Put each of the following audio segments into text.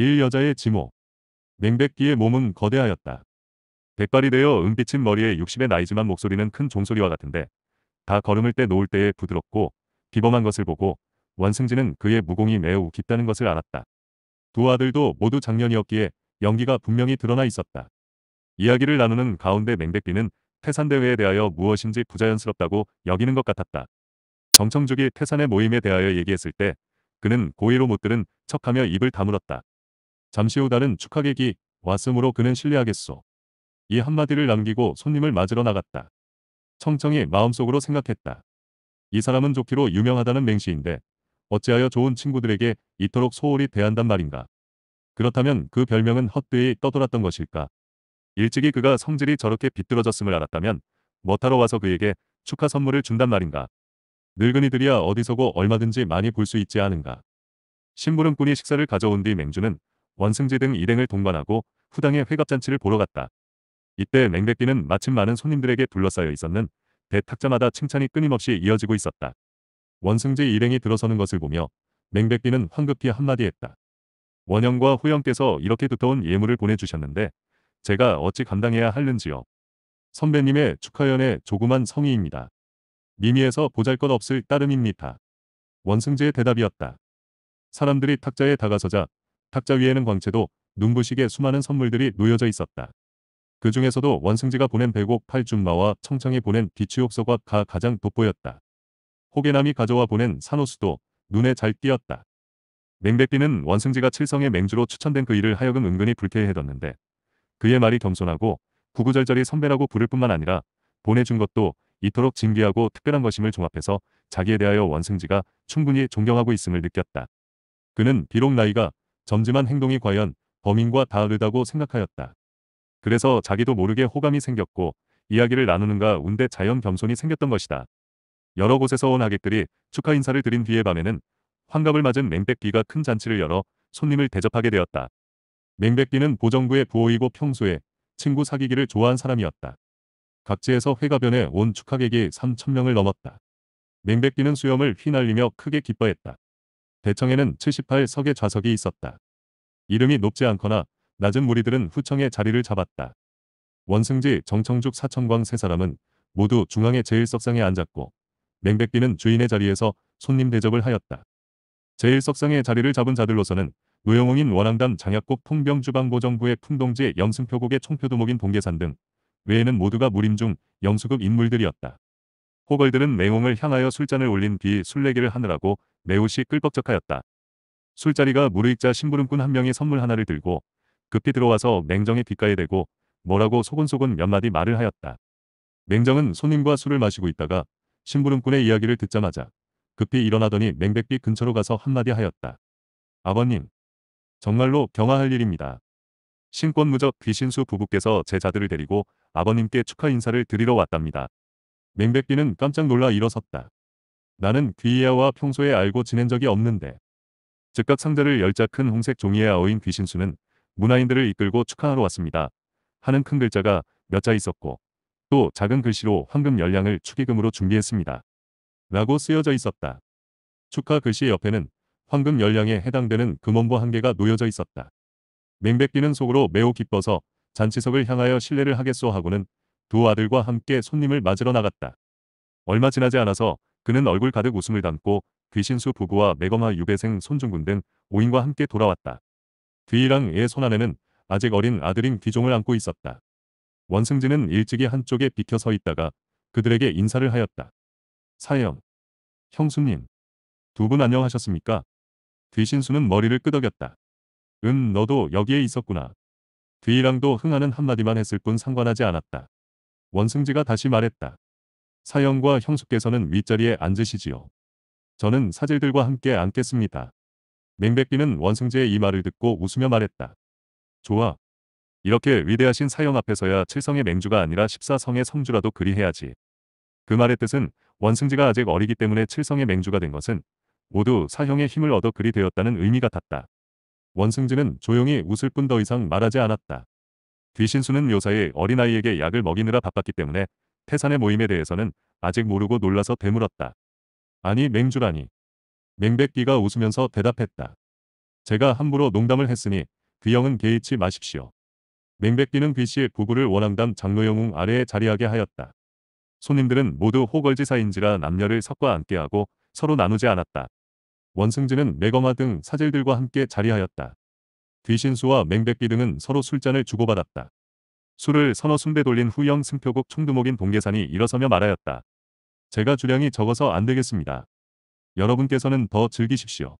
일 여자의 지모. 맹백기의 몸은 거대하였다. 백발이 되어 은빛인 머리에 60의 나이지만 목소리는 큰 종소리와 같은데 다 걸음을 때 놓을 때에 부드럽고 비범한 것을 보고 원승진은 그의 무공이 매우 깊다는 것을 알았다. 두 아들도 모두 작년이었기에 연기가 분명히 드러나 있었다. 이야기를 나누는 가운데 맹백비는 태산대회에 대하여 무엇인지 부자연스럽다고 여기는 것 같았다. 정청죽이 태산의 모임에 대하여 얘기했을 때 그는 고의로 못 들은 척하며 입을 다물었다. 잠시 후 다른 축하객이 왔으므로 그는 실례하겠소. 이 한마디를 남기고 손님을 맞으러 나갔다. 청청이 마음속으로 생각했다. 이 사람은 좋기로 유명하다는 맹시인데 어찌하여 좋은 친구들에게 이토록 소홀히 대한단 말인가. 그렇다면 그 별명은 헛되이 떠돌았던 것일까. 일찍이 그가 성질이 저렇게 비뚤어졌음을 알았다면 뭐하러 와서 그에게 축하 선물을 준단 말인가. 늙은이들이야 어디서고 얼마든지 많이 볼 수 있지 않은가. 심부름꾼이 식사를 가져온 뒤 맹주는 원승지 등 일행을 동반하고 후당의 회갑잔치를 보러 갔다. 이때 맹백기는 마침 많은 손님들에게 둘러싸여 있었는 대탁자마다 칭찬이 끊임없이 이어지고 있었다. 원승지 일행이 들어서는 것을 보며 맹백기는 황급히 한마디 했다. 원영과 호영께서 이렇게 두터운 예물을 보내주셨는데 제가 어찌 감당해야 할는지요. 선배님의 축하연에 조그만 성의입니다. 미미에서 보잘것없을 따름입니다. 원승지의 대답이었다. 사람들이 탁자에 다가서자 탁자 위에는 광채도 눈부시게 수많은 선물들이 놓여져 있었다. 그 중에서도 원승지가 보낸 백옥 팔줌마와 청창이 보낸 비추옥서가 가장 돋보였다. 호계남이 가져와 보낸 산호수도 눈에 잘 띄었다. 맹백비는 원승지가 칠성의 맹주로 추천된 그 일을 하여금 은근히 불쾌해해뒀는데 그의 말이 겸손하고 구구절절히 선배라고 부를 뿐만 아니라 보내준 것도 이토록 진귀하고 특별한 것임을 종합해서 자기에 대하여 원승지가 충분히 존경하고 있음을 느꼈다. 그는 비록 나이가 점지만 행동이 과연 범인과 다르다고 생각하였다. 그래서 자기도 모르게 호감이 생겼고 이야기를 나누는가 운데 자연 겸손이 생겼던 것이다. 여러 곳에서 온 하객들이 축하 인사를 드린 뒤에 밤에는 환갑을 맞은 맹백기가 큰 잔치를 열어 손님을 대접하게 되었다. 맹백기는 보정부의 부호이고 평소에 친구 사귀기를 좋아한 사람이었다. 각지에서 회가변에 온 축하객이 3천명을 넘었다. 맹백기는 수염을 휘날리며 크게 기뻐했다. 대청에는 78석의 좌석이 있었다. 이름이 높지 않거나 낮은 무리들은 후청의 자리를 잡았다. 원승지, 정청죽, 사천광 세 사람은 모두 중앙의 제일석상에 앉았고 맹백비는 주인의 자리에서 손님 대접을 하였다. 제일석상의 자리를 잡은 자들로서는 노영웅인 원앙단 장약국 풍병주방고정부의 풍동지 영승표곡의 총표도목인 동계산 등 외에는 모두가 무림중 영수급 인물들이었다. 호걸들은 맹웅을 향하여 술잔을 올린 뒤 술래기를 하느라고 매우시 끌벅적하였다. 술자리가 무르익자 심부름꾼 한 명이 선물 하나를 들고 급히 들어와서 맹정의 귓가에 대고 뭐라고 소곤소곤 몇 마디 말을 하였다. 맹정은 손님과 술을 마시고 있다가 심부름꾼의 이야기를 듣자마자 급히 일어나더니 맹백비 근처로 가서 한마디 하였다. 아버님, 정말로 경화할 일입니다. 신권무적 귀신수 부부께서 제 자들을 데리고 아버님께 축하 인사를 드리러 왔답니다. 맹백비는 깜짝 놀라 일어섰다. 나는 귀이야와 평소에 알고 지낸 적이 없는데 즉각 상자를 열자 큰 홍색 종이에 아어인 귀신수는 문화인들을 이끌고 축하하러 왔습니다. 하는 큰 글자가 몇 자 있었고 또 작은 글씨로 황금 열량을 축의금으로 준비했습니다. 라고 쓰여져 있었다. 축하 글씨 옆에는 황금 열량에 해당되는 금원보 한 개가 놓여져 있었다. 맹백기는 속으로 매우 기뻐서 잔치석을 향하여 신뢰를 하겠소 하고는 두 아들과 함께 손님을 맞으러 나갔다. 얼마 지나지 않아서 그는 얼굴 가득 웃음을 담고 귀신수 부부와 매거마 유배생 손중군 등 5인과 함께 돌아왔다. 뒤이랑의 손안에는 아직 어린 아들인 귀종을 안고 있었다. 원승진은 일찍이 한쪽에 비켜 서 있다가 그들에게 인사를 하였다. 사형, 형수님, 두 분 안녕하셨습니까? 귀신수는 머리를 끄덕였다. 음, 너도 여기에 있었구나. 뒤이랑도 흥하는 한마디만 했을 뿐 상관하지 않았다. 원승지가 다시 말했다. 사형과 형수께서는 윗자리에 앉으시지요. 저는 사제들과 함께 앉겠습니다. 맹백비는 원승제의 이 말을 듣고 웃으며 말했다. 좋아. 이렇게 위대하신 사형 앞에서야 칠성의 맹주가 아니라 14성의 성주라도 그리해야지. 그 말의 뜻은 원승지가 아직 어리기 때문에 칠성의 맹주가 된 것은 모두 사형의 힘을 얻어 그리 되었다는 의미 같았다. 원승지는 조용히 웃을 뿐 더 이상 말하지 않았다. 귀신수는 묘사에 어린아이에게 약을 먹이느라 바빴기 때문에 태산의 모임에 대해서는 아직 모르고 놀라서 되물었다. 아니 맹주라니. 맹백기가 웃으면서 대답했다. 제가 함부로 농담을 했으니 귀영은 그 개의치 마십시오. 맹백기는 귀씨의 부부를 원앙당 장로영웅 아래에 자리하게 하였다. 손님들은 모두 호걸지사인지라 남녀를 섞어 앉게 하고 서로 나누지 않았다. 원승진은 매거마 등사질들과 함께 자리하였다. 귀신수와 맹백기 등은 서로 술잔을 주고받았다. 술을 서너 순배 돌린 후 영승표국 총두목인 동계산이 일어서며 말하였다. 제가 주량이 적어서 안 되겠습니다. 여러분께서는 더 즐기십시오.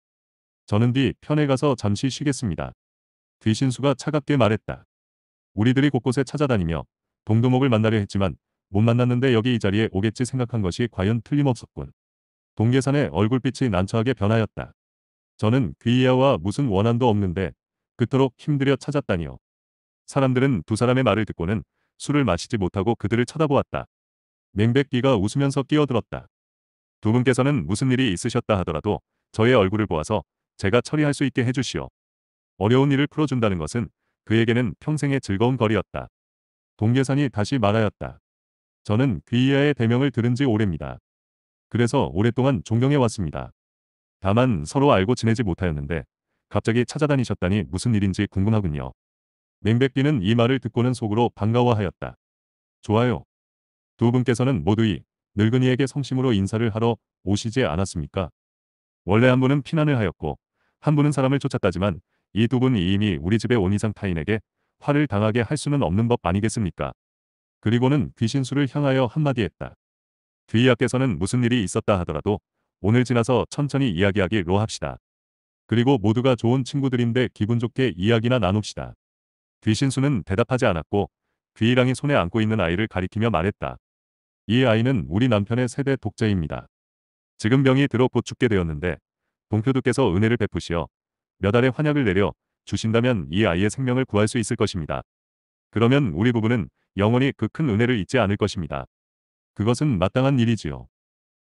저는 뒤 편에 가서 잠시 쉬겠습니다. 귀신수가 차갑게 말했다. 우리들이 곳곳에 찾아다니며 동두목을 만나려 했지만 못 만났는데 여기 이 자리에 오겠지 생각한 것이 과연 틀림없었군. 동계산의 얼굴빛이 난처하게 변하였다. 저는 귀이야와 무슨 원한도 없는데 그토록 힘들여 찾았다니요. 사람들은 두 사람의 말을 듣고는 술을 마시지 못하고 그들을 쳐다보았다. 맹백기가 웃으면서 끼어들었다. 두 분께서는 무슨 일이 있으셨다 하더라도 저의 얼굴을 보아서 제가 처리할 수 있게 해주시오. 어려운 일을 풀어준다는 것은 그에게는 평생의 즐거운 거리였다. 동계산이 다시 말하였다. 저는 귀이하의 대명을 들은 지 오래입니다. 그래서 오랫동안 존경해왔습니다. 다만 서로 알고 지내지 못하였는데 갑자기 찾아다니셨다니 무슨 일인지 궁금하군요. 맹백기는 이 말을 듣고는 속으로 반가워하였다. 좋아요. 두 분께서는 모두이 늙은이에게 성심으로 인사를 하러 오시지 않았습니까? 원래 한 분은 피난을 하였고 한 분은 사람을 쫓았다지만 이 두 분이 이미 우리 집에 온 이상 타인에게 화를 당하게 할 수는 없는 법 아니겠습니까? 그리고는 귀신수를 향하여 한마디 했다. 귀이하께서는 무슨 일이 있었다 하더라도 오늘 지나서 천천히 이야기하기로 합시다. 그리고 모두가 좋은 친구들인데 기분 좋게 이야기나 나눕시다. 귀신수는 대답하지 않았고 귀이랑이 손에 안고 있는 아이를 가리키며 말했다. 이 아이는 우리 남편의 세대 독재입니다. 지금 병이 들어 곧 죽게 되었는데 동표두께서 은혜를 베푸시어 몇 알의 환약을 내려 주신다면 이 아이의 생명을 구할 수 있을 것입니다. 그러면 우리 부부는 영원히 그 큰 은혜를 잊지 않을 것입니다. 그것은 마땅한 일이지요.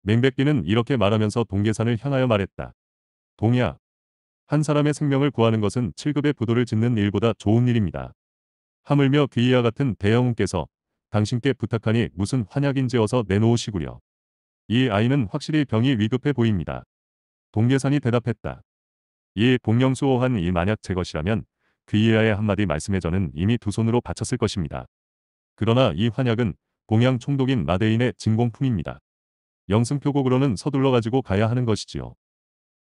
맹백기는 이렇게 말하면서 동계산을 향하여 말했다. 동야, 한 사람의 생명을 구하는 것은 7급의 부도를 짓는 일보다 좋은 일입니다. 하물며 귀이와 같은 대형께서 당신께 부탁하니 무슨 환약인지어서 내놓으시구려. 이 아이는 확실히 병이 위급해 보입니다. 동계산이 대답했다. 이 복령수호한 이 만약 제 것이라면 귀 그 이하의 한마디 말씀에 저는 이미 두 손으로 바쳤을 것입니다. 그러나 이 환약은 봉양 총독인 마대인의 진공품입니다. 영승표곡으로는 서둘러 가지고 가야 하는 것이지요.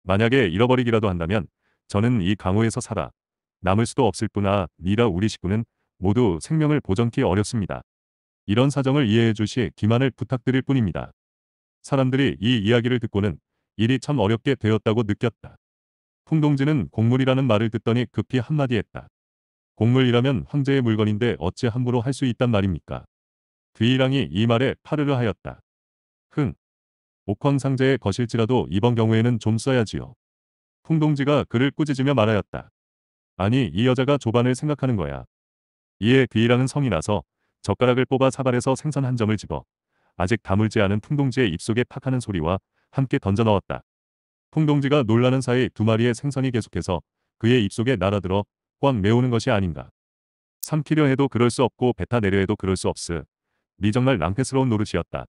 만약에 잃어버리기라도 한다면 저는 이 강호에서 살아 남을 수도 없을 뿐아 니라 우리 식구는 모두 생명을 보전키 어렵습니다. 이런 사정을 이해해 주시 기만을 부탁드릴 뿐입니다. 사람들이 이 이야기를 듣고는 일이 참 어렵게 되었다고 느꼈다. 풍동지는 곡물이라는 말을 듣더니 급히 한마디 했다. 곡물이라면 황제의 물건인데 어찌 함부로 할 수 있단 말입니까? 뒤이랑이이 말에 파르르 하였다. 흥. 옥황상제의 거실지라도 이번 경우에는 좀 써야지요. 풍동지가 그를 꾸짖으며 말하였다. 아니 이 여자가 조반을 생각하는 거야. 이에 뒤이랑은 성이 나서 젓가락을 뽑아 사발에서 생선 한 점을 집어 아직 다물지 않은 풍동지의 입속에 팍 하는 소리와 함께 던져 넣었다. 풍동지가 놀라는 사이 두 마리의 생선이 계속해서 그의 입속에 날아들어 꽉 메우는 것이 아닌가. 삼키려 해도 그럴 수 없고 뱉어내려 해도 그럴 수 없으. 니 정말 낭패스러운 노릇이었다.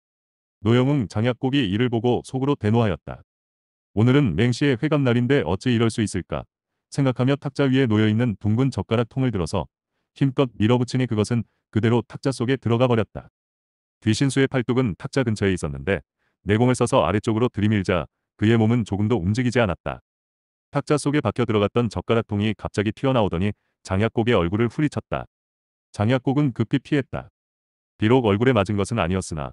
노영웅 장약국이 이를 보고 속으로 대노하였다. 오늘은 맹시의 회감날인데 어찌 이럴 수 있을까 생각하며 탁자 위에 놓여있는 둥근 젓가락 통을 들어서 힘껏 밀어붙이니 그것은 그대로 탁자 속에 들어가 버렸다. 귀신수의 팔뚝은 탁자 근처에 있었는데 내공을 써서 아래쪽으로 들이밀자 그의 몸은 조금도 움직이지 않았다. 탁자 속에 박혀 들어갔던 젓가락통이 갑자기 튀어나오더니 장약곡의 얼굴을 후리쳤다. 장약곡은 급히 피했다. 비록 얼굴에 맞은 것은 아니었으나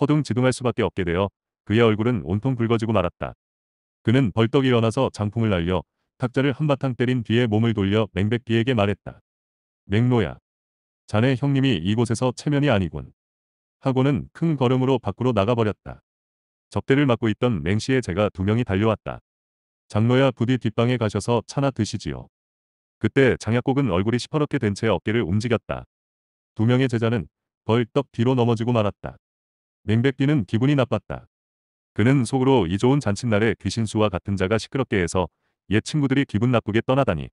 허둥지둥할 수밖에 없게 되어 그의 얼굴은 온통 붉어지고 말았다. 그는 벌떡 일어나서 장풍을 날려 탁자를 한바탕 때린 뒤에 몸을 돌려 맹백기에게 말했다. 맹노야. 자네 형님이 이곳에서 체면이 아니군. 하고는 큰 걸음으로 밖으로 나가버렸다. 적대를 맡고 있던 맹시의 제가 두 명이 달려왔다. 장로야 부디 뒷방에 가셔서 차나 드시지요. 그때 장약곡은 얼굴이 시퍼렇게 된 채 어깨를 움직였다. 두 명의 제자는 벌떡 뒤로 넘어지고 말았다. 맹백기는 기분이 나빴다. 그는 속으로 이 좋은 잔칫날에 귀신수와 같은 자가 시끄럽게 해서 옛 친구들이 기분 나쁘게 떠나다니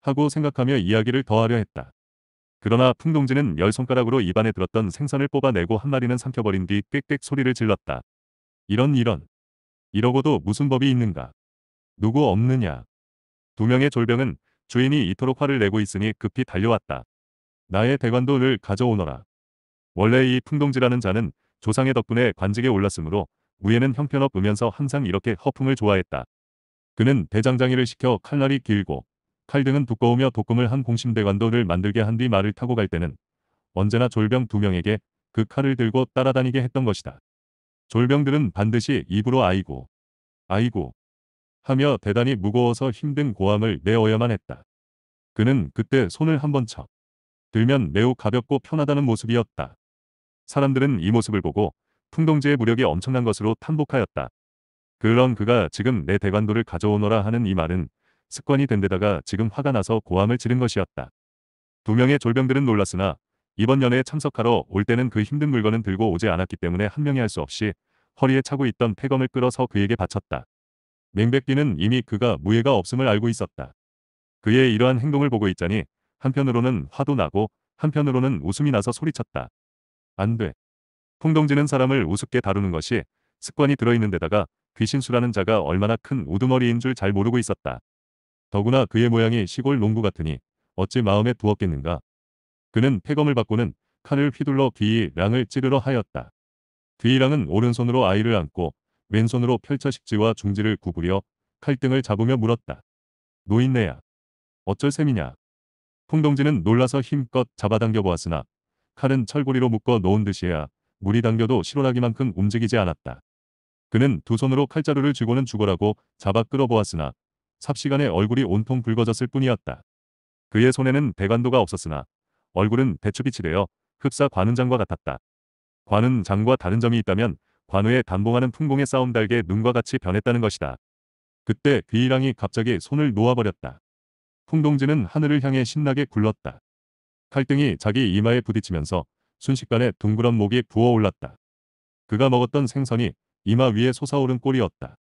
하고 생각하며 이야기를 더하려 했다. 그러나 풍동지는 열 손가락으로 입안에 들었던 생선을 뽑아내고 한 마리는 삼켜버린 뒤 꽥꽥 소리를 질렀다. 이런 이런. 이러고도 무슨 법이 있는가. 누구 없느냐. 두 명의 졸병은 주인이 이토록 화를 내고 있으니 급히 달려왔다. 나의 대관도을 가져오너라. 원래 이 풍동지라는 자는 조상의 덕분에 관직에 올랐으므로 무예는 형편없으면서 항상 이렇게 허풍을 좋아했다. 그는 대장장이를 시켜 칼날이 길고 칼 등은 두꺼우며 독금을 한 공심대관도를 만들게 한 뒤 말을 타고 갈 때는 언제나 졸병 두 명에게 그 칼을 들고 따라다니게 했던 것이다. 졸병들은 반드시 입으로 아이고, 아이고 하며 대단히 무거워서 힘든 고함을 내어야만 했다. 그는 그때 손을 한번 쳐 들면 매우 가볍고 편하다는 모습이었다. 사람들은 이 모습을 보고 풍동제의 무력이 엄청난 것으로 탄복하였다. 그런 그가 지금 내 대관도를 가져오너라 하는 이 말은 습관이 된 데다가 지금 화가 나서 고함을 지른 것이었다. 두 명의 졸병들은 놀랐으나 이번 연회에 참석하러 올 때는 그 힘든 물건은 들고 오지 않았기 때문에 한 명이 할 수 없이 허리에 차고 있던 폐검을 끌어서 그에게 바쳤다. 맹백비는 이미 그가 무예가 없음을 알고 있었다. 그의 이러한 행동을 보고 있자니 한편으로는 화도 나고 한편으로는 웃음이 나서 소리쳤다. 안 돼. 풍동지는 사람을 우습게 다루는 것이 습관이 들어있는 데다가 귀신수라는 자가 얼마나 큰 우두머리인 줄 잘 모르고 있었다. 더구나 그의 모양이 시골 농구 같으니 어찌 마음에 두었겠는가. 그는 폐검을 받고는 칼을 휘둘러 뒤이랑을 찌르러 하였다. 뒤이랑은 오른손으로 아이를 안고 왼손으로 펼쳐 식지와 중지를 구부려 칼등을 잡으며 물었다. 노인네야. 어쩔 셈이냐. 풍동지는 놀라서 힘껏 잡아당겨 보았으나 칼은 철고리로 묶어 놓은 듯이야 물이 당겨도 실온하기만큼 움직이지 않았다. 그는 두 손으로 칼자루를 쥐고는 죽어라고 잡아 끌어보았으나 삽시간에 얼굴이 온통 붉어졌을 뿐이었다. 그의 손에는 대관도가 없었으나 얼굴은 대추빛이 되어 흡사 관훈장과 같았다. 관훈장과 다른 점이 있다면 관우의 단봉하는 풍공의 싸움 달게 눈과 같이 변했다는 것이다. 그때 귀이랑이 갑자기 손을 놓아버렸다. 풍동지는 하늘을 향해 신나게 굴렀다. 칼등이 자기 이마에 부딪히면서 순식간에 둥그런 목이 부어올랐다. 그가 먹었던 생선이 이마 위에 솟아오른 꼴이었다.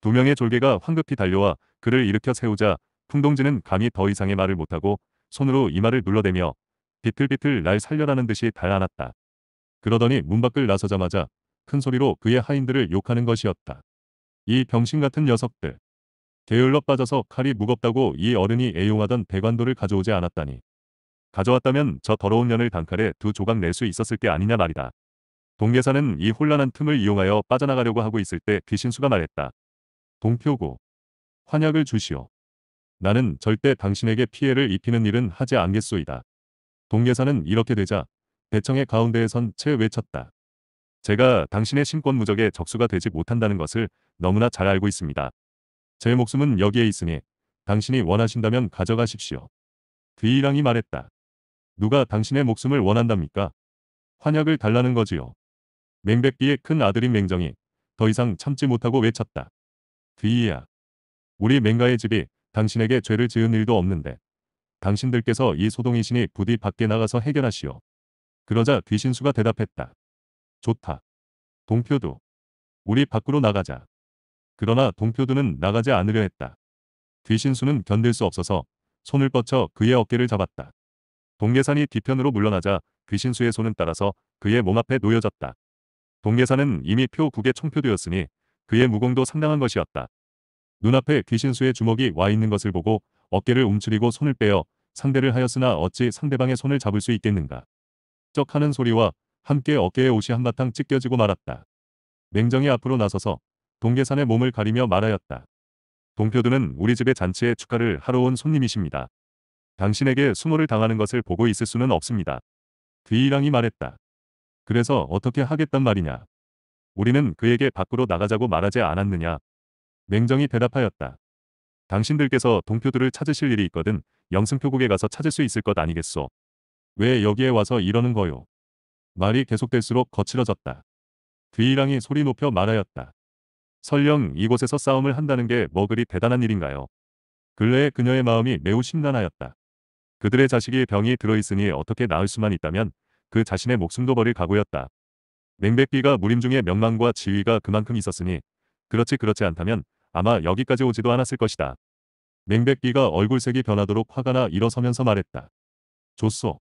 두 명의 졸개가 황급히 달려와 그를 일으켜 세우자 풍동지는 감히 더 이상의 말을 못하고 손으로 이마를 눌러대며 비틀비틀 날 살려라는 듯이 달아났다. 그러더니 문 밖을 나서자마자 큰 소리로 그의 하인들을 욕하는 것이었다. 이 병신 같은 녀석들. 게을러 빠져서 칼이 무겁다고 이 어른이 애용하던 대관도를 가져오지 않았다니. 가져왔다면 저 더러운 년을 단칼에 두 조각 낼 수 있었을 게 아니냐 말이다. 동계사는 이 혼란한 틈을 이용하여 빠져나가려고 하고 있을 때 귀신수가 말했다. 동표고 환약을 주시오. 나는 절대 당신에게 피해를 입히는 일은 하지 않겠소이다. 동계사는 이렇게 되자 대청의 가운데에선 채 외쳤다. 제가 당신의 신권 무적에 적수가 되지 못한다는 것을 너무나 잘 알고 있습니다. 제 목숨은 여기에 있으니 당신이 원하신다면 가져가십시오. 뒤이랑이 말했다. 누가 당신의 목숨을 원한답니까? 환약을 달라는 거지요. 맹백기의 큰 아들인 맹정이 더 이상 참지 못하고 외쳤다. 뒤이야 우리 맹가의 집이 당신에게 죄를 지은 일도 없는데 당신들께서 이 소동이시니 부디 밖에 나가서 해결하시오. 그러자 귀신수가 대답했다. 좋다. 동표도. 우리 밖으로 나가자. 그러나 동표도는 나가지 않으려 했다. 귀신수는 견딜 수 없어서 손을 뻗쳐 그의 어깨를 잡았다. 동계산이 뒤편으로 물러나자 귀신수의 손은 따라서 그의 몸 앞에 놓여졌다. 동계산은 이미 표 국에 총표되었으니 그의 무공도 상당한 것이었다. 눈앞에 귀신수의 주먹이 와 있는 것을 보고 어깨를 움츠리고 손을 빼어 상대를 하였으나 어찌 상대방의 손을 잡을 수 있겠는가. 쩍 하는 소리와 함께 어깨에 옷이 한바탕 찢겨지고 말았다. 냉정히 앞으로 나서서 동계산의 몸을 가리며 말하였다. 동표들은 우리 집의 잔치에 축하를 하러 온 손님이십니다. 당신에게 수모를 당하는 것을 보고 있을 수는 없습니다. 귀이랑이 말했다. 그래서 어떻게 하겠단 말이냐. 우리는 그에게 밖으로 나가자고 말하지 않았느냐. 냉정히 대답하였다. 당신들께서 동표들을 찾으실 일이 있거든 영승표국에 가서 찾을 수 있을 것 아니겠소. 왜 여기에 와서 이러는 거요. 말이 계속될수록 거칠어졌다. 뒤이랑이 소리 높여 말하였다. 설령 이곳에서 싸움을 한다는 게 뭐 그리 대단한 일인가요. 근래에 그녀의 마음이 매우 심란하였다. 그들의 자식이 병이 들어있으니 어떻게 나을 수만 있다면 그 자신의 목숨도 버릴 각오였다. 맹백비가 무림중에 명망과 지위가 그만큼 있었으니 그렇지 그렇지 않다면 아마 여기까지 오지도 않았을 것이다. 맹백비가 얼굴색이 변하도록 화가 나 일어서면서 말했다. 좋소.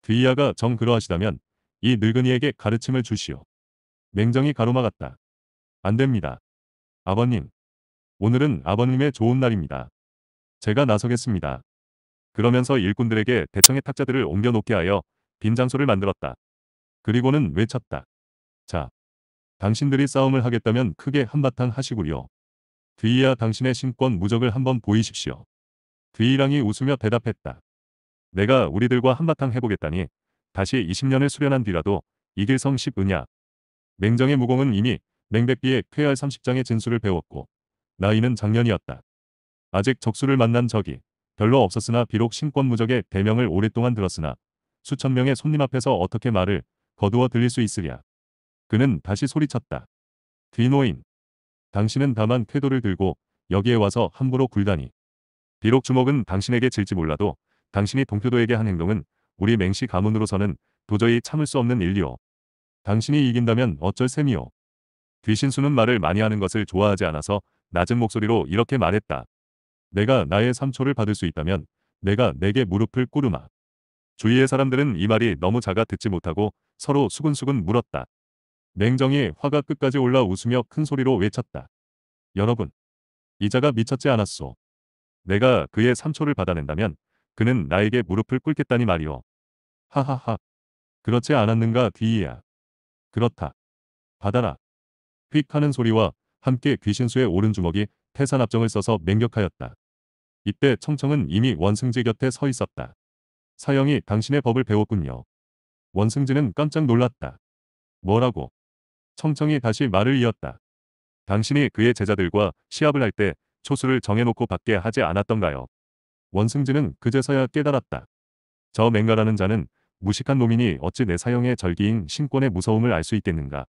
드이아가 정 그러하시다면 이 늙은이에게 가르침을 주시오. 맹정이 가로막았다. 안됩니다. 아버님. 오늘은 아버님의 좋은 날입니다. 제가 나서겠습니다. 그러면서 일꾼들에게 대청의 탁자들을 옮겨놓게 하여 빈 장소를 만들었다. 그리고는 외쳤다. 자, 당신들이 싸움을 하겠다면 크게 한바탕 하시구려. 뒤이야 당신의 신권 무적을 한번 보이십시오. 뒤이랑이 웃으며 대답했다. 내가 우리들과 한바탕 해보겠다니 다시 20년을 수련한 뒤라도 이길성 10은야. 맹정의 무공은 이미 맹백비의 쾌활 30장의 진술을 배웠고 나이는 작년이었다. 아직 적수를 만난 적이 별로 없었으나 비록 신권 무적의 대명을 오랫동안 들었으나 수천 명의 손님 앞에서 어떻게 말을 거두어 들릴 수 있으랴. 그는 다시 소리쳤다. 뒤노인. 당신은 다만 쾌도를 들고 여기에 와서 함부로 굴다니. 비록 주먹은 당신에게 질지 몰라도 당신이 동표도에게 한 행동은 우리 맹시 가문으로서는 도저히 참을 수 없는 일이오. 당신이 이긴다면 어쩔 셈이오. 귀신수는 말을 많이 하는 것을 좋아하지 않아서 낮은 목소리로 이렇게 말했다. 내가 나의 삼초를 받을 수 있다면 내가 내게 무릎을 꿇으마. 주위의 사람들은 이 말이 너무 작아 듣지 못하고 서로 수근수근 물었다. 냉정히 화가 끝까지 올라 웃으며 큰 소리로 외쳤다. 여러분, 이자가 미쳤지 않았소. 내가 그의 3초를 받아낸다면 그는 나에게 무릎을 꿇겠다니 말이오. 하하하. 그렇지 않았는가 귀이야. 그렇다. 받아라. 휙 하는 소리와 함께 귀신수의 오른 주먹이 태산 압정을 써서 맹격하였다. 이때 청청은 이미 원승지 곁에 서 있었다. 사형이 당신의 법을 배웠군요. 원승지는 깜짝 놀랐다. 뭐라고? 청청이 다시 말을 이었다. 당신이 그의 제자들과 시합을 할 때 초수를 정해놓고 밖에 하지 않았던가요? 원승진은 그제서야 깨달았다. 저 맹가라는 자는 무식한 노민이 어찌 내 사형의 절기인 신권의 무서움을 알 수 있겠는가.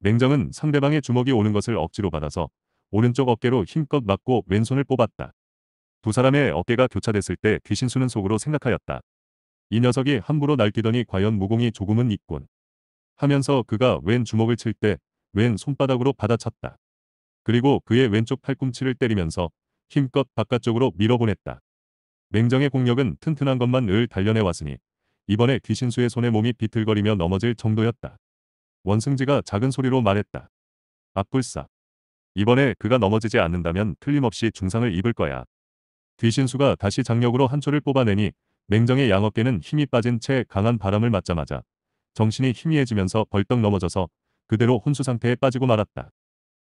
맹정은 상대방의 주먹이 오는 것을 억지로 받아서 오른쪽 어깨로 힘껏 맞고 왼손을 뽑았다. 두 사람의 어깨가 교차됐을 때 귀신수는 속으로 생각하였다. 이 녀석이 함부로 날뛰더니 과연 무공이 조금은 있군. 하면서 그가 왼 주먹을 칠 때 왼 손바닥으로 받아쳤다. 그리고 그의 왼쪽 팔꿈치를 때리면서 힘껏 바깥쪽으로 밀어보냈다. 맹정의 공력은 튼튼한 것만 을 단련해왔으니 이번에 귀신수의 손에 몸이 비틀거리며 넘어질 정도였다. 원승지가 작은 소리로 말했다. 악불사. 이번에 그가 넘어지지 않는다면 틀림없이 중상을 입을 거야. 귀신수가 다시 장력으로 한 초를 뽑아내니 맹정의 양어깨는 힘이 빠진 채 강한 바람을 맞자마자 정신이 희미해지면서 벌떡 넘어져서 그대로 혼수 상태에 빠지고 말았다.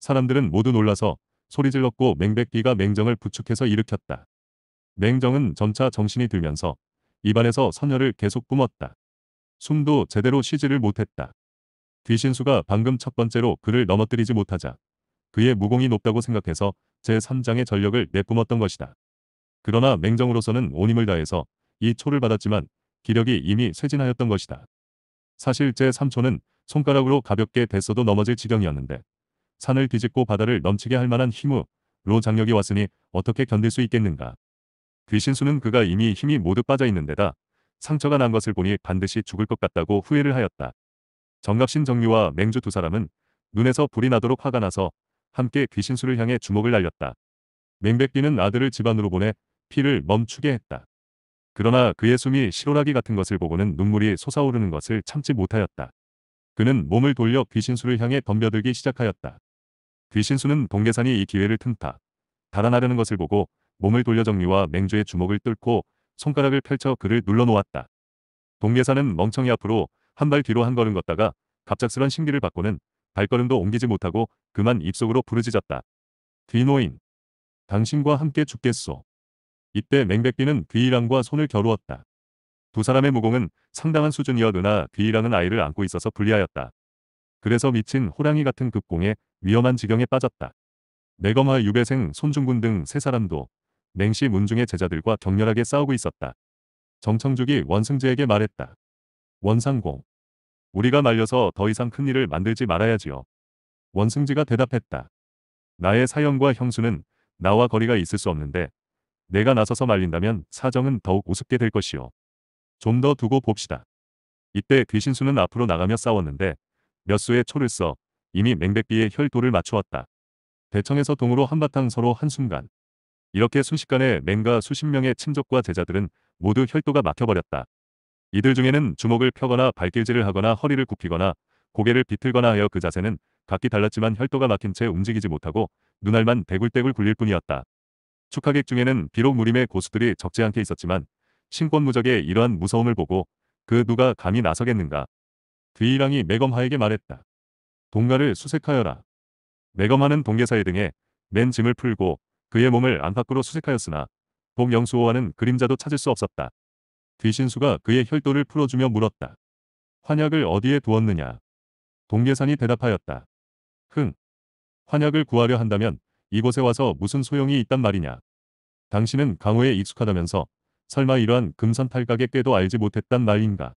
사람들은 모두 놀라서 소리질렀고 맹백기가 맹정을 부축해서 일으켰다. 맹정은 점차 정신이 들면서 입안에서 선혈을 계속 뿜었다. 숨도 제대로 쉬지를 못했다. 귀신수가 방금 첫 번째로 그를 넘어뜨리지 못하자 그의 무공이 높다고 생각해서 제3장의 전력을 내뿜었던 것이다. 그러나 맹정으로서는 온 힘을 다해서 이 초를 받았지만 기력이 이미 쇠진하였던 것이다. 사실 제 삼촌은 손가락으로 가볍게 댔어도 넘어질 지경이었는데 산을 뒤집고 바다를 넘치게 할 만한 힘으로 장력이 왔으니 어떻게 견딜 수 있겠는가. 귀신수는 그가 이미 힘이 모두 빠져 있는 데다 상처가 난 것을 보니 반드시 죽을 것 같다고 후회를 하였다. 정갑신 정유와 맹주 두 사람은 눈에서 불이 나도록 화가 나서 함께 귀신수를 향해 주먹을 날렸다. 맹백기는 아들을 집안으로 보내 피를 멈추게 했다. 그러나 그의 숨이 실오라기 같은 것을 보고는 눈물이 솟아오르는 것을 참지 못하였다. 그는 몸을 돌려 귀신수를 향해 덤벼들기 시작하였다. 귀신수는 동계산이 이 기회를 틈타 달아나려는 것을 보고 몸을 돌려 정리와 맹주의 주먹을 뚫고 손가락을 펼쳐 그를 눌러놓았다. 동계산은 멍청이 앞으로 한 발 뒤로 한 걸음 걷다가 갑작스런 신기를 받고는 발걸음도 옮기지 못하고 그만 입속으로 부르짖었다. 귀노인, 당신과 함께 죽겠소. 이때 맹백비는 귀이랑과 손을 겨루었다. 두 사람의 무공은 상당한 수준이었으나 귀이랑은 아이를 안고 있어서 불리하였다. 그래서 미친 호랑이 같은 극공에 위험한 지경에 빠졌다. 내검화 유배생 손중군 등 세 사람도 냉시 문중의 제자들과 격렬하게 싸우고 있었다. 정청죽이 원승재에게 말했다. 원상공. 우리가 말려서 더 이상 큰일을 만들지 말아야지요. 원승지가 대답했다. 나의 사형과 형수는 나와 거리가 있을 수 없는데 내가 나서서 말린다면 사정은 더욱 우습게 될것이오좀 더 두고 봅시다. 이때 귀신수는 앞으로 나가며 싸웠는데 몇 수의 초를 써 이미 맹백비의 혈도를 맞추었다. 대청에서 동으로 한바탕 서로 한순간. 이렇게 순식간에 맹가 수십 명의 친족과 제자들은 모두 혈도가 막혀버렸다. 이들 중에는 주먹을 펴거나 발길질을 하거나 허리를 굽히거나 고개를 비틀거나 하여 그 자세는 각기 달랐지만 혈도가 막힌 채 움직이지 못하고 눈알만 대굴대굴 굴릴 뿐이었다. 축하객 중에는 비록 무림의 고수들이 적지 않게 있었지만 신권무적의 이러한 무서움을 보고 그 누가 감히 나서겠는가. 뒤이랑이 매검하에게 말했다. 동가를 수색하여라. 매검하는 동계사의 등에 맨 짐을 풀고 그의 몸을 안팎으로 수색하였으나 동영수호와는 그림자도 찾을 수 없었다. 뒤신수가 그의 혈도를 풀어주며 물었다. 환약을 어디에 두었느냐. 동계산이 대답하였다. 흥. 환약을 구하려 한다면 이곳에 와서 무슨 소용이 있단 말이냐. 당신은 강호에 익숙하다면서 설마 이러한 금산 탈각의 꾀도 알지 못했단 말인가.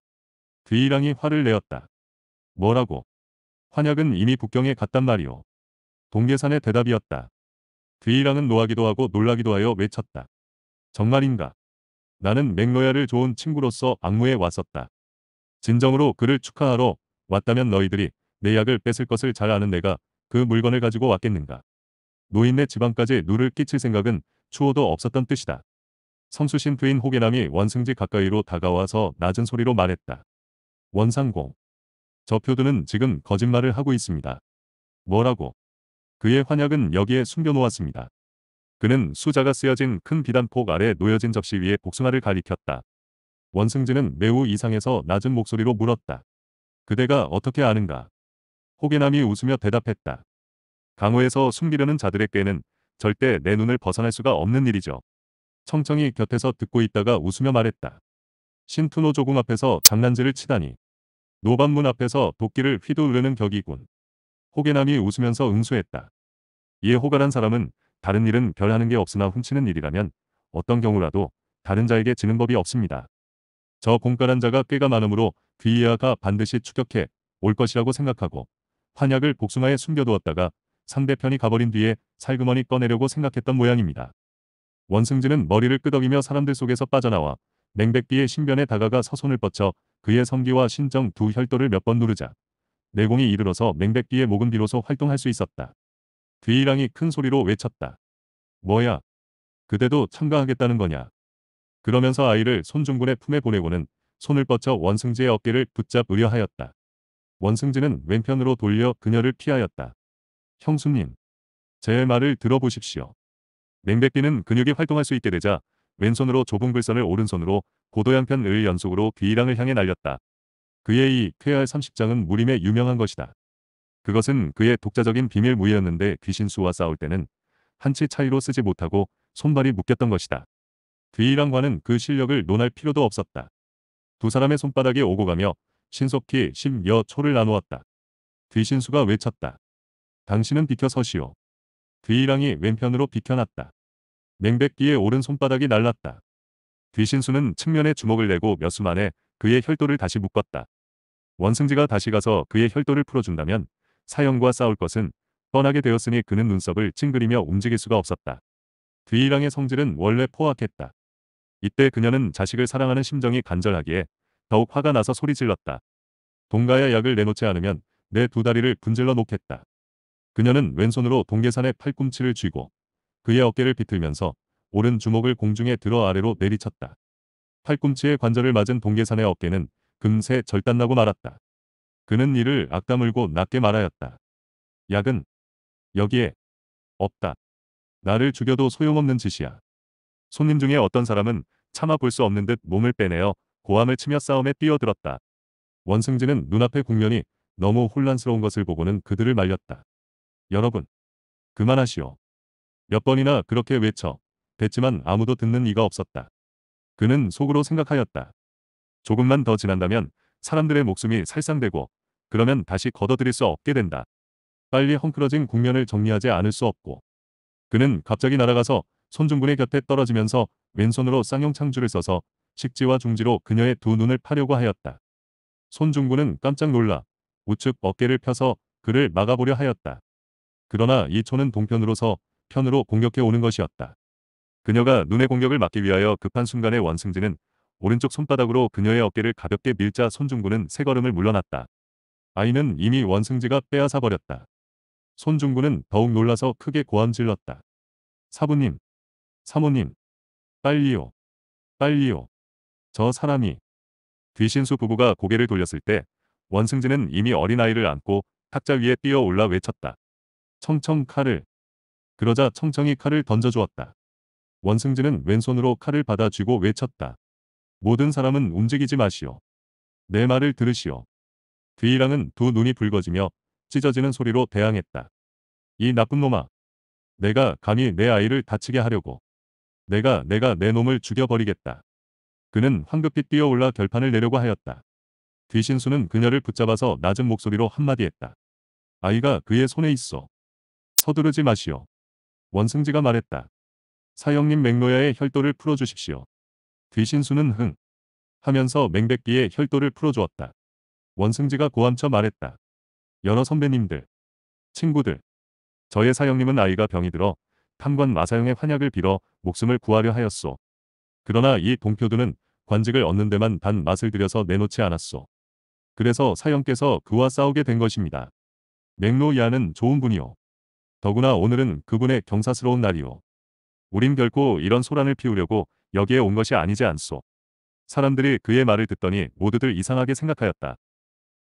드이랑이 화를 내었다. 뭐라고? 환약은 이미 북경에 갔단 말이오. 동계산의 대답이었다. 드이랑은 노하기도 하고 놀라기도 하여 외쳤다. 정말인가? 나는 맥로야를 좋은 친구로서 악무에 왔었다. 진정으로 그를 축하하러 왔다면 너희들이 내 약을 뺏을 것을 잘 아는 내가 그 물건을 가지고 왔겠는가? 노인네 지방까지 누를 끼칠 생각은 추호도 없었던 뜻이다. 성수신 부인 호계남이 원승지 가까이로 다가와서 낮은 소리로 말했다. 원상공. 저 표두는 지금 거짓말을 하고 있습니다. 뭐라고? 그의 환약은 여기에 숨겨놓았습니다. 그는 수자가 쓰여진 큰 비단폭 아래 놓여진 접시 위에 복숭아를 가리켰다. 원승진은 매우 이상해서 낮은 목소리로 물었다. 그대가 어떻게 아는가? 호계남이 웃으며 대답했다. 강호에서 숨기려는 자들에게는 절대 내 눈을 벗어날 수가 없는 일이죠. 청청이 곁에서 듣고 있다가 웃으며 말했다. 신투노 조궁 앞에서 장난질을 치다니. 노반문 앞에서 도끼를 휘두르는 격이군. 호계남이 웃으면서 응수했다. 이에 호가란 사람은 다른 일은 별 하는 게 없으나 훔치는 일이라면 어떤 경우라도 다른 자에게 지는 법이 없습니다. 저 공가란 자가 꾀가 많으므로 귀이하가 반드시 추격해 올 것이라고 생각하고 환약을 복숭아에 숨겨두었다가 상대편이 가버린 뒤에 살그머니 꺼내려고 생각했던 모양입니다. 원승진은 머리를 끄덕이며 사람들 속에서 빠져나와 냉백비의 신변에 다가가 서손을 뻗쳐 그의 성기와 신정 두 혈도를 몇 번 누르자 내공이 이르러서 냉백비의 목은 비로소 활동할 수 있었다. 뒤이랑이큰 소리로 외쳤다. 뭐야? 그대도 참가하겠다는 거냐? 그러면서 아이를 손중군의 품에 보내고는 손을 뻗쳐 원승지의 어깨를 붙잡으려 하였다. 원승지는 왼편으로 돌려 그녀를 피하였다. 형수님. 제 말을 들어보십시오. 냉백비는 근육이 활동할 수 있게 되자 왼손으로 좁은 글선을 오른손으로 고도양편을 연속으로 귀이랑을 향해 날렸다. 그의 이 쾌활 30장은 무림에 유명한 것이다. 그것은 그의 독자적인 비밀무예였는데 귀신수와 싸울 때는 한치 차이로 쓰지 못하고 손발이 묶였던 것이다. 귀이랑과는그 실력을 논할 필요도 없었다. 두 사람의 손바닥이 오고 가며 신속히 심여 초를 나누었다. 귀신수가 외쳤다. 당신은 비켜서시오. 뒤이랑이 그 왼편으로 비켜놨다. 맹백기의 오른 손바닥이 날랐다. 뒤신수는 측면에 주먹을 내고 몇 수 만에 그의 혈도를 다시 묶었다. 원승지가 다시 가서 그의 혈도를 풀어준다면 사형과 싸울 것은 뻔하게 되었으니 그는 눈썹을 찡그리며 움직일 수가 없었다. 뒤이랑의 그 성질은 원래 포악했다. 이때 그녀는 자식을 사랑하는 심정이 간절하기에 더욱 화가 나서 소리 질렀다. 동가야 약을 내놓지 않으면 내 두 다리를 분질러 놓겠다. 그녀는 왼손으로 동계산의 팔꿈치를 쥐고 그의 어깨를 비틀면서 오른 주먹을 공중에 들어 아래로 내리쳤다. 팔꿈치의 관절을 맞은 동계산의 어깨는 금세 절단나고 말았다. 그는 이를 악다물고 낮게 말하였다. 약은 여기에 없다. 나를 죽여도 소용없는 짓이야. 손님 중에 어떤 사람은 차마 볼수 없는 듯 몸을 빼내어 고함을 치며 싸움에 뛰어들었다. 원승진은 눈앞의 국면이 너무 혼란스러운 것을 보고는 그들을 말렸다. 여러분. 그만하시오. 몇 번이나 그렇게 외쳐 뱉지만 아무도 듣는 이가 없었다. 그는 속으로 생각하였다. 조금만 더 지난다면 사람들의 목숨이 살상되고 그러면 다시 걷어들일 수 없게 된다. 빨리 헝클어진 국면을 정리하지 않을 수 없고. 그는 갑자기 날아가서 손중군의 곁에 떨어지면서 왼손으로 쌍용 창주를 써서 식지와 중지로 그녀의 두 눈을 파려고 하였다. 손중군은 깜짝 놀라 우측 어깨를 펴서 그를 막아보려 하였다. 그러나 이 초는 동편으로서 편으로 공격해 오는 것이었다. 그녀가 눈의 공격을 막기 위하여 급한 순간에 원승진은 오른쪽 손바닥으로 그녀의 어깨를 가볍게 밀자 손중구는 세 걸음을 물러났다. 아이는 이미 원승지가 빼앗아 버렸다. 손중구는 더욱 놀라서 크게 고함질렀다. 사부님, 사모님, 빨리요, 빨리요. 저 사람이. 귀신수 부부가 고개를 돌렸을 때 원승진은 이미 어린아이를 안고 탁자 위에 뛰어 올라 외쳤다. 청청 칼을. 그러자 청청이 칼을 던져주었다. 원승진은 왼손으로 칼을 받아 쥐고 외쳤다. 모든 사람은 움직이지 마시오. 내 말을 들으시오. 뒤이랑은 두 눈이 붉어지며 찢어지는 소리로 대항했다. 이 나쁜 놈아. 내가 감히 내 아이를 다치게 하려고. 내가 내가 내 놈을 죽여버리겠다. 그는 황급히 뛰어올라 결판을 내려고 하였다. 뒤신수는 그녀를 붙잡아서 낮은 목소리로 한마디 했다. 아이가 그의 손에 있어. 서두르지 마시오. 원승지가 말했다. 사형님 맥로야의 혈도를 풀어주십시오. 귀신수는 흥 하면서 맹백기의 혈도를 풀어주었다. 원승지가 고함쳐 말했다. 여러 선배님들, 친구들, 저의 사형님은 아이가 병이 들어 탐관 마사형의 환약을 빌어 목숨을 구하려 하였소. 그러나 이 동표두는 관직을 얻는 데만 단 맛을 들여서 내놓지 않았소. 그래서 사형께서 그와 싸우게 된 것입니다. 맥로야는 좋은 분이오. 더구나 오늘은 그분의 경사스러운 날이오. 우린 결코 이런 소란을 피우려고 여기에 온 것이 아니지 않소. 사람들이 그의 말을 듣더니 모두들 이상하게 생각하였다.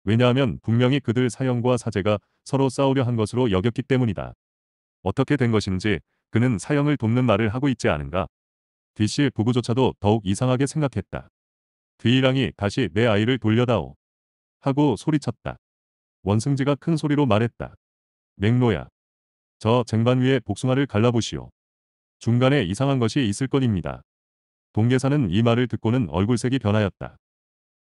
왜냐하면 분명히 그들 사형과 사제가 서로 싸우려 한 것으로 여겼기 때문이다. 어떻게 된 것인지 그는 사형을 돕는 말을 하고 있지 않은가. 뒤씨 부부조차도 더욱 이상하게 생각했다. 뒤이랑이 다시 내 아이를 돌려다오. 하고 소리쳤다. 원승지가 큰 소리로 말했다. 맹노야 저 쟁반 위에 복숭아를 갈라보시오. 중간에 이상한 것이 있을 것입니다. 동계사는 이 말을 듣고는 얼굴색이 변하였다.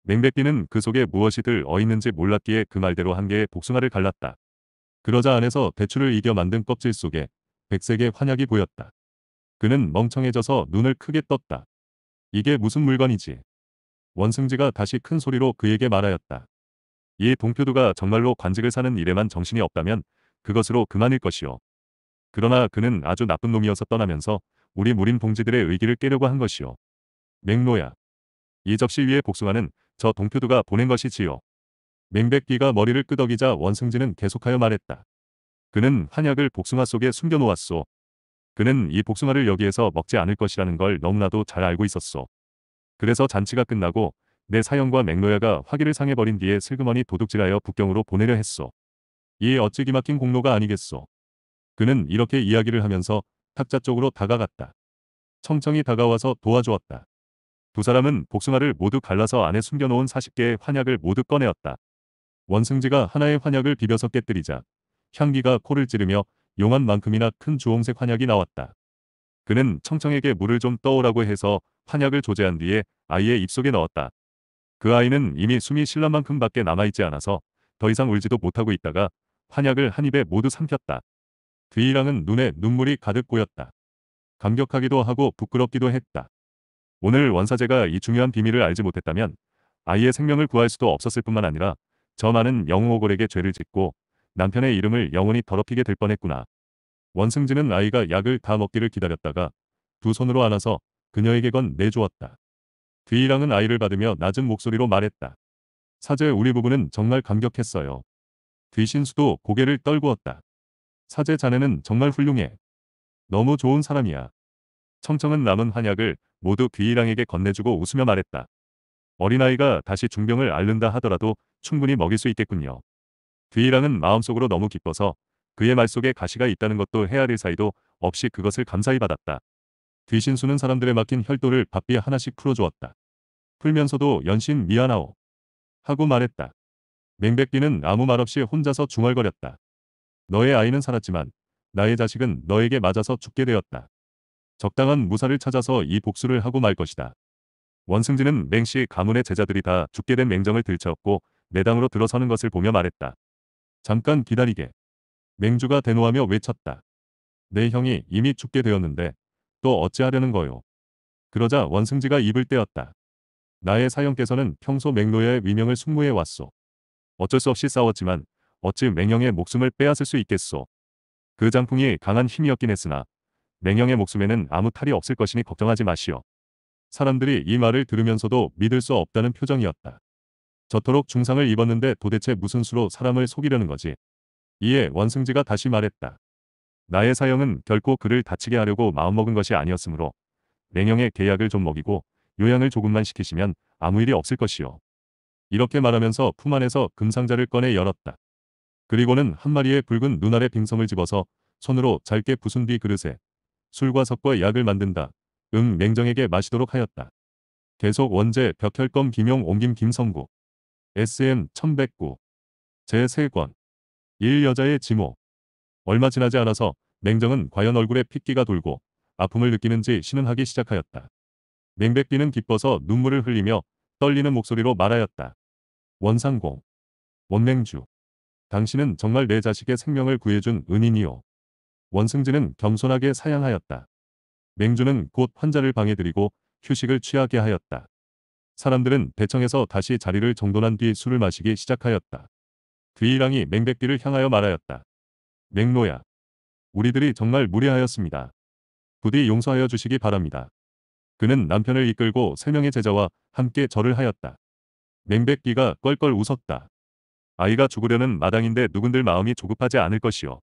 냉백비는 그 속에 무엇이들 어있는지 몰랐기에 그 말대로 한 개의 복숭아를 갈랐다. 그러자 안에서 대추를 이겨 만든 껍질 속에 백색의 환약이 보였다. 그는 멍청해져서 눈을 크게 떴다. 이게 무슨 물건이지? 원승지가 다시 큰 소리로 그에게 말하였다. 이 동표두가 정말로 관직을 사는 일에만 정신이 없다면 그것으로 그만일 것이오. 그러나 그는 아주 나쁜 놈이어서 떠나면서 우리 무림 동지들의 의기를 깨려고 한 것이요. 맹로야. 이 접시 위에 복숭아는 저 동표두가 보낸 것이지요. 맹백기가 머리를 끄덕이자 원승진은 계속하여 말했다. 그는 한약을 복숭아 속에 숨겨놓았소. 그는 이 복숭아를 여기에서 먹지 않을 것이라는 걸 너무나도 잘 알고 있었소. 그래서 잔치가 끝나고 내 사형과 맥로야가 화기를 상해버린 뒤에 슬그머니 도둑질하여 북경으로 보내려 했소. 이 어찌 기막힌 공로가 아니겠소. 그는 이렇게 이야기를 하면서 탁자 쪽으로 다가갔다. 청청이 다가와서 도와주었다. 두 사람은 복숭아를 모두 갈라서 안에 숨겨놓은 40개의 환약을 모두 꺼내었다. 원승지가 하나의 환약을 비벼서 깨뜨리자 향기가 코를 찌르며 용한 만큼이나 큰 주홍색 환약이 나왔다. 그는 청청에게 물을 좀 떠오라고 해서 환약을 조제한 뒤에 아이의 입속에 넣었다. 그 아이는 이미 숨이 실낱만큼 밖에 남아있지 않아서 더 이상 울지도 못하고 있다가 환약을 한 입에 모두 삼켰다. 드이라는 눈에 눈물이 가득 고였다. 감격하기도 하고 부끄럽기도 했다. 오늘 원사제가 이 중요한 비밀을 알지 못했다면 아이의 생명을 구할 수도 없었을 뿐만 아니라 저 많은 영웅오골에게 죄를 짓고 남편의 이름을 영원히 더럽히게 될 뻔했구나. 원승진은 아이가 약을 다 먹기를 기다렸다가 두 손으로 안아서 그녀에게건 내주었다. 뒤이랑은 아이를 받으며 낮은 목소리로 말했다. 사제 우리 부부는 정말 감격했어요. 뒤신수도 고개를 떨구었다. 사제 자네는 정말 훌륭해. 너무 좋은 사람이야. 청청은 남은 한약을 모두 귀이랑에게 건네주고 웃으며 말했다. 어린아이가 다시 중병을 앓는다 하더라도 충분히 먹일 수 있겠군요. 귀이랑은 마음속으로 너무 기뻐서 그의 말 속에 가시가 있다는 것도 헤아릴 사이도 없이 그것을 감사히 받았다. 귀신수는 사람들의 막힌 혈도를 바삐 하나씩 풀어주었다. 풀면서도 연신 미안하오. 하고 말했다. 맹백기는 아무 말 없이 혼자서 중얼거렸다. 너의 아이는 살았지만 나의 자식은 너에게 맞아서 죽게 되었다. 적당한 무사를 찾아서 이 복수를 하고 말 것이다. 원승진은 맹시 가문의 제자들이 다 죽게 된 맹정을 들쳐업고 내당으로 들어서는 것을 보며 말했다. 잠깐 기다리게. 맹주가 대노하며 외쳤다. 내 형이 이미 죽게 되었는데 또 어찌하려는 거요. 그러자 원승지가 입을 떼었다. 나의 사형께서는 평소 맹로의 위명을 숙무해 왔소. 어쩔 수 없이 싸웠지만 어찌 맹영의 목숨을 빼앗을 수 있겠소. 그 장풍이 강한 힘이었긴 했으나 맹영의 목숨에는 아무 탈이 없을 것이니 걱정하지 마시오. 사람들이 이 말을 들으면서도 믿을 수 없다는 표정이었다. 저토록 중상을 입었는데 도대체 무슨 수로 사람을 속이려는 거지. 이에 원승지가 다시 말했다. 나의 사형은 결코 그를 다치게 하려고 마음먹은 것이 아니었으므로 맹영의 계약을 좀 먹이고 요양을 조금만 시키시면 아무 일이 없을 것이요. 이렇게 말하면서 품 안에서 금상자를 꺼내 열었다. 그리고는 한 마리의 붉은 눈알의 빙성을 집어서 손으로 짧게 부순 뒤 그릇에 술과 섞어 약을 만든다. 응 맹정에게 마시도록 하였다. 계속 원제 벽혈검 김용 옮김 김성구 SM 1109 제3권 1 여자의 지모 얼마 지나지 않아서 냉정은 과연 얼굴에 핏기가 돌고 아픔을 느끼는지 신음하기 시작하였다. 맹백비는 기뻐서 눈물을 흘리며 떨리는 목소리로 말하였다. 원상공 원맹주 당신은 정말 내 자식의 생명을 구해준 은인이요. 원승진은 겸손하게 사양하였다. 맹주는 곧 환자를 방해드리고 휴식을 취하게 하였다. 사람들은 대청에서 다시 자리를 정돈한 뒤 술을 마시기 시작하였다. 뒤이랑이맹백비를 향하여 말하였다. 맹노야. 우리들이 정말 무례하였습니다. 부디 용서하여 주시기 바랍니다. 그는 남편을 이끌고 세 명의 제자와 함께 절을 하였다. 맹백기가 껄껄 웃었다. 아이가 죽으려는 마당인데 누군들 마음이 조급하지 않을 것이요.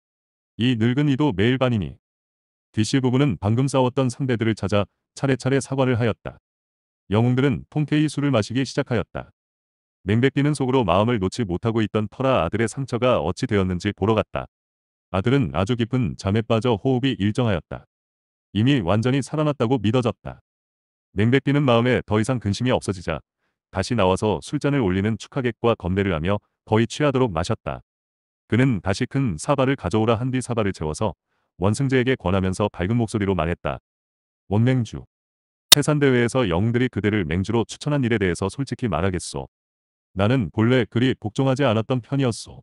이 늙은 이도 매일 반이니. DC 부부는 방금 싸웠던 상대들을 찾아 차례차례 사과를 하였다. 영웅들은 통쾌히 술을 마시기 시작하였다. 맹백비는 속으로 마음을 놓지 못하고 있던 터라 아들의 상처가 어찌 되었는지 보러 갔다. 아들은 아주 깊은 잠에 빠져 호흡이 일정하였다. 이미 완전히 살아났다고 믿어졌다. 맹백비는 마음에 더 이상 근심이 없어지자 다시 나와서 술잔을 올리는 축하객과 건배를 하며 거의 취하도록 마셨다. 그는 다시 큰 사발을 가져오라 한 뒤 사발을 채워서 원승재에게 권하면서 밝은 목소리로 말했다. 원맹주. 해산대회에서 영웅들이 그대를 맹주로 추천한 일에 대해서 솔직히 말하겠소. 나는 본래 그리 복종하지 않았던 편이었소.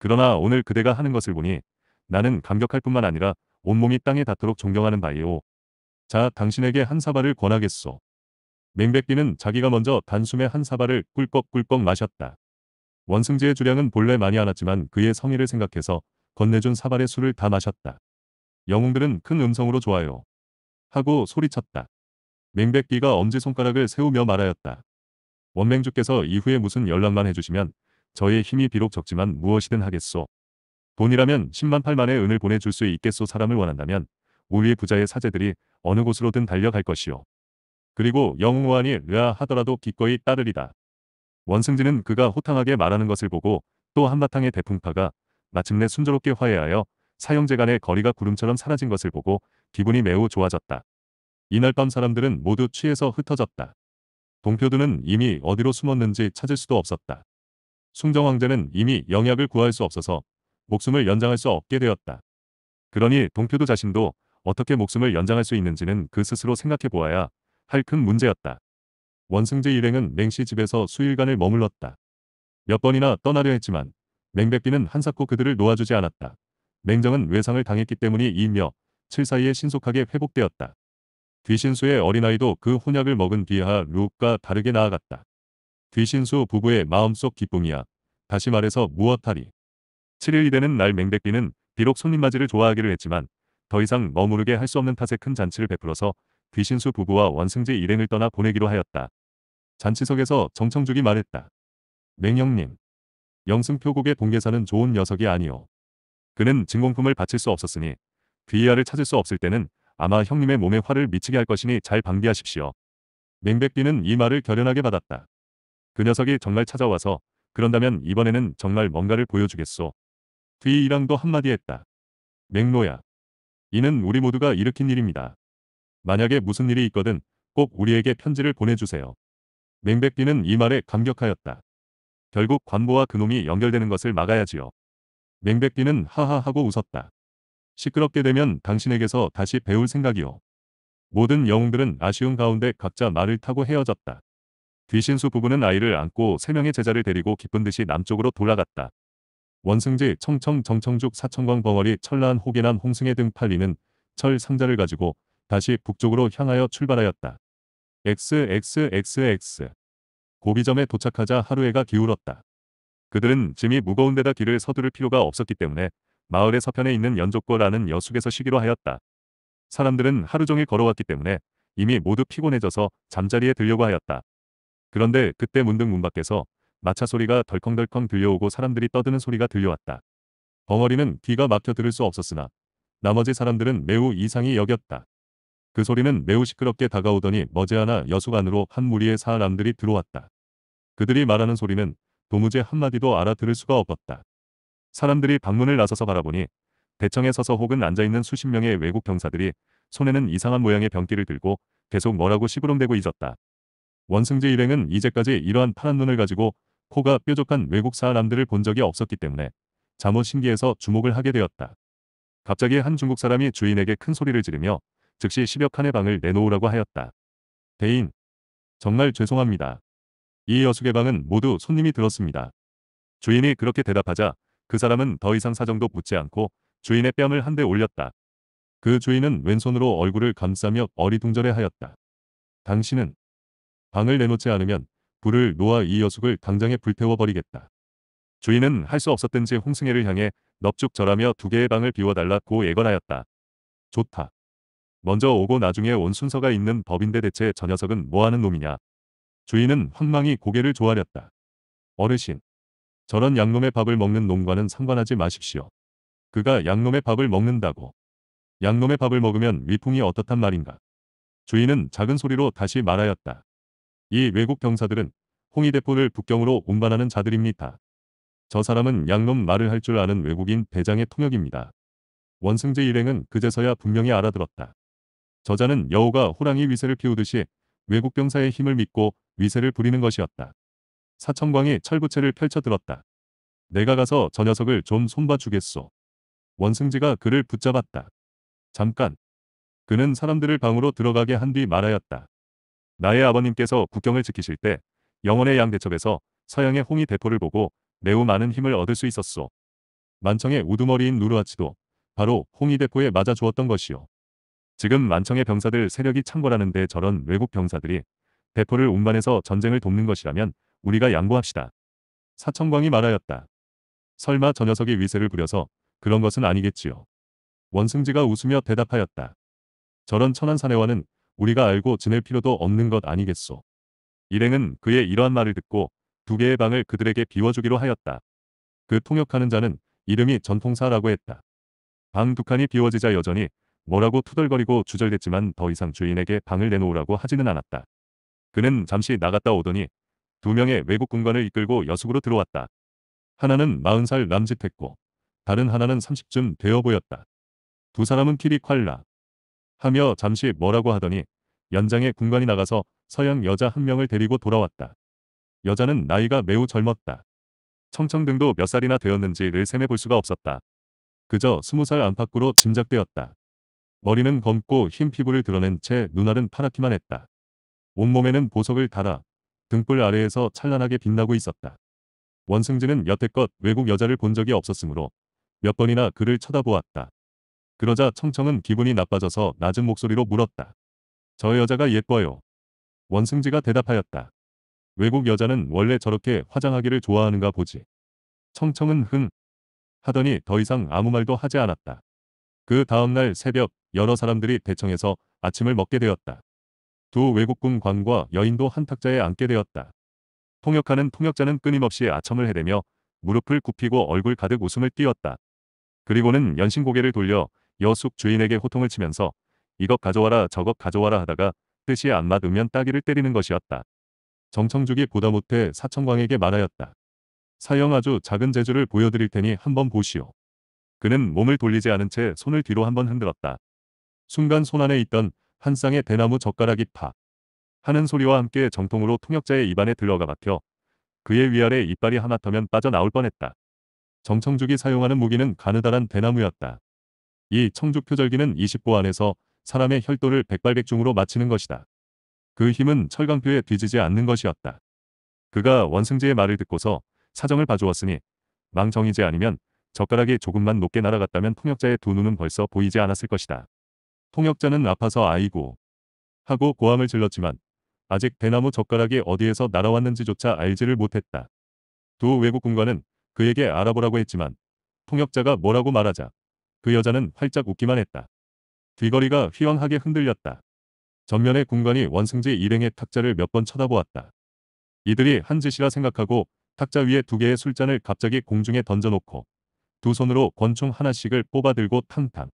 그러나 오늘 그대가 하는 것을 보니 나는 감격할 뿐만 아니라 온몸이 땅에 닿도록 존경하는 바이오. 자, 당신에게 한 사발을 권하겠소. 맹백기는 자기가 먼저 단숨에 한 사발을 꿀꺽꿀꺽 마셨다. 원승지의 주량은 본래 많이 않았지만 그의 성의를 생각해서 건네준 사발의 술을 다 마셨다. 영웅들은 큰 음성으로 좋아요. 하고 소리쳤다. 맹백기가 엄지손가락을 세우며 말하였다. 원맹주께서 이후에 무슨 연락만 해주시면 저의 힘이 비록 적지만 무엇이든 하겠소. 돈이라면 10만 8만의 은을 보내줄 수 있겠소 사람을 원한다면 우리 부자의 사제들이 어느 곳으로든 달려갈 것이오 그리고 영웅호환이 으아 하더라도 기꺼이 따르리다. 원승진은 그가 호탕하게 말하는 것을 보고 또 한바탕의 대풍파가 마침내 순조롭게 화해하여 사형제 간의 거리가 구름처럼 사라진 것을 보고 기분이 매우 좋아졌다. 이날 밤 사람들은 모두 취해서 흩어졌다. 동표두는 이미 어디로 숨었는지 찾을 수도 없었다. 숭정황제는 이미 영약을 구할 수 없어서 목숨을 연장할 수 없게 되었다. 그러니 동표두 자신도 어떻게 목숨을 연장할 수 있는지는 그 스스로 생각해 보아야 할 큰 문제였다. 원승제 일행은 맹씨 집에서 수일간을 머물렀다. 몇 번이나 떠나려 했지만 맹백비는 한사코 그들을 놓아주지 않았다. 맹정은 외상을 당했기 때문이 이며 칠사이에 신속하게 회복되었다. 귀신수의 어린아이도 그 혼약을 먹은 비하 룩과 다르게 나아갔다. 귀신수 부부의 마음속 기쁨이야. 다시 말해서 무엇하리. 7일 이되는 날 맹백비는 비록 손님 맞이를 좋아하기를 했지만 더 이상 머무르게 할 수 없는 탓에 큰 잔치를 베풀어서 귀신수 부부와 원승제 일행을 떠나 보내기로 하였다. 잔치석에서 정청죽이 말했다. 맹영님. 영승표곡의 봉계사는 좋은 녀석이 아니오. 그는 진공품을 바칠 수 없었으니 귀이하를 찾을 수 없을 때는 아마 형님의 몸에 화를 미치게 할 것이니 잘 방비하십시오. 맹백비는 이 말을 결연하게 받았다. 그 녀석이 정말 찾아와서 그런다면 이번에는 정말 뭔가를 보여주겠소. 뒤이랑도 한마디 했다. 맹노야 이는 우리 모두가 일으킨 일입니다. 만약에 무슨 일이 있거든 꼭 우리에게 편지를 보내주세요. 맹백비는 이 말에 감격하였다. 결국 관보와 그놈이 연결되는 것을 막아야지요. 맹백비는 하하하고 웃었다. 시끄럽게 되면 당신에게서 다시 배울 생각이요. 모든 영웅들은 아쉬운 가운데 각자 말을 타고 헤어졌다. 귀신수 부부는 아이를 안고 세 명의 제자를 데리고 기쁜 듯이 남쪽으로 돌아갔다. 원승지, 청청, 정청죽, 사천광, 벙어리, 천란, 호계남홍승의등 팔리는 철 상자를 가지고 다시 북쪽으로 향하여 출발하였다. XXXX 고비점에 도착하자 하루에가 기울었다. 그들은 짐이 무거운 데다 길을 서두를 필요가 없었기 때문에 마을의 서편에 있는 연족고라는 여숙에서 쉬기로 하였다. 사람들은 하루 종일 걸어왔기 때문에 이미 모두 피곤해져서 잠자리에 들려고 하였다. 그런데 그때 문득 문 밖에서 마차 소리가 덜컹덜컹 들려오고 사람들이 떠드는 소리가 들려왔다. 벙어리는 귀가 막혀 들을 수 없었으나 나머지 사람들은 매우 이상히 여겼다. 그 소리는 매우 시끄럽게 다가오더니 머지않아 여수 안으로 한 무리의 사람들이 들어왔다. 그들이 말하는 소리는 도무지 한마디도 알아들을 수가 없었다. 사람들이 방문을 나서서 바라보니 대청에 서서 혹은 앉아있는 수십 명의 외국 병사들이 손에는 이상한 모양의 병기를 들고 계속 뭐라고 시부름대고 잊었다 원승지 일행은 이제까지 이러한 파란 눈을 가지고 코가 뾰족한 외국 사람들을 본 적이 없었기 때문에 잠옷 신기해서 주목을 하게 되었다. 갑자기 한 중국 사람이 주인에게 큰 소리를 지르며 즉시 10여 칸의 방을 내놓으라고 하였다. 대인, 정말 죄송합니다. 이 여숙의 방은 모두 손님이 들었습니다. 주인이 그렇게 대답하자 그 사람은 더 이상 사정도 묻지 않고 주인의 뺨을 한 대 올렸다. 그 주인은 왼손으로 얼굴을 감싸며 어리둥절해 하였다. 당신은 방을 내놓지 않으면 불을 놓아 이 여숙을 당장에 불태워버리겠다. 주인은 할 수 없었던지 홍승혜를 향해 넙죽절하며 두 개의 방을 비워달라고 예건하였다. 좋다. 먼저 오고 나중에 온 순서가 있는 법인데 대체 저 녀석은 뭐하는 놈이냐. 주인은 황망히 고개를 조아렸다. 어르신. 저런 양놈의 밥을 먹는 놈과는 상관하지 마십시오. 그가 양놈의 밥을 먹는다고. 양놈의 밥을 먹으면 위풍이 어떻단 말인가. 주인은 작은 소리로 다시 말하였다. 이 외국 병사들은 홍의 대포를 북경으로 운반하는 자들입니다. 저 사람은 양놈 말을 할 줄 아는 외국인 대장의 통역입니다. 원승재 일행은 그제서야 분명히 알아들었다. 저자는 여우가 호랑이 위세를 피우듯이 외국 병사의 힘을 믿고 위세를 부리는 것이었다. 사천광이 철부채를 펼쳐들었다. 내가 가서 저 녀석을 좀 손봐주겠소. 원승지가 그를 붙잡았다. 잠깐. 그는 사람들을 방으로 들어가게 한 뒤 말하였다. 나의 아버님께서 국경을 지키실 때 영원의 양대첩에서 서양의 홍이 대포를 보고 매우 많은 힘을 얻을 수 있었소. 만청의 우두머리인 누르하치도 바로 홍이 대포에 맞아 주었던 것이요. 지금 만청의 병사들 세력이 창궐하는데 저런 외국 병사들이 대포를 운반해서 전쟁을 돕는 것이라면 우리가 양보합시다. 사천광이 말하였다. 설마 저 녀석이 위세를 부려서 그런 것은 아니겠지요. 원승지가 웃으며 대답하였다. 저런 천한 사내와는 우리가 알고 지낼 필요도 없는 것 아니겠소. 일행은 그의 이러한 말을 듣고 두 개의 방을 그들에게 비워주기로 하였다. 그 통역하는 자는 이름이 전통사라고 했다. 방 두 칸이 비워지자 여전히 뭐라고 투덜거리고 주절댔지만 더 이상 주인에게 방을 내놓으라고 하지는 않았다. 그는 잠시 나갔다 오더니 두 명의 외국 군관을 이끌고 여숙으로 들어왔다. 하나는 40살 남짓했고 다른 하나는 30쯤 되어 보였다. 두 사람은 키리 콸라 하며 잠시 뭐라고 하더니 연장의 군관이 나가서 서양 여자 한 명을 데리고 돌아왔다. 여자는 나이가 매우 젊었다. 청청등도 몇 살이나 되었는지를 셈해 볼 수가 없었다. 그저 스무 살 안팎으로 짐작되었다. 머리는 검고 흰 피부를 드러낸 채 눈알은 파랗기만 했다. 온몸에는 보석을 달아 등불 아래에서 찬란하게 빛나고 있었다. 원승진은 여태껏 외국 여자를 본 적이 없었으므로 몇 번이나 그를 쳐다보았다. 그러자 청청은 기분이 나빠져서 낮은 목소리로 물었다. 저 여자가 예뻐요. 원승지가 대답하였다. 외국 여자는 원래 저렇게 화장하기를 좋아하는가 보지. 청청은 흥 하더니 더 이상 아무 말도 하지 않았다. 그 다음날 새벽 여러 사람들이 대청해서 아침을 먹게 되었다. 두외국군 관과 여인도 한탁자에 앉게 되었다. 통역하는 통역자는 끊임없이 아첨을 해대며 무릎을 굽히고 얼굴 가득 웃음을 띄웠다. 그리고는 연신 고개를 돌려 여숙 주인에게 호통을 치면서 이것 가져와라 저것 가져와라 하다가 뜻이 안 맞으면 따기를 때리는 것이었다. 정청죽이 보다 못해 사천광에게 말하였다. 사형 아주 작은 재주를 보여드릴 테니 한번 보시오. 그는 몸을 돌리지 않은 채 손을 뒤로 한번 흔들었다. 순간 손안에 있던 한 쌍의 대나무 젓가락이 파 하는 소리와 함께 정통으로 통역자의 입안에 들어가 박혀 그의 위아래 이빨이 하나터면 빠져나올 뻔했다. 정청죽이 사용하는 무기는 가느다란 대나무였다. 이 청죽 표절기는 20보 안에서 사람의 혈도를 백발백중으로 마치는 것이다. 그 힘은 철강표에 뒤지지 않는 것이었다. 그가 원승지의 말을 듣고서 사정을 봐주었으니 망정이지 아니면 젓가락이 조금만 높게 날아갔다면 통역자의 두 눈은 벌써 보이지 않았을 것이다. 통역자는 아파서 아이고 하고 고함을 질렀지만 아직 대나무 젓가락이 어디에서 날아왔는지조차 알지를 못했다. 두 외국 군관은 그에게 알아보라고 했지만 통역자가 뭐라고 말하자 그 여자는 활짝 웃기만 했다. 귀걸이가 휘황하게 흔들렸다. 전면의 군관이 원승지 일행의 탁자를 몇 번 쳐다보았다. 이들이 한 짓이라 생각하고 탁자 위에 두 개의 술잔을 갑자기 공중에 던져놓고 두 손으로 권총 하나씩을 뽑아들고 탕탕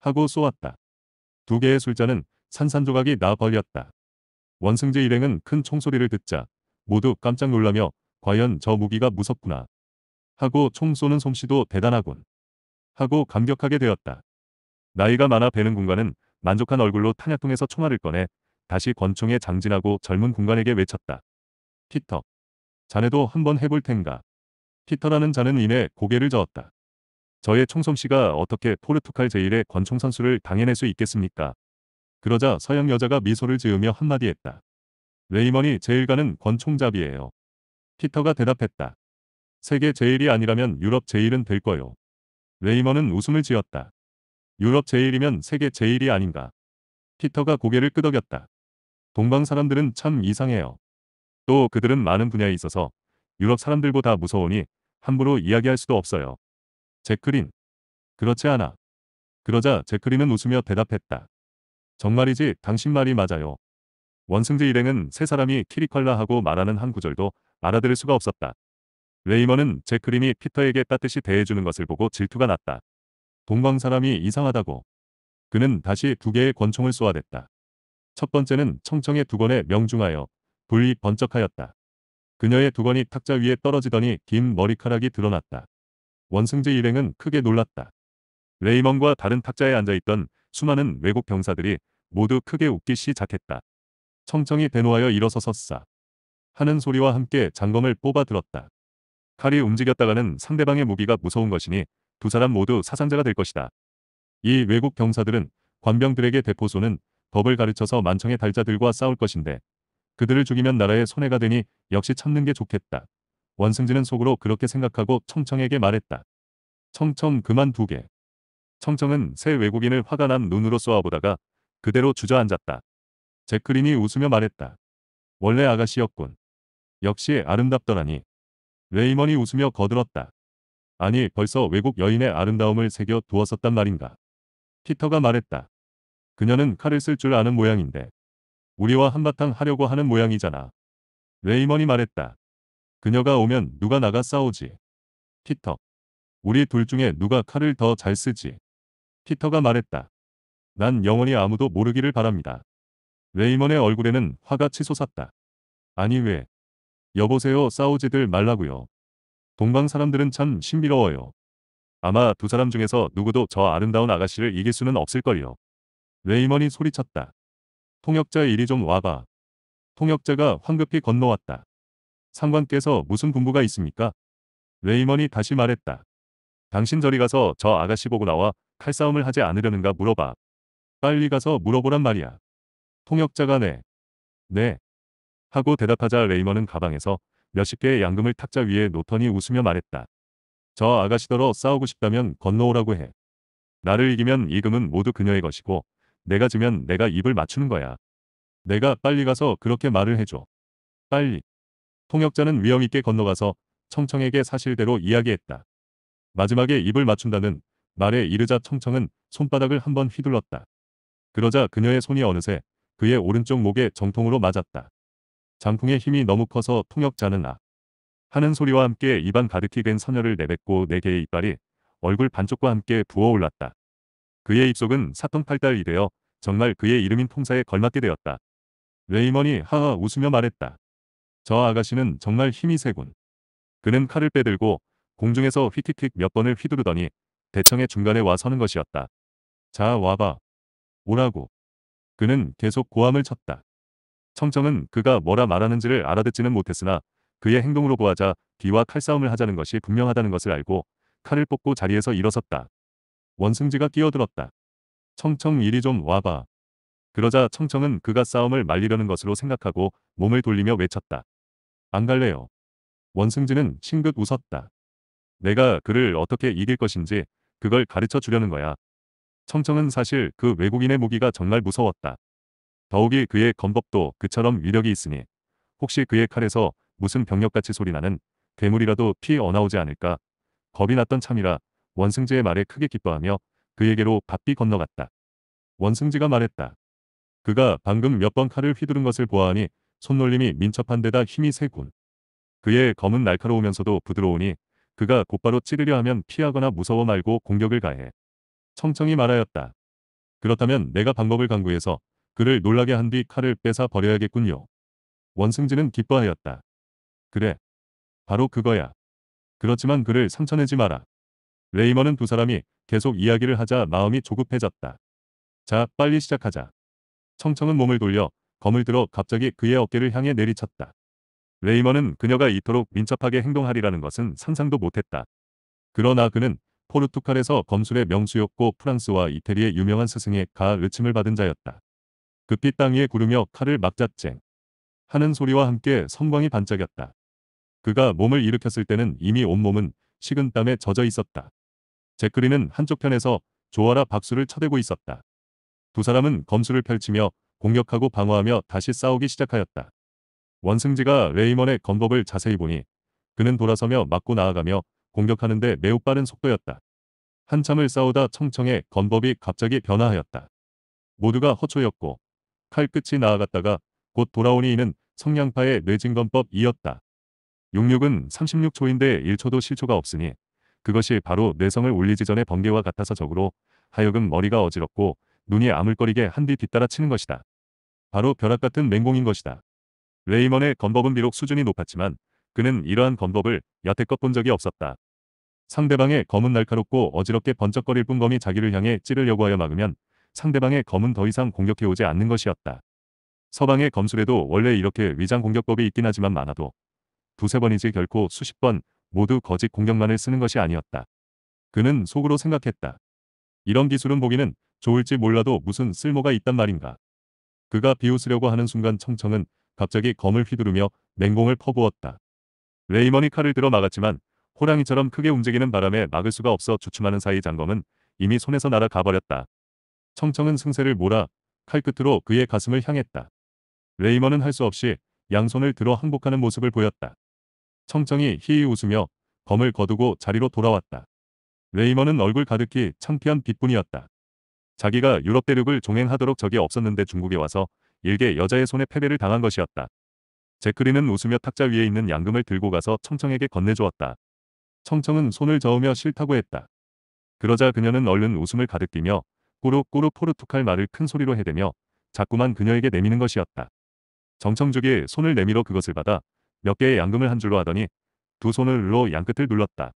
하고 쏘았다. 두 개의 술잔은 산산조각이 나벌렸다 원승재 일행은 큰 총소리를 듣자 모두 깜짝 놀라며 과연 저 무기가 무섭구나. 하고 총 쏘는 솜씨도 대단하군. 하고 감격하게 되었다. 나이가 많아 배는 공간은 만족한 얼굴로 탄약통에서 총알을 꺼내 다시 권총에 장진하고 젊은 공간에게 외쳤다. 피터. 자네도 한번 해볼 텐가. 피터라는 자는 이내 고개를 저었다. 저의 총솜씨가 어떻게 포르투갈 제1의 권총 선수를 당해낼 수 있겠습니까? 그러자 서양 여자가 미소를 지으며 한마디 했다. 레이먼이 제1가는 권총잡이에요. 피터가 대답했다. 세계 제1이 아니라면 유럽 제1은 될 거요. 레이먼은 웃음을 지었다. 유럽 제1이면 세계 제1이 아닌가. 피터가 고개를 끄덕였다. 동방 사람들은 참 이상해요. 또 그들은 많은 분야에 있어서 유럽 사람들보다 무서우니 함부로 이야기할 수도 없어요. 제크린. 그렇지 않아. 그러자 제크린은 웃으며 대답했다. 정말이지 당신 말이 맞아요. 원승제 일행은 세 사람이 키리컬라하고 말하는 한 구절도 알아들을 수가 없었다. 레이먼은 제크린이 피터에게 따뜻이 대해주는 것을 보고 질투가 났다. 동방 사람이 이상하다고. 그는 다시 두 개의 권총을 쏘아댔다. 첫 번째는 청청의 두건에 명중하여 불이 번쩍하였다. 그녀의 두건이 탁자 위에 떨어지더니 긴 머리카락이 드러났다. 원승제 일행은 크게 놀랐다. 레이먼과 다른 탁자에 앉아있던 수많은 외국 병사들이 모두 크게 웃기 시작했다. 청청이 대노하여 일어서섰싸 하는 소리와 함께 장검을 뽑아 들었다. 칼이 움직였다가는 상대방의 무기가 무서운 것이니 두 사람 모두 사상자가 될 것이다. 이 외국 병사들은 관병들에게 대포소는 법을 가르쳐서 만청의 달자들과 싸울 것인데 그들을 죽이면 나라의 손해가 되니 역시 참는 게 좋겠다. 원승진은 속으로 그렇게 생각하고 청청에게 말했다. 청청 그만두게. 청청은 새 외국인을 화가 난 눈으로 쏘아보다가 그대로 주저앉았다. 제크린이 웃으며 말했다. 원래 아가씨였군. 역시 아름답더라니. 레이먼이 웃으며 거들었다. 아니 벌써 외국 여인의 아름다움을 새겨 두었었단 말인가. 피터가 말했다. 그녀는 칼을 쓸 줄 아는 모양인데 우리와 한바탕 하려고 하는 모양이잖아. 레이먼이 말했다. 그녀가 오면 누가 나가 싸우지. 피터. 우리 둘 중에 누가 칼을 더 잘 쓰지. 피터가 말했다. 난 영원히 아무도 모르기를 바랍니다. 레이먼의 얼굴에는 화가 치솟았다. 아니 왜. 여보세요 싸우지들 말라고요. 동방 사람들은 참 신비로워요. 아마 두 사람 중에서 누구도 저 아름다운 아가씨를 이길 수는 없을걸요. 레이먼이 소리쳤다. 통역자 이리 좀 와봐. 통역자가 황급히 건너왔다. 상관께서 무슨 분부가 있습니까? 레이먼이 다시 말했다. 당신 저리 가서 저 아가씨 보고 나와 칼싸움을 하지 않으려는가 물어봐. 빨리 가서 물어보란 말이야. 통역자가 네. 네. 하고 대답하자 레이먼은 가방에서 몇십 개의 양금을 탁자 위에 놓더니 웃으며 말했다. 저 아가씨더러 싸우고 싶다면 건너오라고 해. 나를 이기면 이 금은 모두 그녀의 것이고 내가 지면 내가 입을 맞추는 거야. 내가 빨리 가서 그렇게 말을 해줘. 빨리. 통역자는 위험있게 건너가서 청청에게 사실대로 이야기했다. 마지막에 입을 맞춘다는 말에 이르자 청청은 손바닥을 한번 휘둘렀다. 그러자 그녀의 손이 어느새 그의 오른쪽 목에 정통으로 맞았다. 장풍의 힘이 너무 커서 통역자는 아 하는 소리와 함께 입안 가득히 된선녀을 내뱉고 네 개의 이빨이 얼굴 반쪽과 함께 부어올랐다. 그의 입속은 사통팔달이 되어 정말 그의 이름인 통사에 걸맞게 되었다. 레이먼이 하하 웃으며 말했다. 저 아가씨는 정말 힘이 세군. 그는 칼을 빼들고 공중에서 휘틱킥몇 번을 휘두르더니 대청의 중간에 와 서는 것이었다. 자 와봐. 오라고. 그는 계속 고함을 쳤다. 청청은 그가 뭐라 말하는지를 알아듣지는 못했으나 그의 행동으로 보아자 비와 칼싸움을 하자는 것이 분명하다는 것을 알고 칼을 뽑고 자리에서 일어섰다. 원승지가 끼어들었다. 청청 이리 좀 와봐. 그러자 청청은 그가 싸움을 말리려는 것으로 생각하고 몸을 돌리며 외쳤다. 안 갈래요. 원승진은 싱긋 웃었다. 내가 그를 어떻게 이길 것인지 그걸 가르쳐 주려는 거야. 청청은 사실 그 외국인의 무기가 정말 무서웠다. 더욱이 그의 검법도 그처럼 위력이 있으니 혹시 그의 칼에서 무슨 병력같이 소리나는 괴물이라도 피 어나오지 않을까 겁이 났던 참이라 원승지의 말에 크게 기뻐하며 그에게로 바삐 건너갔다. 원승지가 말했다. 그가 방금 몇 번 칼을 휘두른 것을 보아하니 손놀림이 민첩한 데다 힘이 세군. 그의 검은 날카로우면서도 부드러우니 그가 곧바로 찌르려 하면 피하거나 무서워 말고 공격을 가해. 청청이 말하였다. 그렇다면 내가 방법을 강구해서 그를 놀라게 한 뒤 칼을 뺏어 버려야겠군요. 원승진은 기뻐하였다. 그래. 바로 그거야. 그렇지만 그를 상처내지 마라. 레이먼은두 사람이 계속 이야기를 하자 마음이 조급해졌다. 자, 빨리 시작하자. 청청은 몸을 돌려 검을 들어 갑자기 그의 어깨를 향해 내리쳤다. 레이먼은 그녀가 이토록 민첩하게 행동하리라는 것은 상상도 못했다. 그러나 그는 포르투갈에서 검술의 명수였고 프랑스와 이태리의 유명한 스승의 가 르침을 받은 자였다. 급히 땅 위에 구르며 칼을 막자쟁 하는 소리와 함께 성광이 반짝였다. 그가 몸을 일으켰을 때는 이미 온몸은 식은 땀에 젖어 있었다. 제크리는 한쪽 편에서 조아라 박수를 쳐대고 있었다. 두 사람은 검술을 펼치며 공격하고 방어하며 다시 싸우기 시작하였다. 원승지가 레이먼의 건법을 자세히 보니 그는 돌아서며 맞고 나아가며 공격하는데 매우 빠른 속도였다. 한참을 싸우다 청청의 건법이 갑자기 변화하였다. 모두가 허초였고 칼끝이 나아갔다가 곧 돌아오니 이는 성량파의 뇌진건법이었다. 6 6은 36초인데 1초도 실초가 없으니 그것이 바로 뇌성을 올리지 전의 번개와 같아서 적으로 하여금 머리가 어지럽고 눈이 아물거리게 한 뒤 뒤따라 치는 것이다. 바로 벼락 같은 맹공인 것이다. 레이먼의 건법은 비록 수준이 높았지만 그는 이러한 건법을 여태껏 본 적이 없었다. 상대방의 검은 날카롭고 어지럽게 번쩍거릴 뿐검이 자기를 향해 찌르려고 하여 막으면 상대방의 검은 더 이상 공격해오지 않는 것이었다. 서방의 검술에도 원래 이렇게 위장 공격법이 있긴 하지만 많아도 두세 번이지 결코 수십 번 모두 거짓 공격만을 쓰는 것이 아니었다. 그는 속으로 생각했다. 이런 기술은 보기는 좋을지 몰라도 무슨 쓸모가 있단 말인가. 그가 비웃으려고 하는 순간 청청은 갑자기 검을 휘두르며 맹공을 퍼부었다. 레이먼이 칼을 들어 막았지만 호랑이처럼 크게 움직이는 바람에 막을 수가 없어 주춤하는 사이 장검은 이미 손에서 날아가 버렸다. 청청은 승세를 몰아 칼끝으로 그의 가슴을 향했다. 레이먼은 할 수 없이 양손을 들어 항복하는 모습을 보였다. 청청이 희희 웃으며 검을 거두고 자리로 돌아왔다. 레이먼은 얼굴 가득히 창피한 빛뿐이었다. 자기가 유럽 대륙을 종행하도록 적이 없었는데 중국에 와서 일개 여자의 손에 패배를 당한 것이었다. 제크리는 웃으며 탁자 위에 있는 양금을 들고 가서 청청에게 건네주었다. 청청은 손을 저으며 싫다고 했다. 그러자 그녀는 얼른 웃음을 가득 띠며 꾸룩꾸룩 포르투갈 말을 큰 소리로 해대며 자꾸만 그녀에게 내미는 것이었다. 정청죽이 손을 내밀어 그것을 받아 몇 개의 양금을 한 줄로 하더니 두 손을 로 양끝을 눌렀다.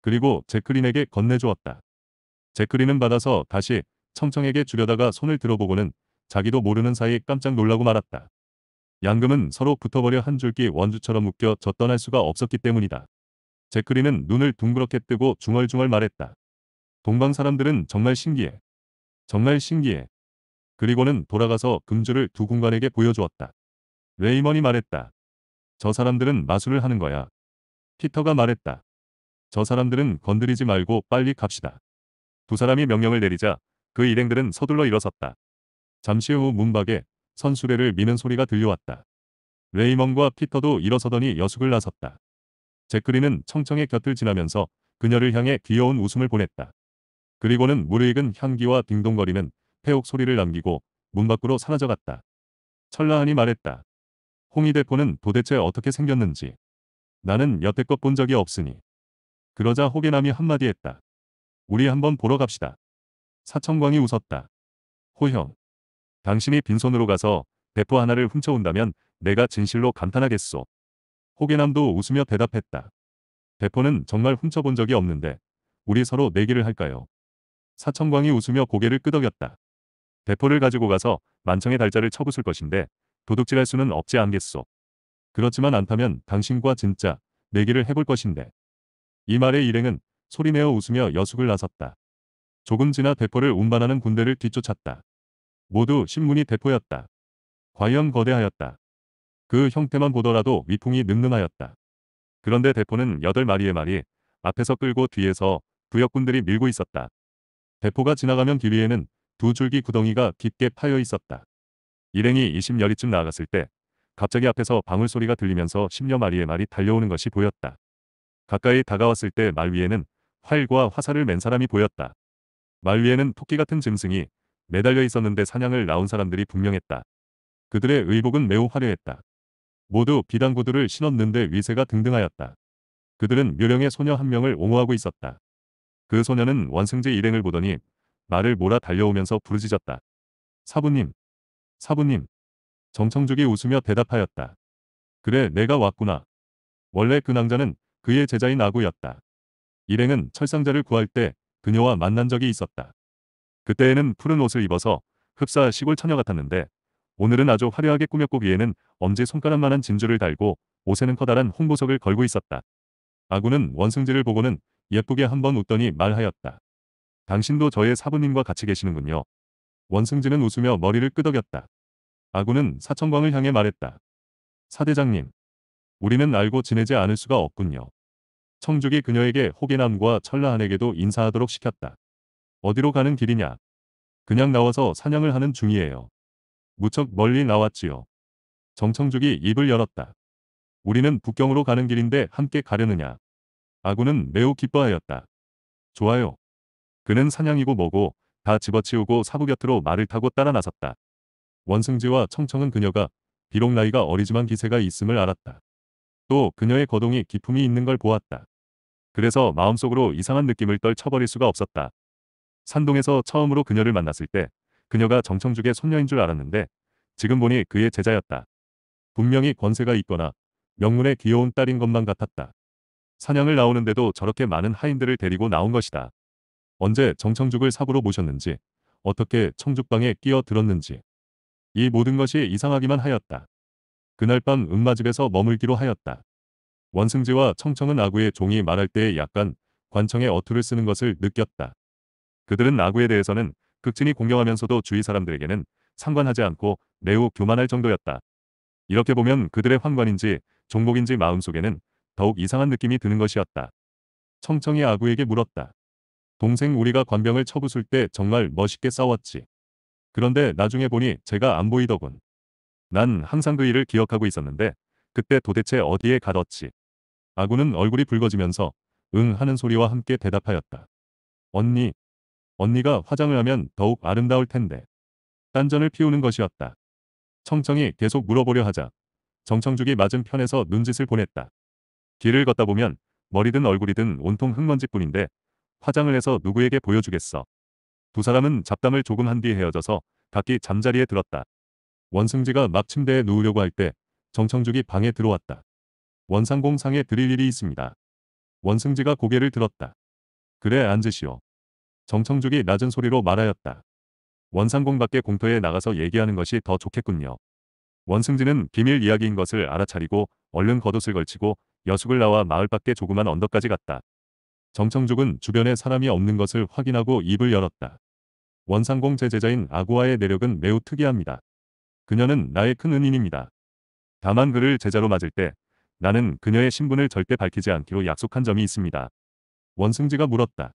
그리고 제크린에게 건네주었다. 제크린은 받아서 다시 청청에게 주려다가 손을 들어보고는 자기도 모르는 사이 깜짝 놀라고 말았다. 양금은 서로 붙어버려 한 줄기 원주처럼 묶여 저 떠날 수가 없었기 때문이다. 제크리는 눈을 둥그렇게 뜨고 중얼중얼 말했다. 동방 사람들은 정말 신기해. 정말 신기해. 그리고는 돌아가서 금주를 두 군관에게 보여주었다. 레이먼이 말했다. 저 사람들은 마술을 하는 거야. 피터가 말했다. 저 사람들은 건드리지 말고 빨리 갑시다. 두 사람이 명령을 내리자 그 일행들은 서둘러 일어섰다. 잠시 후 문밖에 선수배를 미는 소리가 들려왔다. 레이먼과 피터도 일어서더니 여숙을 나섰다. 제크리는 청청의 곁을 지나면서 그녀를 향해 귀여운 웃음을 보냈다. 그리고는 무르익은 향기와 빙동거리는 폐옥 소리를 남기고 문 밖으로 사라져갔다. 철라한이 말했다. 홍의대포는 도대체 어떻게 생겼는지. 나는 여태껏 본 적이 없으니. 그러자 호계남이 한마디 했다. 우리 한번 보러 갑시다. 사천광이 웃었다. 호형. 당신이 빈손으로 가서 대포 하나를 훔쳐온다면 내가 진실로 감탄하겠소. 호계남도 웃으며 대답했다. 대포는 정말 훔쳐본 적이 없는데 우리 서로 내기를 할까요? 사천광이 웃으며 고개를 끄덕였다. 대포를 가지고 가서 만청의 달자를 쳐붙을 것인데 도둑질할 수는 없지 않겠소. 그렇지만 않다면 당신과 진짜 내기를 해볼 것인데. 이 말의 일행은 소리내어 웃으며 여숙을 나섰다. 조금 지나 대포를 운반하는 군대를 뒤쫓았다. 모두 신문이 대포였다. 과연 거대하였다. 그 형태만 보더라도 위풍이 능능하였다. 그런데 대포는 8마리의 말이 앞에서 끌고 뒤에서 부역군들이 밀고 있었다. 대포가 지나가면 길 위에는 두 줄기 구덩이가 깊게 파여 있었다. 일행이 20여리쯤 나아갔을 때 갑자기 앞에서 방울소리가 들리면서 10여 마리의 말이 달려오는 것이 보였다. 가까이 다가왔을 때 말 위에는 활과 화살을 맨 사람이 보였다. 말 위에는 토끼 같은 짐승이 매달려 있었는데 사냥을 나온 사람들이 분명했다. 그들의 의복은 매우 화려했다. 모두 비단 구두를 신었는데 위세가 등등하였다. 그들은 묘령의 소녀 한 명을 옹호하고 있었다. 그 소녀는 원승제 일행을 보더니 말을 몰아 달려오면서 부르짖었다. 사부님, 사부님. 정청죽이 웃으며 대답하였다. 그래 내가 왔구나. 원래 그 낭자는 그의 제자인 아구였다. 일행은 철상자를 구할 때 그녀와 만난 적이 있었다. 그때에는 푸른 옷을 입어서 흡사 시골 처녀 같았는데 오늘은 아주 화려하게 꾸몄고 위에는 엄지 손가락만한 진주를 달고 옷에는 커다란 홍보석을 걸고 있었다. 아군은 원승지를 보고는 예쁘게 한번 웃더니 말하였다. 당신도 저의 사부님과 같이 계시는군요. 원승지는 웃으며 머리를 끄덕였다. 아군은 사천광을 향해 말했다. 사대장님, 우리는 알고 지내지 않을 수가 없군요. 청죽이 그녀에게 호계남과 천라한에게도 인사하도록 시켰다. 어디로 가는 길이냐? 그냥 나와서 사냥을 하는 중이에요. 무척 멀리 나왔지요. 정청죽이 입을 열었다. 우리는 북경으로 가는 길인데 함께 가려느냐. 아군은 매우 기뻐하였다. 좋아요. 그는 사냥이고 뭐고 다 집어치우고 사부 곁으로 말을 타고 따라 나섰다. 원승지와 청청은 그녀가 비록 나이가 어리지만 기세가 있음을 알았다. 또 그녀의 거동이 기품이 있는 걸 보았다. 그래서 마음속으로 이상한 느낌을 떨쳐버릴 수가 없었다. 산동에서 처음으로 그녀를 만났을 때 그녀가 정청죽의 손녀인 줄 알았는데 지금 보니 그의 제자였다. 분명히 권세가 있거나 명문의 귀여운 딸인 것만 같았다. 사냥을 나오는데도 저렇게 많은 하인들을 데리고 나온 것이다. 언제 정청죽을 사부로 모셨는지 어떻게 청죽방에 끼어들었는지 이 모든 것이 이상하기만 하였다. 그날 밤 음마집에서 머물기로 하였다. 원승지와 청청은 아구의 종이 말할 때에 약간 관청의 어투를 쓰는 것을 느꼈다. 그들은 아구에 대해서는 극진히 공경하면서도 주위 사람들에게는 상관하지 않고 매우 교만할 정도였다. 이렇게 보면 그들의 환관인지 종목인지 마음속에는 더욱 이상한 느낌이 드는 것이었다. 청청이 아구에게 물었다. 동생 우리가 관병을 쳐부술 때 정말 멋있게 싸웠지. 그런데 나중에 보니 제가 안 보이더군. 난 항상 그 일을 기억하고 있었는데 그때 도대체 어디에 가뒀지. 아군은 얼굴이 붉어지면서 응 하는 소리와 함께 대답하였다. 언니. 언니가 화장을 하면 더욱 아름다울 텐데. 딴전을 피우는 것이었다. 청청이 계속 물어보려 하자 정청죽이 맞은 편에서 눈짓을 보냈다. 길을 걷다 보면 머리든 얼굴이든 온통 흙먼지뿐인데 화장을 해서 누구에게 보여주겠어. 두 사람은 잡담을 조금 한 뒤 헤어져서 각기 잠자리에 들었다. 원승지가 막 침대에 누우려고 할 때 정청죽이 방에 들어왔다. 원상공 상에 드릴 일이 있습니다. 원승지가 고개를 들었다. 그래 앉으시오. 정청죽이 낮은 소리로 말하였다. 원상공 밖에 공터에 나가서 얘기하는 것이 더 좋겠군요. 원승지는 비밀 이야기인 것을 알아차리고 얼른 겉옷을 걸치고 여숙을 나와 마을 밖에 조그만 언덕까지 갔다. 정청죽은 주변에 사람이 없는 것을 확인하고 입을 열었다. 원상공 제제자인 아구아의 내력은 매우 특이합니다. 그녀는 나의 큰 은인입니다. 다만 그를 제자로 맞을 때 나는 그녀의 신분을 절대 밝히지 않기로 약속한 점이 있습니다. 원승지가 물었다.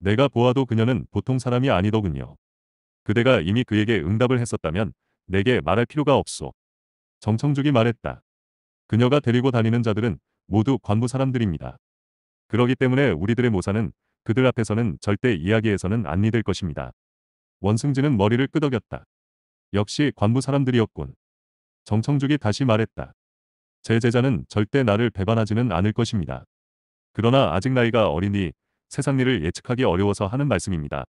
내가 보아도 그녀는 보통 사람이 아니더군요. 그대가 이미 그에게 응답을 했었다면 내게 말할 필요가 없소. 정청죽이 말했다. 그녀가 데리고 다니는 자들은 모두 관부 사람들입니다. 그러기 때문에 우리들의 모사는 그들 앞에서는 절대 이야기에서는안 믿을 것입니다. 원승지는 머리를 끄덕였다. 역시 관부 사람들이었군. 정청죽이 다시 말했다. 제 제자는 절대 나를 배반하지는 않을 것입니다. 그러나 아직 나이가 어리니 세상 일을 예측하기 어려워서 하는 말씀입니다.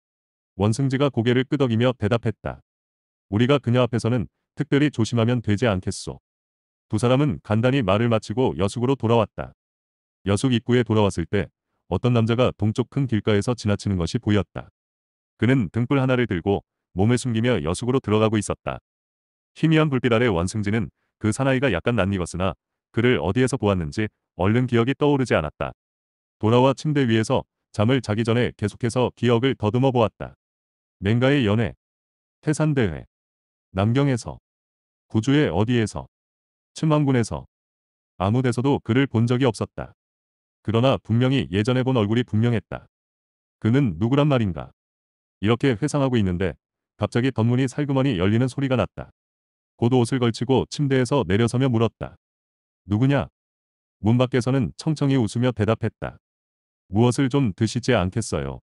원승지가 고개를 끄덕이며 대답했다. 우리가 그녀 앞에서는 특별히 조심하면 되지 않겠소. 두 사람은 간단히 말을 마치고 여숙으로 돌아왔다. 여숙 입구에 돌아왔을 때 어떤 남자가 동쪽 큰 길가에서 지나치는 것이 보였다. 그는 등불 하나를 들고 몸을 숨기며 여숙으로 들어가고 있었다. 희미한 불빛 아래 원승지는 그 사나이가 약간 낯익었으나 그를 어디에서 보았는지 얼른 기억이 떠오르지 않았다. 돌아와 침대 위에서 잠을 자기 전에 계속해서 기억을 더듬어 보았다. 맹가의 연애, 태산대회, 남경에서, 구주의 어디에서, 춘왕군에서 아무데서도 그를 본 적이 없었다. 그러나 분명히 예전에 본 얼굴이 분명했다. 그는 누구란 말인가. 이렇게 회상하고 있는데 갑자기 덧문이 살그머니 열리는 소리가 났다. 고도 옷을 걸치고 침대에서 내려서며 물었다. 누구냐? 문 밖에서는 청청히 웃으며 대답했다. 무엇을 좀 드시지 않겠어요.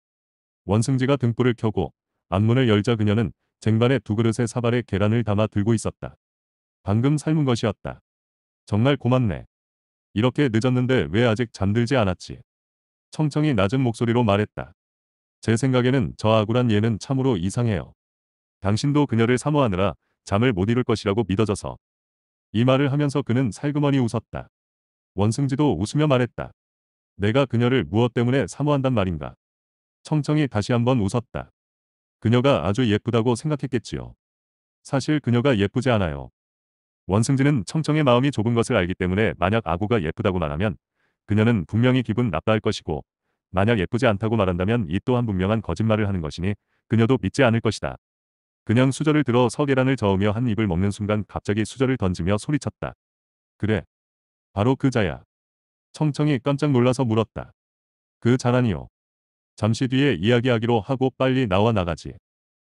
원승지가 등불을 켜고 앞문을 열자 그녀는 쟁반에 두 그릇의 사발에 계란을 담아 들고 있었다. 방금 삶은 것이었다. 정말 고맙네. 이렇게 늦었는데 왜 아직 잠들지 않았지? 청청이 낮은 목소리로 말했다. 제 생각에는 저 억울한 얘는 참으로 이상해요. 당신도 그녀를 사모하느라 잠을 못 이룰 것이라고 믿어져서. 이 말을 하면서 그는 살그머니 웃었다. 원승지도 웃으며 말했다. 내가 그녀를 무엇 때문에 사모한단 말인가. 청청이 다시 한번 웃었다. 그녀가 아주 예쁘다고 생각했겠지요. 사실 그녀가 예쁘지 않아요. 원승진은 청청의 마음이 좁은 것을 알기 때문에 만약 아고가 예쁘다고 말하면 그녀는 분명히 기분 나빠할 것이고 만약 예쁘지 않다고 말한다면 이 또한 분명한 거짓말을 하는 것이니 그녀도 믿지 않을 것이다. 그냥 수저를 들어 서계란을 저으며 한 입을 먹는 순간 갑자기 수저를 던지며 소리쳤다. 그래. 바로 그자야. 청청이 깜짝 놀라서 물었다. 그 자라니요. 잠시 뒤에 이야기하기로 하고 빨리 나와 나가지.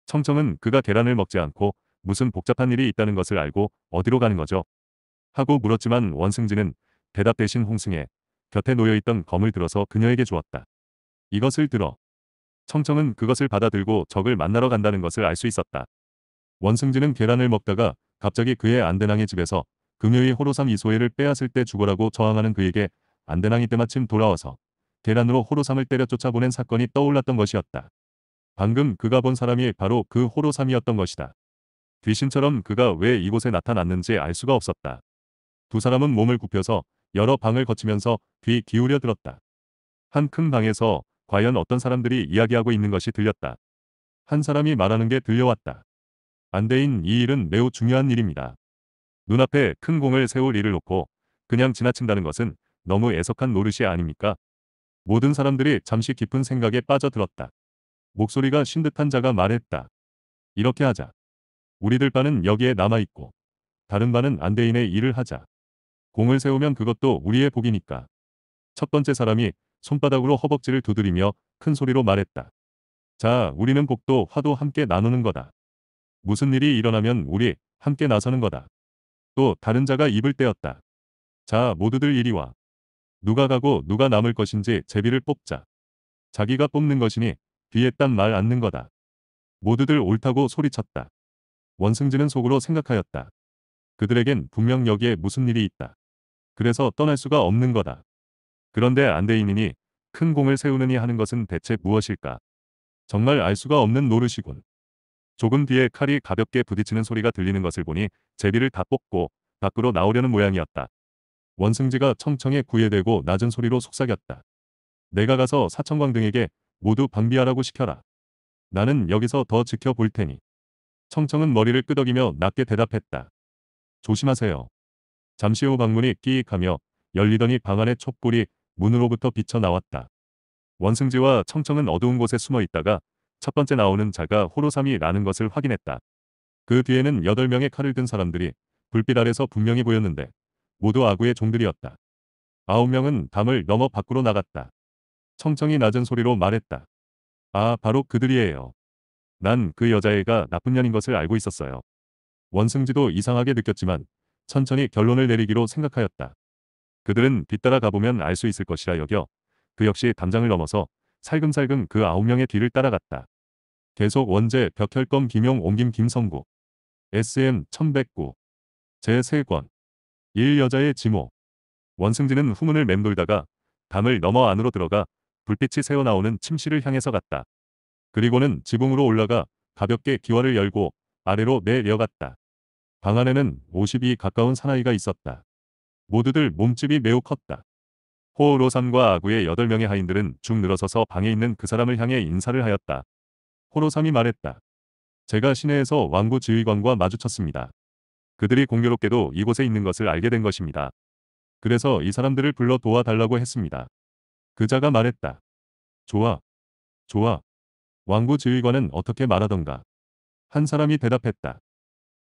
청청은 그가 계란을 먹지 않고 무슨 복잡한 일이 있다는 것을 알고 어디로 가는 거죠? 하고 물었지만 원승진은 대답 대신 홍승에 곁에 놓여있던 검을 들어서 그녀에게 주었다. 이것을 들어 청청은 그것을 받아들고 적을 만나러 간다는 것을 알 수 있었다. 원승진은 계란을 먹다가 갑자기 그의 안대낭의 집에서 금요일 호로삼 이소혜를 빼앗을 때 죽어라고 저항하는 그에게 안대낭이 때마침 돌아와서 계란으로 호로삼을 때려쫓아 보낸 사건이 떠올랐던 것이었다. 방금 그가 본 사람이 바로 그 호로삼이었던 것이다. 귀신처럼 그가 왜 이곳에 나타났는지 알 수가 없었다. 두 사람은 몸을 굽혀서 여러 방을 거치면서 귀 기울여 들었다. 한 큰 방에서 과연 어떤 사람들이 이야기하고 있는 것이 들렸다. 한 사람이 말하는 게 들려왔다. 안대인 이 일은 매우 중요한 일입니다. 눈앞에 큰 공을 세울 일을 놓고 그냥 지나친다는 것은 너무 애석한 노릇이 아닙니까? 모든 사람들이 잠시 깊은 생각에 빠져들었다. 목소리가 쉰 듯한 자가 말했다. 이렇게 하자. 우리들 반은 여기에 남아있고 다른 반은 안대인의 일을 하자. 공을 세우면 그것도 우리의 복이니까. 첫 번째 사람이 손바닥으로 허벅지를 두드리며 큰 소리로 말했다. 자, 우리는 복도 화도 함께 나누는 거다. 무슨 일이 일어나면 우리 함께 나서는 거다. 또 다른 자가 입을 떼었다. 자, 모두들 이리 와. 누가 가고 누가 남을 것인지 제비를 뽑자. 자기가 뽑는 것이니 뒤에 딴말 않는 거다. 모두들 옳다고 소리쳤다. 원승진은 속으로 생각하였다. 그들에겐 분명 여기에 무슨 일이 있다. 그래서 떠날 수가 없는 거다. 그런데 안대인이니 큰 공을 세우느니 하는 것은 대체 무엇일까? 정말 알 수가 없는 노릇이군. 조금 뒤에 칼이 가볍게 부딪히는 소리가 들리는 것을 보니 제비를 다 뽑고 밖으로 나오려는 모양이었다. 원승지가 청청에 구애되고 낮은 소리로 속삭였다. 내가 가서 사천광 등에게 모두 방비하라고 시켜라. 나는 여기서 더 지켜볼 테니. 청청은 머리를 끄덕이며 낮게 대답했다. 조심하세요. 잠시 후 방문이 끼익하며 열리더니 방 안에 촛불이 문으로부터 비쳐나왔다. 원승지와 청청은 어두운 곳에 숨어 있다가 첫 번째 나오는 자가 호로삼이라는 것을 확인했다. 그 뒤에는 8명의 칼을 든 사람들이 불빛 아래서 분명히 보였는데 모두 아구의 종들이었다. 9명은 담을 넘어 밖으로 나갔다. 청청이 낮은 소리로 말했다. 아, 바로 그들이에요. 난 그 여자애가 나쁜 년인 것을 알고 있었어요. 원승지도 이상하게 느꼈지만 천천히 결론을 내리기로 생각하였다. 그들은 뒤따라 가보면 알 수 있을 것이라 여겨 그 역시 담장을 넘어서 살금살금 그 아홉 명의 뒤를 따라갔다. 계속 원제 벽혈검 김용 옮김 김성구 SM 1109 제3권 1여자의 지모 원승진은 후문을 맴돌다가 담을 넘어 안으로 들어가 불빛이 새어나오는 침실을 향해서 갔다. 그리고는 지붕으로 올라가 가볍게 기와를 열고 아래로 내려갔다. 방 안에는 5 0이 가까운 사나이가 있었다. 모두들 몸집이 매우 컸다. 호로삼과 아구의 8명의 하인들은 쭉 늘어서서 방에 있는 그 사람을 향해 인사를 하였다. 호로삼이 말했다. 제가 시내에서 왕구 지휘관과 마주쳤습니다. 그들이 공교롭게도 이곳에 있는 것을 알게 된 것입니다. 그래서 이 사람들을 불러 도와달라고 했습니다. 그자가 말했다. 좋아. 좋아. 왕구 지휘관은 어떻게 말하던가. 한 사람이 대답했다.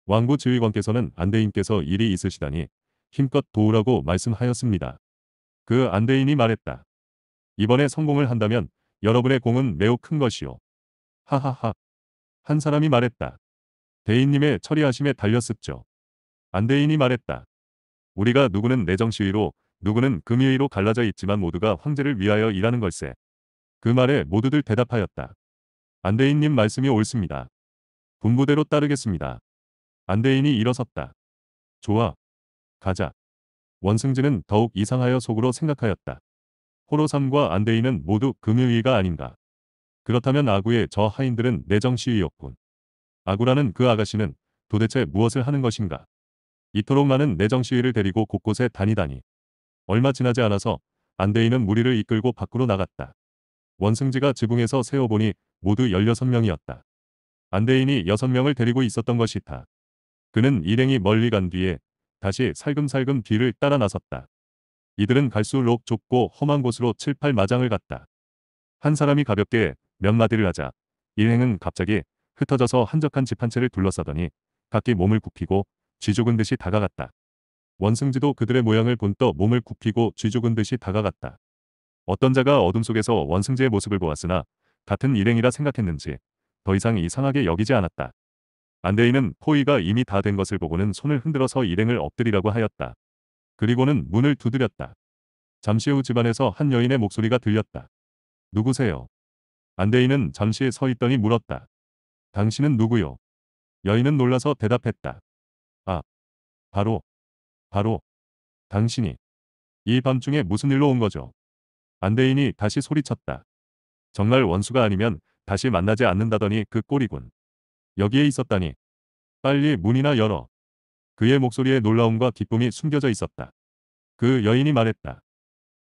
왕구 지휘관께서는 안대인께서 일이 있으시다니 힘껏 도우라고 말씀하였습니다. 그 안대인이 말했다. 이번에 성공을 한다면 여러분의 공은 매우 큰 것이요. 하하하. 한 사람이 말했다. 대인님의 처리하심에 달렸었죠 안대인이 말했다. 우리가 누구는 내정시위로 누구는 금의위로 갈라져 있지만 모두가 황제를 위하여 일하는 걸세. 그 말에 모두들 대답하였다. 안대인님 말씀이 옳습니다. 분부대로 따르겠습니다. 안대인이 일어섰다. 좋아, 가자. 원승진은 더욱 이상하여 속으로 생각하였다. 호로삼과 안데이는 모두 금요위가 아닌가. 그렇다면 아구의 저 하인들은 내정시위였군. 아구라는 그 아가씨는 도대체 무엇을 하는 것인가. 이토록 많은 내정시위를 데리고 곳곳에 다니다니. 얼마 지나지 않아서 안데이는 무리를 이끌고 밖으로 나갔다. 원승지가 지붕에서 세어보니 모두 16명이었다. 안데인이 6명을 데리고 있었던 것이다. 그는 일행이 멀리 간 뒤에 다시 살금살금 뒤를 따라 나섰다. 이들은 갈수록 좁고 험한 곳으로 7, 8마장을 갔다. 한 사람이 가볍게 몇 마디를 하자 일행은 갑자기 흩어져서 한적한 집 한 채를 둘러싸더니 각기 몸을 굽히고 쥐죽은 듯이 다가갔다. 원승지도 그들의 모양을 본떠 몸을 굽히고 쥐죽은 듯이 다가갔다. 어떤 자가 어둠 속에서 원승지의 모습을 보았으나 같은 일행이라 생각했는지 더 이상 이상하게 여기지 않았다. 안데이는 포위가 이미 다 된 것을 보고는 손을 흔들어서 일행을 엎드리라고 하였다. 그리고는 문을 두드렸다. 잠시 후 집안에서 한 여인의 목소리가 들렸다. 누구세요? 안데이는 잠시 서 있더니 물었다. 당신은 누구요? 여인은 놀라서 대답했다. 아, 바로, 바로, 당신이 이 밤중에 무슨 일로 온 거죠? 안데인이 다시 소리쳤다. 정말 원수가 아니면 다시 만나지 않는다더니 그 꼴이군. 여기에 있었다니. 빨리 문이나 열어. 그의 목소리에 놀라움과 기쁨이 숨겨져 있었다. 그 여인이 말했다.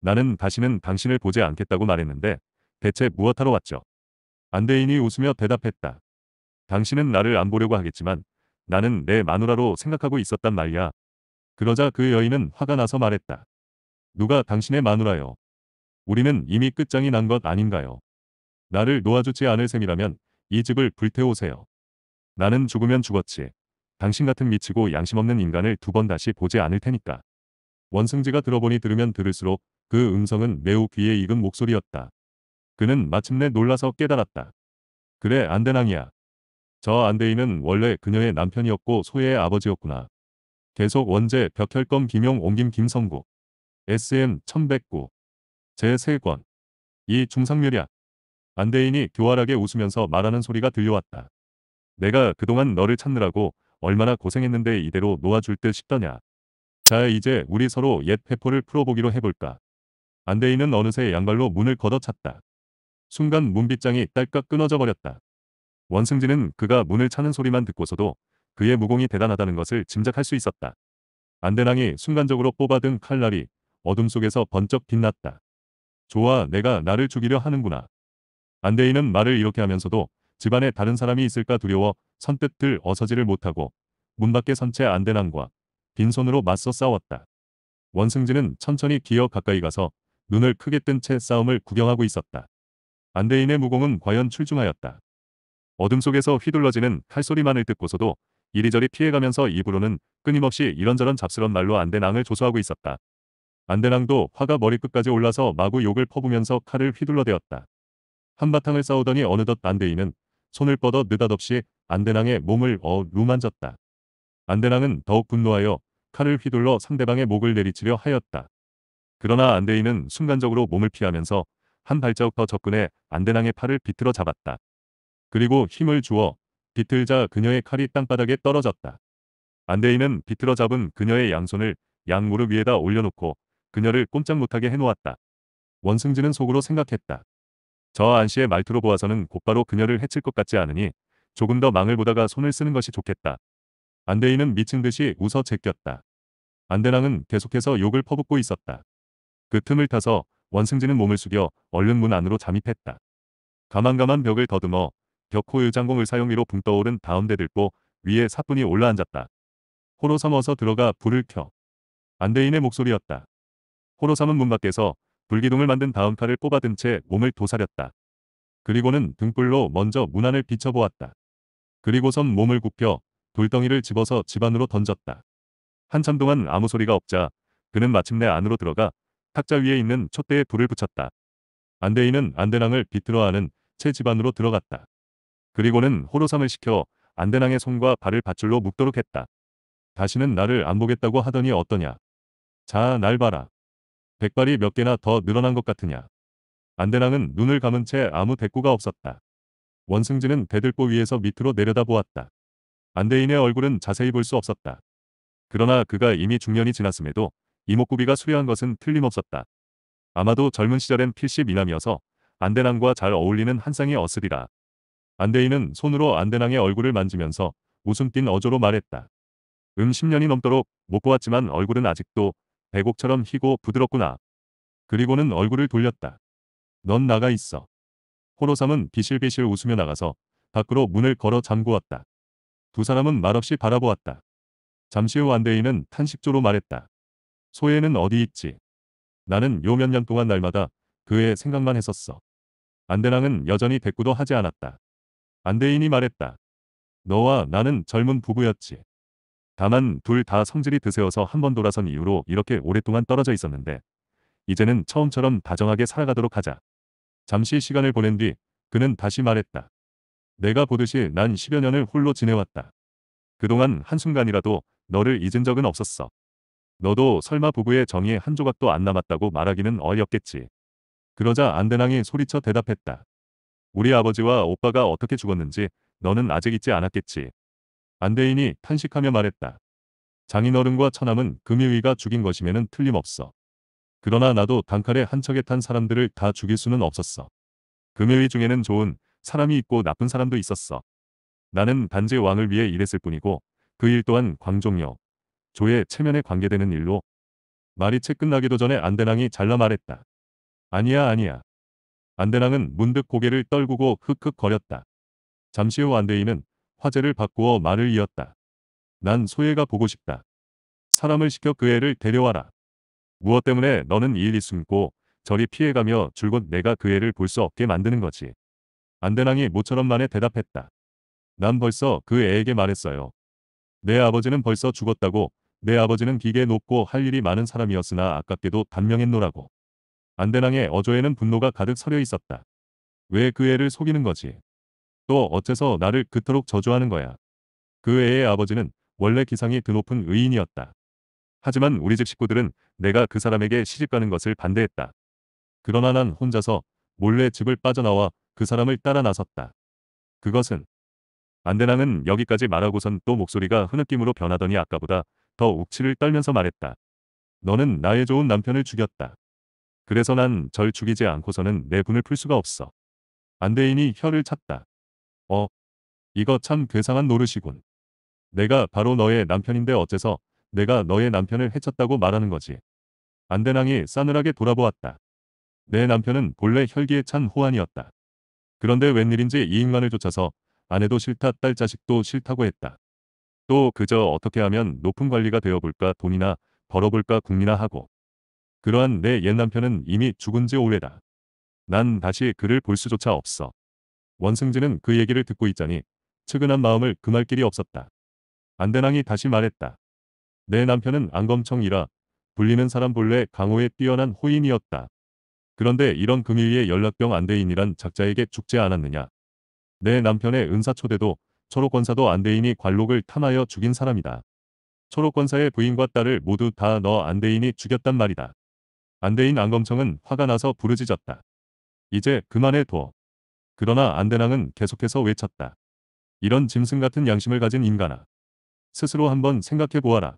나는 다시는 당신을 보지 않겠다고 말했는데 대체 무엇하러 왔죠? 안대인이 웃으며 대답했다. 당신은 나를 안 보려고 하겠지만 나는 내 마누라로 생각하고 있었단 말이야. 그러자 그 여인은 화가 나서 말했다. 누가 당신의 마누라요? 우리는 이미 끝장이 난 것 아닌가요? 나를 놓아주지 않을 셈이라면 이 집을 불태우세요. 나는 죽으면 죽었지. 당신 같은 미치고 양심없는 인간을 두 번 다시 보지 않을 테니까. 원승지가 들어보니 들으면 들을수록 그 음성은 매우 귀에 익은 목소리였다. 그는 마침내 놀라서 깨달았다. 그래 안대낭이야. 저 안대인은 원래 그녀의 남편이었고 소혜의 아버지였구나. 계속 원제 벽혈검 김용 옮김 김성구. SM 1109. 제3권. 이중상이야 안대인이 교활하게 웃으면서 말하는 소리가 들려왔다. 내가 그동안 너를 찾느라고 얼마나 고생했는데 이대로 놓아줄 듯 싶더냐. 자 이제 우리 서로 옛 회포를 풀어보기로 해볼까. 안데이는 어느새 양발로 문을 걷어찼다. 순간 문빗장이 딸깍 끊어져 버렸다. 원승진은 그가 문을 차는 소리만 듣고서도 그의 무공이 대단하다는 것을 짐작할 수 있었다. 안데낭이 순간적으로 뽑아든 칼날이 어둠 속에서 번쩍 빛났다. 좋아 내가 나를 죽이려 하는구나. 안데이는 말을 이렇게 하면서도 집안에 다른 사람이 있을까 두려워 선뜻 들 어서지를 못하고 문 밖에 선 채 안대난과 빈손으로 맞서 싸웠다. 원승진은 천천히 기어 가까이 가서 눈을 크게 뜬 채 싸움을 구경하고 있었다. 안대인의 무공은 과연 출중하였다. 어둠 속에서 휘둘러지는 칼소리만을 듣고서도 이리저리 피해가면서 입으로는 끊임없이 이런저런 잡스런 말로 안대낭을 조소하고 있었다. 안대낭도 화가 머리끝까지 올라서 마구 욕을 퍼부면서 칼을 휘둘러대었다. 한바탕을 싸우더니 어느덧 안대인은 손을 뻗어 느닷없이 안대낭의 몸을 어루 만졌다. 안대낭은 더욱 분노하여 칼을 휘둘러 상대방의 목을 내리치려 하였다. 그러나 안대인은 순간적으로 몸을 피하면서 한 발자국 더 접근해 안대낭의 팔을 비틀어 잡았다. 그리고 힘을 주어 비틀자 그녀의 칼이 땅바닥에 떨어졌다. 안대인은 비틀어 잡은 그녀의 양손을 양 무릎 위에다 올려놓고 그녀를 꼼짝 못하게 해놓았다. 원승진은 속으로 생각했다. 저 안씨의 말투로 보아서는 곧바로 그녀를 해칠 것 같지 않으니 조금 더 망을 보다가 손을 쓰는 것이 좋겠다. 안대인은 미친 듯이 웃어 제꼈다. 안대랑은 계속해서 욕을 퍼붓고 있었다. 그 틈을 타서 원승진은 몸을 숙여 얼른 문 안으로 잠입했다. 가만가만 벽을 더듬어 벽호 유장공을 사용 위로 붕 떠오른 다음 대들고 위에 사뿐히 올라앉았다. 호로 삼어서 들어가 불을 켜. 안대인의 목소리였다. 호로 삼은 문 밖에서 불기둥을 만든 다음 칼을 뽑아든 채 몸을 도사렸다. 그리고는 등불로 먼저 문 안을 비춰보았다. 그리고선 몸을 굽혀 돌덩이를 집어서 집 안으로 던졌다. 한참 동안 아무 소리가 없자 그는 마침내 안으로 들어가 탁자 위에 있는 촛대에 불을 붙였다. 안대인은 안대낭을 비틀어 하는 채 집안으로 들어갔다. 그리고는 호로삼을 시켜 안대낭의 손과 발을 밧줄로 묶도록 했다. 다시는 나를 안 보겠다고 하더니 어떠냐. 자, 날 봐라. 백발이 몇 개나 더 늘어난 것 같으냐. 안대낭은 눈을 감은 채 아무 대꾸가 없었다. 원승진은 대들보 위에서 밑으로 내려다보았다. 안대인의 얼굴은 자세히 볼 수 없었다. 그러나 그가 이미 중년이 지났음에도 이목구비가 수려한 것은 틀림없었다. 아마도 젊은 시절엔 필시 미남이어서 안대낭과 잘 어울리는 한쌍이 어슬이라. 안대인은 손으로 안대낭의 얼굴을 만지면서 웃음 띤 어조로 말했다. 음 10년이 넘도록 못 보았지만 얼굴은 아직도 백옥처럼 희고 부드럽구나. 그리고는 얼굴을 돌렸다. 넌 나가 있어. 호로삼은 비실비실 웃으며 나가서 밖으로 문을 걸어 잠구었다. 두 사람은 말없이 바라보았다. 잠시 후 안대인은 탄식조로 말했다. 소혜는 어디 있지? 나는 요 몇 년 동안 날마다 그의 생각만 했었어. 안대랑은 여전히 백구도 하지 않았다. 안대인이 말했다. 너와 나는 젊은 부부였지. 다만 둘 다 성질이 드세워서 한 번 돌아선 이후로 이렇게 오랫동안 떨어져 있었는데 이제는 처음처럼 다정하게 살아가도록 하자. 잠시 시간을 보낸 뒤 그는 다시 말했다. 내가 보듯이 난 10여 년을 홀로 지내왔다. 그동안 한순간이라도 너를 잊은 적은 없었어. 너도 설마 부부의 정의의한 조각도 안 남았다고 말하기는 어이없겠지. 그러자 안대낭이 소리쳐 대답했다. 우리 아버지와 오빠가 어떻게 죽었는지 너는 아직 잊지 않았겠지. 안대인이 탄식하며 말했다. 장인어른과 처남은 금이의가 죽인 것이면은 틀림없어. 그러나 나도 단칼에 한 척에 탄 사람들을 다 죽일 수는 없었어. 금이의 중에는 좋은 사람이 있고 나쁜 사람도 있었어. 나는 단지 왕을 위해 일했을 뿐이고 그 일 또한 광종요. 조의 체면에 관계되는 일로 말이 채 끝나기도 전에 안대랑이 잘라 말했다. 아니야 아니야. 안대랑은 문득 고개를 떨구고 흑흑 거렸다. 잠시 후 안대인은 화제를 바꾸어 말을 이었다. 난 소예가 보고 싶다. 사람을 시켜 그 애를 데려와라. 무엇 때문에 너는 일이 숨고 저리 피해가며 줄곧 내가 그 애를 볼 수 없게 만드는 거지. 안대낭이 모처럼 만에 대답했다. 난 벌써 그 애에게 말했어요. 내 아버지는 벌써 죽었다고 내 아버지는 기계 높고 할 일이 많은 사람이었으나 아깝게도 단명했노라고. 안대낭의 어조에는 분노가 가득 서려 있었다. 왜 그 애를 속이는 거지? 또 어째서 나를 그토록 저주하는 거야. 그 애의 아버지는 원래 기상이 드높은 의인이었다. 하지만 우리 집 식구들은 내가 그 사람에게 시집가는 것을 반대했다. 그러나 난 혼자서 몰래 집을 빠져나와 그 사람을 따라 나섰다. 그것은 안대나는 여기까지 말하고선 또 목소리가 흐느낌으로 변하더니 아까보다 더 욱치를 떨면서 말했다. 너는 나의 좋은 남편을 죽였다. 그래서 난 절 죽이지 않고서는 내 분을 풀 수가 없어. 안대인이 혀를 찼다. 어, 이거 참 괴상한 노릇이군. 내가 바로 너의 남편인데 어째서 내가 너의 남편을 해쳤다고 말하는 거지. 안대낭이 싸늘하게 돌아보았다. 내 남편은 본래 혈기에 찬 호환이었다. 그런데 웬일인지 이 인간을 쫓아서 아내도 싫다 딸 자식도 싫다고 했다. 또 그저 어떻게 하면 높은 관리가 되어볼까 돈이나 벌어볼까 궁리나 하고. 그러한 내 옛 남편은 이미 죽은 지 오래다. 난 다시 그를 볼 수조차 없어. 원승진은 그 얘기를 듣고 있자니 측은한 마음을 금할 길이 없었다. 안대낭이 다시 말했다. 내 남편은 안검청이라 불리는 사람 본래 강호에 뛰어난 호인이었다. 그런데 이런 금일의 연락병 안대인이란 작자에게 죽지 않았느냐. 내 남편의 은사초대도 초록권사도 안대인이 관록을 탐하여 죽인 사람이다. 초록권사의 부인과 딸을 모두 다 너 안대인이 죽였단 말이다. 안대인 안검청은 화가 나서 부르짖었다. 이제 그만해 둬. 그러나 안대낭은 계속해서 외쳤다. 이런 짐승 같은 양심을 가진 인간아. 스스로 한번 생각해 보아라.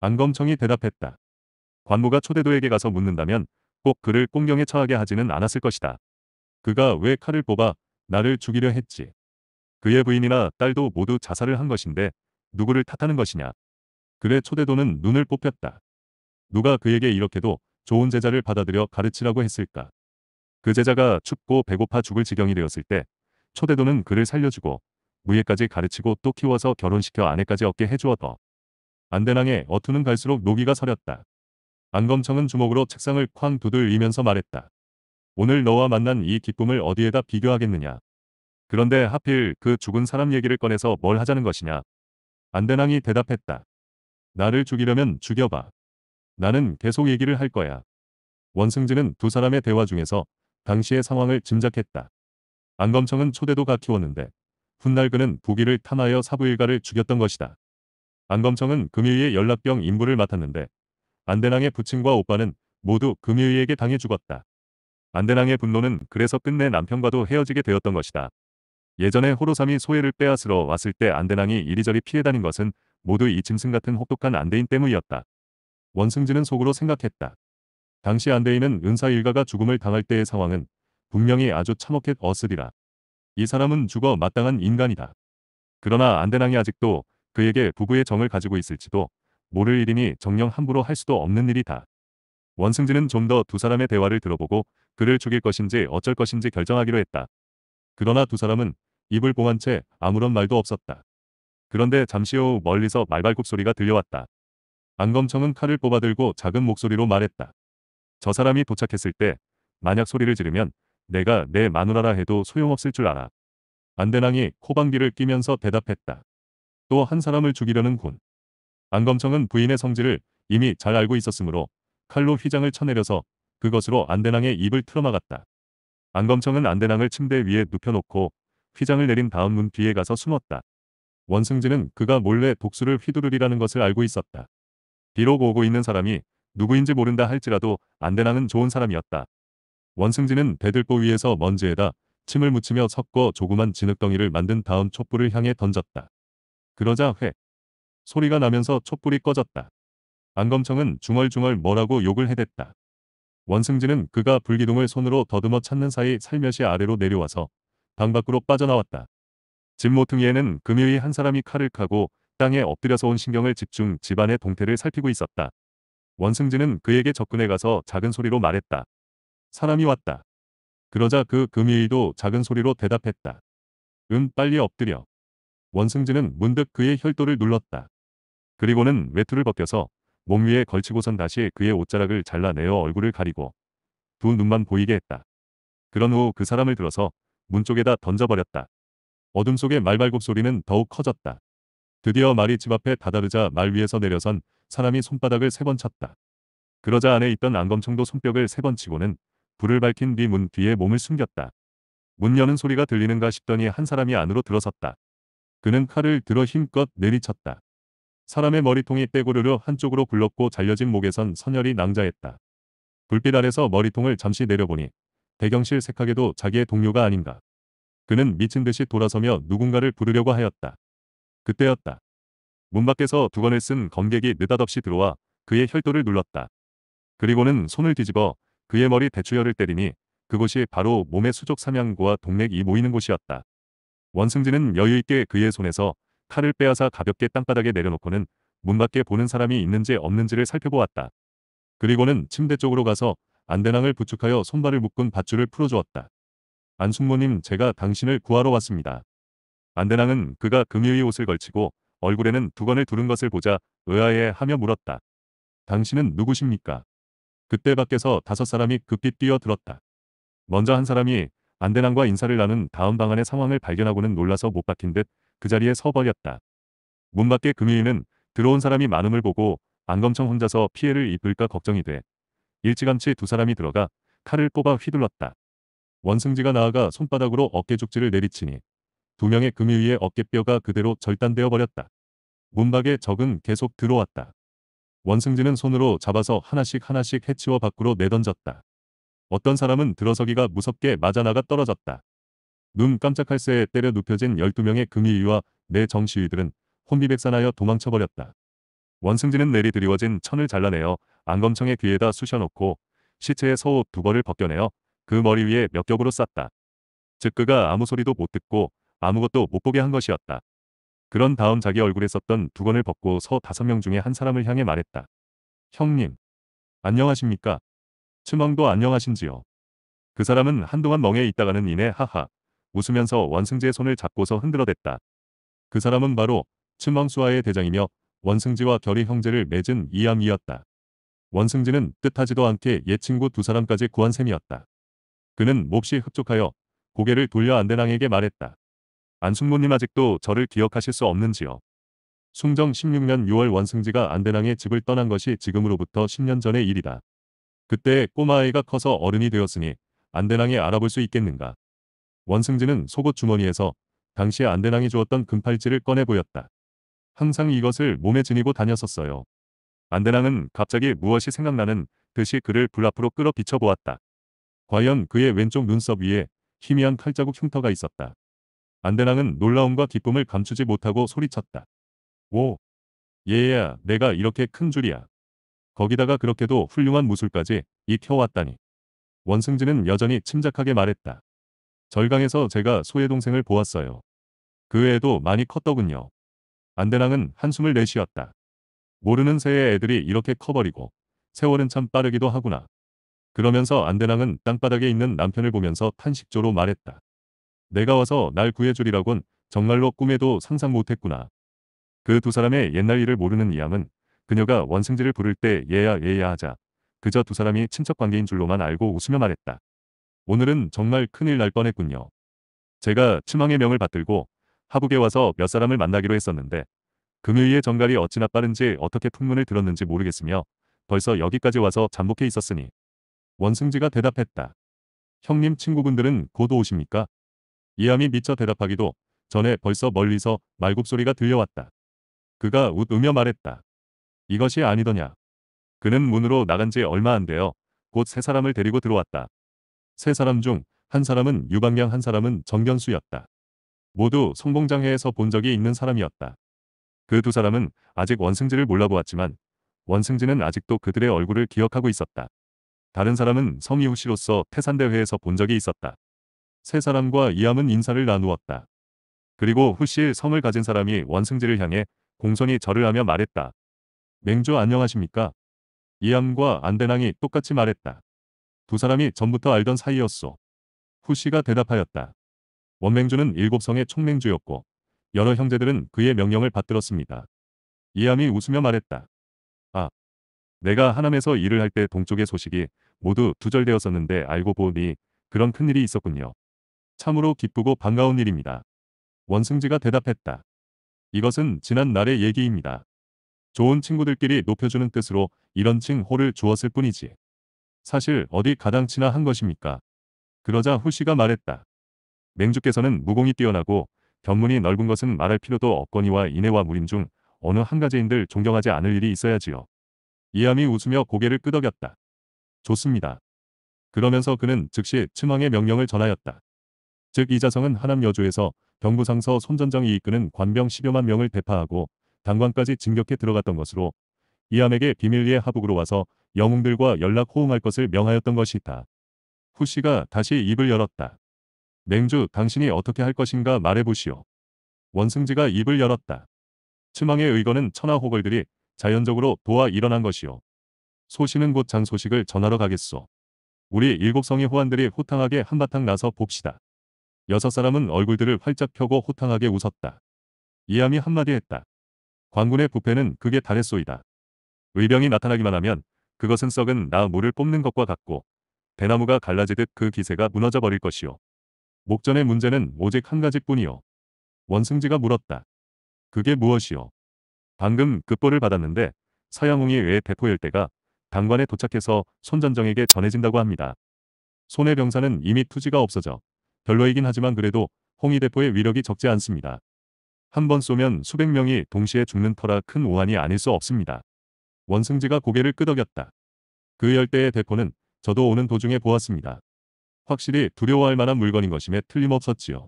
안검청이 대답했다. 관무가 초대도에게 가서 묻는다면 꼭 그를 꽁경에 처하게 하지는 않았을 것이다. 그가 왜 칼을 뽑아 나를 죽이려 했지. 그의 부인이나 딸도 모두 자살을 한 것인데 누구를 탓하는 것이냐. 그래 초대도는 눈을 뽑혔다. 누가 그에게 이렇게도 좋은 제자를 받아들여 가르치라고 했을까. 그 제자가 춥고 배고파 죽을 지경이 되었을 때 초대도는 그를 살려주고 무예까지 가르치고 또 키워서 결혼시켜 아내까지 얻게 해주었더. 안대낭의 어투는 갈수록 노기가 서렸다. 안검청은 주먹으로 책상을 쾅 두들리면서 말했다. 오늘 너와 만난 이 기쁨을 어디에다 비교하겠느냐. 그런데 하필 그 죽은 사람 얘기를 꺼내서 뭘 하자는 것이냐. 안대낭이 대답했다. 나를 죽이려면 죽여봐. 나는 계속 얘기를 할 거야. 원승진은 두 사람의 대화 중에서 당시의 상황을 짐작했다. 안검청은 초대도가 키웠는데 훗날 그는 부기를 탐하여 사부일가를 죽였던 것이다. 안검청은 금일의 연락병 임부를 맡았는데 안대낭의 부친과 오빠는 모두 금일의에게 당해 죽었다. 안대낭의 분노는 그래서 끝내 남편과도 헤어지게 되었던 것이다. 예전에 호로삼이 소해를 빼앗으러 왔을 때 안대낭이 이리저리 피해 다닌 것은 모두 이 짐승 같은 혹독한 안대인 때문이었다. 원승진은 속으로 생각했다. 당시 안대인은 은사 일가가 죽음을 당할 때의 상황은 분명히 아주 참혹했었으리라. 이 사람은 죽어 마땅한 인간이다. 그러나 안대낭이 아직도 그에게 부부의 정을 가지고 있을지도 모를 일이니 정령 함부로 할 수도 없는 일이다. 원승진은 좀 더 두 사람의 대화를 들어보고 그를 죽일 것인지 어쩔 것인지 결정하기로 했다. 그러나 두 사람은 입을 봉한 채 아무런 말도 없었다. 그런데 잠시 후 멀리서 말발굽 소리가 들려왔다. 안검청은 칼을 뽑아들고 작은 목소리로 말했다. 저 사람이 도착했을 때 만약 소리를 지르면 내가 내 마누라라 해도 소용없을 줄 알아. 안대낭이 코방귀를 끼면서 대답했다. 또 한 사람을 죽이려는군. 안검청은 부인의 성질을 이미 잘 알고 있었으므로 칼로 휘장을 쳐내려서 그것으로 안대낭의 입을 틀어막았다. 안검청은 안대낭을 침대 위에 눕혀놓고 휘장을 내린 다음 문 뒤에 가서 숨었다. 원승진은 그가 몰래 독수를 휘두르리라는 것을 알고 있었다. 비록 오고 있는 사람이 누구인지 모른다 할지라도 안대나는 좋은 사람이었다. 원승진은 대들보 위에서 먼지에다 침을 묻히며 섞어 조그만 진흙덩이를 만든 다음 촛불을 향해 던졌다. 그러자 회 소리가 나면서 촛불이 꺼졌다. 안검청은 중얼중얼 뭐라고 욕을 해댔다. 원승진은 그가 불기둥을 손으로 더듬어 찾는 사이 살며시 아래로 내려와서 방 밖으로 빠져나왔다. 집 모퉁이에는 금요일 한 사람이 칼을 카고 땅에 엎드려서 온 신경을 집중 집안의 동태를 살피고 있었다. 원승진은 그에게 접근해 가서 작은 소리로 말했다. 사람이 왔다. 그러자 그금예도 작은 소리로 대답했다. 음 빨리 엎드려. 원승진은 문득 그의 혈도를 눌렀다. 그리고는 외투를 벗겨서 몸 위에 걸치고선 다시 그의 옷자락을 잘라내어 얼굴을 가리고 두 눈만 보이게 했다. 그런 후 그 사람을 들어서 문 쪽에다 던져버렸다. 어둠 속의 말발굽 소리는 더욱 커졌다. 드디어 말이 집 앞에 다다르자 말 위에서 내려선 사람이 손바닥을 세 번 쳤다. 그러자 안에 있던 안검청도 손뼉을 세 번 치고는 불을 밝힌 뒤 문 뒤에 몸을 숨겼다. 문 여는 소리가 들리는가 싶더니 한 사람이 안으로 들어섰다. 그는 칼을 들어 힘껏 내리쳤다. 사람의 머리통이 빼고르르 한쪽으로 굴렀고 잘려진 목에선 선혈이 낭자했다. 불빛 아래서 머리통을 잠시 내려보니 대경실 색하게도 자기의 동료가 아닌가. 그는 미친 듯이 돌아서며 누군가를 부르려고 하였다. 그때였다. 문 밖에서 두건을 쓴 검객이 느닷없이 들어와 그의 혈도를 눌렀다. 그리고는 손을 뒤집어 그의 머리 대추혈을 때리니 그곳이 바로 몸의 수족 삼양고와 동맥이 모이는 곳이었다. 원승진은 여유있게 그의 손에서 칼을 빼앗아 가볍게 땅바닥에 내려놓고는 문 밖에 보는 사람이 있는지 없는지를 살펴보았다. 그리고는 침대 쪽으로 가서 안대낭을 부축하여 손발을 묶은 밧줄을 풀어주었다. 안숙모님 제가 당신을 구하러 왔습니다. 안대낭은 그가 금요의 옷을 걸치고 얼굴에는 두건을 두른 것을 보자 의아해하며 물었다. 당신은 누구십니까? 그때 밖에서 다섯 사람이 급히 뛰어들었다. 먼저 한 사람이 안대남과 인사를 나눈 다음 방안의 상황을 발견하고는 놀라서 못 박힌 듯 그 자리에 서버렸다. 문밖에 금유인은 들어온 사람이 많음을 보고 안검청 혼자서 피해를 입을까 걱정이 돼 일찌감치 두 사람이 들어가 칼을 뽑아 휘둘렀다. 원승지가 나아가 손바닥으로 어깨죽지를 내리치니 두 명의 금이 위에 어깨뼈가 그대로 절단되어 버렸다. 문박에 적은 계속 들어왔다. 원승진은 손으로 잡아서 하나씩 하나씩 해치워 밖으로 내던졌다. 어떤 사람은 들어서기가 무섭게 맞아나가 떨어졌다. 눈 깜짝할 새에 때려 눕혀진 12명의 금이위와 내 정시위들은 혼비백산하여 도망쳐버렸다. 원승진은 내리드리워진 천을 잘라내어 안검청의 귀에다 쑤셔놓고 시체의 서옷 두 벌을 벗겨내어 그 머리 위에 몇 겹으로 쌌다. 즉그가 아무 소리도 못 듣고 아무것도 못 보게 한 것이었다. 그런 다음 자기 얼굴에 썼던 두건을 벗고 서 다섯 명 중에 한 사람을 향해 말했다. 형님. 안녕하십니까? 츠멍도 안녕하신지요. 그 사람은 한동안 멍에 있다가는 이내 하하 웃으면서 원승지의 손을 잡고서 흔들어댔다. 그 사람은 바로 츠멍수아의 대장이며 원승지와 결의 형제를 맺은 이암이었다. 원승지는 뜻하지도 않게 옛 친구 두 사람까지 구한 셈이었다. 그는 몹시 흡족하여 고개를 돌려 안대낭에게 말했다. 안승모님 아직도 저를 기억하실 수 없는지요. 숭정 16년 6월 원승지가 안대낭의 집을 떠난 것이 지금으로부터 10년 전의 일이다. 그때 꼬마아이가 커서 어른이 되었으니 안대낭에 알아볼 수 있겠는가. 원승지는 속옷 주머니에서 당시 안대낭이 주었던 금팔찌를 꺼내 보였다. 항상 이것을 몸에 지니고 다녔었어요. 안대낭은 갑자기 무엇이 생각나는 듯이 그를 불 앞으로 끌어 비춰보았다. 과연 그의 왼쪽 눈썹 위에 희미한 칼자국 흉터가 있었다. 안데낭은 놀라움과 기쁨을 감추지 못하고 소리쳤다. 오! 얘야, 내가 이렇게 큰 줄이야. 거기다가 그렇게도 훌륭한 무술까지 익혀왔다니. 원승진은 여전히 침착하게 말했다. 절강에서 제가 소의 동생을 보았어요. 그 외에도 많이 컸더군요. 안데낭은 한숨을 내쉬었다. 모르는 새에 애들이 이렇게 커버리고 세월은 참 빠르기도 하구나. 그러면서 안데낭은 땅바닥에 있는 남편을 보면서 탄식조로 말했다. 내가 와서 날 구해주리라곤 정말로 꿈에도 상상 못했구나. 그 두 사람의 옛날 일을 모르는 이함은 그녀가 원승지를 부를 때예야예야 하자 그저 두 사람이 친척관계인 줄로만 알고 웃으며 말했다. 오늘은 정말 큰일 날 뻔했군요. 제가 추망의 명을 받들고 하북에 와서 몇 사람을 만나기로 했었는데 금요일에 정갈이 어찌나 빠른지 어떻게 풍문을 들었는지 모르겠으며 벌써 여기까지 와서 잠복해 있었으니 원승지가 대답했다. 형님 친구분들은 곧 오십니까? 이함이 미처 대답하기도 전에 벌써 멀리서 말굽소리가 들려왔다. 그가 웃으며 말했다. 이것이 아니더냐. 그는 문으로 나간 지 얼마 안 되어 곧 세 사람을 데리고 들어왔다. 세 사람 중 한 사람은 유방량 한 사람은 정견수였다. 모두 성공장애에서본 적이 있는 사람이었다. 그 두 사람은 아직 원승지를 몰라보았지만 원승지는 아직도 그들의 얼굴을 기억하고 있었다. 다른 사람은 성이우 씨로서 태산대회에서 본 적이 있었다. 세 사람과 이암은 인사를 나누었다. 그리고 후실 성을 가진 사람이 원승지를 향해 공손히 절을 하며 말했다. 맹주 안녕하십니까? 이암과 안대낭이 똑같이 말했다. 두 사람이 전부터 알던 사이였소. 후시가 대답하였다. 원맹주는 일곱 성의 총맹주였고 여러 형제들은 그의 명령을 받들었습니다. 이암이 웃으며 말했다. 아, 내가 하남에서 일을 할 때 동쪽의 소식이 모두 두절되었었는데 알고 보니 그런 큰일이 있었군요. 참으로 기쁘고 반가운 일입니다. 원승지가 대답했다. 이것은 지난 날의 얘기입니다. 좋은 친구들끼리 높여주는 뜻으로 이런 칭호를 주었을 뿐이지. 사실 어디 가당치나 한 것입니까? 그러자 후시가 말했다. 맹주께서는 무공이 뛰어나고 견문이 넓은 것은 말할 필요도 없거니와 인애와 무림 중 어느 한 가지인들 존경하지 않을 일이 있어야지요. 이암이 웃으며 고개를 끄덕였다. 좋습니다. 그러면서 그는 즉시 츠망의 명령을 전하였다. 즉 이자성은 하남 여주에서 경부상서 손전장이 이끄는 관병 10여만 명을 대파하고 당관까지 진격해 들어갔던 것으로 이함에게 비밀리에 하북으로 와서 영웅들과 연락 호응할 것을 명하였던 것이다. 있 후씨가 다시 입을 열었다. 맹주 당신이 어떻게 할 것인가 말해보시오. 원승지가 입을 열었다. 추망의 의거는 천하호걸들이 자연적으로 도와 일어난 것이오. 소식은 곧 장소식을 전하러 가겠소. 우리 일곱 성의 호환들이 호탕하게 한바탕 나서 봅시다. 여섯 사람은 얼굴들을 활짝 펴고 호탕하게 웃었다. 이암이 한마디 했다. 광군의 부패는 그게 달했소이다. 의병이 나타나기만 하면 그것은 썩은 나 물을 뽑는 것과 같고 대나무가 갈라지듯 그 기세가 무너져 버릴 것이요. 목전의 문제는 오직 한 가지뿐이요. 원승지가 물었다. 그게 무엇이요? 방금 급보를 받았는데 서양웅이외 대포 열대가 당관에 도착해서 손전정에게 전해진다고 합니다. 손해병사는 이미 투지가 없어져 별로이긴 하지만 그래도 홍위대포의 위력이 적지 않습니다. 한 번 쏘면 수백 명이 동시에 죽는 터라 큰 오한이 아닐 수 없습니다. 원승지가 고개를 끄덕였다. 그 열대의 대포는 저도 오는 도중에 보았습니다. 확실히 두려워할 만한 물건인 것임에 틀림없었지요.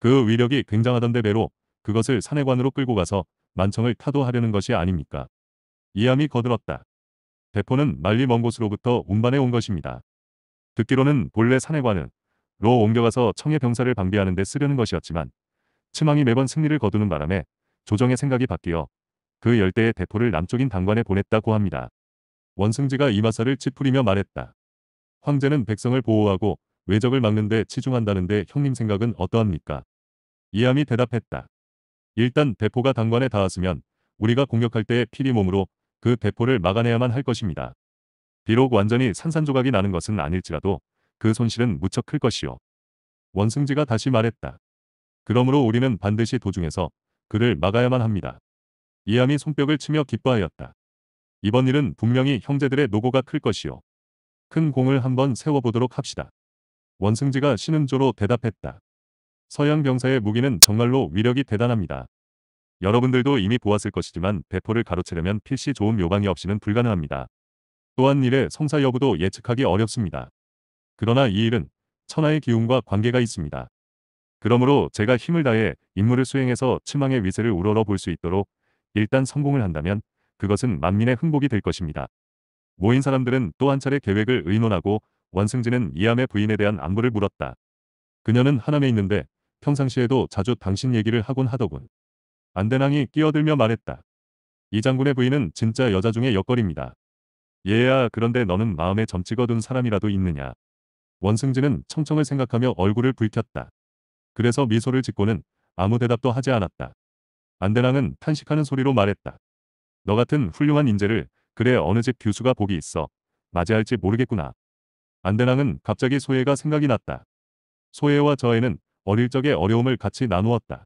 그 위력이 굉장하던데 배로 그것을 산해관으로 끌고 가서 만청을 타도 하려는 것이 아닙니까. 이함이 거들었다. 대포는 말리 먼 곳으로부터 운반해 온 것입니다. 듣기로는 본래 산해관은 로 옮겨가서 청의 병사를 방비하는 데 쓰려는 것이었지만 치망이 매번 승리를 거두는 바람에 조정의 생각이 바뀌어 그 열대의 대포를 남쪽인 당관에 보냈다고 합니다. 원승지가 이마사를 찌푸리며 말했다. 황제는 백성을 보호하고 외적을 막는 데 치중한다는데 형님 생각은 어떠합니까? 이함이 대답했다. 일단 대포가 당관에 닿았으면 우리가 공격할 때의 피리 몸으로 그 대포를 막아내야만 할 것입니다. 비록 완전히 산산조각이 나는 것은 아닐지라도 그 손실은 무척 클 것이요. 원승지가 다시 말했다. 그러므로 우리는 반드시 도중에서 그를 막아야만 합니다. 이함이 손뼉을 치며 기뻐하였다. 이번 일은 분명히 형제들의 노고가 클 것이요. 큰 공을 한번 세워보도록 합시다. 원승지가 신은조로 대답했다. 서양 병사의 무기는 정말로 위력이 대단합니다. 여러분들도 이미 보았을 것이지만 배포를 가로채려면 필시 좋은 요방이 없이는 불가능합니다. 또한 일의 성사 여부도 예측하기 어렵습니다. 그러나 이 일은 천하의 기운과 관계가 있습니다. 그러므로 제가 힘을 다해 임무를 수행해서 칠망의 위세를 우러러 볼 수 있도록 일단 성공을 한다면 그것은 만민의 흥복이 될 것입니다. 모인 사람들은 또 한 차례 계획을 의논하고 원승진은 이암의 부인에 대한 안부를 물었다. 그녀는 하남에 있는데 평상시에도 자주 당신 얘기를 하곤 하더군. 안대낭이 끼어들며 말했다. 이 장군의 부인은 진짜 여자 중에 역걸입니다. 얘야 그런데 너는 마음에 점찍어둔 사람이라도 있느냐. 원승진은 청청을 생각하며 얼굴을 붉혔다. 그래서 미소를 짓고는 아무 대답도 하지 않았다. 안대랑은 탄식하는 소리로 말했다. 너 같은 훌륭한 인재를 그래 어느 집 교수가 복이 있어 맞이할지 모르겠구나. 안대랑은 갑자기 소예가 생각이 났다. 소예와 저 애는 어릴 적에 어려움을 같이 나누었다.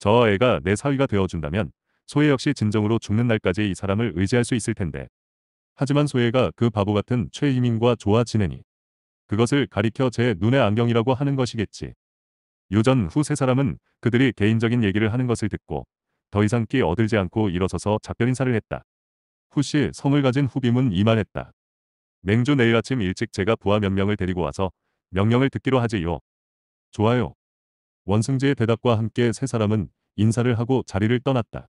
저 애가 내 사위가 되어준다면 소예 역시 진정으로 죽는 날까지 이 사람을 의지할 수 있을 텐데. 하지만 소예가 그 바보 같은 최희민과 좋아 지내니 그것을 가리켜 제 눈의 안경이라고 하는 것이겠지. 유전 후 세 사람은 그들이 개인적인 얘기를 하는 것을 듣고 더 이상 끼 어들지 않고 일어서서 작별 인사를 했다. 후씨 성을 가진 후빔은 이말했다. 맹주 내일 아침 일찍 제가 부하 몇 명을 데리고 와서 명령을 듣기로 하지요. 좋아요. 원승지의 대답과 함께 세 사람은 인사를 하고 자리를 떠났다.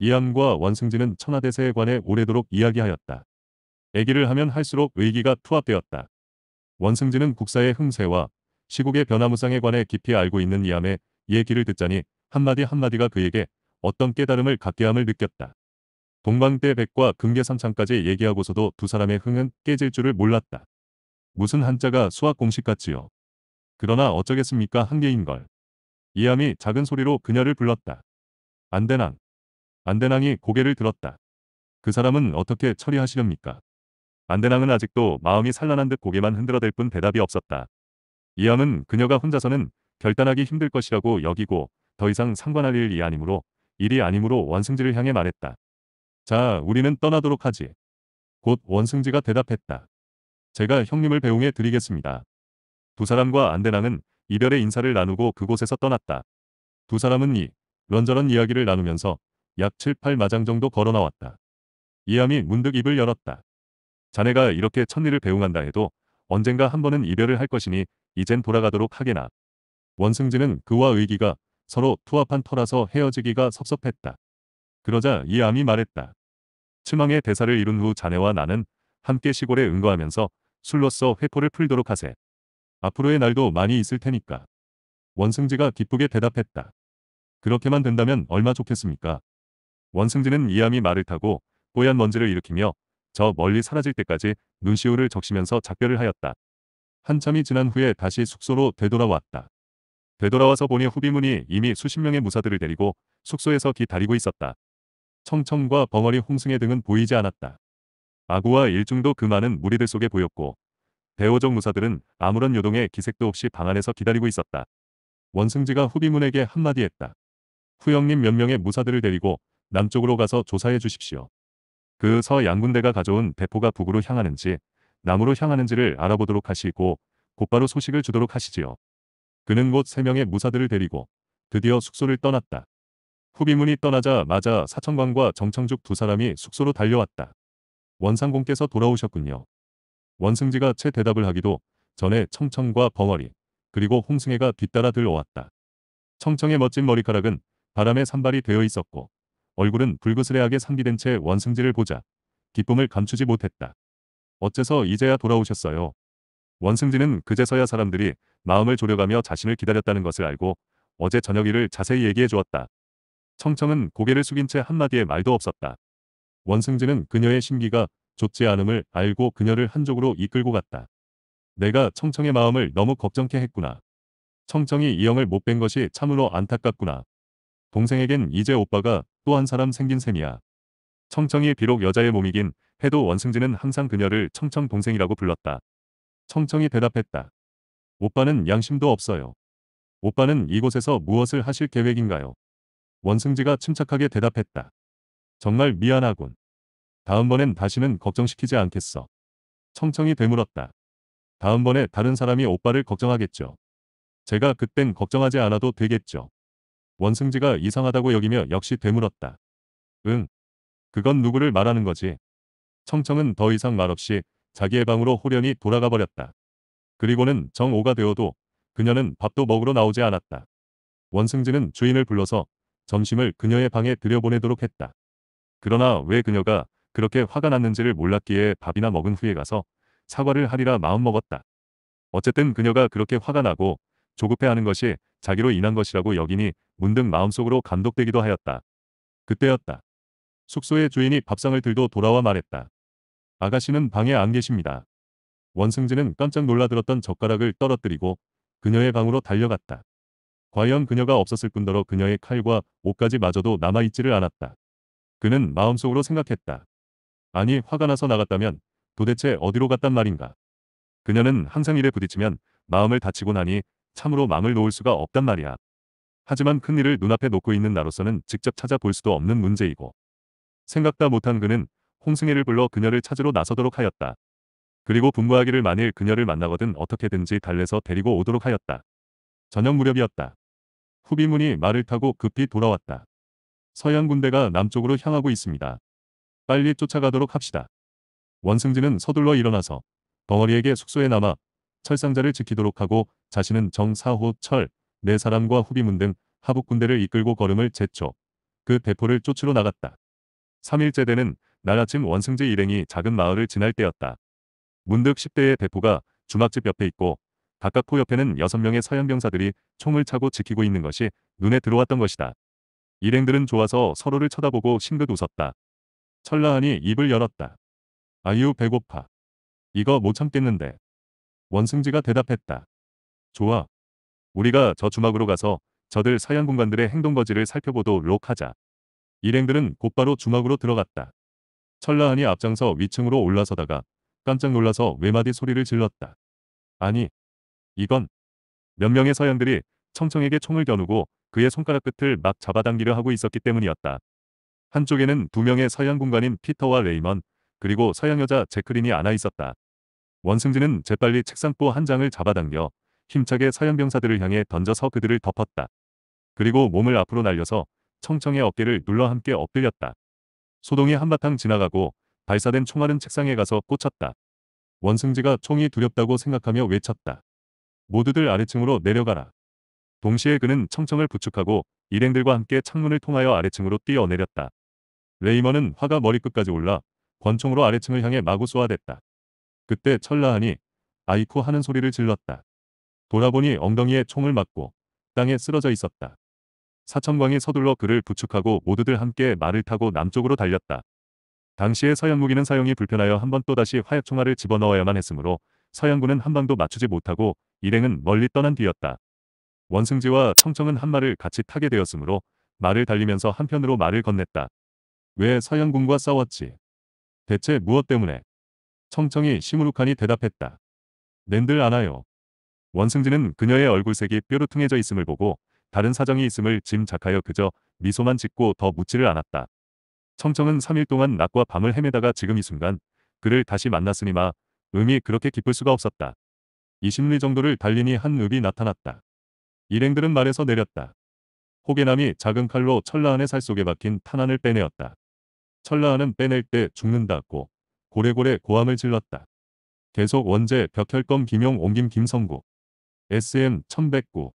이암과 원승지는 천하대세에 관해 오래도록 이야기하였다. 애기를 하면 할수록 의기가 투합되었다. 원승진은 국사의 흥세와 시국의 변화무쌍에 관해 깊이 알고 있는 이암의 얘기를 듣자니 한마디 한마디가 그에게 어떤 깨달음을 갖게 함을 느꼈다. 동방대 백과 금계삼창까지 얘기하고서도 두 사람의 흥은 깨질 줄을 몰랐다. 무슨 한자가 수학 공식 같지요. 그러나 어쩌겠습니까 한계인걸. 이암이 작은 소리로 그녀를 불렀다. 안대낭. 안대낭이 고개를 들었다. 그 사람은 어떻게 처리하시렵니까? 안대낭은 아직도 마음이 산란한 듯 고개만 흔들어댈 뿐 대답이 없었다. 이함은 그녀가 혼자서는 결단하기 힘들 것이라고 여기고 더 이상 상관할 일이 아니므로 일이 아니므로 원승지를 향해 말했다. 자 우리는 떠나도록 하지. 곧 원승지가 대답했다. 제가 형님을 배웅해 드리겠습니다. 두 사람과 안대낭은 이별의 인사를 나누고 그곳에서 떠났다. 두 사람은 이 런저런 이야기를 나누면서 약 7, 8마장 정도 걸어 나왔다. 이암이 문득 입을 열었다. 자네가 이렇게 천리를 배웅한다 해도 언젠가 한 번은 이별을 할 것이니 이젠 돌아가도록 하게나. 원승진은 그와 의기가 서로 투합한 터라서 헤어지기가 섭섭했다. 그러자 이 암이 말했다. 츠망의 대사를 이룬 후 자네와 나는 함께 시골에 응거하면서 술로써 회포를 풀도록 하세. 앞으로의 날도 많이 있을 테니까. 원승지가 기쁘게 대답했다. 그렇게만 된다면 얼마 좋겠습니까? 원승지는 이암이 말을 타고 뽀얀 먼지를 일으키며 저 멀리 사라질 때까지 눈시울을 적시면서 작별을 하였다. 한참이 지난 후에 다시 숙소로 되돌아왔다. 되돌아와서 보니 후비문이 이미 수십 명의 무사들을 데리고 숙소에서 기다리고 있었다. 청청과 벙어리 홍승의 등은 보이지 않았다. 아구와 일중도 그 많은 무리들 속에 보였고 대호적 무사들은 아무런 요동의 기색도 없이 방 안에서 기다리고 있었다. 원승지가 후비문에게 한마디 했다. 후영님 몇 명의 무사들을 데리고 남쪽으로 가서 조사해 주십시오. 그서 양군대가 가져온 대포가 북으로 향하는지 남으로 향하는지를 알아보도록 하시고 곧바로 소식을 주도록 하시지요. 그는 곧 세 명의 무사들을 데리고 드디어 숙소를 떠났다. 후비문이 떠나자마자 사천광과 정청죽 두 사람이 숙소로 달려왔다. 원상공께서 돌아오셨군요. 원승지가 채 대답을 하기도 전에 청청과 벙어리 그리고 홍승애가 뒤따라 들어왔다. 청청의 멋진 머리카락은 바람에 산발이 되어 있었고 얼굴은 불그스레하게 상기된 채 원승지를 보자 기쁨을 감추지 못했다. 어째서 이제야 돌아오셨어요. 원승지는 그제서야 사람들이 마음을 졸여가며 자신을 기다렸다는 것을 알고 어제 저녁 일을 자세히 얘기해 주었다. 청청은 고개를 숙인 채 한마디의 말도 없었다. 원승지는 그녀의 심기가 좋지 않음을 알고 그녀를 한쪽으로 이끌고 갔다. 내가 청청의 마음을 너무 걱정케 했구나. 청청이 이형을못 뵌 것이 참으로 안타깝구나. 동생에겐 이제 오빠가 또한 사람 생긴 셈이야. 청청이 비록 여자의 몸이긴 해도 원승진은 항상 그녀를 청청 동생이라고 불렀다. 청청이 대답했다. 오빠는 양심도 없어요. 오빠는 이곳에서 무엇을 하실 계획인가요? 원승지가 침착하게 대답했다. 정말 미안하군. 다음번엔 다시는 걱정시키지 않겠어. 청청이 되물었다. 다음번에 다른 사람이 오빠를 걱정하겠죠. 제가 그땐 걱정하지 않아도 되겠죠. 원승지가 이상하다고 여기며 역시 되물었다. 응. 그건 누구를 말하는 거지. 청청은 더 이상 말없이 자기의 방으로 호련히 돌아가 버렸다. 그리고는 정오가 되어도 그녀는 밥도 먹으러 나오지 않았다. 원승지는 주인을 불러서 점심을 그녀의 방에 들여보내도록 했다. 그러나 왜 그녀가 그렇게 화가 났는지를 몰랐기에 밥이나 먹은 후에 가서 사과를 하리라 마음먹었다. 어쨌든 그녀가 그렇게 화가 나고 조급해하는 것이 자기로 인한 것이라고 여기니 문득 마음속으로 감독되기도 하였다. 그때였다. 숙소의 주인이 밥상을 들고 돌아와 말했다. 아가씨는 방에 안 계십니다. 원승진은 깜짝 놀라들었던 젓가락을 떨어뜨리고 그녀의 방으로 달려갔다. 과연 그녀가 없었을 뿐더러 그녀의 칼과 옷까지 마저도 남아있지를 않았다. 그는 마음속으로 생각했다. 아니 화가 나서 나갔다면 도대체 어디로 갔단 말인가. 그녀는 항상 일에 부딪히면 마음을 다치고 나니 참으로 망을 놓을 수가 없단 말이야. 하지만 큰일을 눈앞에 놓고 있는 나로서는 직접 찾아볼 수도 없는 문제이고 생각다 못한 그는 홍승희를 불러 그녀를 찾으러 나서도록 하였다. 그리고 분부하기를 만일 그녀를 만나거든 어떻게든지 달래서 데리고 오도록 하였다. 저녁 무렵이었다. 후비문이 말을 타고 급히 돌아왔다. 서양 군대가 남쪽으로 향하고 있습니다. 빨리 쫓아가도록 합시다. 원승진은 서둘러 일어나서 덩어리에게 숙소에 남아 철상자를 지키도록 하고 자신은 정사호 철내 사람과 후비문 등 하북 군대를 이끌고 걸음을 제쳐 그 대포를 쫓으러 나갔다. 3일째 되는 날 아침 원승지 일행이 작은 마을을 지날 때였다. 문득 10대의 대포가 주막집 옆에 있고 각각 포 옆에는 6명의 서양 병사들이 총을 차고 지키고 있는 것이 눈에 들어왔던 것이다. 일행들은 좋아서 서로를 쳐다보고 싱긋 웃었다. 철라하니 입을 열었다. 아유 배고파. 이거 못 참겠는데. 원승지가 대답했다. 좋아, 우리가 저 주막으로 가서 저들 서양 군관들의 행동거지를 살펴보도록 하자. 일행들은 곧바로 주막으로 들어갔다. 철라한이 앞장서 위층으로 올라서다가 깜짝 놀라서 외마디 소리를 질렀다. 아니, 이건 몇 명의 서양들이 청청에게 총을 겨누고 그의 손가락 끝을 막 잡아당기려 하고 있었기 때문이었다. 한쪽에는 두 명의 서양 군관인 피터와 레이먼, 그리고 서양 여자 제크린이 앉아 있었다. 원승진은 재빨리 책상보 한 장을 잡아당겨 힘차게 사연병사들을 향해 던져서 그들을 덮었다. 그리고 몸을 앞으로 날려서 청청의 어깨를 눌러 함께 엎드렸다. 소동이 한바탕 지나가고 발사된 총알은 책상에 가서 꽂혔다. 원승지가 총이 두렵다고 생각하며 외쳤다. 모두들 아래층으로 내려가라. 동시에 그는 청청을 부축하고 일행들과 함께 창문을 통하여 아래층으로 뛰어내렸다. 레이먼은 화가 머리끝까지 올라 권총으로 아래층을 향해 마구 쏘아댔다. 그때 철라하니 아이쿠 하는 소리를 질렀다. 돌아보니 엉덩이에 총을 맞고 땅에 쓰러져 있었다. 사천광이 서둘러 그를 부축하고 모두들 함께 말을 타고 남쪽으로 달렸다. 당시에 서양무기는 사용이 불편하여 한 번 또다시 화약총알을 집어넣어야만 했으므로 서양군은 한 방도 맞추지 못하고 일행은 멀리 떠난 뒤였다. 원승지와 청청은 한 말을 같이 타게 되었으므로 말을 달리면서 한편으로 말을 건넸다. 왜 서양군과 싸웠지? 대체 무엇 때문에? 청청이 시무룩하니 대답했다. 낸들 아나요. 원승진은 그녀의 얼굴색이 뾰루퉁해져 있음을 보고 다른 사정이 있음을 짐작하여 그저 미소만 짓고 더 묻지를 않았다. 청청은 3일 동안 낮과 밤을 헤매다가 지금 이 순간 그를 다시 만났으니마 음이 그렇게 기쁠 수가 없었다. 20리 정도를 달리니 한 읍이 나타났다. 일행들은 말에서 내렸다. 호계남이 작은 칼로 천라안의 살 속에 박힌 탄환을 빼내었다. 천라안은 빼낼 때 죽는다고 고래고래 고함을 질렀다. 계속 원제 벽혈검 김용 옮김 김성구 SM 1109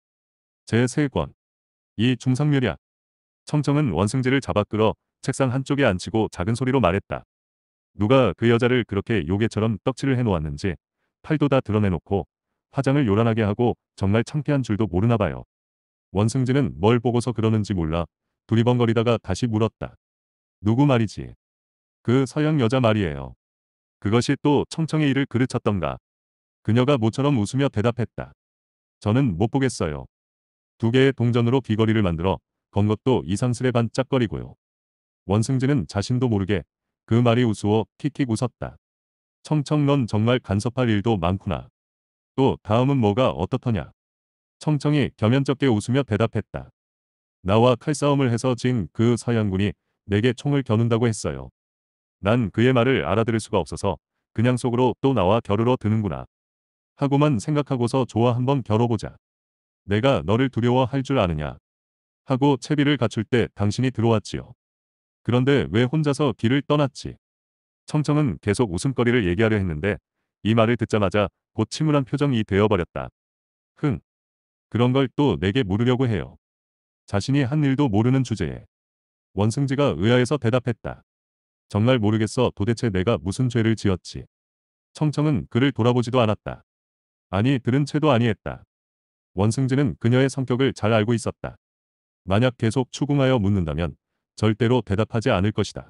제3권 이 중상묘략 청청은 원승지를 잡아 끌어 책상 한쪽에 앉히고 작은 소리로 말했다. 누가 그 여자를 그렇게 요괴처럼 떡칠을 해놓았는지 팔도 다 드러내놓고 화장을 요란하게 하고 정말 창피한 줄도 모르나 봐요. 원승지는 뭘 보고서 그러는지 몰라 두리번거리다가 다시 물었다. 누구 말이지? 그 서양 여자 말이에요. 그것이 또 청청의 일을 그르쳤던가. 그녀가 모처럼 웃으며 대답했다. 저는 못 보겠어요. 두 개의 동전으로 귀걸이를 만들어 건 것도 이상스레 반짝거리고요. 원승진은 자신도 모르게 그 말이 우스워 킥킥 웃었다. 청청 넌 정말 간섭할 일도 많구나. 또 다음은 뭐가 어떻더냐. 청청이 겸연쩍게 웃으며 대답했다. 나와 칼싸움을 해서 진 그 서양군이 내게 총을 겨눈다고 했어요. 난 그의 말을 알아들을 수가 없어서 그냥 속으로 또 나와 겨루러 드는구나. 하고만 생각하고서 좋아 한번 겨뤄보자. 내가 너를 두려워할 줄 아느냐. 하고 채비를 갖출 때 당신이 들어왔지요. 그런데 왜 혼자서 길을 떠났지? 청청은 계속 웃음거리를 얘기하려 했는데 이 말을 듣자마자 곧 침울한 표정이 되어버렸다. 흥. 그런 걸 또 내게 물으려고 해요. 자신이 한 일도 모르는 주제에. 원승지가 의아해서 대답했다. 정말 모르겠어 도대체 내가 무슨 죄를 지었지. 청청은 그를 돌아보지도 않았다. 아니 들은 채도 아니했다. 원승진은 그녀의 성격을 잘 알고 있었다. 만약 계속 추궁하여 묻는다면 절대로 대답하지 않을 것이다.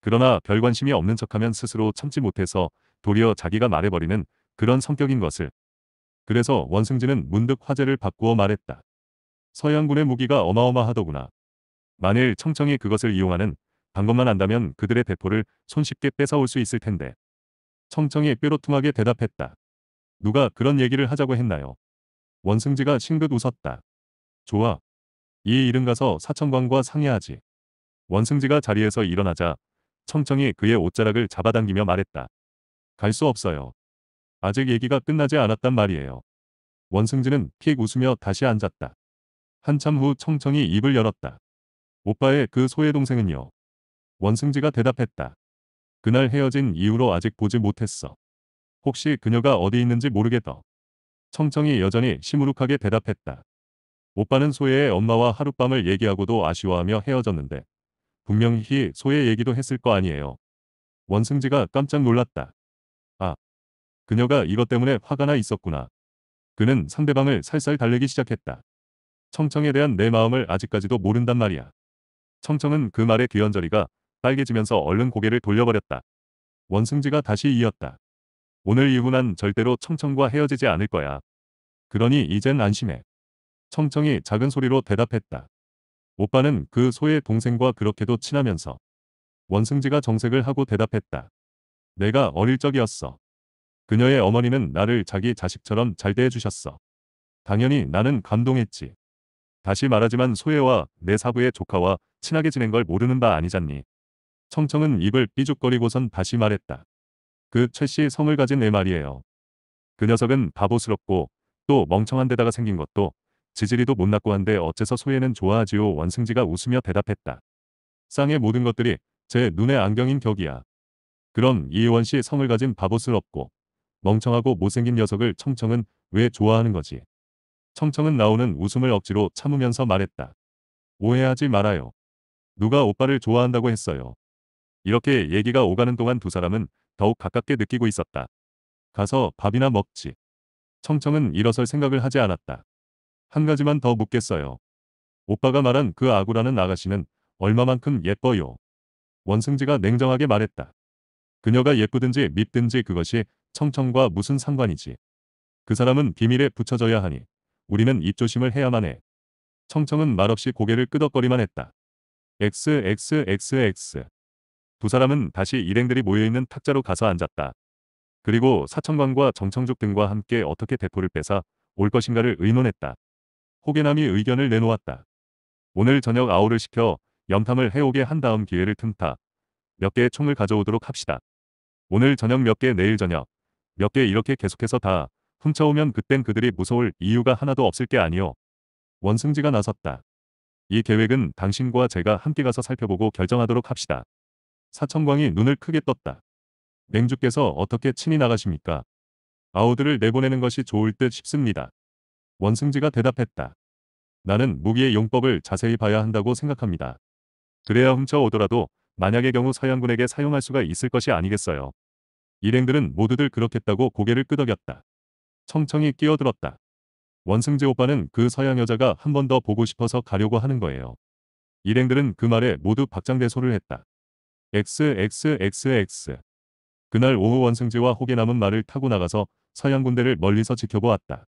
그러나 별 관심이 없는 척하면 스스로 참지 못해서 도리어 자기가 말해버리는 그런 성격인 것을. 그래서 원승진은 문득 화제를 바꾸어 말했다. 서양군의 무기가 어마어마하더구나. 만일 청청이 그것을 이용하는 방법만 안다면 그들의 대포를 손쉽게 뺏어올 수 있을 텐데. 청청이 뾰로통하게 대답했다. 누가 그런 얘기를 하자고 했나요? 원승지가 싱긋 웃었다. 좋아. 이이은 가서 사천광과 상의하지. 원승지가 자리에서 일어나자 청청이 그의 옷자락을 잡아당기며 말했다. 갈 수 없어요. 아직 얘기가 끝나지 않았단 말이에요. 원승지는 킥 웃으며 다시 앉았다. 한참 후 청청이 입을 열었다. 오빠의 그소외 동생은요. 원승지가 대답했다. 그날 헤어진 이후로 아직 보지 못했어. 혹시 그녀가 어디 있는지 모르겠다. 청청이 여전히 시무룩하게 대답했다. 오빠는 소혜의 엄마와 하룻밤을 얘기하고도 아쉬워하며 헤어졌는데 분명히 소혜 얘기도 했을 거 아니에요. 원승지가 깜짝 놀랐다. 아, 그녀가 이것 때문에 화가 나 있었구나. 그는 상대방을 살살 달래기 시작했다. 청청에 대한 내 마음을 아직까지도 모른단 말이야. 청청은 그 말에 귀연저리가 빨개지면서 얼른 고개를 돌려버렸다. 원승지가 다시 이었다. 오늘 이후 난 절대로 청청과 헤어지지 않을 거야. 그러니 이젠 안심해. 청청이 작은 소리로 대답했다. 오빠는 그 소의 동생과 그렇게도 친하면서 원승지가 정색을 하고 대답했다. 내가 어릴 적이었어. 그녀의 어머니는 나를 자기 자식처럼 잘 대해주셨어. 당연히 나는 감동했지. 다시 말하지만 소혜와 내 사부의 조카와 친하게 지낸 걸 모르는 바 아니잖니. 청청은 입을 삐죽거리고선 다시 말했다. 그 최씨의 성을 가진 애 말이에요. 그 녀석은 바보스럽고 또 멍청한 데다가 생긴 것도 지지리도 못났고 한데 어째서 소예는 좋아하지요 원승지가 웃으며 대답했다. 쌍의 모든 것들이 제 눈에 안경인 격이야. 그럼 이혜원 씨 성을 가진 바보스럽고 멍청하고 못생긴 녀석을 청청은 왜 좋아하는 거지? 청청은 나오는 웃음을 억지로 참으면서 말했다. 오해하지 말아요. 누가 오빠를 좋아한다고 했어요. 이렇게 얘기가 오가는 동안 두 사람은 더욱 가깝게 느끼고 있었다. 가서 밥이나 먹지. 청청은 일어설 생각을 하지 않았다. 한 가지만 더 묻겠어요. 오빠가 말한 그 아구라는 아가씨는 얼마만큼 예뻐요. 원승지가 냉정하게 말했다. 그녀가 예쁘든지 밉든지 그것이 청청과 무슨 상관이지. 그 사람은 비밀에 붙여져야 하니 우리는 입조심을 해야만 해. 청청은 말없이 고개를 끄덕거리만 했다. XXXX 두 사람은 다시 일행들이 모여있는 탁자로 가서 앉았다. 그리고 사천광과 정청죽 등과 함께 어떻게 대포를 빼서 올 것인가를 의논했다. 호계남이 의견을 내놓았다. 오늘 저녁 아우를 시켜 염탐을 해오게 한 다음 기회를 틈타 몇 개의 총을 가져오도록 합시다. 오늘 저녁 몇 개, 내일 저녁 몇 개 이렇게 계속해서 다 훔쳐오면 그땐 그들이 무서울 이유가 하나도 없을 게 아니오. 원승지가 나섰다. 이 계획은 당신과 제가 함께 가서 살펴보고 결정하도록 합시다. 사천광이 눈을 크게 떴다. 냉주께서 어떻게 친히 나가십니까? 아우들을 내보내는 것이 좋을 듯 싶습니다. 원승지가 대답했다. 나는 무기의 용법을 자세히 봐야 한다고 생각합니다. 그래야 훔쳐오더라도 만약의 경우 서양군에게 사용할 수가 있을 것이 아니겠어요. 일행들은 모두들 그렇겠다고 고개를 끄덕였다. 청청이 끼어들었다. 원승지 오빠는 그 서양 여자가 한 번 더 보고 싶어서 가려고 하는 거예요. 일행들은 그 말에 모두 박장대소를 했다. XXXX. 그날 오후 원승지와 혹에 남은 말을 타고 나가서 서양 군대를 멀리서 지켜보았다.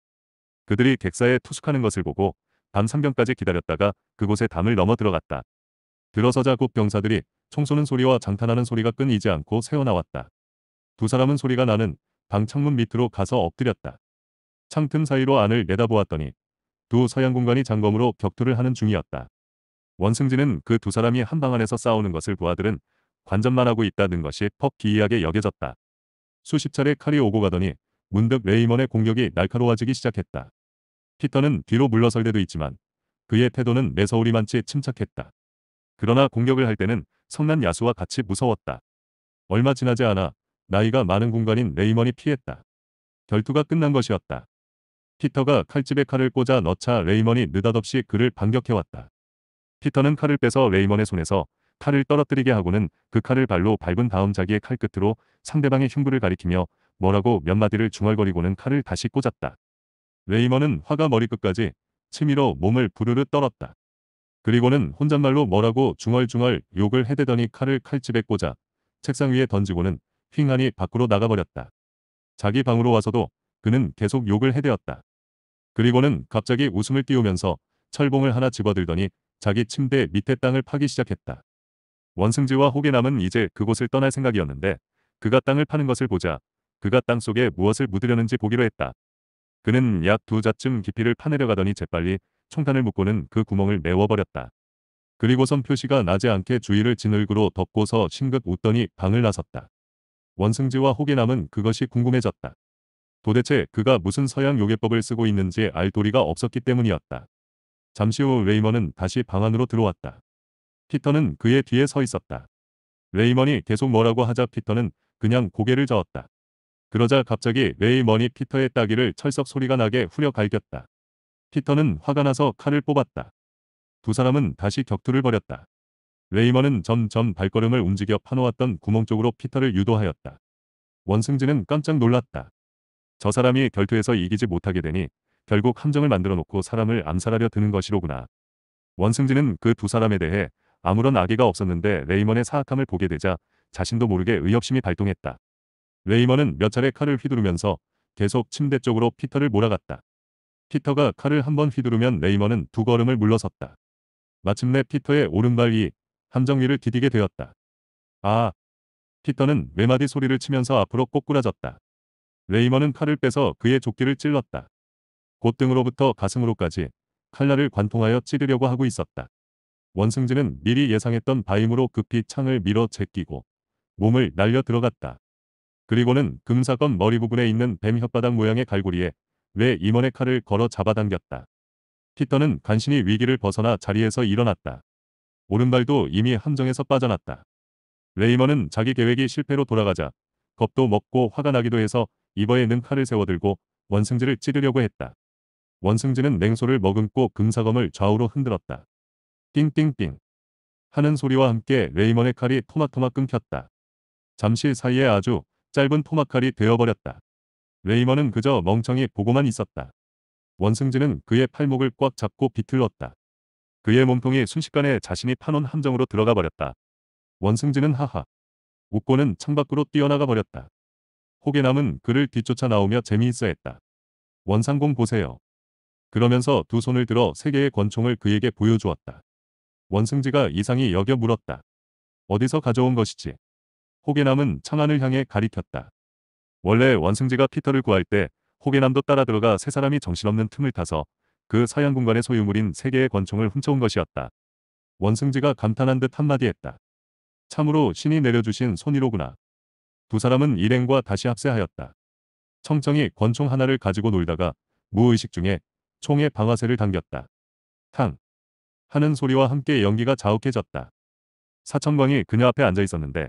그들이 객사에 투숙하는 것을 보고 밤 3경까지 기다렸다가 그곳에 담을 넘어 들어갔다. 들어서자 곧 병사들이 총 쏘는 소리와 장탄하는 소리가 끊이지 않고 새어나왔다. 두 사람은 소리가 나는 방 창문 밑으로 가서 엎드렸다. 창틈 사이로 안을 내다보았더니 두 서양 군관이 장검으로 격투를 하는 중이었다. 원승지는그 두 사람이 한 방 안에서 싸우는 것을 보아들은 관전만 하고 있다는 것이 퍽 기이하게 여겨졌다. 수십 차례 칼이 오고 가더니 문득 레이먼의 공격이 날카로워지기 시작했다. 피터는 뒤로 물러설 때도 있지만 그의 태도는 매서울이만치 침착했다. 그러나 공격을 할 때는 성난 야수와 같이 무서웠다. 얼마 지나지 않아 나이가 많은 공간인 레이먼이 피했다. 결투가 끝난 것이었다. 피터가 칼집에 칼을 꽂아 넣자 레이먼이 느닷없이 그를 반격해왔다. 피터는 칼을 빼서 레이먼의 손에서 칼을 떨어뜨리게 하고는 그 칼을 발로 밟은 다음 자기의 칼끝으로 상대방의 흉부를 가리키며 뭐라고 몇 마디를 중얼거리고는 칼을 다시 꽂았다. 레이먼은 화가 머리끝까지 치밀어 몸을 부르르 떨었다. 그리고는 혼잣말로 뭐라고 중얼중얼 욕을 해대더니 칼을 칼집에 꽂아 책상 위에 던지고는 휑하니 밖으로 나가버렸다. 자기 방으로 와서도 그는 계속 욕을 해대었다. 그리고는 갑자기 웃음을 띄우면서 철봉을 하나 집어들더니 자기 침대 밑에 땅을 파기 시작했다. 원승지와 호계남은 이제 그곳을 떠날 생각이었는데 그가 땅을 파는 것을 보자 그가 땅 속에 무엇을 묻으려는지 보기로 했다. 그는 약 두 자쯤 깊이를 파내려 가더니 재빨리 총탄을 묶고는 그 구멍을 메워버렸다. 그리고선 표시가 나지 않게 주위를 진흙으로 덮고서 싱긋 웃더니 방을 나섰다. 원승지와 호계남은 그것이 궁금해졌다. 도대체 그가 무슨 서양 요괴법을 쓰고 있는지 알 도리가 없었기 때문이었다. 잠시 후 레이머는 다시 방 안으로 들어왔다. 피터는 그의 뒤에 서 있었다. 레이먼이 계속 뭐라고 하자 피터는 그냥 고개를 저었다. 그러자 갑자기 레이먼이 피터의 따귀를 철썩 소리가 나게 후려 갈겼다. 피터는 화가 나서 칼을 뽑았다. 두 사람은 다시 격투를 벌였다. 레이먼은 점점 발걸음을 움직여 파놓았던 구멍 쪽으로 피터를 유도하였다. 원승진은 깜짝 놀랐다. 저 사람이 결투에서 이기지 못하게 되니 결국 함정을 만들어 놓고 사람을 암살하려 드는 것이로구나. 원승진은 그 두 사람에 대해 아무런 악의가 없었는데 레이먼의 사악함을 보게 되자 자신도 모르게 의협심이 발동했다. 레이먼은 몇 차례 칼을 휘두르면서 계속 침대 쪽으로 피터를 몰아갔다. 피터가 칼을 한 번 휘두르면 레이먼은 두 걸음을 물러섰다. 마침내 피터의 오른발 위 함정위를 디디게 되었다. 아! 피터는 외마디 소리를 치면서 앞으로 꼬꾸라졌다. 레이먼은 칼을 빼서 그의 조끼를 찔렀다. 곧등으로부터 가슴으로까지 칼날을 관통하여 찌르려고 하고 있었다. 원승진은 미리 예상했던 바임으로 급히 창을 밀어 제끼고 몸을 날려 들어갔다. 그리고는 금사건 머리 부분에 있는 뱀 혓바닥 모양의 갈고리에 왜 임원의 칼을 걸어 잡아당겼다. 피터는 간신히 위기를 벗어나 자리에서 일어났다. 오른발도 이미 함정에서 빠져났다. 레이먼은 자기 계획이 실패로 돌아가자 겁도 먹고 화가 나기도 해서 이버에 는 칼을 세워들고 원승지를 찌르려고 했다. 원승지는 냉소를 머금고 금사검을 좌우로 흔들었다. 띵띵띵 하는 소리와 함께 레이먼의 칼이 토막토막 끊겼다. 잠시 사이에 아주 짧은 토막칼이 되어버렸다. 레이먼은 그저 멍청이 보고만 있었다. 원승진은 그의 팔목을 꽉 잡고 비틀었다. 그의 몸통이 순식간에 자신이 파놓은 함정으로 들어가 버렸다. 원승진은 하하. 웃고는 창밖으로 뛰어나가 버렸다. 호계남은 그를 뒤쫓아 나오며 재미있어 했다. 원상공 보세요. 그러면서 두 손을 들어 세 개의 권총을 그에게 보여주었다. 원승지가 이상히 여겨 물었다. 어디서 가져온 것이지? 호계남은 창안을 향해 가리켰다. 원래 원승지가 피터를 구할 때 호계남도 따라 들어가 세 사람이 정신없는 틈을 타서 그 서양 공간의 소유물인 세 개의 권총을 훔쳐온 것이었다. 원승지가 감탄한 듯 한마디 했다. 참으로 신이 내려주신 손이로구나. 두 사람은 일행과 다시 합세하였다. 청청이 권총 하나를 가지고 놀다가 무의식 중에 총의 방아쇠를 당겼다. 탕. 하는 소리와 함께 연기가 자욱해졌다. 사천광이 그녀 앞에 앉아 있었는데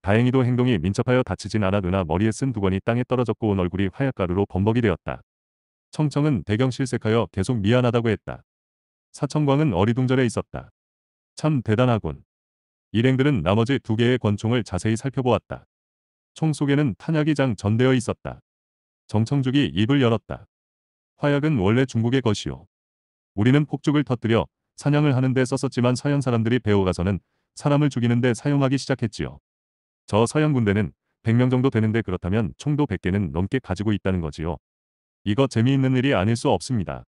다행히도 행동이 민첩하여 다치진 않아 누나 머리에 쓴 두건이 땅에 떨어졌고 온 얼굴이 화약가루로 범벅이 되었다. 청청은 대경 실색하여 계속 미안하다고 했다. 사천광은 어리둥절해 있었다. 참 대단하군. 일행들은 나머지 두 개의 권총을 자세히 살펴보았다. 총 속에는 탄약이 장 전되어 있었다. 정청죽이 입을 열었다. 화약은 원래 중국의 것이요. 우리는 폭죽을 터뜨려 사냥을 하는 데 썼었지만 서양 사람들이 배워가서는 사람을 죽이는 데 사용하기 시작했지요. 저 서양 군대는 100명 정도 되는데 그렇다면 총도 100개는 넘게 가지고 있다는 거지요. 이거 재미있는 일이 아닐 수 없습니다.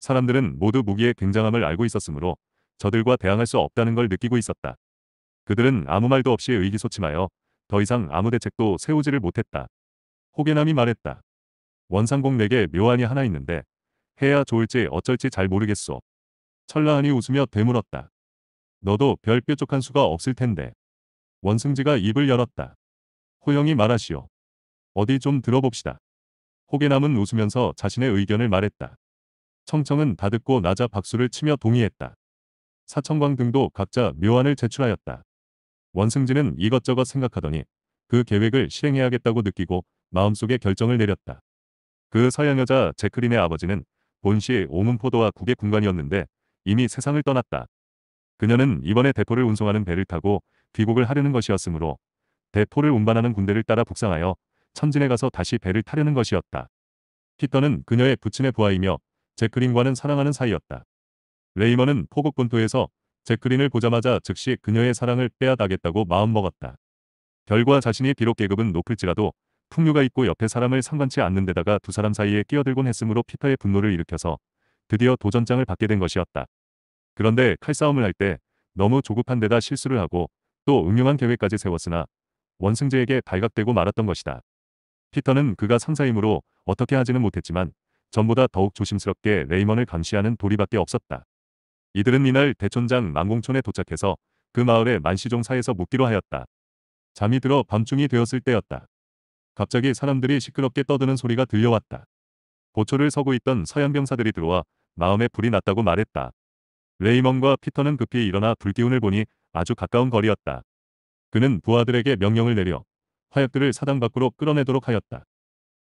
사람들은 모두 무기의 굉장함을 알고 있었으므로 저들과 대항할 수 없다는 걸 느끼고 있었다. 그들은 아무 말도 없이 의기소침하여 더 이상 아무 대책도 세우지를 못했다. 호계남이 말했다. 원상공 내게 묘안이 하나 있는데 해야 좋을지 어쩔지 잘 모르겠소. 천라한이 웃으며 되물었다. 너도 별 뾰족한 수가 없을 텐데. 원승지가 입을 열었다. 호영이 말하시오. 어디 좀 들어봅시다. 호계남은 웃으면서 자신의 의견을 말했다. 청청은 다 듣고 나자 박수를 치며 동의했다. 사청광 등도 각자 묘안을 제출하였다. 원승지는 이것저것 생각하더니 그 계획을 실행해야겠다고 느끼고 마음속에 결정을 내렸다. 그 서양 여자 제크린의 아버지는 본시 오문포도와 국의 군관이었는데 이미 세상을 떠났다. 그녀는 이번에 대포를 운송하는 배를 타고 귀국을 하려는 것이었으므로 대포를 운반하는 군대를 따라 북상하여 천진에 가서 다시 배를 타려는 것이었다. 피터는 그녀의 부친의 부하이며 제크린과는 사랑하는 사이였다. 레이먼은 포국 본토에서 제크린을 보자마자 즉시 그녀의 사랑을 빼앗아겠다고 마음먹었다. 결과 자신이 비록 계급은 높을지라도 풍류가 있고 옆에 사람을 상관치 않는 데다가 두 사람 사이에 끼어들곤 했으므로 피터의 분노를 일으켜서 드디어 도전장을 받게 된 것이었다. 그런데 칼싸움을 할 때 너무 조급한 데다 실수를 하고 또응용한 계획까지 세웠으나 원승재에게 발각되고 말았던 것이다. 피터는 그가 상사이므로 어떻게 하지는 못했지만 전보다 더욱 조심스럽게 레이먼을 감시하는 도리밖에 없었다. 이들은 이날 대촌장 만공촌에 도착해서 그 마을의 만시종사에서 묵기로 하였다. 잠이 들어 밤중이 되었을 때였다. 갑자기 사람들이 시끄럽게 떠드는 소리가 들려왔다. 보초를 서고 있던 서양 병사들이 들어와 마음에 불이 났다고 말했다. 레이먼과 피터는 급히 일어나 불기운을 보니 아주 가까운 거리였다. 그는 부하들에게 명령을 내려 화약들을 사당 밖으로 끌어내도록 하였다.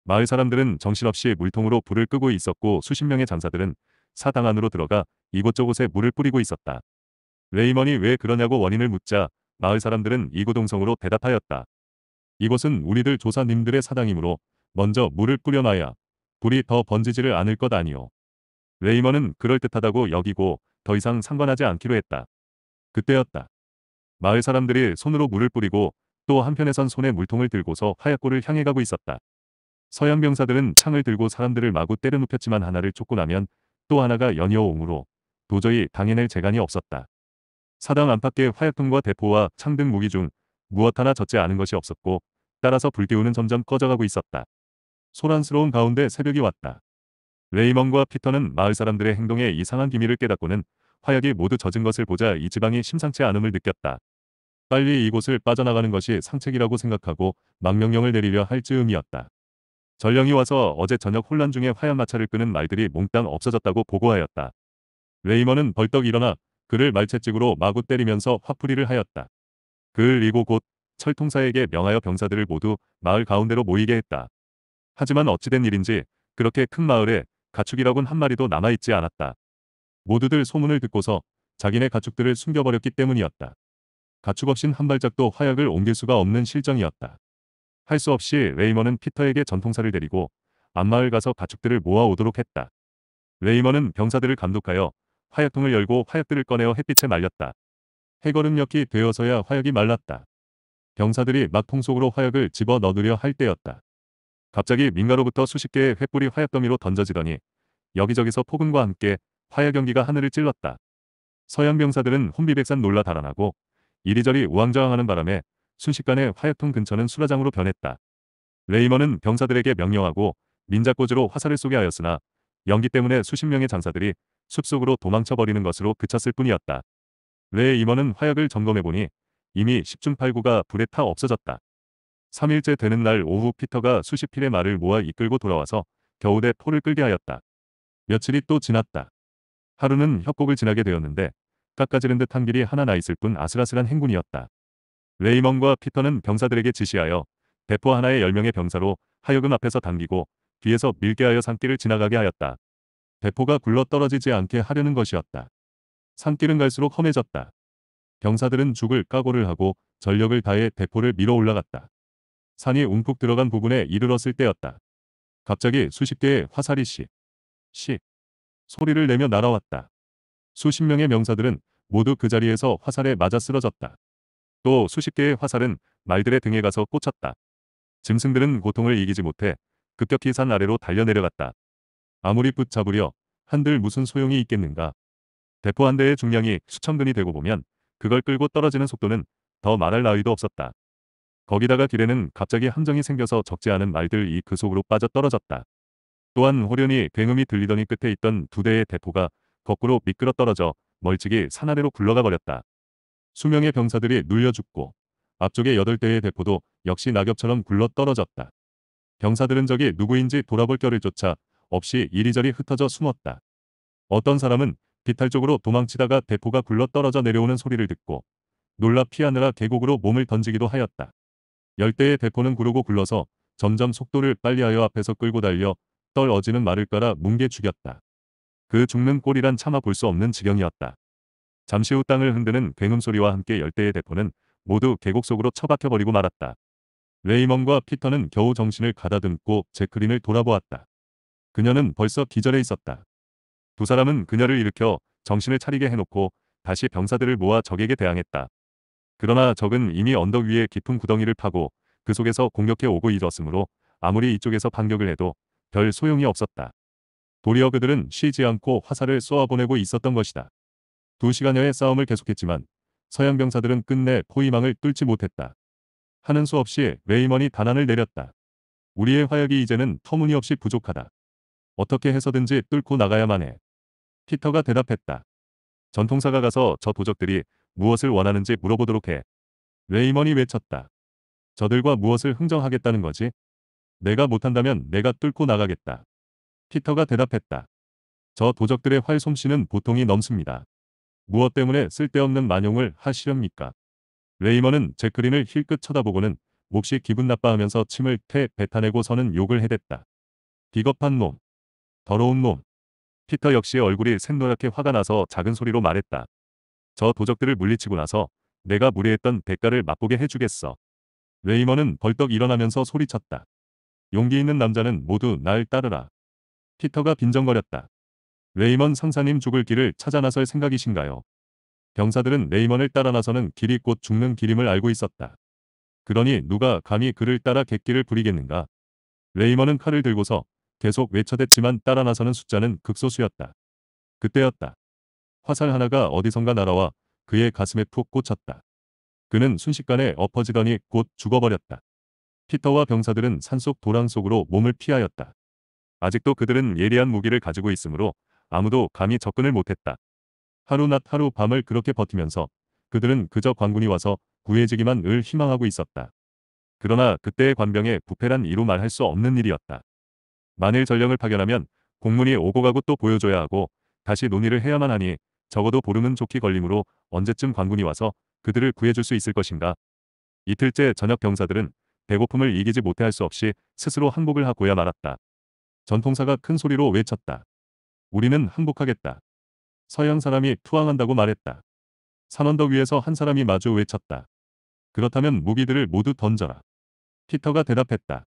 마을 사람들은 정신없이 물통으로 불을 끄고 있었고 수십 명의 장사들은 사당 안으로 들어가 이곳저곳에 물을 뿌리고 있었다. 레이먼이 왜 그러냐고 원인을 묻자 마을 사람들은 이구동성으로 대답하였다. 이곳은 우리들 조사님들의 사당이므로 먼저 물을 뿌려놔야 불이 더 번지지를 않을 것 아니오. 레이머는 그럴듯하다고 여기고 더 이상 상관하지 않기로 했다. 그때였다. 마을 사람들이 손으로 물을 뿌리고 또 한편에선 손에 물통을 들고서 하얗골을 향해 가고 있었다. 서양 병사들은 창을 들고 사람들을 마구 때려 눕혔지만 하나를 쫓고 나면 또 하나가 연이어 옹으로 도저히 당해낼 재간이 없었다. 사당 안팎의 화약통과 대포와 창 등 무기 중 무엇 하나 젖지 않은 것이 없었고 따라서 불태우는 점점 꺼져가고 있었다. 소란스러운 가운데 새벽이 왔다. 레이먼과 피터는 마을 사람들의 행동에 이상한 비밀을 깨닫고는 화약이 모두 젖은 것을 보자 이 지방이 심상치 않음을 느꼈다. 빨리 이곳을 빠져나가는 것이 상책이라고 생각하고 망명령을 내리려 할 즈음이었다. 전령이 와서 어제 저녁 혼란 중에 화약 마차를 끄는 말들이 몽땅 없어졌다고 보고하였다. 레이먼은 벌떡 일어나 그를 말채찍으로 마구 때리면서 화풀이를 하였다. 그를 이고 곧 철통사에게 명하여 병사들을 모두 마을 가운데로 모이게 했다. 하지만 어찌된 일인지 그렇게 큰 마을에 가축이라곤 한 마리도 남아있지 않았다. 모두들 소문을 듣고서 자기네 가축들을 숨겨버렸기 때문이었다. 가축 없인 한 발짝도 화약을 옮길 수가 없는 실정이었다. 할 수 없이 레이머는 피터에게 전통사를 데리고 앞마을 가서 가축들을 모아오도록 했다. 레이머는 병사들을 감독하여 화약통을 열고 화약들을 꺼내어 햇빛에 말렸다. 해거름역이 되어서야 화약이 말랐다. 병사들이 막통 속으로 화약을 집어 넣으려 할 때였다. 갑자기 민가로부터 수십 개의 횃불이 화약 더미로 던져지더니 여기저기서 폭음과 함께 화약 연기가 하늘을 찔렀다. 서양 병사들은 혼비백산 놀라 달아나고 이리저리 우왕좌왕하는 바람에 순식간에 화약통 근처는 수라장으로 변했다. 레이먼은 병사들에게 명령하고 민자꼬으로 화살을 쏘게 하였으나 연기 때문에 수십 명의 장사들이 숲속으로 도망쳐버리는 것으로 그쳤을 뿐이었다. 레이먼은 화약을 점검해보니 이미 10중 8구가 불에 타 없어졌다. 3일째 되는 날 오후 피터가 수십 필의 말을 모아 이끌고 돌아와서 겨우내 포를 끌게 하였다. 며칠이 또 지났다. 하루는 협곡을 지나게 되었는데 깎아지는 듯한 길이 하나 나 있을 뿐 아슬아슬한 행군이었다. 레이먼과 피터는 병사들에게 지시하여 대포 하나에 10명의 병사로 하여금 앞에서 당기고 뒤에서 밀게 하여 산길을 지나가게 하였다. 대포가 굴러 떨어지지 않게 하려는 것이었다. 산길은 갈수록 험해졌다. 병사들은 죽을 까고를 하고 전력을 다해 대포를 밀어 올라갔다. 산이 움푹 들어간 부분에 이르렀을 때였다. 갑자기 수십 개의 화살이 씨, 씨 소리를 내며 날아왔다. 수십 명의 명사들은 모두 그 자리에서 화살에 맞아 쓰러졌다. 또 수십 개의 화살은 말들의 등에 가서 꽂혔다. 짐승들은 고통을 이기지 못해 급격히 산 아래로 달려내려갔다. 아무리 붙잡으려 한들 무슨 소용이 있겠는가. 대포 한 대의 중량이 수천근이 되고 보면 그걸 끌고 떨어지는 속도는 더 말할 나위도 없었다. 거기다가 길에는 갑자기 함정이 생겨서 적지 않은 말들이 그 속으로 빠져떨어졌다. 또한 호련히 굉음이 들리더니 끝에 있던 두 대의 대포가 거꾸로 미끄러 떨어져 멀찍이 산 아래로 굴러가 버렸다. 수명의 병사들이 눌려 죽고 앞쪽에 여덟 대의 대포도 역시 낙엽처럼 굴러 떨어졌다. 병사들은 적이 누구인지 돌아볼 겨를 쫓아 없이 이리저리 흩어져 숨었다. 어떤 사람은 비탈 쪽으로 도망치다가 대포가 굴러 떨어져 내려오는 소리를 듣고 놀라 피하느라 계곡으로 몸을 던지기도 하였다. 열대의 대포는 구르고 굴러서 점점 속도를 빨리하여 앞에서 끌고 달려 떨어지는 말을 깔아 뭉개 죽였다. 그 죽는 꼴이란 차마 볼수 없는 지경이었다. 잠시 후 땅을 흔드는 굉음 소리와 함께 열대의 대포는 모두 계곡 속으로 처박혀버리고 말았다. 레이먼과 피터는 겨우 정신을 가다듬고 제크린을 돌아보았다. 그녀는 벌써 기절해 있었다. 두 사람은 그녀를 일으켜 정신을 차리게 해놓고 다시 병사들을 모아 적에게 대항했다. 그러나 적은 이미 언덕 위에 깊은 구덩이를 파고 그 속에서 공격해 오고 있었으므로 아무리 이쪽에서 반격을 해도 별 소용이 없었다. 도리어 그들은 쉬지 않고 화살을 쏘아보내고 있었던 것이다. 두 시간여의 싸움을 계속했지만 서양 병사들은 끝내 포위망을 뚫지 못했다. 하는 수 없이 레이먼이 단안을 내렸다. 우리의 화약이 이제는 터무니없이 부족하다. 어떻게 해서든지 뚫고 나가야만 해. 피터가 대답했다. 전통사가 가서 저 도적들이 무엇을 원하는지 물어보도록 해. 레이먼이 외쳤다. 저들과 무엇을 흥정하겠다는 거지? 내가 못한다면 내가 뚫고 나가겠다. 피터가 대답했다. 저 도적들의 활 솜씨는 보통이 넘습니다. 무엇 때문에 쓸데없는 만용을 하시렵니까? 레이먼은 제크린을 힐끗 쳐다보고는 몹시 기분 나빠하면서 침을 패 뱉어내고서는 욕을 해댔다. 비겁한 놈. 더러운 놈. 피터 역시 얼굴이 샛노랗게 화가 나서 작은 소리로 말했다. 저 도적들을 물리치고 나서 내가 무례했던 대가를 맛보게 해주겠어. 레이먼은 벌떡 일어나면서 소리쳤다. 용기 있는 남자는 모두 날 따르라. 피터가 빈정거렸다. 레이먼 상사님 죽을 길을 찾아 나설 생각이신가요? 병사들은 레이먼을 따라 나서는 길이 곧 죽는 길임을 알고 있었다. 그러니 누가 감히 그를 따라 객기를 부리겠는가? 레이먼은 칼을 들고서 계속 외쳐댔지만 따라 나서는 숫자는 극소수였다. 그때였다. 화살 하나가 어디선가 날아와 그의 가슴에 푹 꽂혔다. 그는 순식간에 엎어지더니 곧 죽어버렸다. 피터와 병사들은 산속 도랑 속으로 몸을 피하였다. 아직도 그들은 예리한 무기를 가지고 있으므로 아무도 감히 접근을 못했다. 하루 낮 하루 밤을 그렇게 버티면서 그들은 그저 관군이 와서 구해지기만 을 희망하고 있었다. 그러나 그때의 관병의 부패란 이루 말할 수 없는 일이었다. 만일 전령을 파견하면 공문이 오고 가고 또 보여줘야 하고 다시 논의를 해야만 하니 적어도 보름은 좋기 걸림으로 언제쯤 관군이 와서 그들을 구해줄 수 있을 것인가. 이틀째 저녁 병사들은 배고픔을 이기지 못해 할 수 없이 스스로 항복을 하고야 말았다. 전통사가 큰 소리로 외쳤다. 우리는 항복하겠다. 서양 사람이 투항한다고 말했다. 산원덕 위에서 한 사람이 마주 외쳤다. 그렇다면 무기들을 모두 던져라. 피터가 대답했다.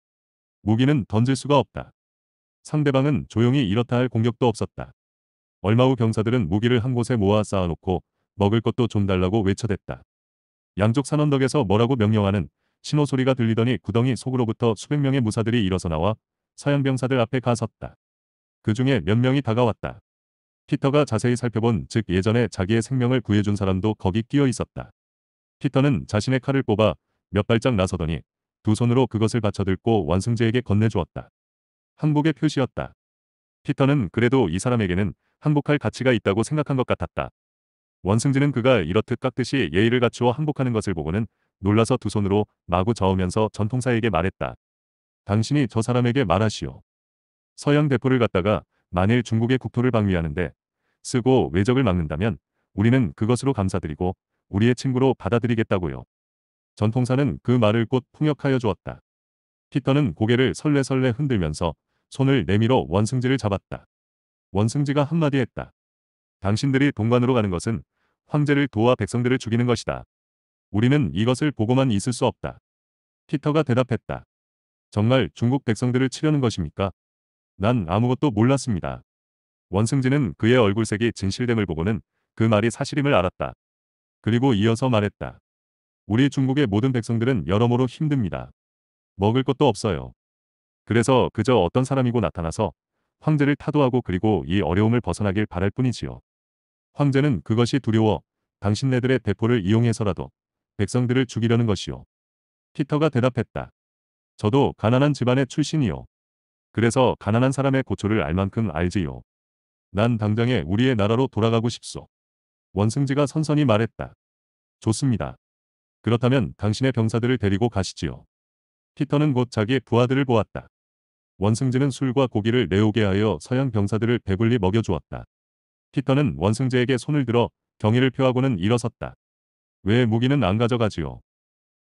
무기는 던질 수가 없다. 상대방은 조용히 이렇다 할 공격도 없었다. 얼마 후 병사들은 무기를 한 곳에 모아 쌓아놓고 먹을 것도 좀 달라고 외쳐댔다. 양쪽 산언덕에서 뭐라고 명령하는 신호 소리가 들리더니 구덩이 속으로부터 수백 명의 무사들이 일어서 나와 서양 병사들 앞에 가섰다. 그 중에 몇 명이 다가왔다. 피터가 자세히 살펴본 즉 예전에 자기의 생명을 구해준 사람도 거기 끼어 있었다. 피터는 자신의 칼을 뽑아 몇 발짝 나서더니 두 손으로 그것을 받쳐들고 완승제에게 건네주었다. 항복의 표시였다. 피터는 그래도 이 사람에게는 항복할 가치가 있다고 생각한 것 같았다. 원승진은 그가 이렇듯 깎듯이 예의를 갖추어 항복하는 것을 보고는 놀라서 두 손으로 마구 저으면서 전통사에게 말했다. 당신이 저 사람에게 말하시오. 서양 대포를 갖다가 만일 중국의 국토를 방위하는데 쓰고 외적을 막는다면 우리는 그것으로 감사드리고 우리의 친구로 받아들이겠다고요. 전통사는 그 말을 곧 풍역하여 주었다. 피터는 고개를 설레설레 흔들면서 손을 내밀어 원승지를 잡았다. 원승지가 한마디 했다. 당신들이 동관으로 가는 것은 황제를 도와 백성들을 죽이는 것이다. 우리는 이것을 보고만 있을 수 없다. 피터가 대답했다. 정말 중국 백성들을 치려는 것입니까? 난 아무것도 몰랐습니다. 원승지는 그의 얼굴색이 진실됨을 보고는 그 말이 사실임을 알았다. 그리고 이어서 말했다. 우리 중국의 모든 백성들은 여러모로 힘듭니다. 먹을 것도 없어요. 그래서 그저 어떤 사람이고 나타나서 황제를 타도하고 그리고 이 어려움을 벗어나길 바랄 뿐이지요. 황제는 그것이 두려워 당신네들의 대포를 이용해서라도 백성들을 죽이려는 것이요. 피터가 대답했다. 저도 가난한 집안의 출신이요. 그래서 가난한 사람의 고초를 알 만큼 알지요. 난 당장에 우리의 나라로 돌아가고 싶소. 원승지가 선선히 말했다. 좋습니다. 그렇다면 당신의 병사들을 데리고 가시지요. 피터는 곧 자기 부하들을 보았다. 원승진는 술과 고기를 내오게 하여 서양 병사들을 배불리 먹여주었다. 피터는 원승재에게 손을 들어 경의를 표하고는 일어섰다. 왜 무기는 안 가져가지요?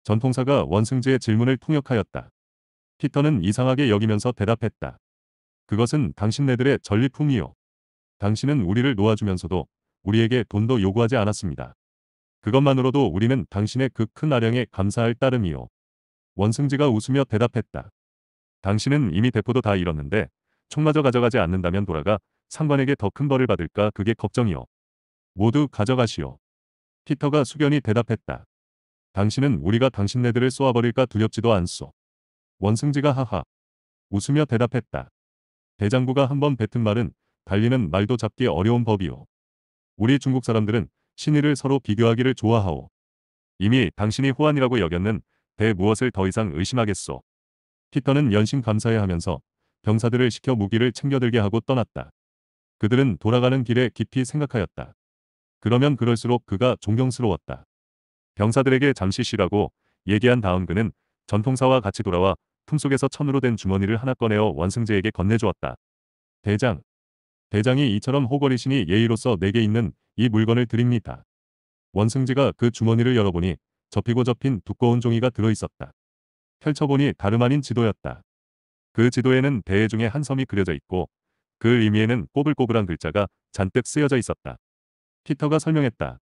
전통사가 원승재의 질문을 통역하였다. 피터는 이상하게 여기면서 대답했다. 그것은 당신네들의 전리품이요. 당신은 우리를 놓아주면서도 우리에게 돈도 요구하지 않았습니다. 그것만으로도 우리는 당신의 그 큰 아량에 감사할 따름이요. 원승지가 웃으며 대답했다. 당신은 이미 대포도 다 잃었는데 총마저 가져가지 않는다면 돌아가 상관에게 더 큰 벌을 받을까 그게 걱정이요. 모두 가져가시오. 피터가 숙연히 대답했다. 당신은 우리가 당신네들을 쏘아버릴까 두렵지도 않소. 원승지가 하하 웃으며 대답했다. 대장부가 한번 뱉은 말은 달리는 말도 잡기 어려운 법이오. 우리 중국 사람들은 신의를 서로 비교하기를 좋아하오. 이미 당신이 호환이라고 여겼는 대 무엇을 더 이상 의심하겠소. 피터는 연신 감사해하면서 병사들을 시켜 무기를 챙겨들게 하고 떠났다. 그들은 돌아가는 길에 깊이 생각하였다. 그러면 그럴수록 그가 존경스러웠다. 병사들에게 잠시 쉬라고 얘기한 다음 그는 전통사와 같이 돌아와 품속에서 천으로 된 주머니를 하나 꺼내어 원승재에게 건네주었다. 대장. 대장이 이처럼 호거리신이 예의로서 내게 있는 이 물건을 드립니다. 원승재가 그 주머니를 열어보니 접히고 접힌 두꺼운 종이가 들어있었다. 펼쳐보니 다름 아닌 지도였다. 그 지도에는 대해 중에 한 섬이 그려져 있고 그 의미에는 꼬불꼬불한 글자가 잔뜩 쓰여져 있었다. 피터가 설명했다.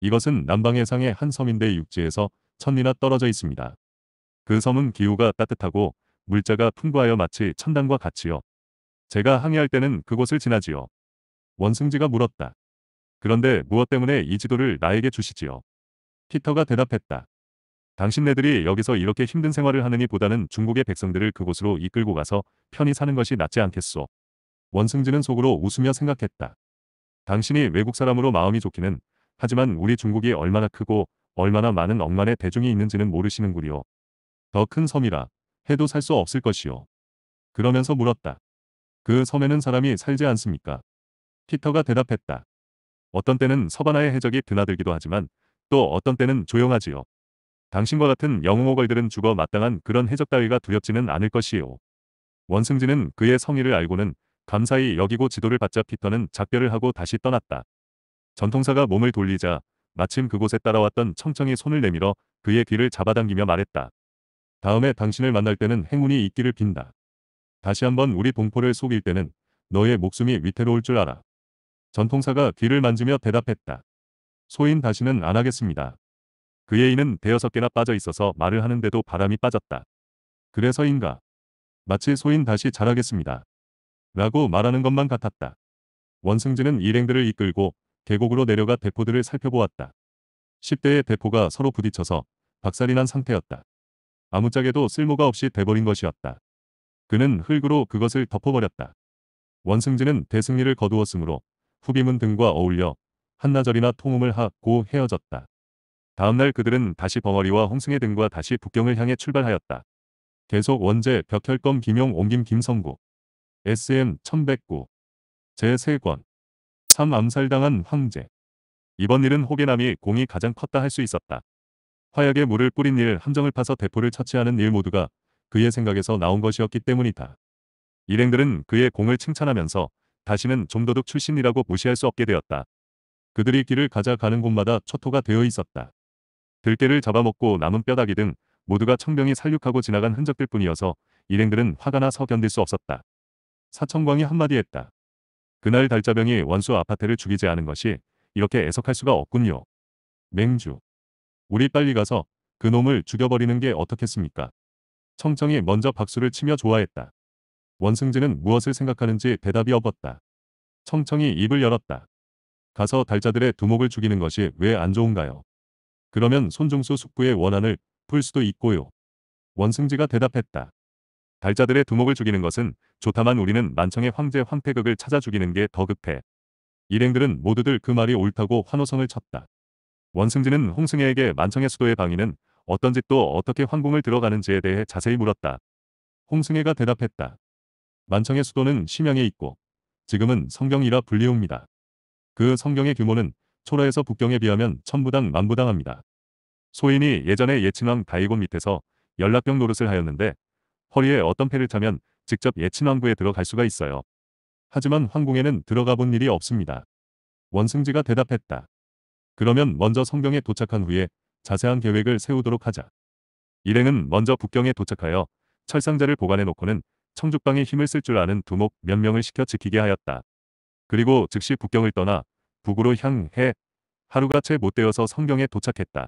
이것은 남방 해상의 한 섬인데 육지에서 천리나 떨어져 있습니다. 그 섬은 기후가 따뜻하고 물자가 풍부하여 마치 천당과 같지요. 제가 항해할 때는 그곳을 지나지요. 원승지가 물었다. 그런데 무엇 때문에 이 지도를 나에게 주시지요? 피터가 대답했다. 당신네들이 여기서 이렇게 힘든 생활을 하느니 보다는 중국의 백성들을 그곳으로 이끌고 가서 편히 사는 것이 낫지 않겠소. 원승진은 속으로 웃으며 생각했다. 당신이 외국 사람으로 마음이 좋기는 하지만 우리 중국이 얼마나 크고 얼마나 많은 억만의 대중이 있는지는 모르시는구려. 더 큰 섬이라 해도 살 수 없을 것이요. 그러면서 물었다. 그 섬에는 사람이 살지 않습니까? 피터가 대답했다. 어떤 때는 서바나의 해적이 드나들기도 하지만 또 어떤 때는 조용하지요. 당신과 같은 영웅오걸들은 죽어 마땅한 그런 해적 따위가 두렵지는 않을 것이요. 원승진은 그의 성의를 알고는 감사히 여기고 지도를 받자 피터는 작별을 하고 다시 떠났다. 전통사가 몸을 돌리자 마침 그곳에 따라왔던 청청이 손을 내밀어 그의 귀를 잡아당기며 말했다. 다음에 당신을 만날 때는 행운이 있기를 빈다. 다시 한번 우리 동포를 속일 때는 너의 목숨이 위태로울 줄 알아. 전통사가 귀를 만지며 대답했다. 소인 다시는 안 하겠습니다. 그의 이는 대여섯 개나 빠져 있어서 말을 하는데도 바람이 빠졌다. 그래서인가. 마치 소인 다시 자라겠습니다 라고 말하는 것만 같았다. 원승진은 일행들을 이끌고 계곡으로 내려가 대포들을 살펴보았다. 10대의 대포가 서로 부딪혀서 박살이 난 상태였다. 아무짝에도 쓸모가 없이 돼버린 것이었다. 그는 흙으로 그것을 덮어버렸다. 원승진은 대승리를 거두었으므로 후비문 등과 어울려 한나절이나 통음을 하고 헤어졌다. 다음날 그들은 다시 벙어리와 홍승의 등과 다시 북경을 향해 출발하였다. 계속 원제 벽혈검 김용, 옹김, 김성구. SM 1109. 제3권. 3. 암살당한 황제. 이번 일은 호계남이 공이 가장 컸다 할 수 있었다. 화약에 물을 뿌린 일, 함정을 파서 대포를 처치하는 일 모두가 그의 생각에서 나온 것이었기 때문이다. 일행들은 그의 공을 칭찬하면서 다시는 좀도둑 출신이라고 무시할 수 없게 되었다. 그들이 길을 가자 가는 곳마다 초토가 되어 있었다. 들깨를 잡아먹고 남은 뼈다귀 등 모두가 청병이 살육하고 지나간 흔적들 뿐이어서 일행들은 화가 나서 견딜 수 없었다. 사청광이 한마디 했다. 그날 달자병이 원수 아파트를 죽이지 않은 것이 이렇게 애석할 수가 없군요. 맹주. 우리 빨리 가서 그놈을 죽여버리는 게 어떻겠습니까? 청청이 먼저 박수를 치며 좋아했다. 원승진은 무엇을 생각하는지 대답이 없었다. 청청이 입을 열었다. 가서 달자들의 두목을 죽이는 것이 왜 안 좋은가요? 그러면 손중수 숙부의 원한을 풀 수도 있고요. 원승지가 대답했다. 달자들의 두목을 죽이는 것은 좋다만 우리는 만청의 황제 황태극을 찾아 죽이는 게 더 급해. 일행들은 모두들 그 말이 옳다고 환호성을 쳤다. 원승지는 홍승혜에게 만청의 수도의 방위는 어떤 짓도 어떻게 황궁을 들어가는지에 대해 자세히 물었다. 홍승혜가 대답했다. 만청의 수도는 심양에 있고 지금은 성경이라 불리웁니다. 그 성경의 규모는 초라에서 북경에 비하면 천부당 만부당합니다. 소인이 예전에 예친왕 다이곤 밑에서 연락병 노릇을 하였는데 허리에 어떤 패를 차면 직접 예친왕부에 들어갈 수가 있어요. 하지만 황궁에는 들어가 본 일이 없습니다. 원승지가 대답했다. 그러면 먼저 성경에 도착한 후에 자세한 계획을 세우도록 하자. 일행은 먼저 북경에 도착하여 철상자를 보관해 놓고는 청죽방에 힘을 쓸 줄 아는 두목 몇 명을 시켜 지키게 하였다. 그리고 즉시 북경을 떠나 북으로 향해 하루가 채 못 되어서 성경에 도착했다.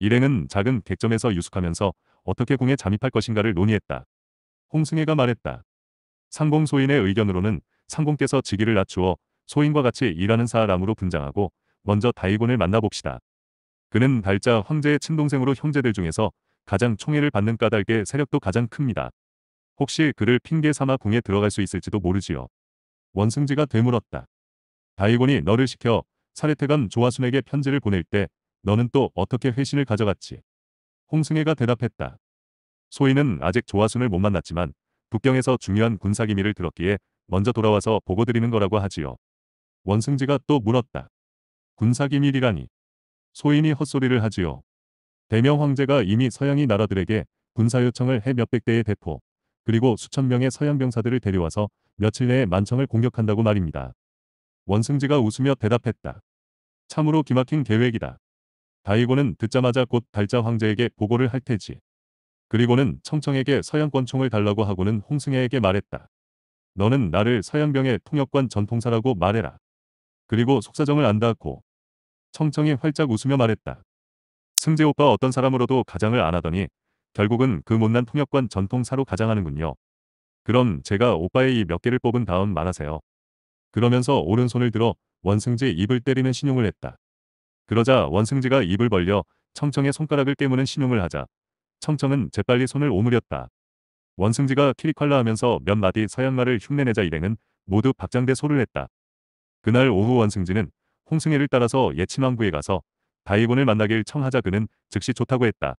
일행은 작은 객점에서 유숙하면서 어떻게 궁에 잠입할 것인가를 논의했다. 홍승혜가 말했다. 상공 소인의 의견으로는 상공께서 직위를 낮추어 소인과 같이 일하는 사람으로 분장하고 먼저 다이곤을 만나봅시다. 그는 달자 황제의 친동생으로 형제들 중에서 가장 총애를 받는 까닭에 세력도 가장 큽니다. 혹시 그를 핑계 삼아 궁에 들어갈 수 있을지도 모르지요. 원승지가 되물었다. 다이곤이 너를 시켜 사례태감 조화순에게 편지를 보낼 때 너는 또 어떻게 회신을 가져갔지? 홍승혜가 대답했다. 소인은 아직 조화순을 못 만났지만 북경에서 중요한 군사기밀을 들었기에 먼저 돌아와서 보고 드리는 거라고 하지요. 원승지가 또 물었다. 군사기밀이라니. 소인이 헛소리를 하지요. 대명 황제가 이미 서양이 나라들에게 군사요청을 해 몇백 대의 대포, 그리고 수천 명의 서양 병사들을 데려와서 며칠 내에 만청을 공격한다고 말입니다. 원승지가 웃으며 대답했다. 참으로 기막힌 계획이다. 다이고는 듣자마자 곧 달자 황제에게 보고를 할 테지. 그리고는 청청에게 서양권 총을 달라고 하고는 홍승혜에게 말했다. 너는 나를 서양병의 통역관 전통사라고 말해라. 그리고 속사정을 안다고. 청청이 활짝 웃으며 말했다. 승재 오빠 어떤 사람으로도 가장을 안 하더니 결국은 그 못난 통역관 전통사로 가장하는군요. 그럼 제가 오빠의 이 몇 개를 뽑은 다음 말하세요. 그러면서 오른손을 들어 원승재 입을 때리는 신용을 했다. 그러자 원승지가 입을 벌려 청청의 손가락을 깨무는 신용을 하자 청청은 재빨리 손을 오므렸다. 원승지가 키리컬라 하면서 몇 마디 서양말을 흉내내자 일행은 모두 박장대 소를 했다. 그날 오후 원승지는 홍승혜를 따라서 예치망부에 가서 다이곤을 만나길 청하자 그는 즉시 좋다고 했다.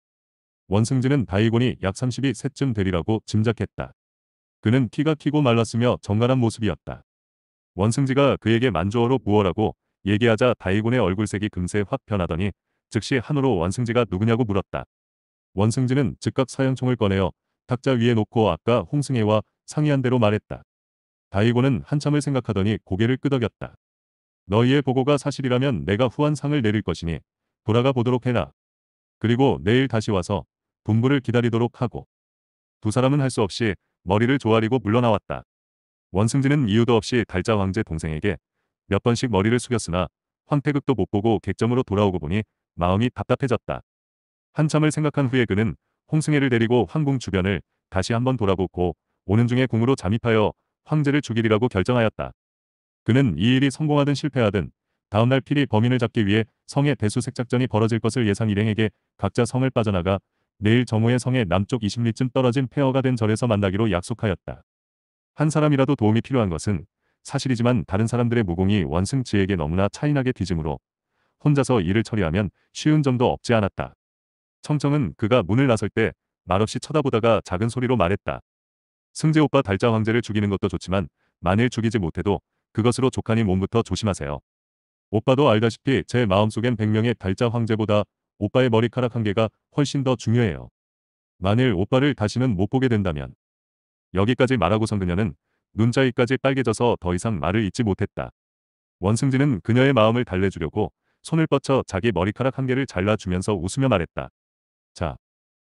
원승지는 다이곤이 약 32세쯤 되리라고 짐작했다. 그는 키가 키고 말랐으며 정갈한 모습이었다. 원승지가 그에게 만주어로 무어라고 얘기하자 다이곤의 얼굴색이 금세 확 변하더니 즉시 한우로 원승지가 누구냐고 물었다. 원승지는 즉각 사형총을 꺼내어 탁자 위에 놓고 아까 홍승혜와 상의한 대로 말했다. 다이곤은 한참을 생각하더니 고개를 끄덕였다. 너희의 보고가 사실이라면 내가 후한상을 내릴 것이니 돌아가 보도록 해라. 그리고 내일 다시 와서 분부를 기다리도록 하고. 두 사람은 할 수 없이 머리를 조아리고 물러나왔다. 원승지는 이유도 없이 달자 황제 동생에게 몇 번씩 머리를 숙였으나 황태극도 못 보고 객점으로 돌아오고 보니 마음이 답답해졌다. 한참을 생각한 후에 그는 홍승혜를 데리고 황궁 주변을 다시 한번 돌아보고 오는 중에 궁으로 잠입하여 황제를 죽이리라고 결정하였다. 그는 이 일이 성공하든 실패하든 다음날 필히 범인을 잡기 위해 성의 대수색 작전이 벌어질 것을 예상 일행에게 각자 성을 빠져나가 내일 정오에 성의 남쪽 20리쯤 떨어진 폐허가 된 절에서 만나기로 약속하였다. 한 사람이라도 도움이 필요한 것은 사실이지만 다른 사람들의 무공이 원승지에게 너무나 차이나게 뒤짐으로 혼자서 일을 처리하면 쉬운 점도 없지 않았다. 청청은 그가 문을 나설 때 말없이 쳐다보다가 작은 소리로 말했다. 승재 오빠 달자 황제를 죽이는 것도 좋지만 만일 죽이지 못해도 그것으로 조카니 몸부터 조심하세요. 오빠도 알다시피 제 마음속엔 100명의 달자 황제보다 오빠의 머리카락 한 개가 훨씬 더 중요해요. 만일 오빠를 다시는 못 보게 된다면 여기까지 말하고선 그녀는 눈자위까지 빨개져서 더 이상 말을 잇지 못했다. 원승진은 그녀의 마음을 달래주려고 손을 뻗쳐 자기 머리카락 한 개를 잘라주면서 웃으며 말했다. 자,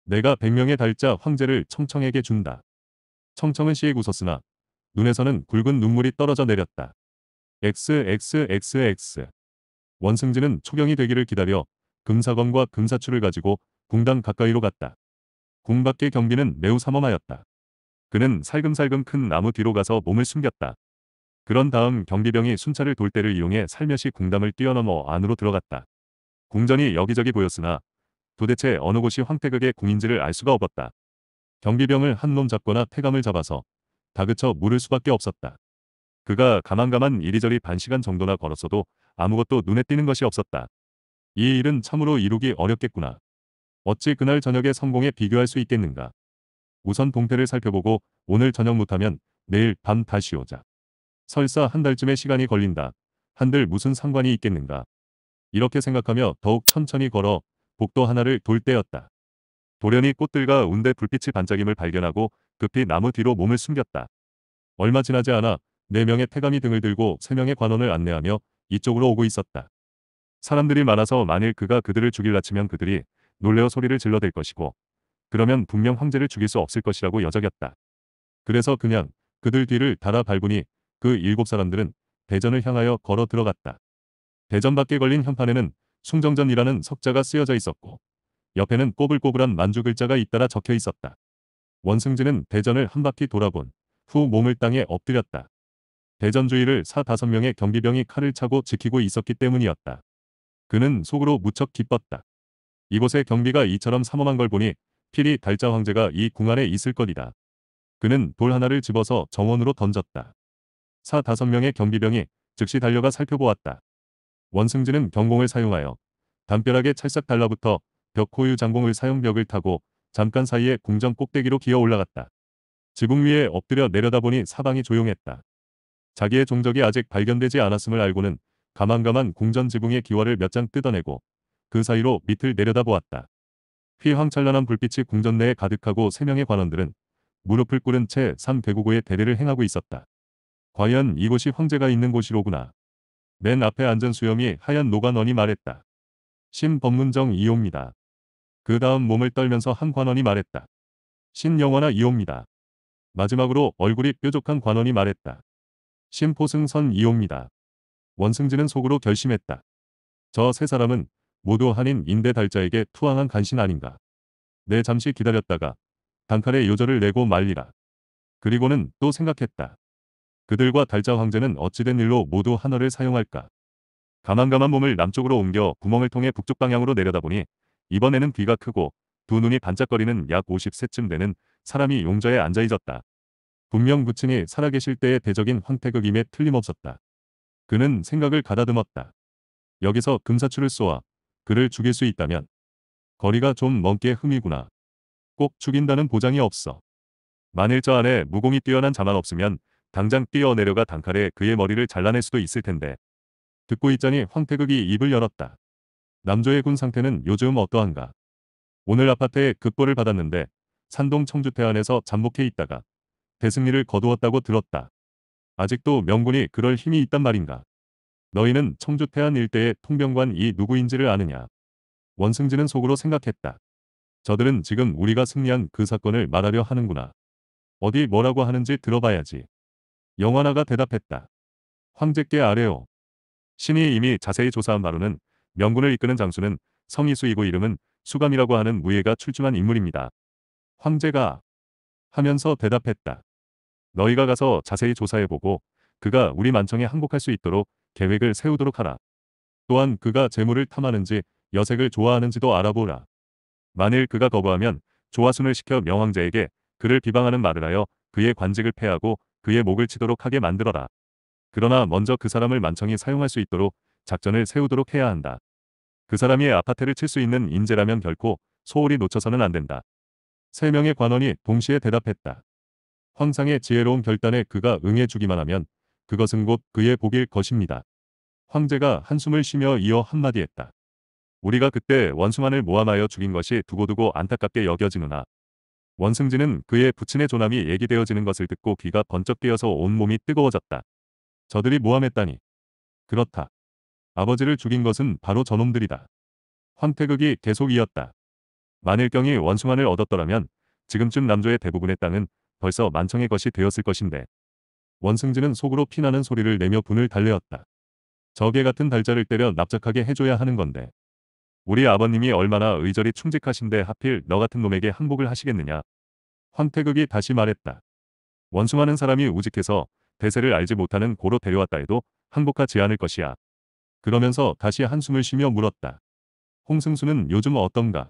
내가 백명의 달자 황제를 청청에게 준다. 청청은 씨익 웃었으나 눈에서는 굵은 눈물이 떨어져 내렸다. XXXX 원승진은 초경이 되기를 기다려 금사검과 금사추를 가지고 궁당 가까이로 갔다. 궁 밖의 경비는 매우 삼엄하였다. 그는 살금살금 큰 나무 뒤로 가서 몸을 숨겼다. 그런 다음 경비병이 순찰을 돌 때를 이용해 살며시 공담을 뛰어넘어 안으로 들어갔다. 궁전이 여기저기 보였으나 도대체 어느 곳이 황태극의 궁인지를 알 수가 없었다. 경비병을 한 놈 잡거나 태감을 잡아서 다그쳐 물을 수밖에 없었다. 그가 가만가만 이리저리 반시간 정도나 걸었어도 아무것도 눈에 띄는 것이 없었다. 이 일은 참으로 이루기 어렵겠구나. 어찌 그날 저녁의 성공에 비교할 수 있겠는가. 우선 동태를 살펴보고 오늘 저녁 못하면 내일 밤 다시 오자. 설사 한 달쯤의 시간이 걸린다. 한들 무슨 상관이 있겠는가. 이렇게 생각하며 더욱 천천히 걸어 복도 하나를 돌 때였다. 돌연히 꽃들과 운대 불빛이 반짝임을 발견하고 급히 나무 뒤로 몸을 숨겼다. 얼마 지나지 않아 네 명의 태감이 등을 들고 세 명의 관원을 안내하며 이쪽으로 오고 있었다. 사람들이 많아서 만일 그가 그들을 죽일라 치면 그들이 놀래어 소리를 질러댈 것이고 그러면 분명 황제를 죽일 수 없을 것이라고 여적였다. 그래서 그냥 그들 뒤를 달아 밟으니 그 일곱 사람들은 대전을 향하여 걸어 들어갔다. 대전 밖에 걸린 현판에는 숭정전이라는 석자가 쓰여져 있었고 옆에는 꼬불꼬불한 만주 글자가 잇따라 적혀 있었다. 원승진은 대전을 한 바퀴 돌아본 후 몸을 땅에 엎드렸다. 대전 주위를 4, 5 명의 경비병이 칼을 차고 지키고 있었기 때문이었다. 그는 속으로 무척 기뻤다. 이곳의 경비가 이처럼 삼엄한 걸 보니 필히 달자 황제가 이 궁 안에 있을 것이다. 그는 돌 하나를 집어서 정원으로 던졌다. 4, 5 명의 경비병이 즉시 달려가 살펴보았다. 원승진은 경공을 사용하여 담벼락에 찰싹 달라붙어 벽 호유 장공을 사용벽을 타고 잠깐 사이에 궁전 꼭대기로 기어 올라갔다. 지붕 위에 엎드려 내려다보니 사방이 조용했다. 자기의 종적이 아직 발견되지 않았음을 알고는 가만가만 궁전 지붕의 기와를 몇 장 뜯어내고 그 사이로 밑을 내려다보았다. 휘황찬란한 불빛이 궁전 내에 가득하고 3명의 관원들은 무릎을 꿇은 채 3대구고의 대례를 행하고 있었다. 과연 이곳이 황제가 있는 곳이로구나. 맨 앞에 앉은 수염이 하얀 노관원이 말했다. 신법문정 이옵니다그 다음 몸을 떨면서 한 관원이 말했다. 신영원아 이옵니다 마지막으로 얼굴이 뾰족한 관원이 말했다. 신포승선 이옵니다 원승진은 속으로 결심했다. 저 세 사람은 모두 한인 인대달자에게 투항한 간신 아닌가. 내 잠시 기다렸다가 단칼에 요절을 내고 말리라. 그리고는 또 생각했다. 그들과 달자 황제는 어찌된 일로 모두 한어를 사용할까. 가만가만 몸을 남쪽으로 옮겨 구멍을 통해 북쪽 방향으로 내려다보니 이번에는 귀가 크고 두 눈이 반짝거리는 약 50세쯤 되는 사람이 용자에 앉아 있었다. 분명 부친이 살아계실 때의 대적인 황태극임에 틀림없었다. 그는 생각을 가다듬었다. 여기서 금사추를 쏘아 그를 죽일 수 있다면 거리가 좀 먼 게 흠이구나. 꼭 죽인다는 보장이 없어. 만일 저 안에 무공이 뛰어난 자만 없으면 당장 뛰어내려가 단칼에 그의 머리를 잘라낼 수도 있을 텐데. 듣고 있자니 황태극이 입을 열었다. 남조의 군 상태는 요즘 어떠한가. 오늘 아파트에 급보를 받았는데 산동 청주태안에서 잠복해 있다가 대승리를 거두었다고 들었다. 아직도 명군이 그럴 힘이 있단 말인가. 너희는 청주 태안 일대의 통병관이 누구인지를 아느냐. 원승진은 속으로 생각했다. 저들은 지금 우리가 승리한 그 사건을 말하려 하는구나. 어디 뭐라고 하는지 들어봐야지. 영화나가 대답했다. 황제께 아래요. 신이 이미 자세히 조사한 바로는 명군을 이끄는 장수는 성희수이고 이름은 수감이라고 하는 무예가 출중한 인물입니다. 황제가 하면서 대답했다. 너희가 가서 자세히 조사해보고 그가 우리 만청에 항복할 수 있도록 계획을 세우도록 하라. 또한 그가 재물을 탐하는지 여색을 좋아하는지도 알아보라. 만일 그가 거부하면 조화순을 시켜 명왕제에게 그를 비방하는 말을 하여 그의 관직을 폐하고 그의 목을 치도록 하게 만들어라. 그러나 먼저 그 사람을 만청이 사용할 수 있도록 작전을 세우도록 해야 한다. 그 사람이 아파트를 칠 수 있는 인재라면 결코 소홀히 놓쳐서는 안 된다. 세 명의 관원이 동시에 대답했다. 황상의 지혜로운 결단에 그가 응해주기만 하면 그것은 곧 그의 복일 것입니다. 황제가 한숨을 쉬며 이어 한마디 했다. 우리가 그때 원숭아를 모함하여 죽인 것이 두고두고 안타깝게 여겨지느나 원승진은 그의 부친의 조남이 얘기되어지는 것을 듣고 귀가 번쩍 깨어서 온몸이 뜨거워졌다. 저들이 모함했다니. 그렇다. 아버지를 죽인 것은 바로 저놈들이다. 황태극이 계속 이었다. 만일경이 원숭아를 얻었더라면 지금쯤 남조의 대부분의 땅은 벌써 만청의 것이 되었을 것인데 원승진은 속으로 피나는 소리를 내며 분을 달래었다. 저개 같은 달자를 때려 납작하게 해줘야 하는 건데. 우리 아버님이 얼마나 의절이 충직하신데 하필 너 같은 놈에게 항복을 하시겠느냐. 황태극이 다시 말했다. 원숭하는 사람이 우직해서 대세를 알지 못하는 고로 데려왔다 해도 항복하지 않을 것이야. 그러면서 다시 한숨을 쉬며 물었다. 홍승수는 요즘 어떤가?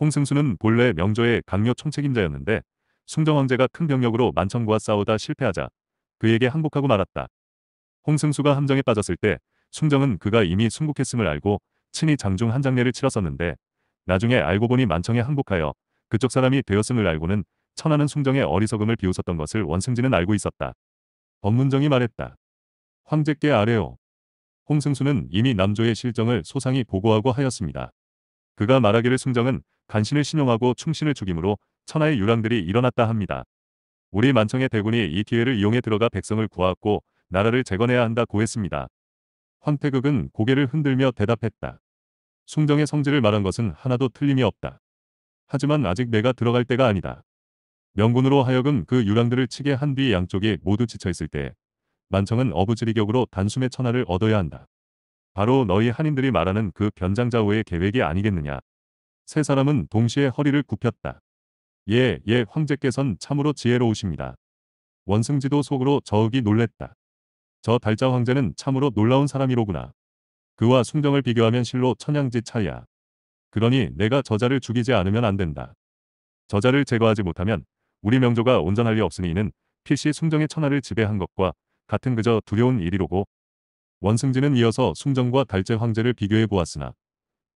홍승수는 본래 명조의 강요 총책임자였는데 숭정왕제가큰 병력으로 만청과 싸우다 실패하자 그에게 항복하고 말았다. 홍승수가 함정에 빠졌을 때 숭정은 그가 이미 순국했음을 알고 친히 장중 한 장례를 치렀었는데 나중에 알고 보니 만청에 항복하여 그쪽 사람이 되었음을 알고는 천하는 숭정의 어리석음을 비웃었던 것을 원승진은 알고 있었다. 법문정이 말했다. 황제께 아래요. 홍승수는 이미 남조의 실정을 소상히 보고하고 하였습니다. 그가 말하기를 숭정은 간신을 신용하고 충신을 죽이므로 천하의 유랑들이 일어났다 합니다. 우리 만청의 대군이 이 기회를 이용해 들어가 백성을 구하고 나라를 재건해야 한다고 했습니다. 황태극은 고개를 흔들며 대답했다. 숭정의 성질을 말한 것은 하나도 틀림이 없다. 하지만 아직 내가 들어갈 때가 아니다. 명군으로 하여금 그 유랑들을 치게 한 뒤 양쪽이 모두 지쳐있을 때 만청은 어부지리격으로 단숨에 천하를 얻어야 한다. 바로 너희 한인들이 말하는 그 변장자호의 계획이 아니겠느냐. 세 사람은 동시에 허리를 굽혔다. 예, 예, 황제께선 참으로 지혜로우십니다. 원승지도 속으로 저흑이 놀랬다. 저 달자 황제는 참으로 놀라운 사람이로구나. 그와 숭정을 비교하면 실로 천양지 차이야. 그러니 내가 저자를 죽이지 않으면 안 된다. 저자를 제거하지 못하면 우리 명조가 온전할 리 없으니 이는 필시 숭정의 천하를 지배한 것과 같은 그저 두려운 일이로고 원승지는 이어서 숭정과 달제 황제를 비교해 보았으나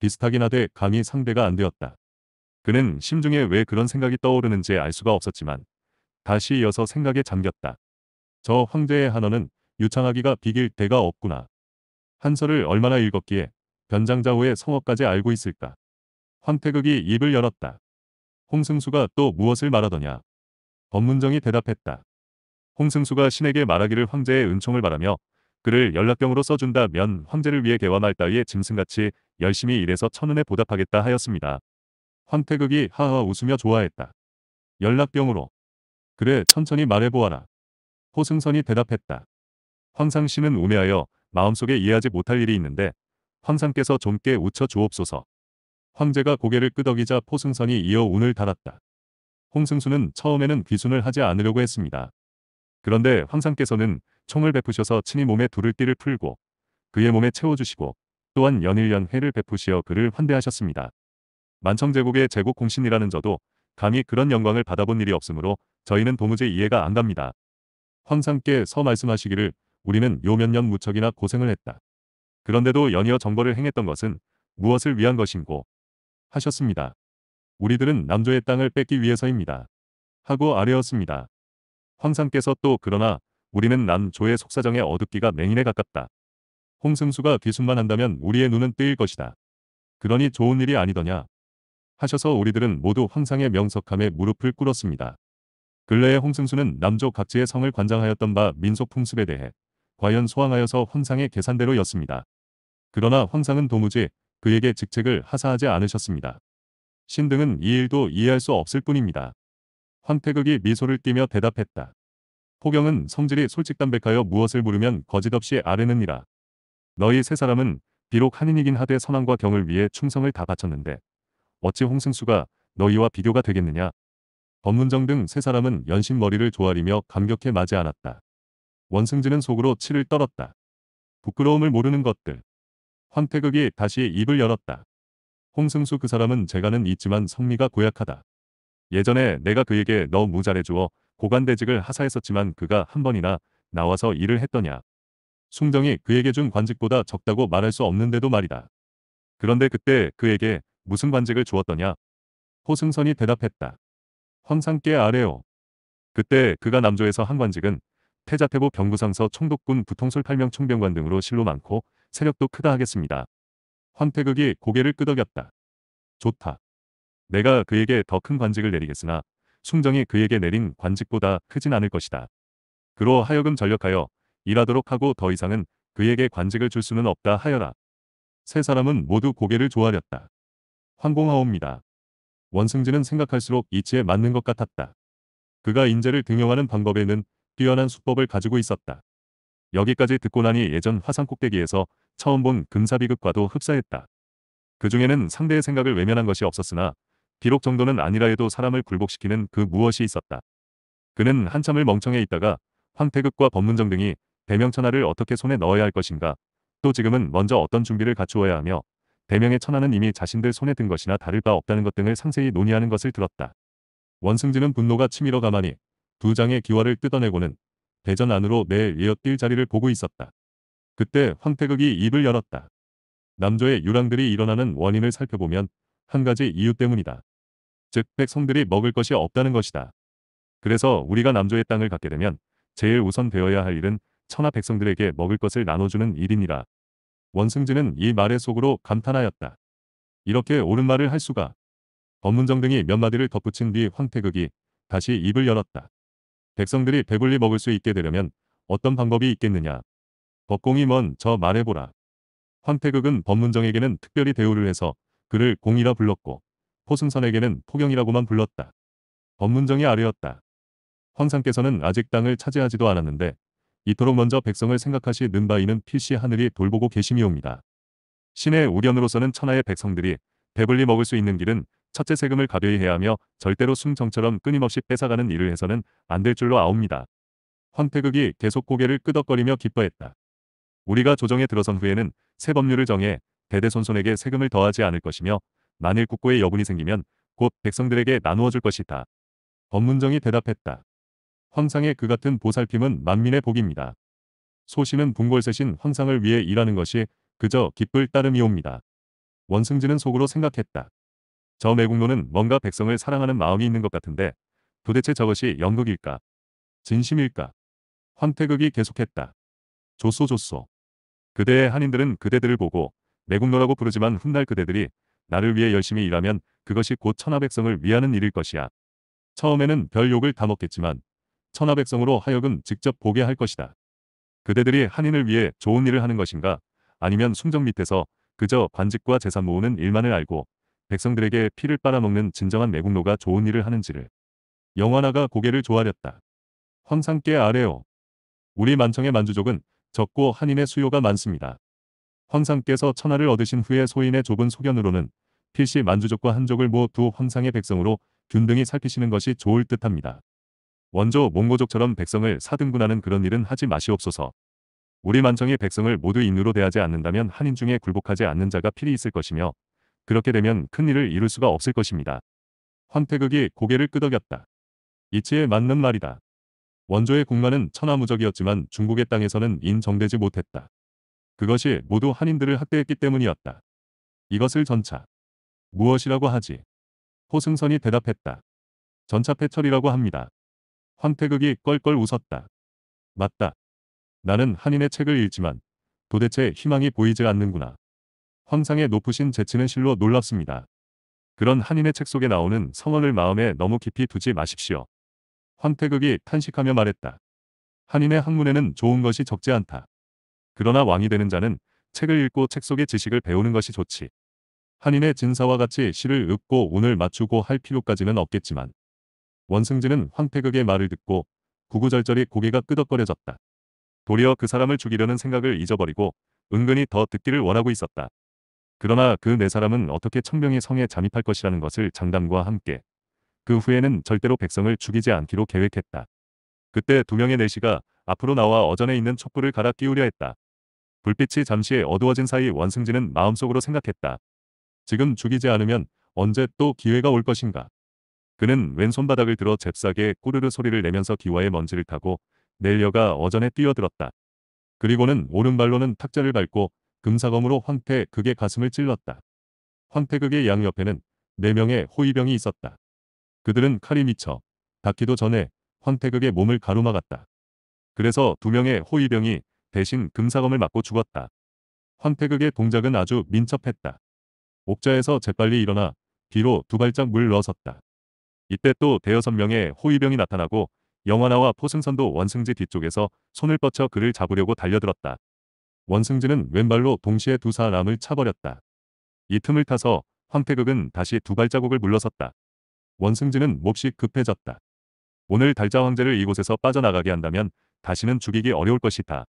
비슷하긴 하되 감히 상대가 안 되었다. 그는 심중에 왜 그런 생각이 떠오르는지 알 수가 없었지만 다시 이어서 생각에 잠겼다. 저 황제의 한어는 유창하기가 비길 데가 없구나. 한서를 얼마나 읽었기에 변장자호의 성어까지 알고 있을까. 황태극이 입을 열었다. 홍승수가 또 무엇을 말하더냐. 법문정이 대답했다. 홍승수가 신에게 말하기를 황제의 은총을 바라며 그를 연락병으로 써준다면 황제를 위해 개화말 따위의 짐승같이 열심히 일해서 천운에 보답하겠다 하였습니다. 황태극이 하하 웃으며 좋아했다. 연락병으로. 그래 천천히 말해보아라. 호승선이 대답했다. 황상씨는 우매하여 마음속에 이해하지 못할 일이 있는데 황상께서 좀께 웃쳐 주옵소서. 황제가 고개를 끄덕이자 포승선이 이어 운을 달았다. 홍승수는 처음에는 귀순을 하지 않으려고 했습니다. 그런데 황상께서는 총을 베푸셔서 친히 몸에 두를 띠를 풀고 그의 몸에 채워주시고 또한 연일연회를 베푸시어 그를 환대하셨습니다. 만청제국의 제국 공신이라는 저도 감히 그런 영광을 받아본 일이 없으므로 저희는 도무지 이해가 안 갑니다. 황상께서 말씀하시기를 우리는 요 몇 년 무척이나 고생을 했다. 그런데도 연이어 정벌을 행했던 것은 무엇을 위한 것인고 하셨습니다. 우리들은 남조의 땅을 뺏기 위해서입니다. 하고 아뢰었습니다. 황상께서 또 그러나 우리는 남조의 속사정의 어둡기가 맹인에 가깝다. 홍승수가 귀순만 한다면 우리의 눈은 뜨일 것이다. 그러니 좋은 일이 아니더냐 하셔서 우리들은 모두 황상의 명석함에 무릎을 꿇었습니다. 근래에 홍승수는 남조 각지의 성을 관장하였던 바 민속 풍습에 대해 과연 소황하여서 황상의 계산대로였습니다. 그러나 황상은 도무지 그에게 직책을 하사하지 않으셨습니다. 신등은 이 일도 이해할 수 없을 뿐입니다. 황태극이 미소를 띠며 대답했다. 포경은 성질이 솔직담백하여 무엇을 물으면 거짓없이 아뢰느니라. 너희 세 사람은 비록 한인이긴 하되 선왕과 경을 위해 충성을 다 바쳤는데 어찌 홍승수가 너희와 비교가 되겠느냐. 법문정 등 세 사람은 연신 머리를 조아리며 감격해 맞이 않았다. 원승진은 속으로 치를 떨었다. 부끄러움을 모르는 것들. 황태극이 다시 입을 열었다. 홍승수 그 사람은 재간은 있지만 성미가 고약하다. 예전에 내가 그에게 너 무잘해주어 고관대직을 하사했었지만 그가 한 번이나 나와서 일을 했더냐. 숭정이 그에게 준 관직보다 적다고 말할 수 없는데도 말이다. 그런데 그때 그에게 무슨 관직을 주었더냐? 호승선이 대답했다. 황상께 아래요. 그때 그가 남조에서 한 관직은 태자태보 병부상서 총독군 부통솔 8명 총병관 등으로 실로 많고 세력도 크다 하겠습니다. 황태극이 고개를 끄덕였다. 좋다. 내가 그에게 더 큰 관직을 내리겠으나 숭정이 그에게 내린 관직보다 크진 않을 것이다. 그로 하여금 전력하여 일하도록 하고 더 이상은 그에게 관직을 줄 수는 없다 하여라. 세 사람은 모두 고개를 조아렸다. 황공하옵니다. 원승진은 생각할수록 이치에 맞는 것 같았다. 그가 인재를 등용하는 방법에는 뛰어난 수법을 가지고 있었다. 여기까지 듣고 나니 예전 화산 꼭대기에서 처음 본금사비극과도 흡사했다. 그 중에는 상대의 생각을 외면한 것이 없었으나 비록 정도는 아니라 해도 사람을 굴복시키는 그 무엇이 있었다. 그는 한참을 멍청해 있다가 황태극과 법문정 등이 대명천하를 어떻게 손에 넣어야 할 것인가 또 지금은 먼저 어떤 준비를 갖추어야 하며 대명의 천하는 이미 자신들 손에 든 것이나 다를 바 없다는 것 등을 상세히 논의하는 것을 들었다. 원승진은 분노가 치밀어 가만히 두 장의 기와를 뜯어내고는 대전 안으로 내일 예어뛸 자리를 보고 있었다. 그때 황태극이 입을 열었다. 남조의 유랑들이 일어나는 원인을 살펴보면 한 가지 이유 때문이다. 즉 백성들이 먹을 것이 없다는 것이다. 그래서 우리가 남조의 땅을 갖게 되면 제일 우선 되어야 할 일은 천하 백성들에게 먹을 것을 나눠주는 일이니라. 원승진은 이 말의 속으로 감탄하였다. 이렇게 옳은 말을 할 수가. 법문정 등이 몇 마디를 덧붙인 뒤 황태극이 다시 입을 열었다. 백성들이 배불리 먹을 수 있게 되려면 어떤 방법이 있겠느냐. 법공이 뭔 저 말해보라. 황태극은 법문정에게는 특별히 대우를 해서 그를 공이라 불렀고 포승선에게는 포경이라고만 불렀다. 법문정이 아래였다 황상께서는 아직 땅을 차지하지도 않았는데 이토록 먼저 백성을 생각하시는 바이는 필시 하늘이 돌보고 계심이옵니다. 신의 우견으로서는 천하의 백성들이 배불리 먹을 수 있는 길은 첫째 세금을 가벼이 해야 하며 절대로 숭정처럼 끊임없이 뺏어가는 일을 해서는 안 될 줄로 아옵니다. 황태극이 계속 고개를 끄덕거리며 기뻐했다. 우리가 조정에 들어선 후에는 새 법률을 정해 대대손손에게 세금을 더하지 않을 것이며 만일 국고에 여분이 생기면 곧 백성들에게 나누어 줄 것이다. 법문정이 대답했다. 황상의 그 같은 보살핌은 만민의 복입니다. 소신은 붕골세신 황상을 위해 일하는 것이 그저 기쁠 따름이옵니다. 원승진은 속으로 생각했다. 저 매국노는 뭔가 백성을 사랑하는 마음이 있는 것 같은데 도대체 저것이 연극일까? 진심일까? 황태극이 계속했다. 조소 조소. 그대의 한인들은 그대들을 보고 매국노라고 부르지만 훗날 그대들이 나를 위해 열심히 일하면 그것이 곧 천하 백성을 위하는 일일 것이야. 처음에는 별 욕을 다 먹겠지만 천하 백성으로 하여금 직접 보게 할 것이다. 그대들이 한인을 위해 좋은 일을 하는 것인가 아니면 순정 밑에서 그저 관직과 재산 모으는 일만을 알고 백성들에게 피를 빨아먹는 진정한 매국노가 좋은 일을 하는지를 영화나가 고개를 조아렸다. 황상께 아래요. 우리 만청의 만주족은 적고 한인의 수요가 많습니다. 황상께서 천하를 얻으신 후에 소인의 좁은 소견으로는 필시 만주족과 한족을 모두 황상의 백성으로 균등히 살피시는 것이 좋을 듯합니다. 원조 몽고족처럼 백성을 사등분하는 그런 일은 하지 마시옵소서. 우리 만청의 백성을 모두 인으로 대하지 않는다면 한인 중에 굴복하지 않는 자가 필히 있을 것이며 그렇게 되면 큰일을 이룰 수가 없을 것입니다. 황태극이 고개를 끄덕였다. 이치에 맞는 말이다. 원조의 국만은 천하무적이었지만 중국의 땅에서는 인정되지 못했다. 그것이 모두 한인들을 학대했기 때문이었다. 이것을 전차. 무엇이라고 하지? 호승선이 대답했다. 전차 패철이라고 합니다. 황태극이 껄껄 웃었다. 맞다. 나는 한인의 책을 읽지만 도대체 희망이 보이지 않는구나. 황상의 높으신 재치는 실로 놀랍습니다. 그런 한인의 책 속에 나오는 성언을 마음에 너무 깊이 두지 마십시오. 황태극이 탄식하며 말했다. 한인의 학문에는 좋은 것이 적지 않다. 그러나 왕이 되는 자는 책을 읽고 책 속의 지식을 배우는 것이 좋지. 한인의 진사와 같이 시를 읊고 운을 맞추고 할 필요까지는 없겠지만 원승진은 황태극의 말을 듣고 구구절절히 고개가 끄덕거려졌다. 도리어 그 사람을 죽이려는 생각을 잊어버리고 은근히 더 듣기를 원하고 있었다. 그러나 그 네 사람은 어떻게 청명의 성에 잠입할 것이라는 것을 장담과 함께 그 후에는 절대로 백성을 죽이지 않기로 계획했다. 그때 두 명의 내시가 앞으로 나와 어전에 있는 촛불을 갈아 끼우려 했다. 불빛이 잠시 어두워진 사이 원승진은 마음속으로 생각했다. 지금 죽이지 않으면 언제 또 기회가 올 것인가. 그는 왼손바닥을 들어 잽싸게 꼬르르 소리를 내면서 기와의 먼지를 타고 넬려가 어전에 뛰어들었다. 그리고는 오른발로는 탁자를 밟고 금사검으로 황태 극의 가슴을 찔렀다. 황태 극의 양옆에는 4명의 호위병이 있었다. 그들은 칼이 미쳐 닿기도 전에 황태 극의 몸을 가로막았다. 그래서 2 명의 호위병이 대신 금사검을 맞고 죽었다. 황태 극의 동작은 아주 민첩했다. 옥자에서 재빨리 일어나 뒤로 두 발짝 물러섰다. 이때 또 대여섯 명의 호위병이 나타나고 영화나와 포승선도 원승지 뒤쪽에서 손을 뻗쳐 그를 잡으려고 달려들었다. 원승지는 왼발로 동시에 두 사람을 차버렸다. 이 틈을 타서 황태극은 다시 두 발자국을 물러섰다. 원승지는 몹시 급해졌다. 오늘 달자 황제를 이곳에서 빠져나가게 한다면 다시는 죽이기 어려울 것이다.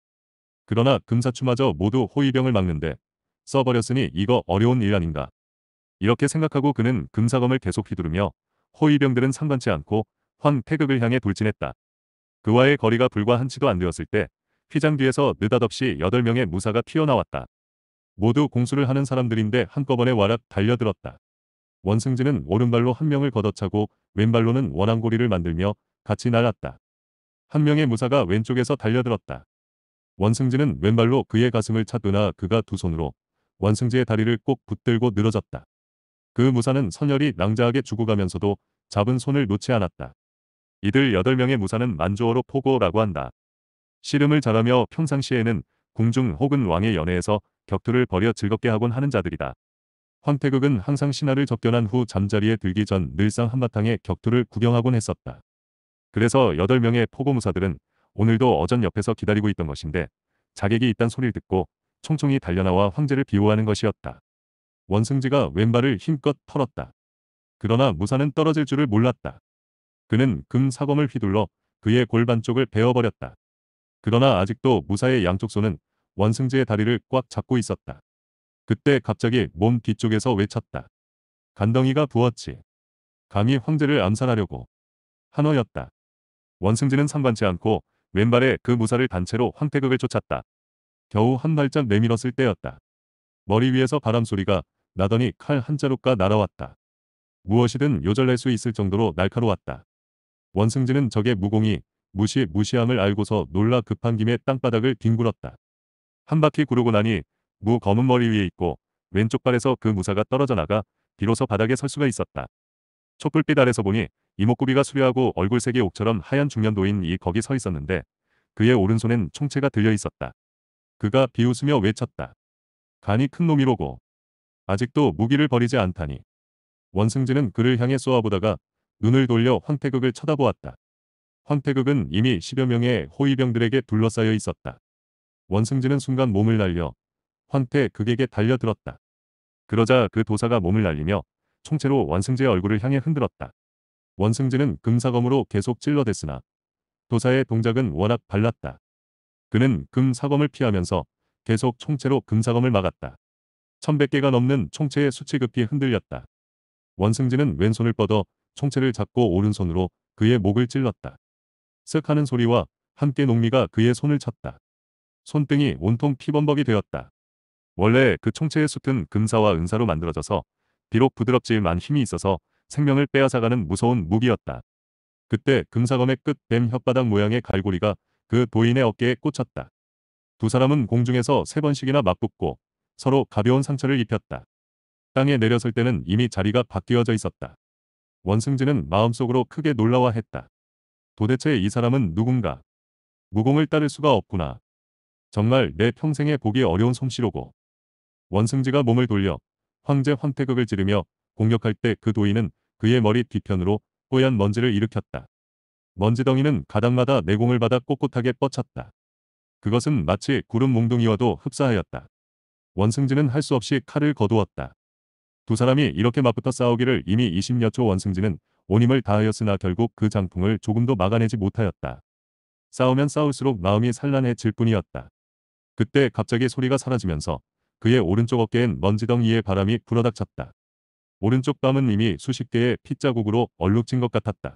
그러나 금사추마저 모두 호위병을 막는데 써버렸으니 이거 어려운 일 아닌가. 이렇게 생각하고 그는 금사검을 계속 휘두르며 호위병들은 상관치 않고 황 태극을 향해 돌진했다. 그와의 거리가 불과 한 치도 안 되었을 때 휘장 뒤에서 느닷없이 8명의 무사가 튀어나왔다. 모두 공수를 하는 사람들인데 한꺼번에 와락 달려들었다. 원승진은 오른발로 한 명을 걷어차고 왼발로는 원앙고리를 만들며 같이 날았다. 한 명의 무사가 왼쪽에서 달려들었다. 원승진은 왼발로 그의 가슴을 차더나 그가 두 손으로 원승지의 다리를 꼭 붙들고 늘어졌다. 그 무사는 선열이 낭자하게 죽어가면서도 잡은 손을 놓지 않았다. 이들 8명의 무사는 만주어로 포고라고 한다. 씨름을 잘하며 평상시에는 궁중 혹은 왕의 연애에서 격투를 벌여 즐겁게 하곤 하는 자들이다. 황태극은 항상 신하를 접견한 후 잠자리에 들기 전 늘상 한바탕에 격투를 구경하곤 했었다. 그래서 8명의 포고무사들은 오늘도 어전 옆에서 기다리고 있던 것인데 자객이 있단 소리를 듣고 총총이 달려나와 황제를 비호하는 것이었다. 원승지가 왼발을 힘껏 털었다. 그러나 무사는 떨어질 줄을 몰랐다. 그는 금 사검을 휘둘러 그의 골반 쪽을 베어버렸다. 그러나 아직도 무사의 양쪽 손은 원승지의 다리를 꽉 잡고 있었다. 그때 갑자기 몸 뒤쪽에서 외쳤다. 간덩이가 부었지. 감히 황제를 암살하려고. 한어였다. 원승지는 상관치 않고 왼발에 그 무사를 단체로 황태극을 쫓았다. 겨우 한 발짝 내밀었을 때였다. 머리 위에서 바람 소리가 나더니 칼 한 자루가 날아왔다. 무엇이든 요절낼 수 있을 정도로 날카로웠다. 원승진은 적의 무공이 무시 무시함을 알고서 놀라 급한 김에 땅바닥을 뒹굴었다. 한 바퀴 구르고 나니 무 검은 머리 위에 있고 왼쪽 발에서 그 무사가 떨어져 나가 비로소 바닥에 설 수가 있었다. 촛불빛 아래서 보니 이목구비가 수려하고 얼굴색이 옥처럼 하얀 중년노인이 거기 서 있었는데 그의 오른손엔 총체가 들려 있었다. 그가 비웃으며 외쳤다. 간이 큰 놈이로고. 아직도 무기를 버리지 않다니. 원승진은 그를 향해 쏘아보다가 눈을 돌려 황태극을 쳐다보았다. 황태극은 이미 10여 명의 호위병들에게 둘러싸여 있었다. 원승진은 순간 몸을 날려 황태극에게 달려들었다. 그러자 그 도사가 몸을 날리며 총체로 원승진의 얼굴을 향해 흔들었다. 원승진은 금사검으로 계속 찔러댔으나 도사의 동작은 워낙 발랐다. 그는 금사검을 피하면서 계속 총체로 금사검을 막았다. 1100개가 넘는 총체의 수치급히 흔들렸다. 원승진은 왼손을 뻗어 총체를 잡고 오른손으로 그의 목을 찔렀다. 쓱 하는 소리와 함께 농미가 그의 손을 쳤다. 손등이 온통 피범벅이 되었다. 원래 그 총체의 숱은 금사와 은사로 만들어져서 비록 부드럽지만 힘이 있어서 생명을 빼앗아가는 무서운 무기였다. 그때 금사검의 끝 뱀 혓바닥 모양의 갈고리가 그 도인의 어깨에 꽂혔다. 두 사람은 공중에서 세 번씩이나 맞붙고 서로 가벼운 상처를 입혔다. 땅에 내려설 때는 이미 자리가 바뀌어져 있었다. 원승진은 마음속으로 크게 놀라워했다. 도대체 이 사람은 누군가? 무공을 따를 수가 없구나. 정말 내 평생에 보기 어려운 솜씨로고. 원승지가 몸을 돌려 황제 황태극을 지르며 공격할 때 그 도인은 그의 머리 뒤편으로 뽀얀 먼지를 일으켰다. 먼지덩이는 가닥마다 내공을 받아 꼿꼿하게 뻗쳤다. 그것은 마치 구름 몽둥이와도 흡사하였다. 원승진은 할 수 없이 칼을 거두었다. 두 사람이 이렇게 맞붙어 싸우기를 이미 20여 초 원승진은 온 힘을 다하였으나 결국 그 장풍을 조금도 막아내지 못하였다. 싸우면 싸울수록 마음이 산란해질 뿐이었다. 그때 갑자기 소리가 사라지면서 그의 오른쪽 어깨엔 먼지덩이의 바람이 불어닥쳤다. 오른쪽 뺨은 이미 수십 개의 핏자국으로 얼룩진 것 같았다.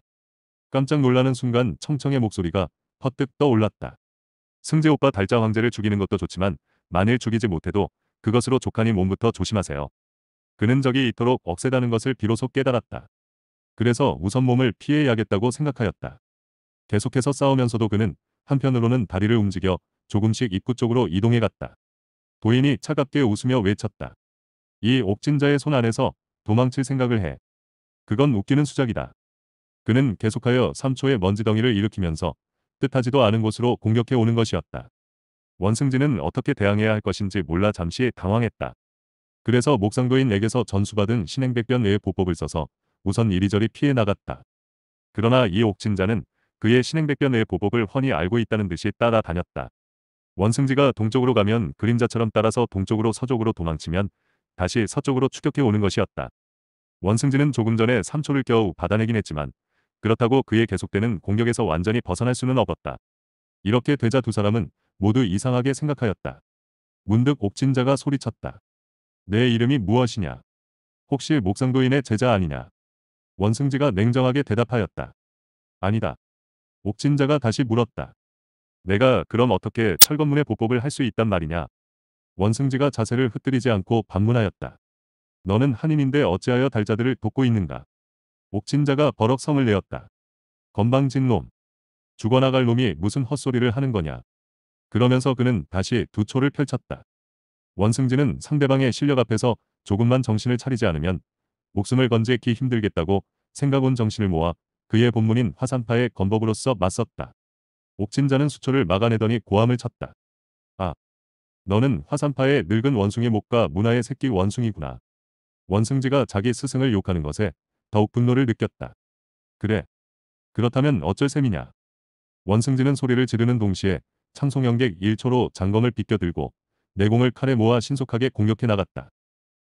깜짝 놀라는 순간 청청의 목소리가 퍼뜩 떠올랐다. 승재 오빠 달자 황제를 죽이는 것도 좋지만 만일 죽이지 못해도 그것으로 조카님 몸부터 조심하세요. 그는 적이 있도록 억세다는 것을 비로소 깨달았다. 그래서 우선 몸을 피해야겠다고 생각하였다. 계속해서 싸우면서도 그는 한편으로는 다리를 움직여 조금씩 입구 쪽으로 이동해갔다. 도인이 차갑게 웃으며 외쳤다. 이 옥진자의 손 안에서 도망칠 생각을 해. 그건 웃기는 수작이다. 그는 계속하여 3초의 먼지덩이를 일으키면서 뜻하지도 않은 곳으로 공격해 오는 것이었다. 원승진은 어떻게 대항해야 할 것인지 몰라 잠시 당황했다. 그래서 목상도인에게서 전수받은 신행백변 외의 보법을 써서 우선 이리저리 피해 나갔다. 그러나 이 옥진자는 그의 신행백변 외의 보법을 훤히 알고 있다는 듯이 따라다녔다. 원승지가 동쪽으로 가면 그림자처럼 따라서 동쪽으로 서쪽으로 도망치면 다시 서쪽으로 추격해 오는 것이었다. 원승지는 조금 전에 삼초를 겨우 받아내긴 했지만 그렇다고 그의 계속되는 공격에서 완전히 벗어날 수는 없었다. 이렇게 되자 두 사람은 모두 이상하게 생각하였다. 문득 옥진자가 소리쳤다. 내 이름이 무엇이냐? 혹시 목상도인의 제자 아니냐? 원승지가 냉정하게 대답하였다. 아니다. 옥진자가 다시 물었다. 내가 그럼 어떻게 철건문의 보법을 할 수 있단 말이냐? 원승지가 자세를 흩뜨리지 않고 반문하였다. 너는 한인인데 어찌하여 달자들을 돕고 있는가? 옥진자가 버럭 성을 내었다. 건방진 놈. 죽어나갈 놈이 무슨 헛소리를 하는 거냐? 그러면서 그는 다시 두 초를 펼쳤다. 원승진은 상대방의 실력 앞에서 조금만 정신을 차리지 않으면 목숨을 건지기 힘들겠다고 생각온 정신을 모아 그의 본문인 화산파의 건법으로서 맞섰다. 옥진자는 수초를 막아내더니 고함을 쳤다. 아, 너는 화산파의 늙은 원숭이 목과 문화의 새끼 원숭이구나. 원승지가 자기 스승을 욕하는 것에 더욱 분노를 느꼈다. 그래. 그렇다면 어쩔 셈이냐. 원승지는 소리를 지르는 동시에 창송영객 1초로 장검을 비껴들고 내공을 칼에 모아 신속하게 공격해 나갔다.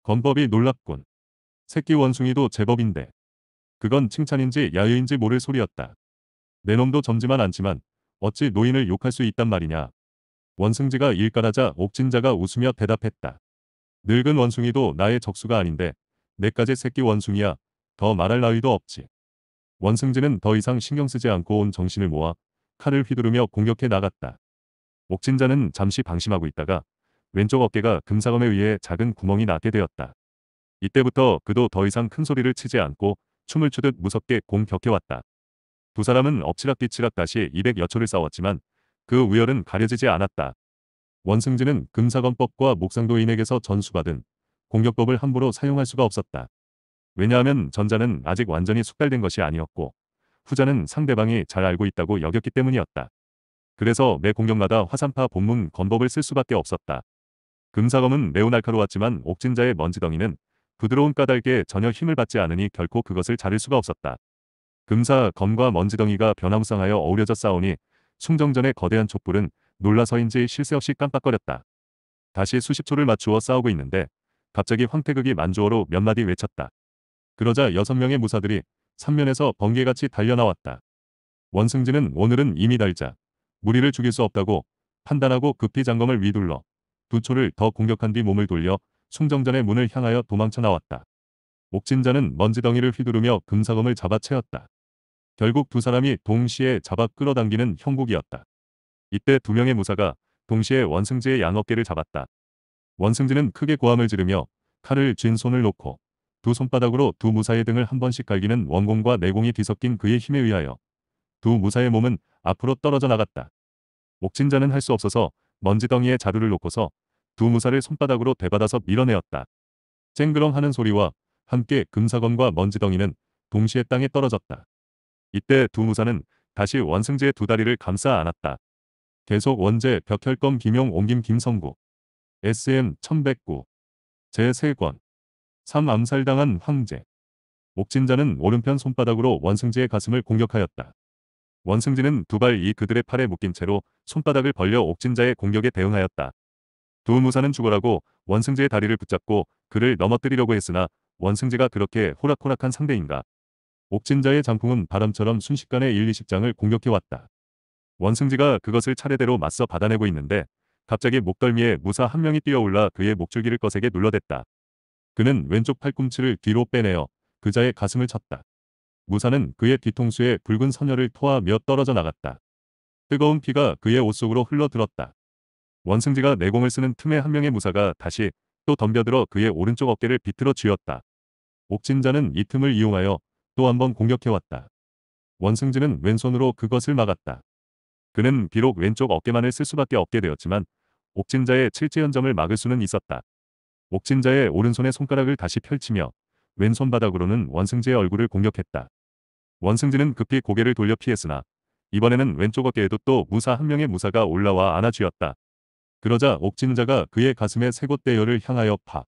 건법이 놀랍군. 새끼 원숭이도 제법인데. 그건 칭찬인지 야유인지 모를 소리였다. 내 놈도 점지만 않지만 어찌 노인을 욕할 수 있단 말이냐. 원승지가 일깔하자 옥진자가 웃으며 대답했다. 늙은 원숭이도 나의 적수가 아닌데 내까지 새끼 원숭이야. 더 말할 나위도 없지. 원승지는 더 이상 신경 쓰지 않고 온 정신을 모아 칼을 휘두르며 공격해 나갔다. 목진자는 잠시 방심하고 있다가 왼쪽 어깨가 금사검에 의해 작은 구멍이 나게 되었다. 이때부터 그도 더 이상 큰 소리를 치지 않고 춤을 추듯 무섭게 공격해왔다. 두 사람은 엎치락뒤치락 다시 200여 초를 싸웠지만 그 우열은 가려지지 않았다. 원승진은 금사검법과 목상도인에게서 전수받은 공격법을 함부로 사용할 수가 없었다. 왜냐하면 전자는 아직 완전히 숙달된 것이 아니었고 후자는 상대방이 잘 알고 있다고 여겼기 때문이었다. 그래서 매 공격마다 화산파 본문 건법을 쓸 수밖에 없었다. 금사검은 매우 날카로웠지만 옥진자의 먼지덩이는 부드러운 까닭에 전혀 힘을 받지 않으니 결코 그것을 자를 수가 없었다. 금사, 검과 먼지덩이가 변화무쌍하여 어우려져 싸우니 숭정전의 거대한 촛불은 놀라서인지 실세 없이 깜빡거렸다. 다시 수십 초를 맞추어 싸우고 있는데 갑자기 황태극이 만주어로 몇 마디 외쳤다. 그러자 여섯 명의 무사들이 삼면에서 번개같이 달려나왔다. 원승진은 오늘은 이미 달자. 무리를 죽일 수 없다고 판단하고 급히 장검을 위둘러 두 초를 더 공격한 뒤 몸을 돌려 숭정전의 문을 향하여 도망쳐 나왔다. 옥진자는 먼지덩이를 휘두르며 금사검을 잡아 채웠다. 결국 두 사람이 동시에 잡아 끌어당기는 형국이었다. 이때 두 명의 무사가 동시에 원승지의 양어깨를 잡았다. 원승지는 크게 고함을 지르며 칼을 쥔 손을 놓고 두 손바닥으로 두 무사의 등을 한 번씩 갈기는 원공과 내공이 뒤섞인 그의 힘에 의하여 두 무사의 몸은 앞으로 떨어져 나갔다. 목진자는할수 없어서 먼지덩이에 자루를 놓고서 두 무사를 손바닥으로 대받아서 밀어내었다. 쨍그렁 하는 소리와 함께 금사건과 먼지덩이는 동시에 땅에 떨어졌다. 이때 두 무사는 다시 원승재의 두 다리를 감싸 안았다. 계속 원재 벽혈검 김용 옹김 김성구 SM 1109 제3권 3 암살당한 황제 목진자는 오른편 손바닥으로 원승재의 가슴을 공격하였다. 원승진은 두발 이 그들의 팔에 묶인 채로 손바닥을 벌려 옥진자의 공격에 대응하였다. 두 무사는 죽어라고 원승지의 다리를 붙잡고 그를 넘어뜨리려고 했으나 원승지가 그렇게 호락호락한 상대인가. 옥진자의 장풍은 바람처럼 순식간에 1, 20장을 공격해왔다. 원승지가 그것을 차례대로 맞서 받아내고 있는데 갑자기 목덜미에 무사 한 명이 뛰어올라 그의 목줄기를 거세게 눌러댔다. 그는 왼쪽 팔꿈치를 뒤로 빼내어 그자의 가슴을 쳤다. 무사는 그의 뒤통수에 붉은 선혈을 토하며 떨어져 나갔다. 뜨거운 피가 그의 옷 속으로 흘러들었다. 원승지가 내공을 쓰는 틈에 한 명의 무사가 다시 또 덤벼들어 그의 오른쪽 어깨를 비틀어 쥐었다. 옥진자는 이 틈을 이용하여 또 한 번 공격해왔다. 원승지는 왼손으로 그것을 막았다. 그는 비록 왼쪽 어깨만을 쓸 수밖에 없게 되었지만 옥진자의 칠제연점을 막을 수는 있었다. 옥진자의 오른손의 손가락을 다시 펼치며 왼손바닥으로는 원승지의 얼굴을 공격했다. 원승진은 급히 고개를 돌려 피했으나 이번에는 왼쪽 어깨에도 또 무사 한 명의 무사가 올라와 안아 쥐었다. 그러자 옥진자가 그의 가슴에 세곳 대열을 향하여 파,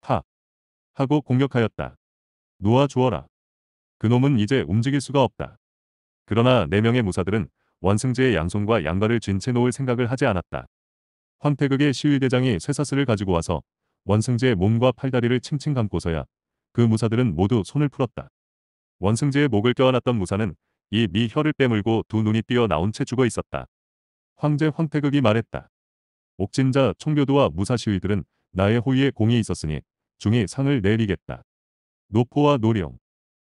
파 하고 공격하였다. 놓아 주어라. 그놈은 이제 움직일 수가 없다. 그러나 네 명의 무사들은 원승지의 양손과 양발을 쥔 채 놓을 생각을 하지 않았다. 황태극의 시위대장이 쇠사슬을 가지고 와서 원승지의 몸과 팔다리를 칭칭 감고서야 그 무사들은 모두 손을 풀었다. 원승지의 목을 껴안았던 무사는 이 미 혀를 빼물고 두 눈이 뛰어나온 채 죽어 있었다. 황제 황태극이 말했다. 옥진자 총교도와 무사시위들은 나의 호위에 공이 있었으니 중이 상을 내리겠다. 노포와 노령.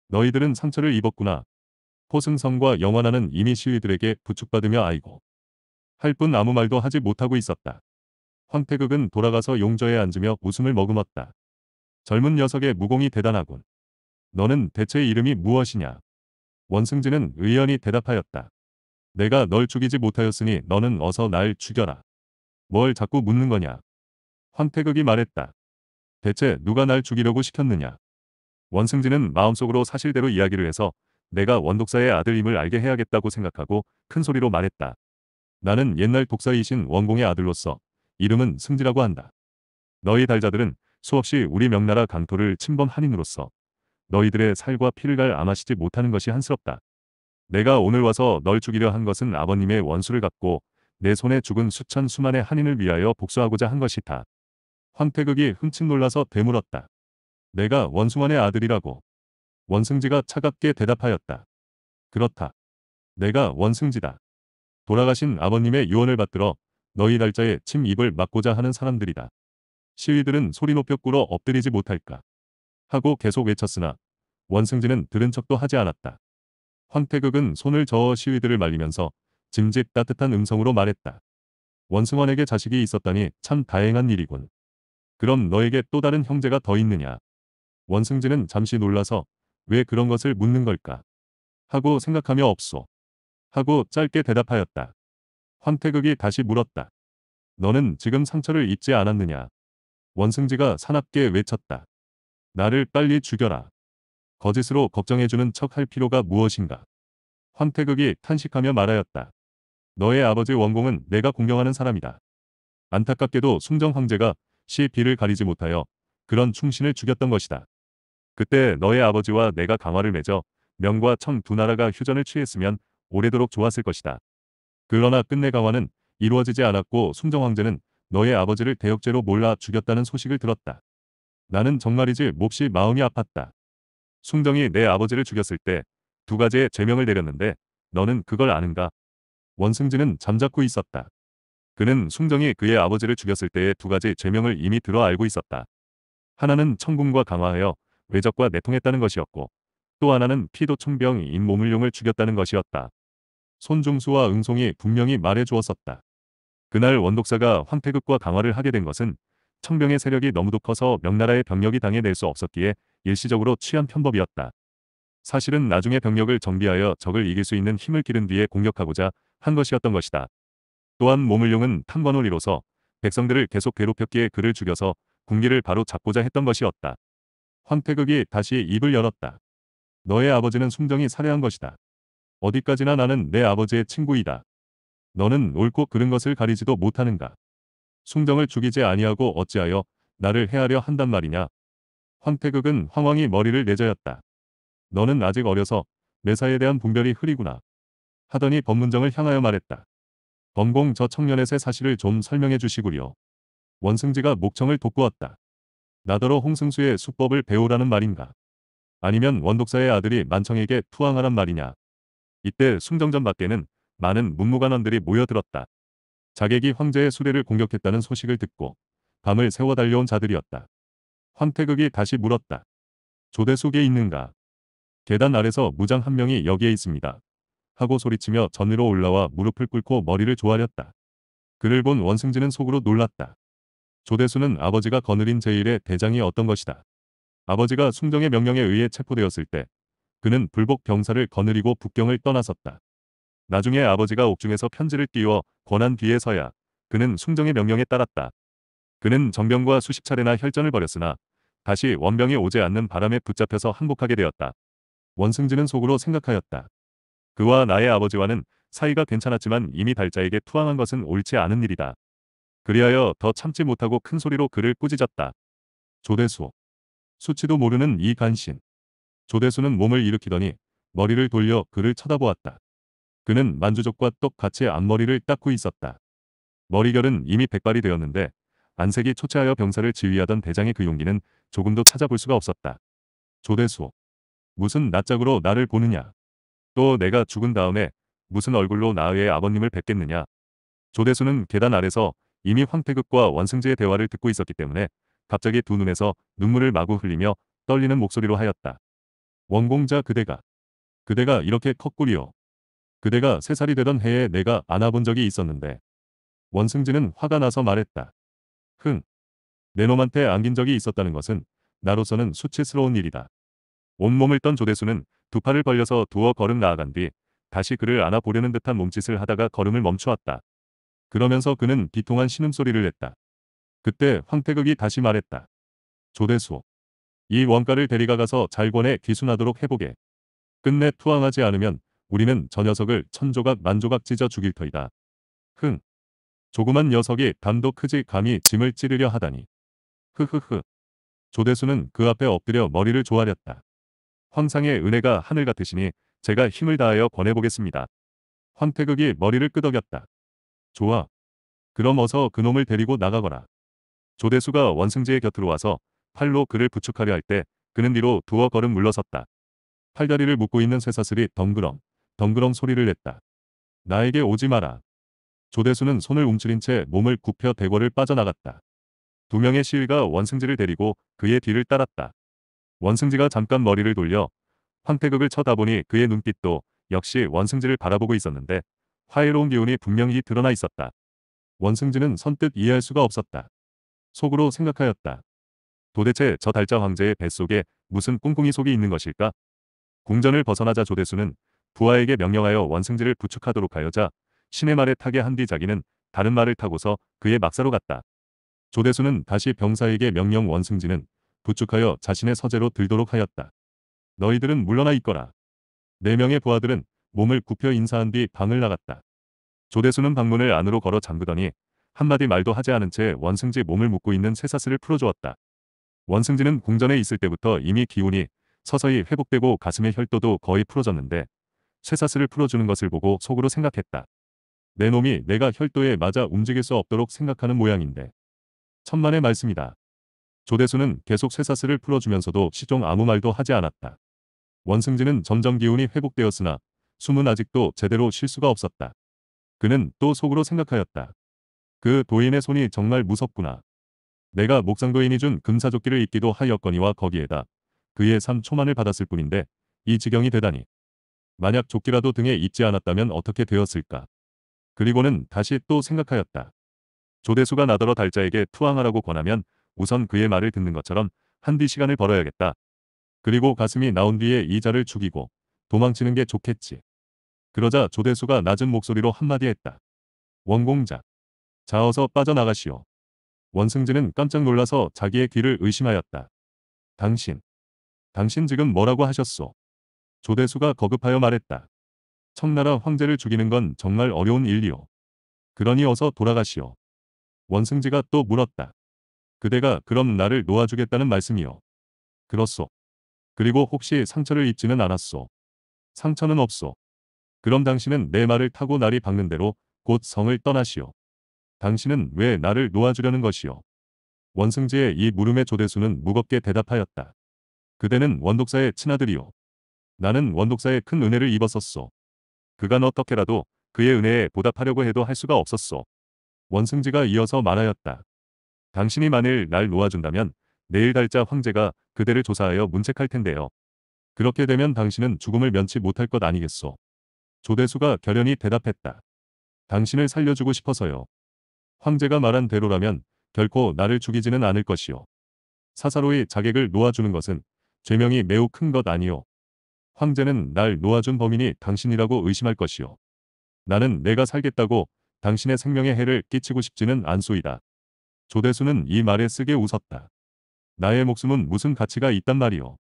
너희들은 상처를 입었구나. 포승성과 영원하는 이미 시위들에게 부축받으며 아이고. 할 뿐 아무 말도 하지 못하고 있었다. 황태극은 돌아가서 용저에 앉으며 웃음을 머금었다. 젊은 녀석의 무공이 대단하군. 너는 대체 이름이 무엇이냐? 원승진은 의연히 대답하였다. 내가 널 죽이지 못하였으니 너는 어서 날 죽여라. 뭘 자꾸 묻는 거냐? 황태극이 말했다. 대체 누가 날 죽이려고 시켰느냐? 원승진은 마음속으로 사실대로 이야기를 해서 내가 원독사의 아들임을 알게 해야겠다고 생각하고 큰 소리로 말했다. 나는 옛날 독사이신 원공의 아들로서 이름은 승지라고 한다. 너희 달자들은 수없이 우리 명나라 강토를 침범한 인으로서 너희들의 살과 피를 갈 아마시지 못하는 것이 한스럽다. 내가 오늘 와서 널 죽이려 한 것은 아버님의 원수를 갚고 내 손에 죽은 수천 수만의 한인을 위하여 복수하고자 한 것이다. 황태극이 흠칫 놀라서 되물었다. 내가 원숭원의 아들이라고. 원승지가 차갑게 대답하였다. 그렇다. 내가 원승지다. 돌아가신 아버님의 유언을 받들어 너희 날짜에 침입을 막고자 하는 사람들이다. 시위들은 소리 높여 꿇어 엎드리지 못할까. 하고 계속 외쳤으나 원승진은 들은 척도 하지 않았다. 황태극은 손을 저어 시위들을 말리면서 짐짓 따뜻한 음성으로 말했다. 원승환에게 자식이 있었다니 참 다행한 일이군. 그럼 너에게 또 다른 형제가 더 있느냐. 원승진은 잠시 놀라서 왜 그런 것을 묻는 걸까? 하고 생각하며 없소. 하고 짧게 대답하였다. 황태극이 다시 물었다. 너는 지금 상처를 입지 않았느냐? 원승지가 사납게 외쳤다. 나를 빨리 죽여라. 거짓으로 걱정해주는 척 할 필요가 무엇인가. 황태극이 탄식하며 말하였다. 너의 아버지 원공은 내가 공경하는 사람이다. 안타깝게도 숭정 황제가 시 비를 가리지 못하여 그런 충신을 죽였던 것이다. 그때 너의 아버지와 내가 강화를 맺어 명과 청 두 나라가 휴전을 취했으면 오래도록 좋았을 것이다. 그러나 끝내 강화는 이루어지지 않았고 숭정 황제는 너의 아버지를 대역죄로 몰라 죽였다는 소식을 들었다. 나는 정말이지 몹시 마음이 아팠다. 숭정이 내 아버지를 죽였을 때 두 가지의 죄명을 내렸는데 너는 그걸 아는가? 원승진은 잠자코 있었다. 그는 숭정이 그의 아버지를 죽였을 때의 두 가지 죄명을 이미 들어 알고 있었다. 하나는 천궁과 강화하여 외적과 내통했다는 것이었고 또 하나는 피도충병 인모물룡을 죽였다는 것이었다. 손중수와 응송이 분명히 말해 주었었다. 그날 원독사가 황태극과 강화를 하게 된 것은 청병의 세력이 너무도 커서 명나라의 병력이 당해낼 수 없었기에 일시적으로 취한 편법이었다. 사실은 나중에 병력을 정비하여 적을 이길 수 있는 힘을 기른 뒤에 공격하고자 한 것이었던 것이다. 또한 모물룡은 탐관원리로서 백성들을 계속 괴롭혔기에 그를 죽여서 궁기를 바로 잡고자 했던 것이었다. 황태극이 다시 입을 열었다. 너의 아버지는 숭정이 살해한 것이다. 어디까지나 나는 내 아버지의 친구이다. 너는 옳고 그른 것을 가리지도 못하는가. 순정을 죽이지 아니하고 어찌하여 나를 해하려 한단 말이냐. 황태극은 황황히 머리를 내저였다. 너는 아직 어려서 매사에 대한 분별이 흐리구나. 하더니 법문정을 향하여 말했다. 범공 저 청년의 새 사실을 좀 설명해 주시구려. 원승지가 목청을 돋구었다. 나더러 홍승수의 수법을 배우라는 말인가. 아니면 원독사의 아들이 만청에게 투항하란 말이냐. 이때 숭정전 밖에는 많은 문무관원들이 모여들었다. 자객이 황제의 수레를 공격했다는 소식을 듣고 밤을 새워 달려온 자들이었다. 황태극이 다시 물었다. 조대 속에 있는가? 계단 아래서 무장 한 명이 여기에 있습니다. 하고 소리치며 전으로 올라와 무릎을 꿇고 머리를 조아렸다. 그를 본 원승진은 속으로 놀랐다. 조대수는 아버지가 거느린 제일의 대장이 어떤 것이다. 아버지가 숭정의 명령에 의해 체포되었을 때 그는 불복 병사를 거느리고 북경을 떠나섰다. 나중에 아버지가 옥중에서 편지를 띄워 권한 뒤에서야 그는 숭정의 명령에 따랐다. 그는 정병과 수십 차례나 혈전을 벌였으나 다시 원병이 오지 않는 바람에 붙잡혀서 항복하게 되었다. 원승진은 속으로 생각하였다. 그와 나의 아버지와는 사이가 괜찮았지만 이미 달자에게 투항한 것은 옳지 않은 일이다. 그리하여 더 참지 못하고 큰 소리로 그를 꾸짖었다. 조대수. 수치도 모르는 이 간신. 조대수는 몸을 일으키더니 머리를 돌려 그를 쳐다보았다. 그는 만주족과 똑같이 앞머리를 닦고 있었다. 머리결은 이미 백발이 되었는데 안색이 초췌하여 병사를 지휘하던 대장의 그 용기는 조금도 찾아볼 수가 없었다. 조대수. 무슨 낯짝으로 나를 보느냐. 또 내가 죽은 다음에 무슨 얼굴로 나의 아버님을 뵙겠느냐. 조대수는 계단 아래서 이미 황태극과 원승지의 대화를 듣고 있었기 때문에 갑자기 두 눈에서 눈물을 마구 흘리며 떨리는 목소리로 하였다. 원공자 그대가. 그대가 이렇게 컸구리요. 그대가 세 살이 되던 해에 내가 안아본 적이 있었는데 원승진은 화가 나서 말했다. 흥, 내 놈한테 안긴 적이 있었다는 것은 나로서는 수치스러운 일이다. 온몸을 떤 조대수는 두 팔을 벌려서 두어 걸음 나아간 뒤 다시 그를 안아보려는 듯한 몸짓을 하다가 걸음을 멈추었다. 그러면서 그는 비통한 신음소리를 냈다. 그때 황태극이 다시 말했다. 조대수. 이 원가를 데리가 가서 잘 권해 귀순하도록 해보게. 끝내 투항하지 않으면 우리는 저 녀석을 천조각 만조각 찢어 죽일 터이다. 흥. 조그만 녀석이 담도 크지 감히 짐을 찌르려 하다니. 흐흐흐. 조대수는 그 앞에 엎드려 머리를 조아렸다. 황상의 은혜가 하늘 같으시니 제가 힘을 다하여 권해보겠습니다. 황태극이 머리를 끄덕였다. 좋아. 그럼 어서 그놈을 데리고 나가거라. 조대수가 원승지의 곁으로 와서 팔로 그를 부축하려 할 때 그는 뒤로 두어 걸음 물러섰다. 팔다리를 묶고 있는 쇠사슬이 덩그렁 덩그렁 소리를 냈다. 나에게 오지 마라. 조대수는 손을 움츠린 채 몸을 굽혀 대궐을 빠져나갔다. 두 명의 시위가 원승지를 데리고 그의 뒤를 따랐다. 원승지가 잠깐 머리를 돌려 황태극을 쳐다보니 그의 눈빛도 역시 원승지를 바라보고 있었는데 화해로운 기운이 분명히 드러나 있었다. 원승지는 선뜻 이해할 수가 없었다. 속으로 생각하였다. 도대체 저 달자 황제의 뱃속에 무슨 꿍꿍이 속이 있는 것일까? 궁전을 벗어나자 조대수는 부하에게 명령하여 원승지를 부축하도록 하여자 신의 말에 타게 한 뒤 자기는 다른 말을 타고서 그의 막사로 갔다. 조대수는 다시 병사에게 명령 원승지는 부축하여 자신의 서재로 들도록 하였다. 너희들은 물러나 있거라. 네 명의 부하들은 몸을 굽혀 인사한 뒤 방을 나갔다. 조대수는 방문을 안으로 걸어 잠그더니 한마디 말도 하지 않은 채 원승지 몸을 묶고 있는 쇠사슬을 풀어주었다. 원승지는 궁전에 있을 때부터 이미 기운이 서서히 회복되고 가슴의 혈도도 거의 풀어졌는데 쇠사슬을 풀어주는 것을 보고 속으로 생각했다. 내 놈이 내가 혈도에 맞아 움직일 수 없도록 생각하는 모양인데. 천만의 말씀이다. 조대수는 계속 쇠사슬을 풀어주면서도 시종 아무 말도 하지 않았다. 원승진은 점점 기운이 회복되었으나 숨은 아직도 제대로 쉴 수가 없었다. 그는 또 속으로 생각하였다. 그 도인의 손이 정말 무섭구나. 내가 목상도인이 준 금사조끼를 입기도 하였거니와 거기에다 그의 삶 초만을 받았을 뿐인데 이 지경이 되다니. 만약 조끼라도 등에 있지 않았다면 어떻게 되었을까. 그리고는 다시 또 생각하였다. 조대수가 나더러 달자에게 투항하라고 권하면 우선 그의 말을 듣는 것처럼 한 뒤 시간을 벌어야겠다. 그리고 가슴이 나온 뒤에 이자를 죽이고 도망치는 게 좋겠지. 그러자 조대수가 낮은 목소리로 한마디 했다. 원공작. 자어서 빠져나가시오. 원승진은 깜짝 놀라서 자기의 귀를 의심하였다. 당신. 당신 지금 뭐라고 하셨소? 조대수가 거급하여 말했다. 청나라 황제를 죽이는 건 정말 어려운 일이오. 그러니 어서 돌아가시오. 원승지가 또 물었다. 그대가 그럼 나를 놓아주겠다는 말씀이요. 그렇소. 그리고 혹시 상처를 입지는 않았소. 상처는 없소. 그럼 당신은 내 말을 타고 날이 박는 대로 곧 성을 떠나시오. 당신은 왜 나를 놓아주려는 것이오. 원승지의 이 물음에 조대수는 무겁게 대답하였다. 그대는 원독사의 친아들이오. 나는 원독사의 큰 은혜를 입었었소. 그간 어떻게라도 그의 은혜에 보답하려고 해도 할 수가 없었소. 원승지가 이어서 말하였다. 당신이 만일 날 놓아준다면 내일 달자 황제가 그대를 조사하여 문책할 텐데요. 그렇게 되면 당신은 죽음을 면치 못할 것 아니겠소. 조대수가 결연히 대답했다. 당신을 살려주고 싶어서요. 황제가 말한 대로라면 결코 나를 죽이지는 않을 것이요. 사사로이 자객을 놓아주는 것은 죄명이 매우 큰 것 아니요. 황제는 날 놓아준 범인이 당신이라고 의심할 것이요. 나는 내가 살겠다고 당신의 생명에 해를 끼치고 싶지는 않소이다. 조대수는 이 말에 쓰게 웃었다. 나의 목숨은 무슨 가치가 있단 말이오.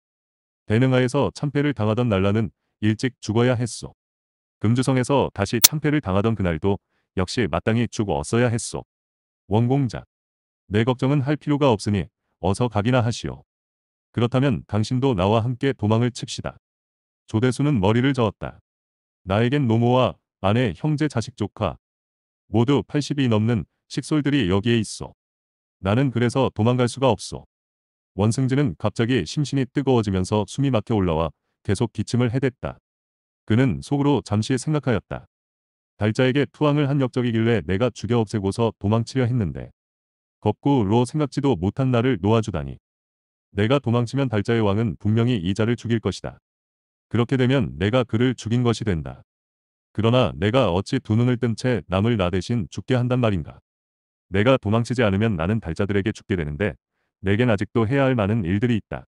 대능하에서 참패를 당하던 날라는 일찍 죽어야 했소. 금주성에서 다시 참패를 당하던 그날도 역시 마땅히 죽었어야 했소. 원공자내 걱정은 할 필요가 없으니 어서 가기나 하시오. 그렇다면 당신도 나와 함께 도망을 칩시다. 조대수는 머리를 저었다. 나에겐 노모와 아내, 형제, 자식, 조카 모두 80이 넘는 식솔들이 여기에 있어. 나는 그래서 도망갈 수가 없어. 원승진은 갑자기 심신이 뜨거워지면서 숨이 막혀 올라와 계속 기침을 해댔다. 그는 속으로 잠시 생각하였다. 달자에게 투항을 한 역적이길래 내가 죽여 없애고서 도망치려 했는데 거꾸로 생각지도 못한 나를 놓아주다니. 내가 도망치면 달자의 왕은 분명히 이자를 죽일 것이다. 그렇게 되면 내가 그를 죽인 것이 된다. 그러나 내가 어찌 두 눈을 뜬 채 남을 나 대신 죽게 한단 말인가. 내가 도망치지 않으면 나는 달자들에게 죽게 되는데 내겐 아직도 해야 할 많은 일들이 있다.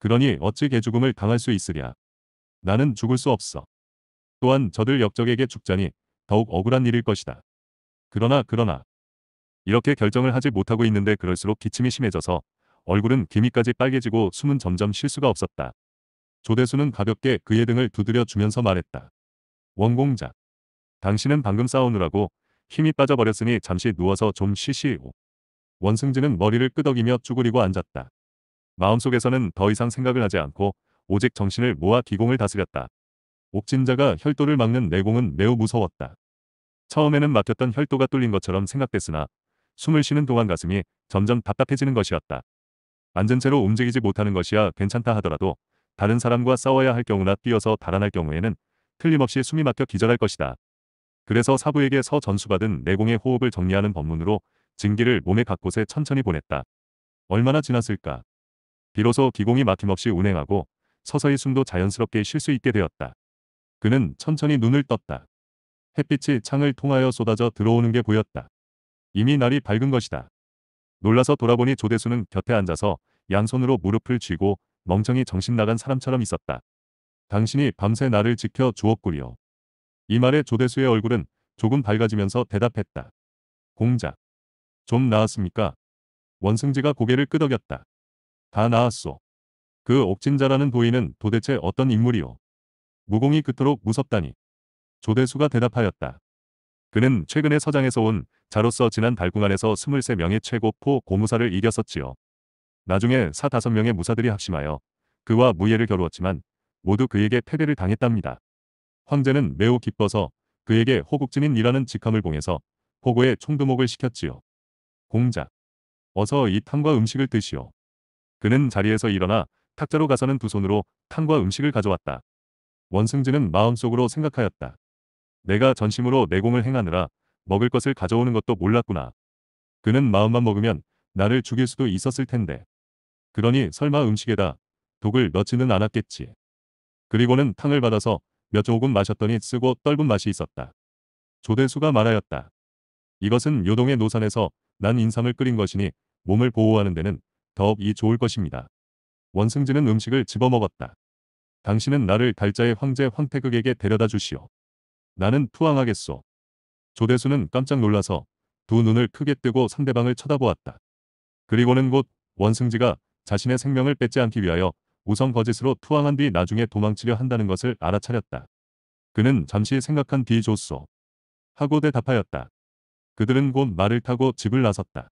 그러니 어찌 개죽음을 당할 수 있으랴. 나는 죽을 수 없어. 또한 저들 역적에게 죽자니 더욱 억울한 일일 것이다. 그러나 그러나 이렇게 결정을 하지 못하고 있는데 그럴수록 기침이 심해져서 얼굴은 기미까지 빨개지고 숨은 점점 쉴 수가 없었다. 조대수는 가볍게 그의 등을 두드려 주면서 말했다. 원공작. 당신은 방금 싸우느라고 힘이 빠져버렸으니 잠시 누워서 좀 쉬시오. 원승진은 머리를 끄덕이며 쭈그리고 앉았다. 마음속에서는 더 이상 생각을 하지 않고 오직 정신을 모아 기공을 다스렸다. 옥진자가 혈도를 막는 내공은 매우 무서웠다. 처음에는 막혔던 혈도가 뚫린 것처럼 생각됐으나 숨을 쉬는 동안 가슴이 점점 답답해지는 것이었다. 앉은 채로 움직이지 못하는 것이야 괜찮다 하더라도 다른 사람과 싸워야 할 경우나 뛰어서 달아날 경우에는 틀림없이 숨이 막혀 기절할 것이다. 그래서 사부에게 서 전수받은 내공의 호흡을 정리하는 법문으로 증기를 몸의 각곳에 천천히 보냈다. 얼마나 지났을까? 비로소 기공이 막힘없이 운행하고 서서히 숨도 자연스럽게 쉴 수 있게 되었다. 그는 천천히 눈을 떴다. 햇빛이 창을 통하여 쏟아져 들어오는 게 보였다. 이미 날이 밝은 것이다. 놀라서 돌아보니 조대수는 곁에 앉아서 양손으로 무릎을 쥐고 멍청이 정신나간 사람처럼 있었다. 당신이 밤새 나를 지켜 주었구려. 이 말에 조대수의 얼굴은 조금 밝아지면서 대답했다. 공작. 좀 나았습니까? 원승지가 고개를 끄덕였다. 다 나았소. 그 옥진자라는 도인은 도대체 어떤 인물이오? 무공이 그토록 무섭다니. 조대수가 대답하였다. 그는 최근에 서장에서 온 자로서 지난 달궁 안에서 23명의 최고포 고무사를 이겼었지요. 나중에 사 다섯 명의 무사들이 합심하여 그와 무예를 겨루었지만 모두 그에게 패배를 당했답니다. 황제는 매우 기뻐서 그에게 호국진인이라는 직함을 봉해서 호구에 총두목을 시켰지요. 공작. 어서 이 탕과 음식을 드시오. 그는 자리에서 일어나 탁자로 가서는 두 손으로 탕과 음식을 가져왔다. 원승진은 마음속으로 생각하였다. 내가 전심으로 내공을 행하느라 먹을 것을 가져오는 것도 몰랐구나. 그는 마음만 먹으면 나를 죽일 수도 있었을 텐데. 그러니 설마 음식에다 독을 넣지는 않았겠지. 그리고는 탕을 받아서 몇 조금 마셨더니 쓰고 떫은 맛이 있었다. 조대수가 말하였다. 이것은 요동의 노산에서 난 인삼을 끓인 것이니 몸을 보호하는 데는 더욱이 좋을 것입니다. 원승진은 음식을 집어먹었다. 당신은 나를 달자의 황제 황태극에게 데려다 주시오. 나는 투항하겠소. 조대수는 깜짝 놀라서 두 눈을 크게 뜨고 상대방을 쳐다보았다. 그리고는 곧 원승지가 자신의 생명을 뺏지 않기 위하여 우선 거짓으로 투항한 뒤 나중에 도망치려 한다는 것을 알아차렸다. 그는 잠시 생각한 뒤 조소 하고 대답하였다. 그들은 곧 말을 타고 집을 나섰다.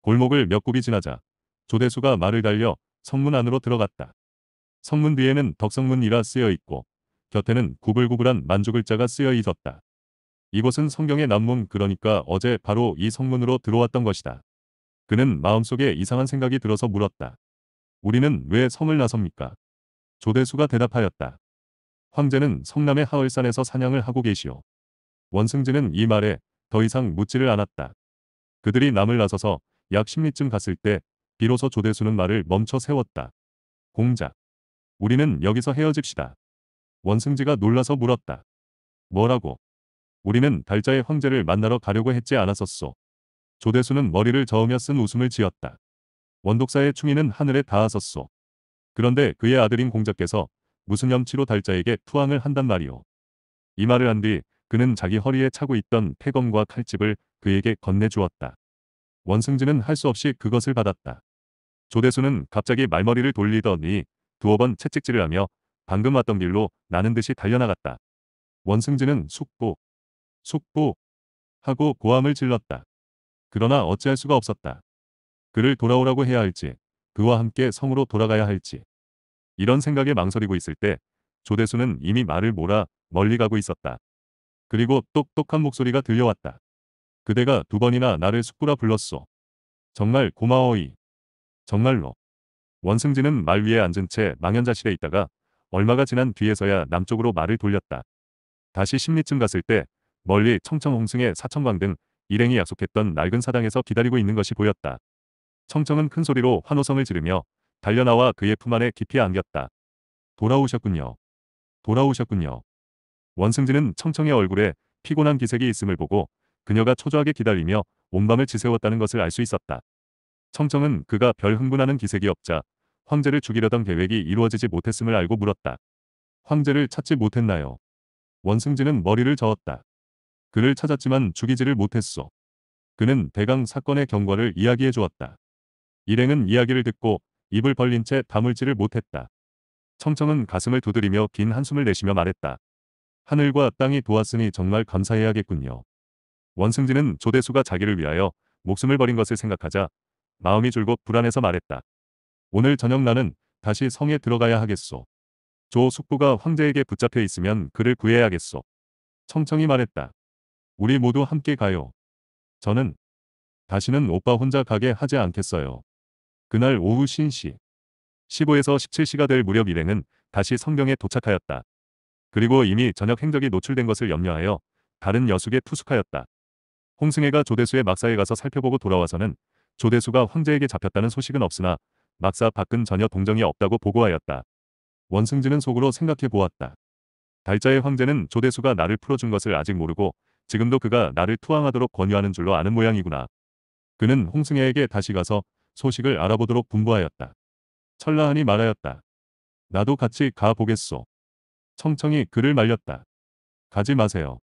골목을 몇 굽이 지나자 조대수가 말을 달려 성문 안으로 들어갔다. 성문 뒤에는 덕성문이라 쓰여 있고 곁에는 구불구불한 만주글자가 쓰여 있었다. 이곳은 성경의 남문 그러니까 어제 바로 이 성문으로 들어왔던 것이다. 그는 마음속에 이상한 생각이 들어서 물었다. 우리는 왜 성을 나섭니까? 조대수가 대답하였다. 황제는 성남의 하월산에서 사냥을 하고 계시오. 원승진는이 말에 더 이상 묻지를 않았다. 그들이 남을 나서서 약 10리쯤 갔을 때 비로소 조대수는 말을 멈춰 세웠다. 공작. 우리는 여기서 헤어집시다. 원승지가 놀라서 물었다. 뭐라고? 우리는 달자의 황제를 만나러 가려고 했지 않았었소. 조대수는 머리를 저으며 쓴 웃음을 지었다. 원독사의 충이는 하늘에 닿아섰소. 그런데 그의 아들인 공자께서 무슨 염치로 달자에게 투항을 한단 말이오. 이 말을 한 뒤 그는 자기 허리에 차고 있던 패검과 칼집을 그에게 건네주었다. 원승진은 할 수 없이 그것을 받았다. 조대수는 갑자기 말머리를 돌리더니 두어 번 채찍질을 하며 방금 왔던 길로 나는 듯이 달려나갔다. 원승진은 숙보, 숙보 하고 고함을 질렀다. 그러나 어찌할 수가 없었다. 그를 돌아오라고 해야 할지 그와 함께 성으로 돌아가야 할지 이런 생각에 망설이고 있을 때 조대수는 이미 말을 몰아 멀리 가고 있었다. 그리고 똑똑한 목소리가 들려왔다. 그대가 두 번이나 나를 숙부라 불렀소. 정말 고마워이. 정말로. 원승진은 말 위에 앉은 채 망연자실해 있다가 얼마가 지난 뒤에서야 남쪽으로 말을 돌렸다. 다시 심리쯤 갔을 때 멀리 청청홍승의 사천광 등 일행이 약속했던 낡은 사당에서 기다리고 있는 것이 보였다. 청청은큰 소리로 환호성을 지르며 달려나와 그의 품 안에 깊이 안겼다. 돌아오셨군요. 돌아오셨군요. 원승진은 청청의 얼굴에 피곤한 기색이 있음을 보고 그녀가 초조하게 기다리며 온밤을 지새웠다는 것을 알 수 있었다. 청청은 그가 별 흥분하는 기색이 없자 황제를 죽이려던 계획이 이루어지지 못했음을 알고 물었다. 황제를 찾지 못했나요? 원승진은 머리를 저었다. 그를 찾았지만 죽이지를 못했소. 그는 대강 사건의 경과를 이야기해 주었다. 일행은 이야기를 듣고 입을 벌린 채 다물지를 못했다. 청청은 가슴을 두드리며 긴 한숨을 내쉬며 말했다. 하늘과 땅이 도왔으니 정말 감사해야겠군요. 원승진은 조대수가 자기를 위하여 목숨을 버린 것을 생각하자 마음이 줄곧 불안해서 말했다. 오늘 저녁 나는 다시 성에 들어가야 하겠소. 조 숙부가 황제에게 붙잡혀 있으면 그를 구해야겠소. 청청이 말했다. 우리 모두 함께 가요. 저는 다시는 오빠 혼자 가게 하지 않겠어요. 그날 오후 신시 15에서 17시가 될 무렵 일행은 다시 성경에 도착하였다. 그리고 이미 저녁 행적이 노출된 것을 염려하여 다른 여숙에 투숙하였다. 홍승혜가 조대수의 막사에 가서 살펴보고 돌아와서는 조대수가 황제에게 잡혔다는 소식은 없으나 막사 밖은 전혀 동정이 없다고 보고하였다. 원승진은 속으로 생각해 보았다. 달자의 황제는 조대수가 나를 풀어준 것을 아직 모르고 지금도 그가 나를 투항하도록 권유하는 줄로 아는 모양이구나. 그는 홍승혜에게 다시 가서 소식을 알아보도록 분부하였다. 철라하니 말하였다. 나도 같이 가보겠소. 청청이 그를 말렸다. 가지 마세요.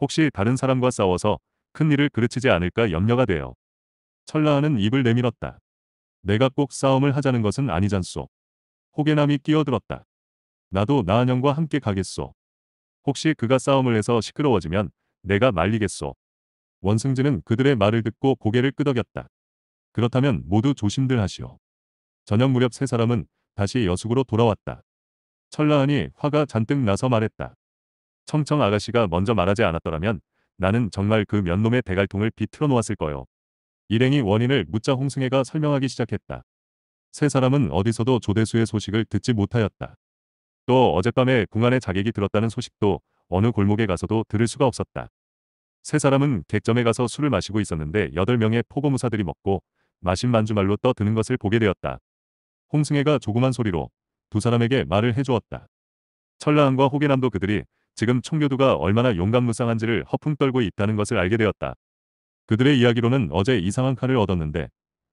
혹시 다른 사람과 싸워서 큰일을 그르치지 않을까 염려가 돼요. 철라하는 입을 내밀었다. 내가 꼭 싸움을 하자는 것은 아니잖소. 호계남이 끼어들었다. 나도 나한영과 함께 가겠소. 혹시 그가 싸움을 해서 시끄러워지면 내가 말리겠소. 원승진은 그들의 말을 듣고 고개를 끄덕였다. 그렇다면 모두 조심들 하시오. 저녁 무렵 세 사람은 다시 여숙으로 돌아왔다. 천라한이 화가 잔뜩 나서 말했다. 청청 아가씨가 먼저 말하지 않았더라면 나는 정말 그 면놈의 대갈통을 비틀어 놓았을 거요. 일행이 원인을 묻자 홍승혜가 설명하기 시작했다. 세 사람은 어디서도 조대수의 소식을 듣지 못하였다. 또 어젯밤에 궁안에 자객이 들었다는 소식도 어느 골목에 가서도 들을 수가 없었다. 세 사람은 객점에 가서 술을 마시고 있었는데 8명의 포고무사들이 먹고 마신만주말로 떠드는 것을 보게 되었다. 홍승애가 조그만 소리로 두 사람에게 말을 해주었다. 천라안과 호계남도 그들이 지금 총교두가 얼마나 용감무쌍한지를 허풍 떨고 있다는 것을 알게 되었다. 그들의 이야기로는 어제 이상한 칼을 얻었는데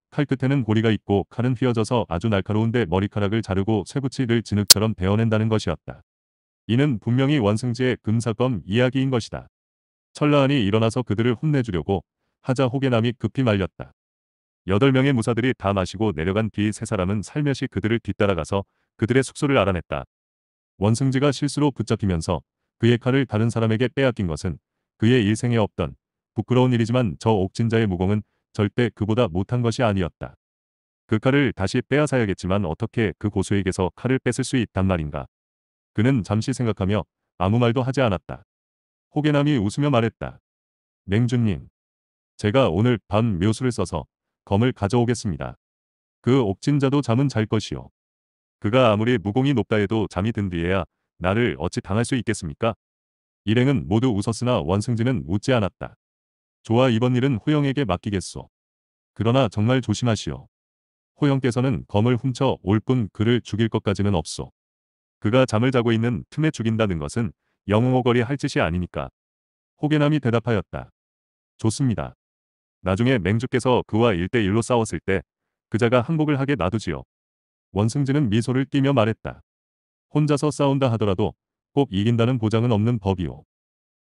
칼 끝에는 고리가 있고 칼은 휘어져서 아주 날카로운데 머리카락을 자르고 쇠붙이를 진흙처럼 베어낸다는 것이었다. 이는 분명히 원승지의 금사검 이야기인 것이다. 천라안이 일어나서 그들을 혼내주려고 하자 호계남이 급히 말렸다. 8 명의 무사들이 다 마시고 내려간 뒤 세 사람은 살며시 그들을 뒤따라가서 그들의 숙소를 알아냈다. 원승지가 실수로 붙잡히면서 그의 칼을 다른 사람에게 빼앗긴 것은 그의 일생에 없던 부끄러운 일이지만 저 옥진자의 무공은 절대 그보다 못한 것이 아니었다. 그 칼을 다시 빼앗아야겠지만 어떻게 그 고수에게서 칼을 뺏을 수 있단 말인가. 그는 잠시 생각하며 아무 말도 하지 않았다. 호계남이 웃으며 말했다. 맹주님, 제가 오늘 밤 묘수를 써서 검을 가져오겠습니다. 그 옥진자도 잠은 잘 것이요. 그가 아무리 무공이 높다 해도 잠이 든 뒤에야 나를 어찌 당할 수 있겠습니까? 일행은 모두 웃었으나 원승진은 웃지 않았다. 좋아 이번 일은 호영에게 맡기겠소. 그러나 정말 조심하시오. 호영께서는 검을 훔쳐 올 뿐 그를 죽일 것까지는 없소. 그가 잠을 자고 있는 틈에 죽인다는 것은 영웅어거리할 짓이 아니니까. 호계남이 대답하였다. 좋습니다. 나중에 맹주께서 그와 일대일로 싸웠을 때 그자가 항복을 하게 놔두지요. 원승진은 미소를 띠며 말했다. 혼자서 싸운다 하더라도 꼭 이긴다는 보장은 없는 법이오.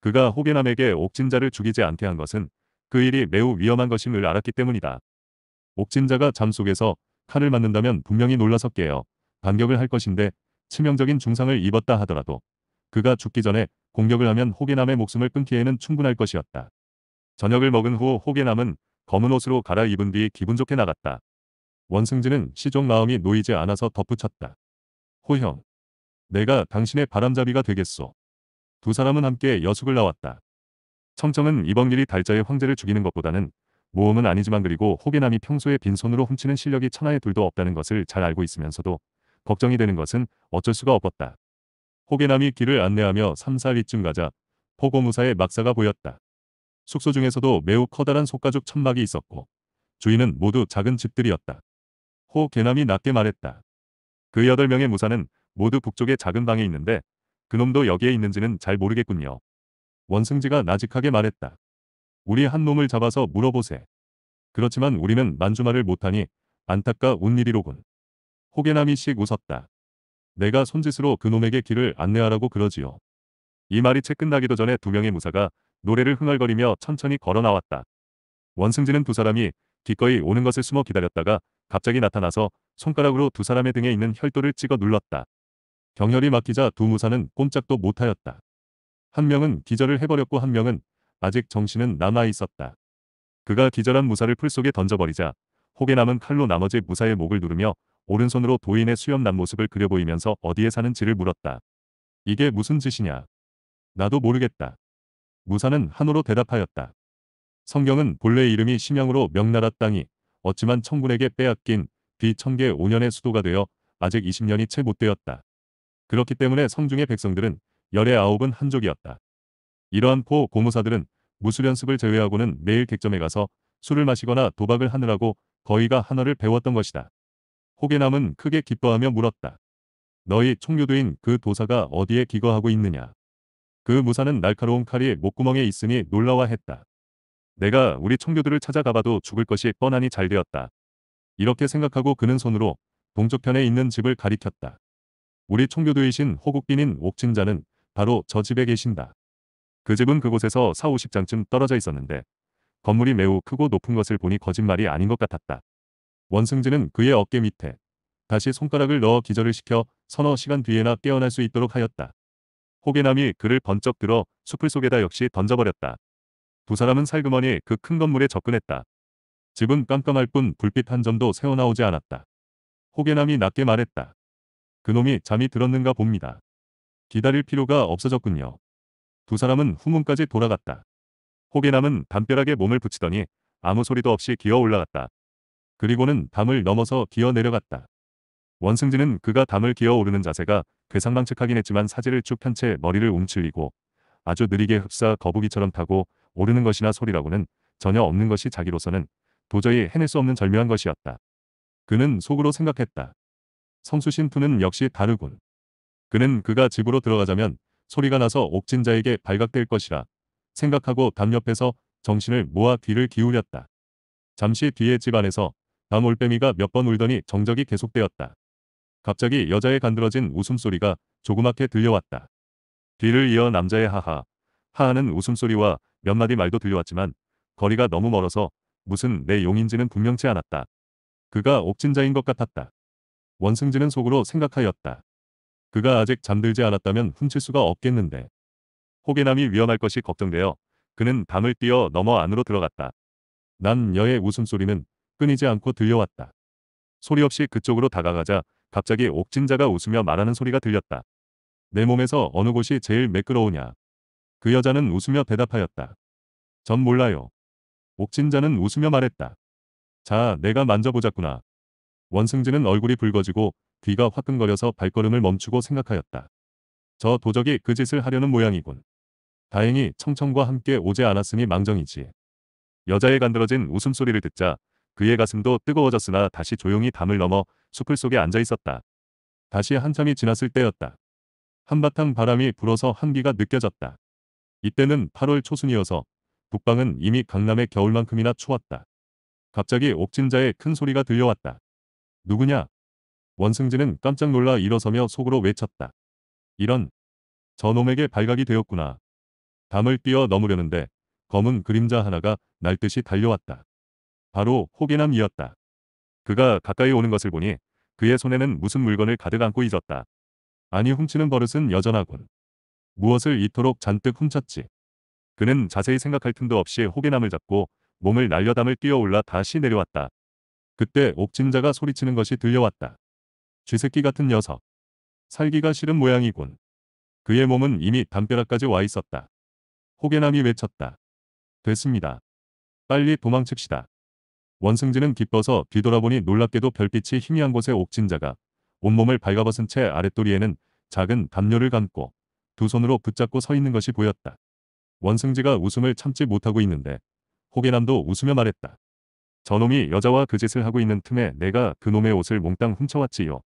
그가 호계남에게 옥진자를 죽이지 않게 한 것은 그 일이 매우 위험한 것임을 알았기 때문이다. 옥진자가 잠 속에서 칼을 맞는다면 분명히 놀라서 깨어 반격을 할 것인데 치명적인 중상을 입었다 하더라도 그가 죽기 전에 공격을 하면 호계남의 목숨을 끊기에는 충분할 것이었다. 저녁을 먹은 후 호계남은 검은 옷으로 갈아입은 뒤 기분 좋게 나갔다. 원승진은 시종 마음이 놓이지 않아서 덧붙였다. 호형. 내가 당신의 바람잡이가 되겠소. 두 사람은 함께 여숙을 나왔다. 청청은 이번 길이 달자의 황제를 죽이는 것보다는 모험은 아니지만 그리고 호계남이 평소에 빈손으로 훔치는 실력이 천하의 둘도 없다는 것을 잘 알고 있으면서도 걱정이 되는 것은 어쩔 수가 없었다. 호계남이 길을 안내하며 3, 4위쯤 가자 포고무사의 막사가 보였다. 숙소 중에서도 매우 커다란 속가죽 천막이 있었고 주인은 모두 작은 집들이었다. 호 개남이 낮게 말했다. 그 여덟 명의 무사는 모두 북쪽의 작은 방에 있는데 그놈도 여기에 있는지는 잘 모르겠군요. 원승지가 나직하게 말했다. 우리 한 놈을 잡아서 물어보세. 그렇지만 우리는 만주말을 못하니 안타까운 일이로군. 호개남이 씩 웃었다. 내가 손짓으로 그놈에게 길을 안내하라고 그러지요. 이 말이 채 끝나기도 전에 두 명의 무사가 노래를 흥얼거리며 천천히 걸어 나왔다. 원승진은 두 사람이 기꺼이 오는 것을 숨어 기다렸다가 갑자기 나타나서 손가락으로 두 사람의 등에 있는 혈도를 찍어 눌렀다. 경혈이 막히자 두 무사는 꼼짝도 못하였다. 한 명은 기절을 해버렸고 한 명은 아직 정신은 남아있었다. 그가 기절한 무사를 풀 속에 던져버리자 혹에 남은 칼로 나머지 무사의 목을 누르며 오른손으로 도인의 수염 난 모습을 그려보이면서 어디에 사는지를 물었다. 이게 무슨 짓이냐? 나도 모르겠다. 무사는 한우로 대답하였다. 성경은 본래 이름이 심양으로 명나라 땅이 어찌만 청군에게 빼앗긴 비천계 5년의 수도가 되어 아직 20년이 채 못 되었다. 그렇기 때문에 성중의 백성들은 열의 아홉은 한족이었다. 이러한 포 고무사들은 무술연습을 제외하고는 매일 객점에 가서 술을 마시거나 도박을 하느라고 거의가 한어를 배웠던 것이다. 호계남은 크게 기뻐하며 물었다. 너희 총교도인 그 도사가 어디에 기거하고 있느냐? 그 무사는 날카로운 칼이 목구멍에 있으니 놀라워했다. 내가 우리 청교들을 찾아가봐도 죽을 것이 뻔하니 잘 되었다. 이렇게 생각하고 그는 손으로 동쪽편에 있는 집을 가리켰다. 우리 총교도이신 호국빈인 옥진자는 바로 저 집에 계신다. 그 집은 그곳에서 4, 50장쯤 떨어져 있었는데 건물이 매우 크고 높은 것을 보니 거짓말이 아닌 것 같았다. 원승진은 그의 어깨 밑에 다시 손가락을 넣어 기절을 시켜 서너 시간 뒤에나 깨어날 수 있도록 하였다. 호계남이 그를 번쩍 들어 숲을 속에다 역시 던져버렸다. 두 사람은 살그머니 그 큰 건물에 접근했다. 집은 깜깜할 뿐 불빛 한 점도 새어나오지 않았다. 호계남이 낮게 말했다. 그놈이 잠이 들었는가 봅니다. 기다릴 필요가 없어졌군요. 두 사람은 후문까지 돌아갔다. 호계남은 담벼락에 몸을 붙이더니 아무 소리도 없이 기어 올라갔다. 그리고는 담을 넘어서 기어 내려갔다. 원승진은 그가 담을 기어 오르는 자세가 그상방측하긴 했지만 사지를 쭉 편 채 머리를 움츠리고 아주 느리게 흡사 거북이처럼 타고 오르는 것이나 소리라고는 전혀 없는 것이 자기로서는 도저히 해낼 수 없는 절묘한 것이었다. 그는 속으로 생각했다. 성수신투는 역시 다르군. 그는 그가 집으로 들어가자면 소리가 나서 옥진자에게 발각될 것이라 생각하고 담 옆에서 정신을 모아 귀를 기울였다. 잠시 뒤에 집 안에서 담 올빼미가 몇 번 울더니 정적이 계속되었다. 갑자기 여자의 간드러진 웃음소리가 조그맣게 들려왔다. 뒤를 이어 남자의 하하, 하하는 웃음소리와 몇 마디 말도 들려왔지만 거리가 너무 멀어서 무슨 내 용인지는 분명치 않았다. 그가 옥진자인 것 같았다. 원승진은 속으로 생각하였다. 그가 아직 잠들지 않았다면 훔칠 수가 없겠는데. 호계남이 위험할 것이 걱정되어 그는 담을 뛰어 넘어 안으로 들어갔다. 난 여의 웃음소리는 끊이지 않고 들려왔다. 소리 없이 그쪽으로 다가가자 갑자기 옥진자가 웃으며 말하는 소리가 들렸다. 내 몸에서 어느 곳이 제일 매끄러우냐. 그 여자는 웃으며 대답하였다. 전 몰라요. 옥진자는 웃으며 말했다. 자, 내가 만져보자꾸나. 원승진은 얼굴이 붉어지고 귀가 화끈거려서 발걸음을 멈추고 생각하였다. 저 도적이 그 짓을 하려는 모양이군. 다행히 청청과 함께 오지 않았으니 망정이지. 여자의 간드러진 웃음소리를 듣자 그의 가슴도 뜨거워졌으나 다시 조용히 담을 넘어 숲을 속에 앉아 있었다. 다시 한참이 지났을 때였다. 한바탕 바람이 불어서 한기가 느껴졌다. 이때는 8월 초순이어서 북방은 이미 강남의 겨울만큼이나 추웠다. 갑자기 옥진자의 큰 소리가 들려왔다. 누구냐? 원승진은 깜짝 놀라 일어서며 속으로 외쳤다. 이런 저놈에게 발각이 되었구나. 담을 뛰어 넘으려는데 검은 그림자 하나가 날듯이 달려왔다. 바로 호계남이었다. 그가 가까이 오는 것을 보니 그의 손에는 무슨 물건을 가득 안고 잊었다 아니 훔치는 버릇은 여전하군. 무엇을 이토록 잔뜩 훔쳤지. 그는 자세히 생각할 틈도 없이 호개남을 잡고 몸을 날려담을 뛰어올라 다시 내려왔다. 그때 옥진자가 소리치는 것이 들려왔다. 쥐새끼 같은 녀석. 살기가 싫은 모양이군. 그의 몸은 이미 담벼락까지 와 있었다. 호개남이 외쳤다. 됐습니다. 빨리 도망칩시다. 원승지는 기뻐서 뒤돌아보니 놀랍게도 별빛이 희미한 곳에 옥진자가 온몸을 발가벗은 채 아랫도리에는 작은 담요를 감고 두 손으로 붙잡고 서 있는 것이 보였다. 원승지가 웃음을 참지 못하고 있는데 호계남도 웃으며 말했다. 저놈이 여자와 그 짓을 하고 있는 틈에 내가 그놈의 옷을 몽땅 훔쳐왔지요.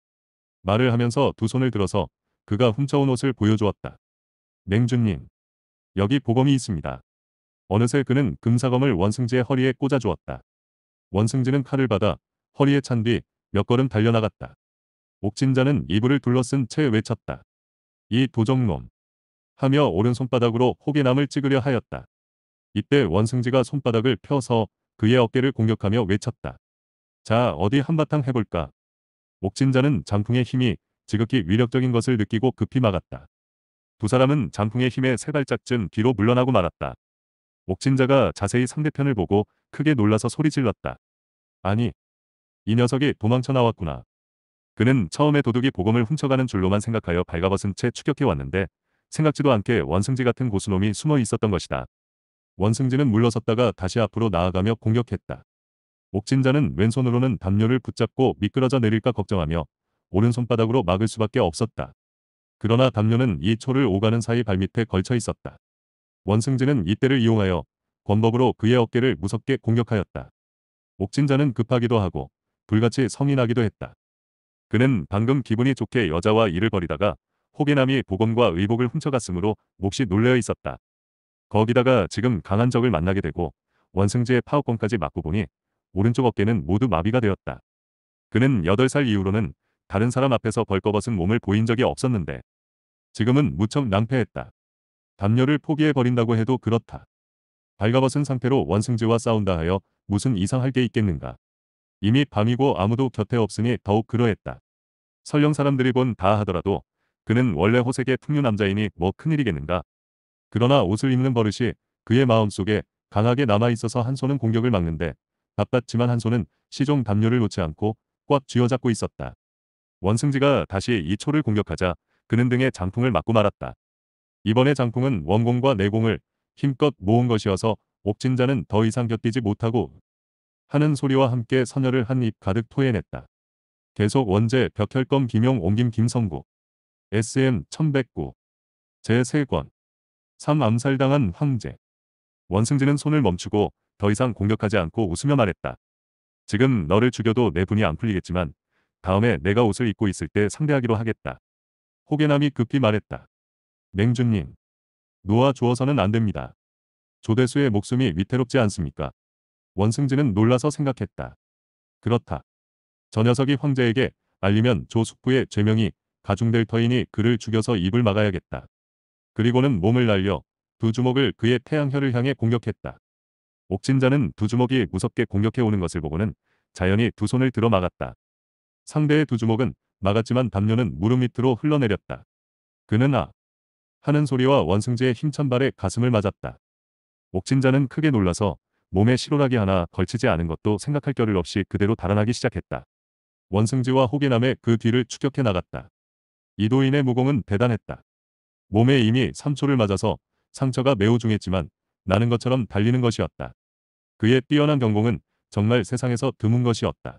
말을 하면서 두 손을 들어서 그가 훔쳐온 옷을 보여주었다. 맹준님 여기 보검이 있습니다. 어느새 그는 금사검을 원승지의 허리에 꽂아주었다. 원승진은 칼을 받아 허리에 찬 뒤 몇 걸음 달려나갔다. 옥진자는 이불을 둘러쓴 채 외쳤다. 이 도적놈 하며 오른손바닥으로 호계남을 찍으려 하였다. 이때 원승지가 손바닥을 펴서 그의 어깨를 공격하며 외쳤다. 자 어디 한바탕 해볼까. 옥진자는 장풍의 힘이 지극히 위력적인 것을 느끼고 급히 막았다. 두 사람은 장풍의 힘에 세 발짝쯤 뒤로 물러나고 말았다. 옥진자가 자세히 상대편을 보고 크게 놀라서 소리 질렀다. 아니, 이 녀석이 도망쳐 나왔구나. 그는 처음에 도둑이 보검을 훔쳐가는 줄로만 생각하여 발가벗은 채 추격해 왔는데 생각지도 않게 원승지 같은 고수놈이 숨어 있었던 것이다. 원승지는 물러섰다가 다시 앞으로 나아가며 공격했다. 옥진자는 왼손으로는 담요를 붙잡고 미끄러져 내릴까 걱정하며 오른손바닥으로 막을 수밖에 없었다. 그러나 담요는 이 초를 오가는 사이 발밑에 걸쳐 있었다. 원승진은 이때를 이용하여 권법으로 그의 어깨를 무섭게 공격하였다. 옥진자는 급하기도 하고 불같이 성인하기도 했다. 그는 방금 기분이 좋게 여자와 일을 벌이다가 호계남이 보검과 의복을 훔쳐갔으므로 몹시 놀려 있었다. 거기다가 지금 강한 적을 만나게 되고 원승지의 파워권까지 맞고 보니 오른쪽 어깨는 모두 마비가 되었다. 그는 8살 이후로는 다른 사람 앞에서 벌거벗은 몸을 보인 적이 없었는데 지금은 무척 낭패했다. 담요를 포기해버린다고 해도 그렇다. 발가벗은 상태로 원승지와 싸운다 하여 무슨 이상할 게 있겠는가. 이미 밤이고 아무도 곁에 없으니 더욱 그러했다. 설령 사람들이 본 다 하더라도 그는 원래 호색의 풍류 남자이니 뭐 큰일이겠는가. 그러나 옷을 입는 버릇이 그의 마음속에 강하게 남아있어서 한 손은 공격을 막는데 바빴지만 한 손은 시종 담요를 놓지 않고 꽉 쥐어잡고 있었다. 원승지가 다시 이 초를 공격하자 그는 등의 장풍을 맞고 말았다. 이번에 장풍은 원공과 내공을 힘껏 모은 것이어서 옥진자는 더 이상 견디지 못하고 하는 소리와 함께 선열을 한 입 가득 토해냈다. 계속 원제 벽혈검 김용 옮김 김성구 SM 1109 제3권 3 암살당한 황제 원승진은 손을 멈추고 더 이상 공격하지 않고 웃으며 말했다. 지금 너를 죽여도 내 분이 안 풀리겠지만 다음에 내가 옷을 입고 있을 때 상대하기로 하겠다. 호계남이 급히 말했다. 맹주님, 놓아주어서는 안 됩니다. 조대수의 목숨이 위태롭지 않습니까? 원승진은 놀라서 생각했다. 그렇다. 저 녀석이 황제에게 알리면 조숙부의 죄명이 가중될 터이니 그를 죽여서 입을 막아야겠다. 그리고는 몸을 날려 두 주먹을 그의 태양혈을 향해 공격했다. 옥진자는 두 주먹이 무섭게 공격해오는 것을 보고는 자연히 두 손을 들어 막았다. 상대의 두 주먹은 막았지만 담요는 무릎 밑으로 흘러내렸다. 그는 아, 하는 소리와 원승재의 힘찬 발에 가슴을 맞았다. 옥진자는 크게 놀라서 몸에 실오락이 하나 걸치지 않은 것도 생각할 겨를 없이 그대로 달아나기 시작했다. 원승지와 호계남의 그 뒤를 추격해 나갔다. 이도인의 무공은 대단했다. 몸에 이미 3초를 맞아서 상처가 매우 중했지만 나는 것처럼 달리는 것이었다. 그의 뛰어난 경공은 정말 세상에서 드문 것이었다.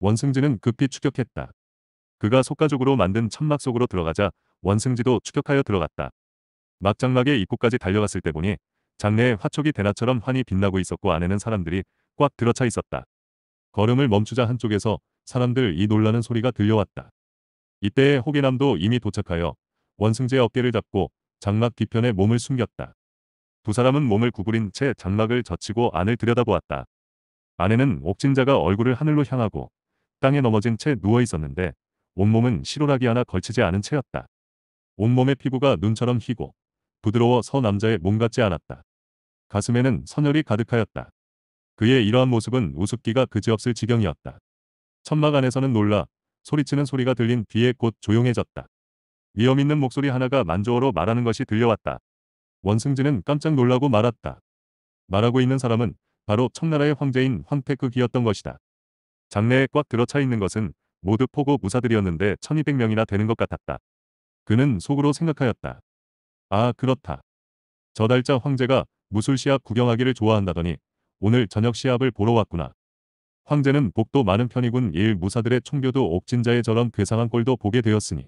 원승지는 급히 추격했다. 그가 속가족으로 만든 천막 속으로 들어가자 원승지도 추격하여 들어갔다. 막장막에 입구까지 달려갔을 때 보니 장내에 화촉이 대낮처럼 환히 빛나고 있었고 안에는 사람들이 꽉 들어차 있었다. 걸음을 멈추자 한쪽에서 사람들 이 놀라는 소리가 들려왔다. 이때에 호계남도 이미 도착하여 원승재의 어깨를 잡고 장막 뒤편에 몸을 숨겼다. 두 사람은 몸을 구부린 채 장막을 젖히고 안을 들여다보았다. 안에는 옥진자가 얼굴을 하늘로 향하고 땅에 넘어진 채 누워 있었는데 온몸은 시로라기 하나 걸치지 않은 채였다. 온몸의 피부가 눈처럼 희고 부드러워 서 남자의 몸 같지 않았다. 가슴에는 선혈이 가득하였다. 그의 이러한 모습은 우습기가 그지없을 지경이었다. 천막 안에서는 놀라 소리치는 소리가 들린 뒤에 곧 조용해졌다. 위험 있는 목소리 하나가 만조어로 말하는 것이 들려왔다. 원승진은 깜짝 놀라고 말았다. 말하고 있는 사람은 바로 청나라의 황제인 황태극이었던 것이다. 장내에 꽉 들어차 있는 것은 모두 포고 무사들이었는데 1200명이나 되는 것 같았다. 그는 속으로 생각하였다. 아 그렇다. 저달자 황제가 무술시합 구경하기를 좋아한다더니 오늘 저녁 시합을 보러 왔구나. 황제는 복도 많은 편이군 일 무사들의 총교도 옥진자의 저런 괴상한 꼴도 보게 되었으니.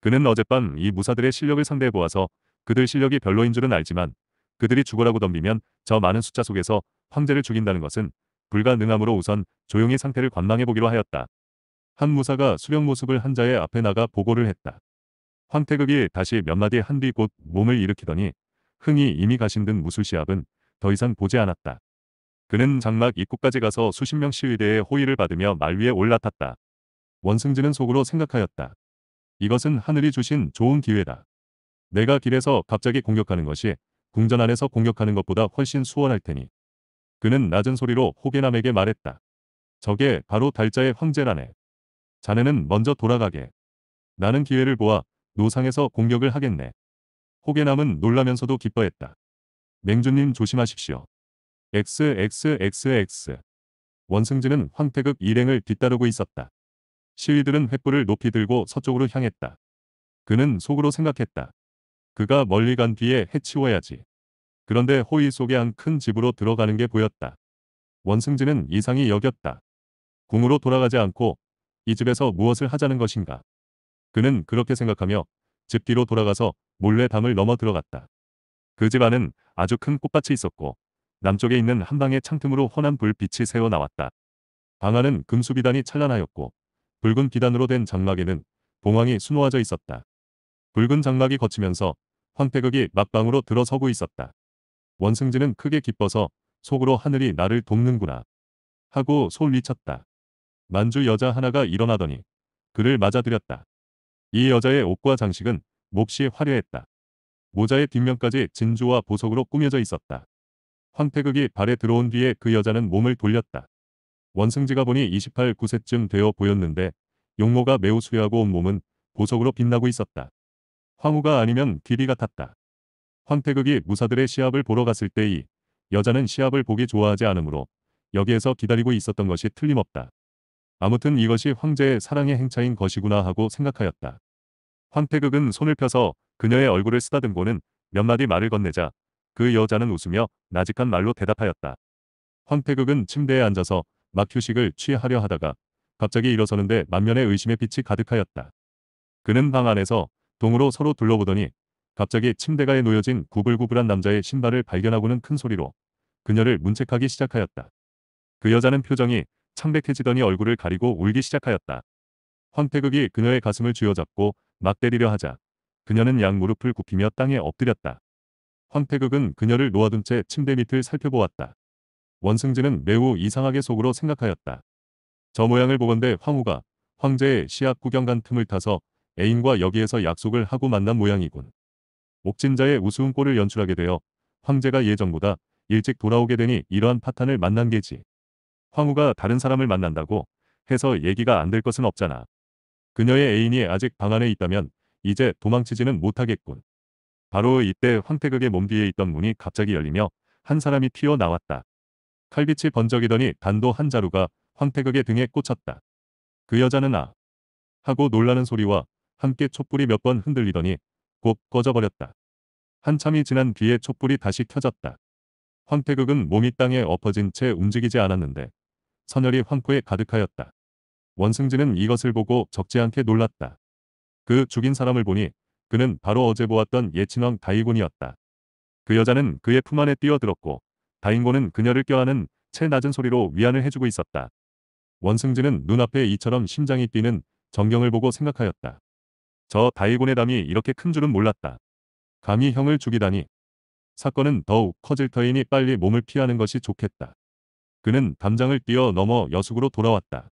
그는 어젯밤 이 무사들의 실력을 상대해보아서 그들 실력이 별로인 줄은 알지만 그들이 죽어라고 덤비면 저 많은 숫자 속에서 황제를 죽인다는 것은 불가능함으로 우선 조용히 상태를 관망해보기로 하였다. 한 무사가 수령 모습을 한자의 앞에 나가 보고를 했다. 황태극이 다시 몇 마디 한 뒤 곧 몸을 일으키더니 흥이 이미 가신 듯 무술시합은 더 이상 보지 않았다. 그는 장막 입구까지 가서 수십 명 시위대의 호의를 받으며 말 위에 올라탔다. 원승진은 속으로 생각하였다. 이것은 하늘이 주신 좋은 기회다. 내가 길에서 갑자기 공격하는 것이 궁전 안에서 공격하는 것보다 훨씬 수월할 테니. 그는 낮은 소리로 호계남에게 말했다. 저게 바로 달자의 황제라네. 자네는 먼저 돌아가게. 나는 기회를 보아 노상에서 공격을 하겠네. 호계남은 놀라면서도 기뻐했다. 맹주님 조심하십시오. XXXX 원승진은 황태극 일행을 뒤따르고 있었다. 시위들은 횃불을 높이 들고 서쪽으로 향했다. 그는 속으로 생각했다. 그가 멀리 간 뒤에 해치워야지. 그런데 호위 속에한 큰 집으로 들어가는 게 보였다. 원승진은 이상이 여겼다. 궁으로 돌아가지 않고 이 집에서 무엇을 하자는 것인가. 그는 그렇게 생각하며 집 뒤로 돌아가서 몰래 담을 넘어 들어갔다. 그 집 안은 아주 큰 꽃밭이 있었고 남쪽에 있는 한 방의 창틈으로 헌한 불빛이 새어 나왔다. 방 안은 금수 비단이 찬란하였고 붉은 비단으로 된 장막에는 봉황이 수놓아져 있었다. 붉은 장막이 거치면서 황태극이 막방으로 들어서고 있었다. 원승진은 크게 기뻐서 속으로 하늘이 나를 돕는구나 하고 솔리쳤다. 만주 여자 하나가 일어나더니 그를 맞아들였다. 이 여자의 옷과 장식은 몹시 화려했다. 모자의 뒷면까지 진주와 보석으로 꾸며져 있었다. 황태극이 발에 들어온 뒤에 그 여자는 몸을 돌렸다. 원승지가 보니 28, 9세쯤 되어 보였는데 용모가 매우 수려하고 온몸은 보석으로 빛나고 있었다. 황후가 아니면 길이 같았다. 황태극이 무사들의 시합을 보러 갔을 때 이 여자는 시합을 보기 좋아하지 않으므로 여기에서 기다리고 있었던 것이 틀림없다. 아무튼 이것이 황제의 사랑의 행차인 것이구나 하고 생각하였다. 황태극은 손을 펴서 그녀의 얼굴을 쓰다듬고는 몇 마디 말을 건네자 그 여자는 웃으며 나직한 말로 대답하였다. 황태극은 침대에 앉아서 막 휴식을 취하려 하다가 갑자기 일어서는데 만면의 의심의 빛이 가득하였다. 그는 방 안에서 동으로 서로 둘러보더니 갑자기 침대가에 놓여진 구불구불한 남자의 신발을 발견하고는 큰 소리로 그녀를 문책하기 시작하였다. 그 여자는 표정이 창백해지더니 얼굴을 가리고 울기 시작하였다. 황태극이 그녀의 가슴을 쥐어잡고 막 때리려 하자 그녀는 양 무릎을 굽히며 땅에 엎드렸다. 황태극은 그녀를 놓아둔 채 침대 밑을 살펴보았다. 원승진은 매우 이상하게 속으로 생각하였다. 저 모양을 보건대 황후가 황제의 시합 구경 간 틈을 타서 애인과 여기에서 약속을 하고 만난 모양이군. 옥진자의 우스운 꼴을 연출하게 되어 황제가 예정보다 일찍 돌아오게 되니 이러한 파탄을 만난 게지. 황후가 다른 사람을 만난다고 해서 얘기가 안 될 것은 없잖아. 그녀의 애인이 아직 방 안에 있다면 이제 도망치지는 못하겠군. 바로 이때 황태극의 몸 뒤에 있던 문이 갑자기 열리며 한 사람이 튀어나왔다. 칼빛이 번쩍이더니 단도 한 자루가 황태극의 등에 꽂혔다. 그 여자는 아 하고 놀라는 소리와 함께 촛불이 몇 번 흔들리더니 곧 꺼져버렸다. 한참이 지난 뒤에 촛불이 다시 켜졌다. 황태극은 몸이 땅에 엎어진 채 움직이지 않았는데 선열이 황포에 가득하였다. 원승진은 이것을 보고 적지 않게 놀랐다. 그 죽인 사람을 보니 그는 바로 어제 보았던 예친왕 다이곤이었다. 그 여자는 그의 품 안에 뛰어들었고 다인곤은 그녀를 껴안은 채 낮은 소리로 위안을 해주고 있었다. 원승진은 눈앞에 이처럼 심장이 뛰는 정경을 보고 생각하였다. 저 다이곤의 담이 이렇게 큰 줄은 몰랐다. 감히 형을 죽이다니. 사건은 더욱 커질 터이니 빨리 몸을 피하는 것이 좋겠다. 그는 담장을 뛰어넘어 여숙으로 돌아왔다.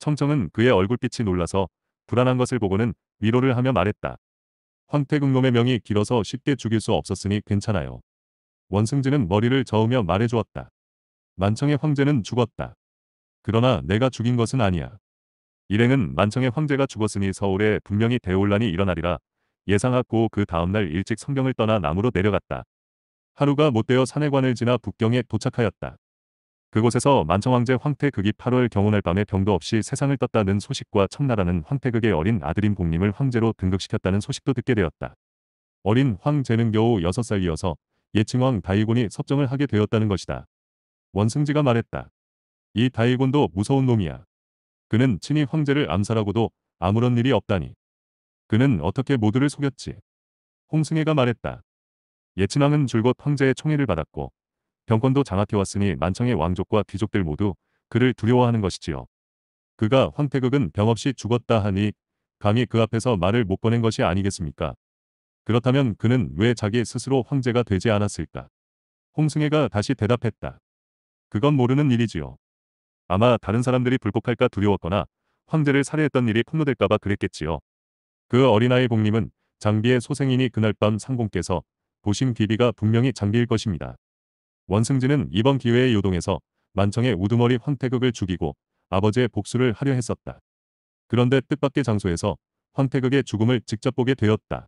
청청은 그의 얼굴빛이 놀라서 불안한 것을 보고는 위로를 하며 말했다. 황태궁놈의 명이 길어서 쉽게 죽일 수 없었으니 괜찮아요. 원승진은 머리를 저으며 말해주었다. 만청의 황제는 죽었다. 그러나 내가 죽인 것은 아니야. 일행은 만청의 황제가 죽었으니 서울에 분명히 대혼란이 일어나리라 예상하고 그 다음날 일찍 성경을 떠나 남으로 내려갔다. 하루가 못되어 산해관을 지나 북경에 도착하였다. 그곳에서 만청왕제 황태극이 8월 경혼할 밤에 병도 없이 세상을 떴다는 소식과 청나라는 황태극의 어린 아들인 복림을 황제로 등극시켰다는 소식도 듣게 되었다. 어린 황제는 겨우 6살이어서 예칭왕 다이곤이 섭정을 하게 되었다는 것이다. 원승지가 말했다. 이 다이곤도 무서운 놈이야. 그는 친히 황제를 암살하고도 아무런 일이 없다니. 그는 어떻게 모두를 속였지. 홍승혜가 말했다. 예친왕은 줄곧 황제의 총애를 받았고 병권도 장악해왔으니 만청의 왕족과 귀족들 모두 그를 두려워하는 것이지요. 그가 황태극은 병없이 죽었다 하니 감히 그 앞에서 말을 못 꺼낸 것이 아니겠습니까? 그렇다면 그는 왜 자기 스스로 황제가 되지 않았을까? 홍승혜가 다시 대답했다. 그건 모르는 일이지요. 아마 다른 사람들이 불복할까 두려웠거나 황제를 살해했던 일이 폭로될까봐 그랬겠지요. 그 어린아이 복림은 장비의 소생인이 그날 밤 상공께서 보신 귀비가 분명히 장비일 것입니다. 원승진은 이번 기회에 요동해서 만청의 우두머리 황태극을 죽이고 아버지의 복수를 하려 했었다. 그런데 뜻밖의 장소에서 황태극의 죽음을 직접 보게 되었다.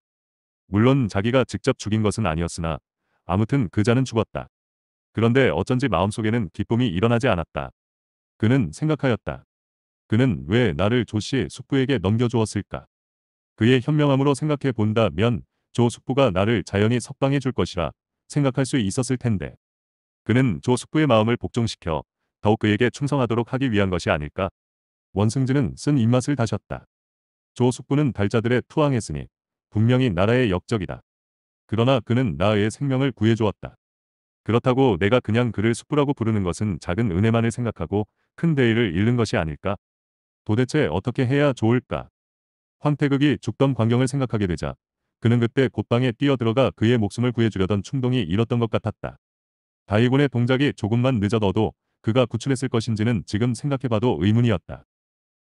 물론 자기가 직접 죽인 것은 아니었으나 아무튼 그자는 죽었다. 그런데 어쩐지 마음속에는 기쁨이 일어나지 않았다. 그는 생각하였다. 그는 왜 나를 조씨 숙부에게 넘겨주었을까? 그의 현명함으로 생각해 본다면 조 숙부가 나를 자연히 석방해 줄 것이라 생각할 수 있었을 텐데. 그는 조숙부의 마음을 복종시켜 더욱 그에게 충성하도록 하기 위한 것이 아닐까. 원승진은 쓴 입맛을 다셨다. 조숙부는 달자들의 투항했으니 분명히 나라의 역적이다. 그러나 그는 나의 생명을 구해주었다. 그렇다고 내가 그냥 그를 숙부라고 부르는 것은 작은 은혜만을 생각하고 큰 대의를 잃는 것이 아닐까? 도대체 어떻게 해야 좋을까? 황태극이 죽던 광경을 생각하게 되자 그는 그때 곧방에 뛰어들어가 그의 목숨을 구해주려던 충동이 잃었던것 같았다. 다이곤의 동작이 조금만 늦어도 그가 구출했을 것인지는 지금 생각해봐도 의문이었다.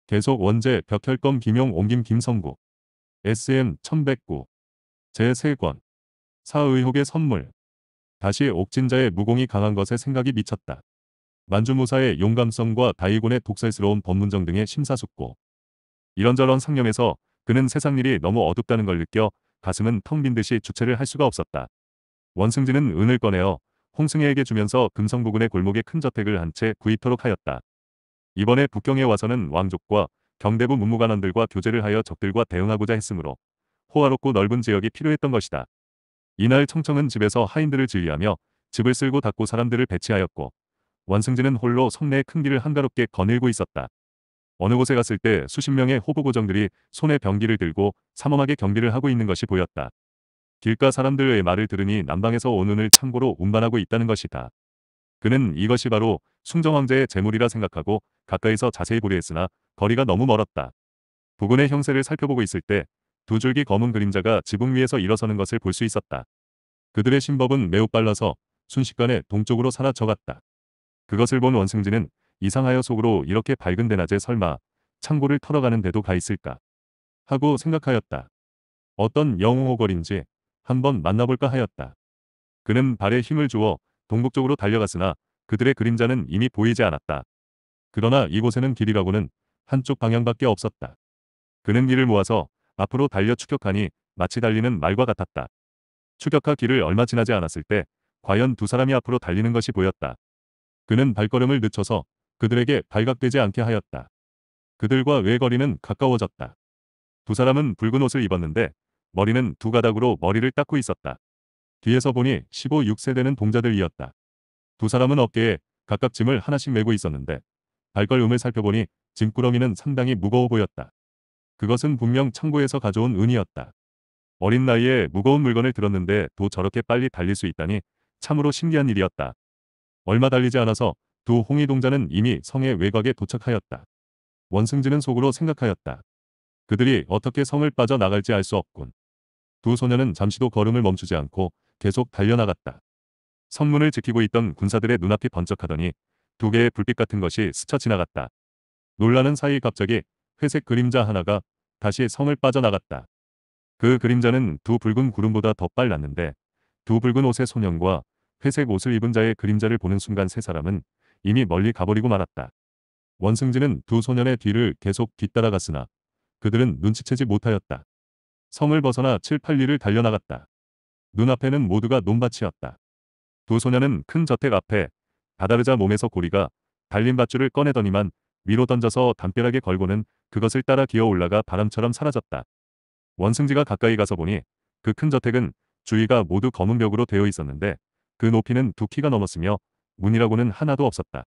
계속 원제 벽혈검 김용 옮김 김성구 SM 1109 제3권 사의혹의 선물 다시 옥진자의 무공이 강한 것에 생각이 미쳤다. 만주무사의 용감성과 다이곤의 독살스러운 법문정 등의 심사숙고 이런저런 상념에서 그는 세상 일이 너무 어둡다는 걸 느껴 가슴은 텅 빈 듯이 주체를 할 수가 없었다. 원승진은 은을 꺼내어 홍승희에게 주면서 금성부근의 골목에 큰 저택을 한 채 구입토록 하였다. 이번에 북경에 와서는 왕족과 경대부 문무관원들과 교제를 하여 적들과 대응하고자 했으므로 호화롭고 넓은 지역이 필요했던 것이다. 이날 청청은 집에서 하인들을 지휘하며 집을 쓸고 닦고 사람들을 배치하였고 완승진은 홀로 성내의 큰 길을 한가롭게 거닐고 있었다. 어느 곳에 갔을 때 수십 명의 호부고정들이 손에 병기를 들고 삼엄하게 경비를 하고 있는 것이 보였다. 길가 사람들의 말을 들으니 남방에서 온 운을 참고로 운반하고 있다는 것이다. 그는 이것이 바로 숭정왕제의 재물이라 생각하고 가까이서 자세히 보려했으나 거리가 너무 멀었다. 부근의 형세를 살펴보고 있을 때 두 줄기 검은 그림자가 지붕 위에서 일어서는 것을 볼 수 있었다. 그들의 신법은 매우 빨라서 순식간에 동쪽으로 사라져갔다. 그것을 본 원승진은 이상하여 속으로 이렇게 밝은 대낮에 설마 창고를 털어가는 데도 가 있을까 하고 생각하였다. 어떤 영웅호걸인지 한번 만나볼까 하였다. 그는 발에 힘을 주어 동북 쪽으로 달려갔으나 그들의 그림자는 이미 보이지 않았다. 그러나 이곳에는 길이라고는 한쪽 방향밖에 없었다. 그는 길을 모아서 앞으로 달려 추격하니 마치 달리는 말과 같았다. 추격하 길을 얼마 지나지 않았을 때 과연 두 사람이 앞으로 달리는 것이 보였다. 그는 발걸음을 늦춰서 그들에게 발각되지 않게 하였다. 그들과 외거리는 가까워졌다. 두 사람은 붉은 옷을 입었는데 머리는 두 가닥으로 머리를 닦고 있었다. 뒤에서 보니 15, 6세 되는 동자들이었다. 두 사람은 어깨에 각각 짐을 하나씩 메고 있었는데 발걸음을 살펴보니 짐꾸러미는 상당히 무거워 보였다. 그것은 분명 창고에서 가져온 은이었다. 어린 나이에 무거운 물건을 들었는데 도 저렇게 빨리 달릴 수 있다니 참으로 신기한 일이었다. 얼마 달리지 않아서 두 홍이 동자는 이미 성의 외곽에 도착하였다. 원승진은 속으로 생각하였다. 그들이 어떻게 성을 빠져나갈지 알 수 없군. 두 소년은 잠시도 걸음을 멈추지 않고 계속 달려나갔다. 성문을 지키고 있던 군사들의 눈앞이 번쩍하더니 두 개의 불빛 같은 것이 스쳐 지나갔다. 놀라는 사이 갑자기 회색 그림자 하나가 다시 성을 빠져나갔다. 그 그림자는 두 붉은 구름보다 더 빨랐는데 두 붉은 옷의 소년과 회색 옷을 입은 자의 그림자를 보는 순간 세 사람은 이미 멀리 가버리고 말았다. 원승진은 두 소년의 뒤를 계속 뒤따라갔으나 그들은 눈치채지 못하였다. 성을 벗어나 7, 8리를 달려나갔다. 눈앞에는 모두가 논밭이었다. 두 소녀는 큰 저택 앞에 다다르자 몸에서 고리가 달린 밧줄을 꺼내더니만 위로 던져서 담벼락에 걸고는 그것을 따라 기어 올라가 바람처럼 사라졌다. 원승지가 가까이 가서 보니 그 큰 저택은 주위가 모두 검은 벽으로 되어 있었는데 그 높이는 두 키가 넘었으며 문이라고는 하나도 없었다.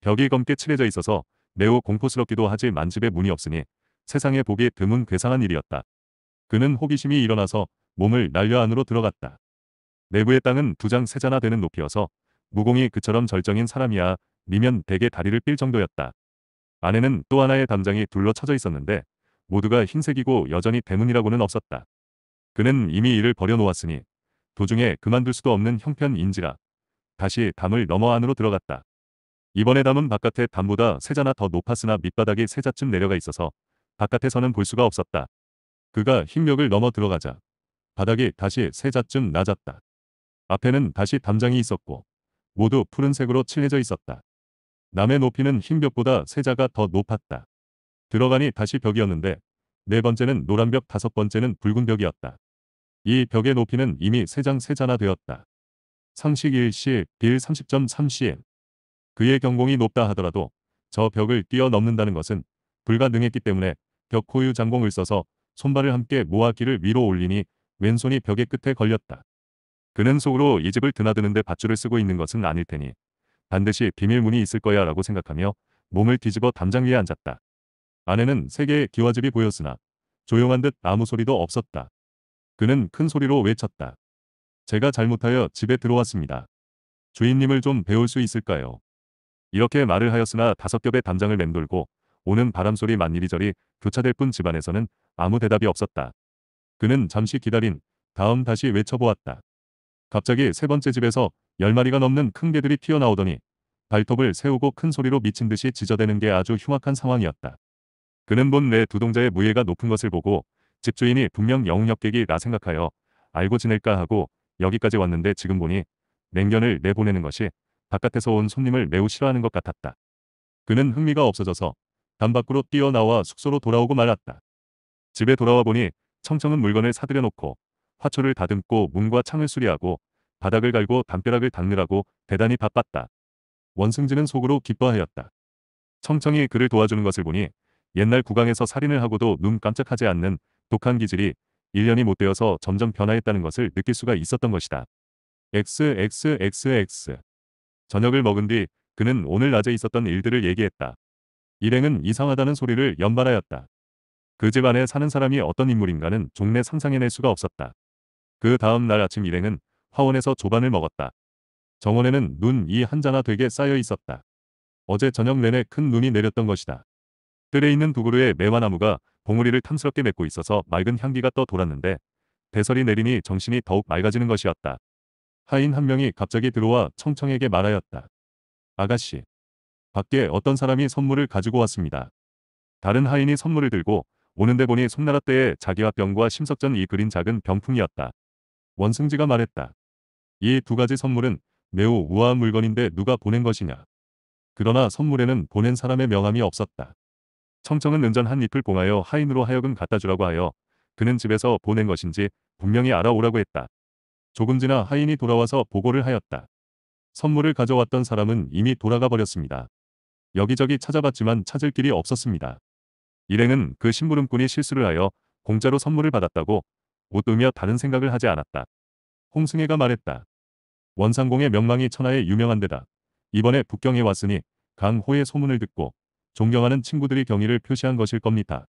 벽이 검게 칠해져 있어서 매우 공포스럽기도 하지 만집에 문이 없으니 세상에 보기 드문 괴상한 일이었다. 그는 호기심이 일어나서 몸을 날려 안으로 들어갔다. 내부의 땅은 두 장 세 자나 되는 높이여서 무공이 그처럼 절정인 사람이야 니면 대개 다리를 삘 정도였다. 안에는 또 하나의 담장이 둘러 쳐져 있었는데 모두가 흰색이고 여전히 대문이라고는 없었다. 그는 이미 일을 버려놓았으니 도중에 그만둘 수도 없는 형편인지라 다시 담을 넘어 안으로 들어갔다. 이번에 담은 바깥에 담보다 세자나 더 높았으나 밑바닥이 세자쯤 내려가 있어서 바깥에서는 볼 수가 없었다. 그가 흰벽을 넘어 들어가자 바닥이 다시 세자쯤 낮았다. 앞에는 다시 담장이 있었고 모두 푸른색으로 칠해져 있었다. 남의 높이는 흰벽보다 세자가 더 높았다. 들어가니 다시 벽이었는데 네 번째는 노란 벽 다섯 번째는 붉은 벽이었다. 이 벽의 높이는 이미 세 장 세자나 되었다. 상식 1시 빌 30.3cm 그의 경공이 높다 하더라도 저 벽을 뛰어넘는다는 것은 불가능했기 때문에 벽 호유 장공을 써서 손발을 함께 모아 길을 위로 올리니 왼손이 벽의 끝에 걸렸다. 그는 속으로 이 집을 드나드는데 밧줄을 쓰고 있는 것은 아닐 테니 반드시 비밀문이 있을 거야 라고 생각하며 몸을 뒤집어 담장 위에 앉았다. 안에는 세 개의 기와집이 보였으나 조용한 듯 아무 소리도 없었다. 그는 큰 소리로 외쳤다. 제가 잘못하여 집에 들어왔습니다. 주인님을 좀 배울 수 있을까요? 이렇게 말을 하였으나 다섯 겹의 담장을 맴돌고 오는 바람소리 만 이리저리 교차될 뿐 집안에서는 아무 대답이 없었다. 그는 잠시 기다린 다음 다시 외쳐보았다. 갑자기 세 번째 집에서 열 마리가 넘는 큰 개들이 튀어나오더니 발톱을 세우고 큰 소리로 미친 듯이 짖어대는 게 아주 흉악한 상황이었다. 그는 본 내 두동자의 무예가 높은 것을 보고 집주인이 분명 영웅역객이라 생각하여 알고 지낼까 하고 여기까지 왔는데 지금 보니 냉견을 내보내는 것이 바깥에서 온 손님을 매우 싫어하는 것 같았다. 그는 흥미가 없어져서 담밖으로 뛰어나와 숙소로 돌아오고 말았다. 집에 돌아와 보니 청청은 물건을 사들여 놓고 화초를 다듬고 문과 창을 수리하고 바닥을 갈고 담벼락을 닦느라고 대단히 바빴다. 원승진은 속으로 기뻐하였다. 청청이 그를 도와주는 것을 보니 옛날 구강에서 살인을 하고도 눈 깜짝하지 않는 독한 기질이 1년이 못 되어서 점점 변화했다는 것을 느낄 수가 있었던 것이다. XXXX 저녁을 먹은 뒤 그는 오늘 낮에 있었던 일들을 얘기했다. 일행은 이상하다는 소리를 연발하였다. 그 집안에 사는 사람이 어떤 인물인가는 종래 상상해낼 수가 없었다. 그 다음 날 아침 일행은 화원에서 조반을 먹었다. 정원에는 눈이 한자나 되게 쌓여 있었다. 어제 저녁 내내 큰 눈이 내렸던 것이다. 뜰에 있는 두그루의 매화나무가 봉우리를 탐스럽게 맺고 있어서 맑은 향기가 떠 돌았는데 대설이 내리니 정신이 더욱 맑아지는 것이었다. 하인 한 명이 갑자기 들어와 청청에게 말하였다. 아가씨, 밖에 어떤 사람이 선물을 가지고 왔습니다. 다른 하인이 선물을 들고 오는데 보니 송나라 때의 자기와 병과 심석전 이 그린 작은 병풍이었다. 원승지가 말했다. 이 두 가지 선물은 매우 우아한 물건인데 누가 보낸 것이냐. 그러나 선물에는 보낸 사람의 명함이 없었다. 청청은 은전 한 잎을 봉하여 하인으로 하여금 갖다 주라고 하여 그는 집에서 보낸 것인지 분명히 알아오라고 했다. 조금 지나 하인이 돌아와서 보고를 하였다. 선물을 가져왔던 사람은 이미 돌아가 버렸습니다. 여기저기 찾아봤지만 찾을 길이 없었습니다. 일행은 그 심부름꾼이 실수를 하여 공짜로 선물을 받았다고 못뜨며 다른 생각을 하지 않았다. 홍승혜가 말했다. 원상공의 명망이 천하에 유명한 데다. 이번에 북경에 왔으니 강호의 소문을 듣고 존경하는 친구들이 경의를 표시한 것일 겁니다.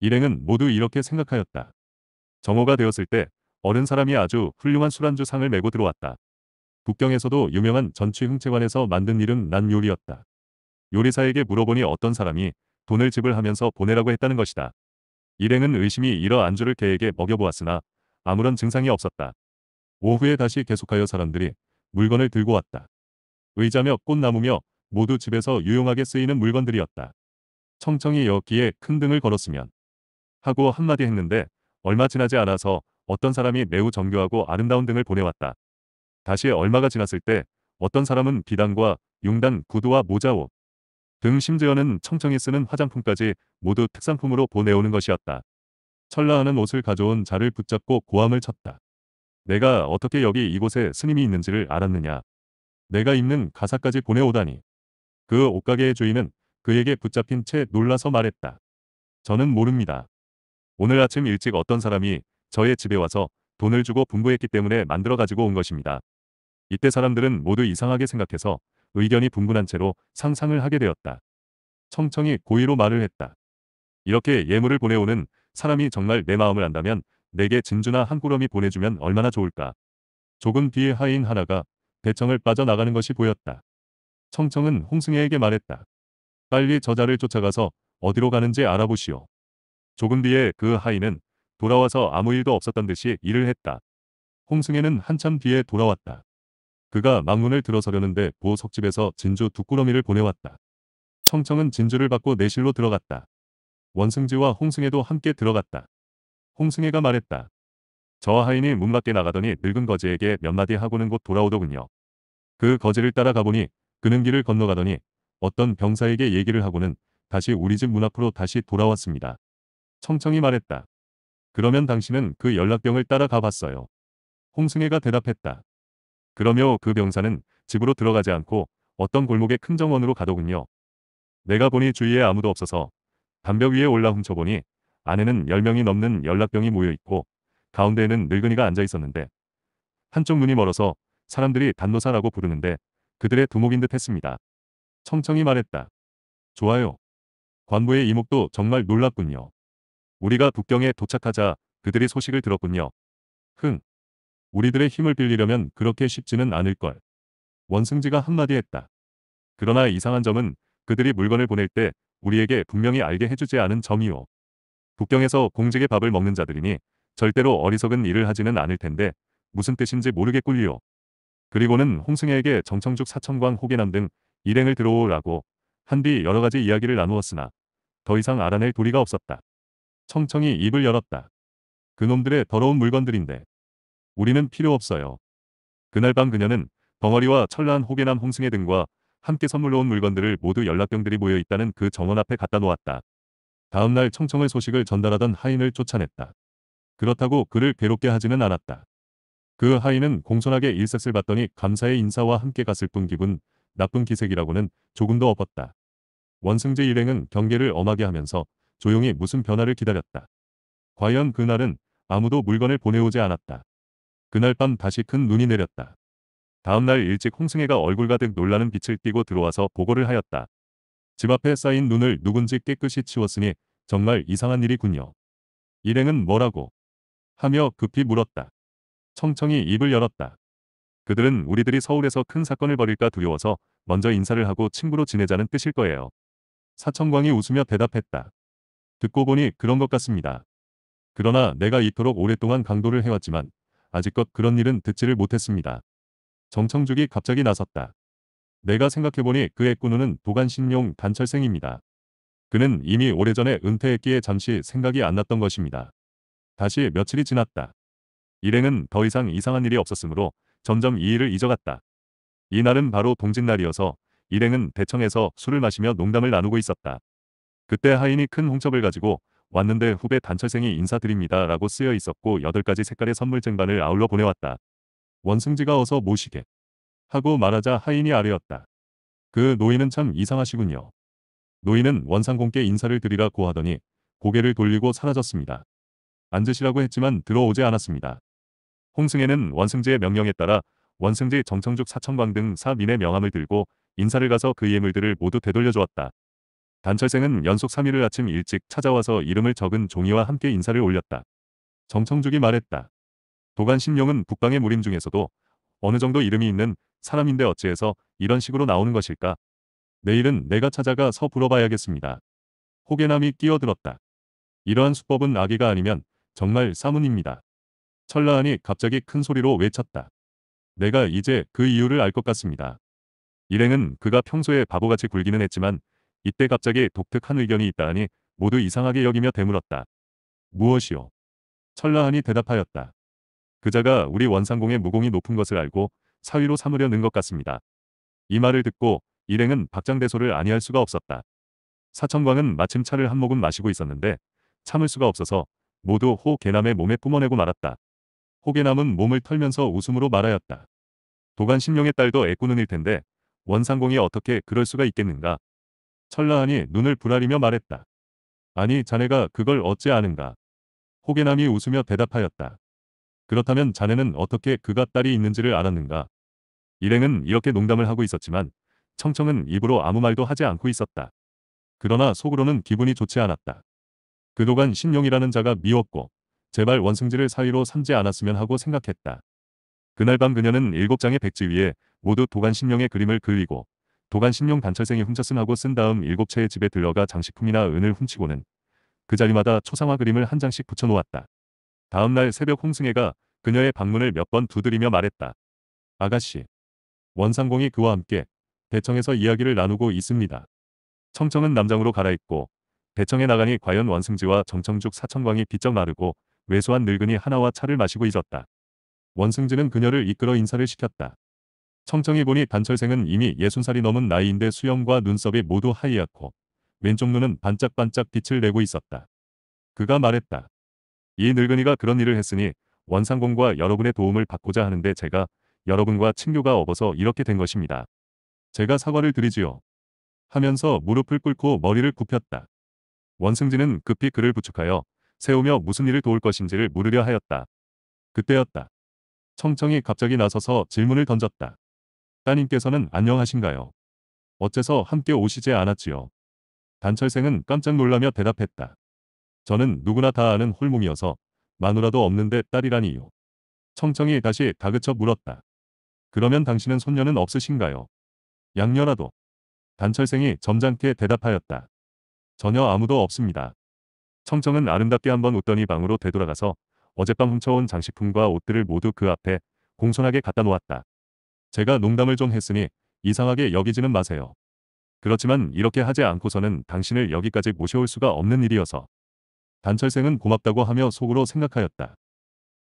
일행은 모두 이렇게 생각하였다. 정호가 되었을 때 어른 사람이 아주 훌륭한 술안주상을 메고 들어왔다. 북경에서도 유명한 전취 흥채관에서 만든 이름 난 요리였다. 요리사에게 물어보니 어떤 사람이 돈을 지불하면서 보내라고 했다는 것이다. 일행은 의심이 일어 안주를 개에게 먹여보았으나 아무런 증상이 없었다. 오후에 다시 계속하여 사람들이 물건을 들고 왔다. 의자며 꽃나무며 모두 집에서 유용하게 쓰이는 물건들이었다. 청청이 여기에 큰 등을 걸었으면 하고 한마디 했는데 얼마 지나지 않아서 어떤 사람이 매우 정교하고 아름다운 등을 보내왔다. 다시 얼마가 지났을 때 어떤 사람은 비단과 용단, 구두와 모자옷, 등 심지어는 청청이 쓰는 화장품까지 모두 특산품으로 보내오는 것이었다. 철라하는 옷을 가져온 자를 붙잡고 고함을 쳤다. 내가 어떻게 여기 이곳에 스님이 있는지를 알았느냐. 내가 입는 가사까지 보내오다니. 그 옷가게의 주인은 그에게 붙잡힌 채 놀라서 말했다. 저는 모릅니다. 오늘 아침 일찍 어떤 사람이 저의 집에 와서 돈을 주고 분부했기 때문에 만들어 가지고 온 것입니다. 이때 사람들은 모두 이상하게 생각해서 의견이 분분한 채로 상상을 하게 되었다. 청청이 고의로 말을 했다. 이렇게 예물을 보내오는 사람이 정말 내 마음을 안다면 내게 진주나 한 꾸러미 보내주면 얼마나 좋을까. 조금 뒤에 하인 하나가 대청을 빠져나가는 것이 보였다. 청청은 홍승혜에게 말했다. 빨리 저자를 쫓아가서 어디로 가는지 알아보시오. 조금 뒤에 그 하인은 돌아와서 아무 일도 없었던 듯이 일을 했다. 홍승혜는 한참 뒤에 돌아왔다. 그가 막문을 들어서려는데 보석집에서 진주 두꾸러미를 보내왔다. 청청은 진주를 받고 내실로 들어갔다. 원승지와 홍승혜도 함께 들어갔다. 홍승혜가 말했다. 저 하인이 문 밖에 나가더니 늙은 거지에게 몇 마디 하고는 곧 돌아오더군요. 그 거지를 따라가보니 그는 길을 건너가더니 어떤 병사에게 얘기를 하고는 다시 우리 집 문 앞으로 다시 돌아왔습니다. 청청이 말했다. 그러면 당신은 그 연락병을 따라가 봤어요. 홍승혜가 대답했다. 그러며 그 병사는 집으로 들어가지 않고 어떤 골목의 큰 정원으로 가더군요. 내가 보니 주위에 아무도 없어서 담벽 위에 올라 훔쳐보니 안에는 10명이 넘는 연락병이 모여있고 가운데에는 늙은이가 앉아있었는데 한쪽 눈이 멀어서 사람들이 단노사라고 부르는데 그들의 두목인 듯 했습니다. 청청이 말했다. 좋아요. 관부의 이목도 정말 놀랍군요. 우리가 북경에 도착하자 그들이 소식을 들었군요. 흥, 우리들의 힘을 빌리려면 그렇게 쉽지는 않을걸. 원승지가 한마디 했다. 그러나 이상한 점은 그들이 물건을 보낼 때 우리에게 분명히 알게 해주지 않은 점이오. 북경에서 공직의 밥을 먹는 자들이니 절대로 어리석은 일을 하지는 않을 텐데 무슨 뜻인지 모르겠꿀리오. 그리고는 홍승혜에게 정청죽 사천광 호계남 등 일행을 들어오라고 한 뒤 여러가지 이야기를 나누었으나 더 이상 알아낼 도리가 없었다. 청청이 입을 열었다. 그놈들의 더러운 물건들인데 우리는 필요 없어요. 그날 밤 그녀는 덩어리와 철란 호계남 홍승혜 등과 함께 선물로 온 물건들을 모두 연락병들이 모여 있다는 그 정원 앞에 갖다 놓았다. 다음날 청청의 소식을 전달하던 하인을 쫓아냈다. 그렇다고 그를 괴롭게 하지는 않았다. 그 하인은 공손하게 일색을 봤더니 감사의 인사와 함께 갔을 뿐 기분 나쁜 기색이라고는 조금도 없었다. 원승재 일행은 경계를 엄하게 하면서 조용히 무슨 변화를 기다렸다. 과연 그날은 아무도 물건을 보내오지 않았다. 그날 밤 다시 큰 눈이 내렸다. 다음날 일찍 홍승혜가 얼굴 가득 놀라는 빛을 띠고 들어와서 보고를 하였다. 집 앞에 쌓인 눈을 누군지 깨끗이 치웠으니 정말 이상한 일이군요. 일행은 뭐라고? 하며 급히 물었다. 청청이 입을 열었다. 그들은 우리들이 서울에서 큰 사건을 벌일까 두려워서 먼저 인사를 하고 친구로 지내자는 뜻일 거예요. 사천광이 웃으며 대답했다. 듣고 보니 그런 것 같습니다. 그러나 내가 이토록 오랫동안 강도를 해왔지만 아직껏 그런 일은 듣지를 못했습니다. 정청죽이 갑자기 나섰다. 내가 생각해보니 그의 꾸누는 도간신용 단철생입니다. 그는 이미 오래전에 은퇴했기에 잠시 생각이 안 났던 것입니다. 다시 며칠이 지났다. 일행은 더 이상 이상한 일이 없었으므로 점점 이 일을 잊어갔다. 이날은 바로 동짓날이어서 일행은 대청에서 술을 마시며 농담을 나누고 있었다. 그때 하인이 큰 홍첩을 가지고 왔는데 후배 단철생이 인사드립니다 라고 쓰여 있었고 8가지 색깔의 선물 쟁반을 아울러 보내왔다. 원승지가 어서 모시게. 하고 말하자 하인이 아래였다. 그 노인은 참 이상하시군요. 노인은 원상공께 인사를 드리라 고하더니 고개를 돌리고 사라졌습니다. 앉으시라고 했지만 들어오지 않았습니다. 홍승혜는 원승지의 명령에 따라 원승지 정청죽 사천광 등 사민의 명함을 들고 인사를 가서 그예 물들을 모두 되돌려 주었다. 단철생은 연속 3일을 아침 일찍 찾아와서 이름을 적은 종이와 함께 인사를 올렸다. 정청죽이 말했다. 도관 신용은 북방의 무림 중에서도 어느 정도 이름이 있는 사람인데 어찌해서 이런 식으로 나오는 것일까? 내일은 내가 찾아가 서 불어봐야겠습니다. 호계남이 끼어들었다. 이러한 수법은 악의가 아니면 정말 사문입니다. 천라한이 갑자기 큰 소리로 외쳤다. 내가 이제 그 이유를 알 것 같습니다. 일행은 그가 평소에 바보같이 굴기는 했지만 이때 갑자기 독특한 의견이 있다 하니 모두 이상하게 여기며 대물었다 무엇이요? 철라하니 대답하였다. 그자가 우리 원상공의 무공이 높은 것을 알고 사위로 삼으려는 것 같습니다. 이 말을 듣고 일행은 박장대소를 아니할 수가 없었다. 사천광은 마침 차를 한 모금 마시고 있었는데 참을 수가 없어서 모두 호개남의 몸에 뿜어내고 말았다. 호개남은 몸을 털면서 웃음으로 말하였다. 도간 신령의 딸도 애꾸는 일 텐데 원상공이 어떻게 그럴 수가 있겠는가. 천나하니 눈을 부라리며 말했다. 아니 자네가 그걸 어찌 아는가. 호계남이 웃으며 대답하였다. 그렇다면 자네는 어떻게 그가 딸이 있는지를 알았는가. 일행은 이렇게 농담을 하고 있었지만 청청은 입으로 아무 말도 하지 않고 있었다. 그러나 속으로는 기분이 좋지 않았다. 그동안 신용이라는 자가 미웠고 제발 원승지를 사위로 삼지 않았으면 하고 생각했다. 그날 밤 그녀는 일곱 장의 백지 위에 모두 도관 신령의 그림을 그리고 도간 신용 단철생이 훔쳤음하고 쓴 다음 7채의 집에 들러가 장식품이나 은을 훔치고는 그 자리마다 초상화 그림을 한 장씩 붙여놓았다. 다음날 새벽 홍승혜가 그녀의 방문을 몇 번 두드리며 말했다. 아가씨. 원상공이 그와 함께 대청에서 이야기를 나누고 있습니다. 청청은 남장으로 갈아입고 대청에 나가니 과연 원승지와 정청죽 사천광이 비쩍 마르고 왜소한 늙은이 하나와 차를 마시고 있었다. 원승지는 그녀를 이끌어 인사를 시켰다. 청청해 보니 단철생은 이미 60살이 넘은 나이인데 수염과 눈썹이 모두 하얗고 왼쪽 눈은 반짝반짝 빛을 내고 있었다. 그가 말했다. 이 늙은이가 그런 일을 했으니 원상공과 여러분의 도움을 받고자 하는데 제가 여러분과 친교가 업어서 이렇게 된 것입니다. 제가 사과를 드리지요. 하면서 무릎을 꿇고 머리를 굽혔다. 원승진은 급히 그를 부축하여 세우며 무슨 일을 도울 것인지를 물으려 하였다. 그때였다. 청청이 갑자기 나서서 질문을 던졌다. 따님께서는 안녕하신가요? 어째서 함께 오시지 않았지요? 단철생은 깜짝 놀라며 대답했다. 저는 누구나 다 아는 홀몸이어서 마누라도 없는데 딸이라니요. 청청이 다시 다그쳐 물었다. 그러면 당신은 손녀는 없으신가요? 양녀라도. 단철생이 점잖게 대답하였다. 전혀 아무도 없습니다. 청청은 아름답게 한번 웃더니 방으로 되돌아가서 어젯밤 훔쳐온 장식품과 옷들을 모두 그 앞에 공손하게 갖다 놓았다. 제가 농담을 좀 했으니 이상하게 여기지는 마세요. 그렇지만 이렇게 하지 않고서는 당신을 여기까지 모셔올 수가 없는 일이어서. 단철생은 고맙다고 하며 속으로 생각하였다.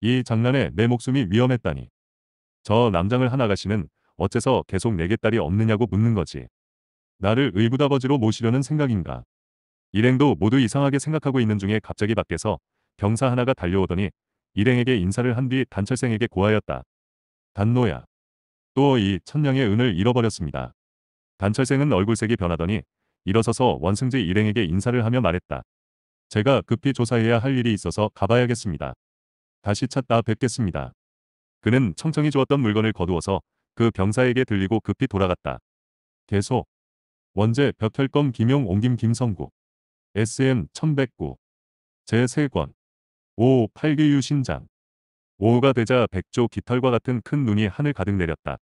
이 장난에 내 목숨이 위험했다니. 저 남장을 하나가씨는 어째서 계속 내게 딸이 없느냐고 묻는 거지. 나를 의붓아버지로 모시려는 생각인가. 일행도 모두 이상하게 생각하고 있는 중에 갑자기 밖에서 병사 하나가 달려오더니 일행에게 인사를 한 뒤 단철생에게 고하였다. 단노야. 또이 천냥의 은을 잃어버렸습니다. 단철생은 얼굴색이 변하더니 일어서서 원승지 일행에게 인사를 하며 말했다. 제가 급히 조사해야 할 일이 있어서 가봐야겠습니다. 다시 찾다 뵙겠습니다. 그는 청청이 주었던 물건을 거두어서 그 병사에게 들리고 급히 돌아갔다. 계속 원제 벽혈검 김용 옹김 김성구 SM 1109 제3권 5 8기유신장 오후가 되자 백조 깃털과 같은 큰 눈이 하늘 가득 내렸다.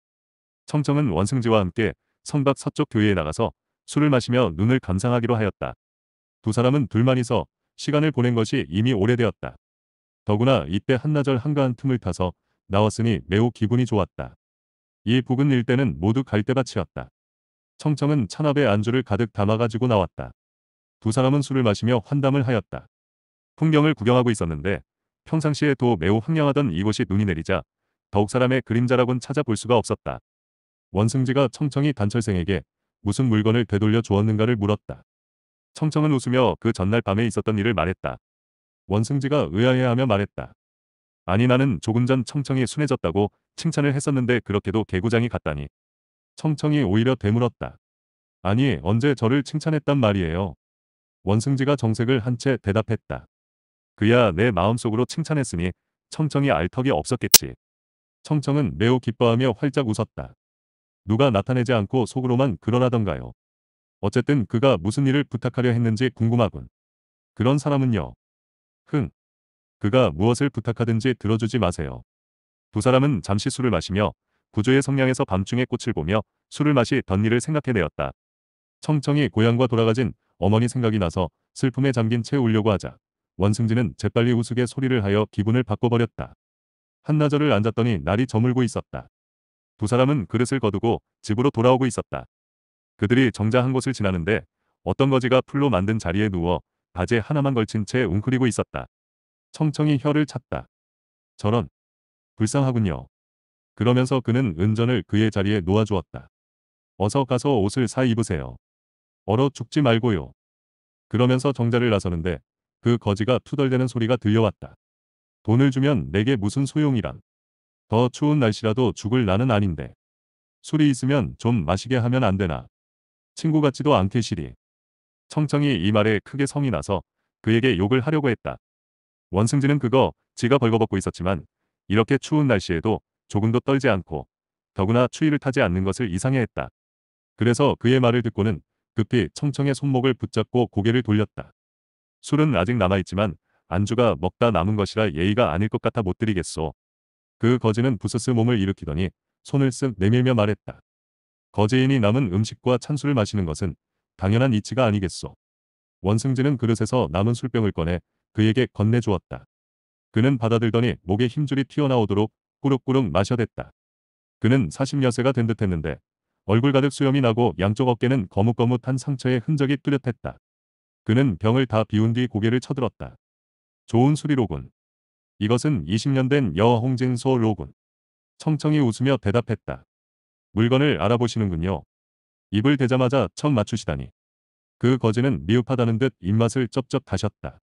청청은 원승지와 함께 선박 서쪽 교회에 나가서 술을 마시며 눈을 감상하기로 하였다. 두 사람은 둘만이서 시간을 보낸 것이 이미 오래되었다. 더구나 이때 한나절 한가한 틈을 타서 나왔으니 매우 기분이 좋았다. 이 부근 일대는 모두 갈대밭이었다. 청청은 찬압에 안주를 가득 담아가지고 나왔다. 두 사람은 술을 마시며 환담을 하였다. 풍경을 구경하고 있었는데 평상시에도 매우 황량하던 이곳이 눈이 내리자 더욱 사람의 그림자라곤 찾아볼 수가 없었다. 원승지가 청청이 단철생에게 무슨 물건을 되돌려 주었는가를 물었다. 청청은 웃으며 그 전날 밤에 있었던 일을 말했다. 원승지가 의아해하며 말했다. 아니 나는 조금 전 청청이 순해졌다고 칭찬을 했었는데 그렇게도 개구장이 갔다니 청청이 오히려 되물었다. 아니 언제 저를 칭찬했단 말이에요. 원승지가 정색을 한 채 대답했다. 그야 내 마음속으로 칭찬했으니 청청이 알턱이 없었겠지. 청청은 매우 기뻐하며 활짝 웃었다. 누가 나타내지 않고 속으로만 그러라던가요. 어쨌든 그가 무슨 일을 부탁하려 했는지 궁금하군. 그런 사람은요. 흥. 그가 무엇을 부탁하든지 들어주지 마세요. 두 사람은 잠시 술을 마시며 구조의 성냥에서 밤중에 꽃을 보며 술을 마시 덧니를 생각해내었다. 청청이 고향과 돌아가진 어머니 생각이 나서 슬픔에 잠긴 채 울려고 하자 원승진은 재빨리 우스개 소리를 하여 기분을 바꿔버렸다. 한나절을 앉았더니 날이 저물고 있었다. 두 사람은 그릇을 거두고 집으로 돌아오고 있었다. 그들이 정자 한 곳을 지나는데 어떤 거지가 풀로 만든 자리에 누워 바지 하나만 걸친 채 웅크리고 있었다. 청청이 혀를 찼다. 저런. 불쌍하군요. 그러면서 그는 은전을 그의 자리에 놓아주었다. 어서 가서 옷을 사 입으세요. 얼어 죽지 말고요. 그러면서 정자를 나서는데 그 거지가 투덜대는 소리가 들려왔다. 돈을 주면 내게 무슨 소용이란. 더 추운 날씨라도 죽을 나는 아닌데. 술이 있으면 좀 마시게 하면 안 되나. 친구 같지도 않게 시리. 청청이 이 말에 크게 성이 나서 그에게 욕을 하려고 했다. 원승진은 그거 지가 벌거벗고 있었지만 이렇게 추운 날씨에도 조금도 떨지 않고 더구나 추위를 타지 않는 것을 이상해했다. 그래서 그의 말을 듣고는 급히 청청의 손목을 붙잡고 고개를 돌렸다. 술은 아직 남아있지만 안주가 먹다 남은 것이라 예의가 아닐 것 같아 못 드리겠소. 그 거지는 부스스 몸을 일으키더니 손을 쓱 내밀며 말했다. 거제인이 남은 음식과 찬술을 마시는 것은 당연한 이치가 아니겠소. 원승진은 그릇에서 남은 술병을 꺼내 그에게 건네주었다. 그는 받아들더니 목에 힘줄이 튀어나오도록 꾸룩꾸룩 마셔댔다. 그는 40여세가 된 듯했는데 얼굴 가득 수염이 나고 양쪽 어깨는 거뭇거뭇한 상처의 흔적이 뚜렷했다. 그는 병을 다 비운 뒤 고개를 쳐들었다. 좋은 수리로군. 이것은 20년 된여홍진소로군청청이 웃으며 대답했다. 물건을 알아보시는군요. 입을 대자마자 척 맞추시다니. 그 거지는 미흡하다는 듯 입맛을 쩝쩝 다셨다.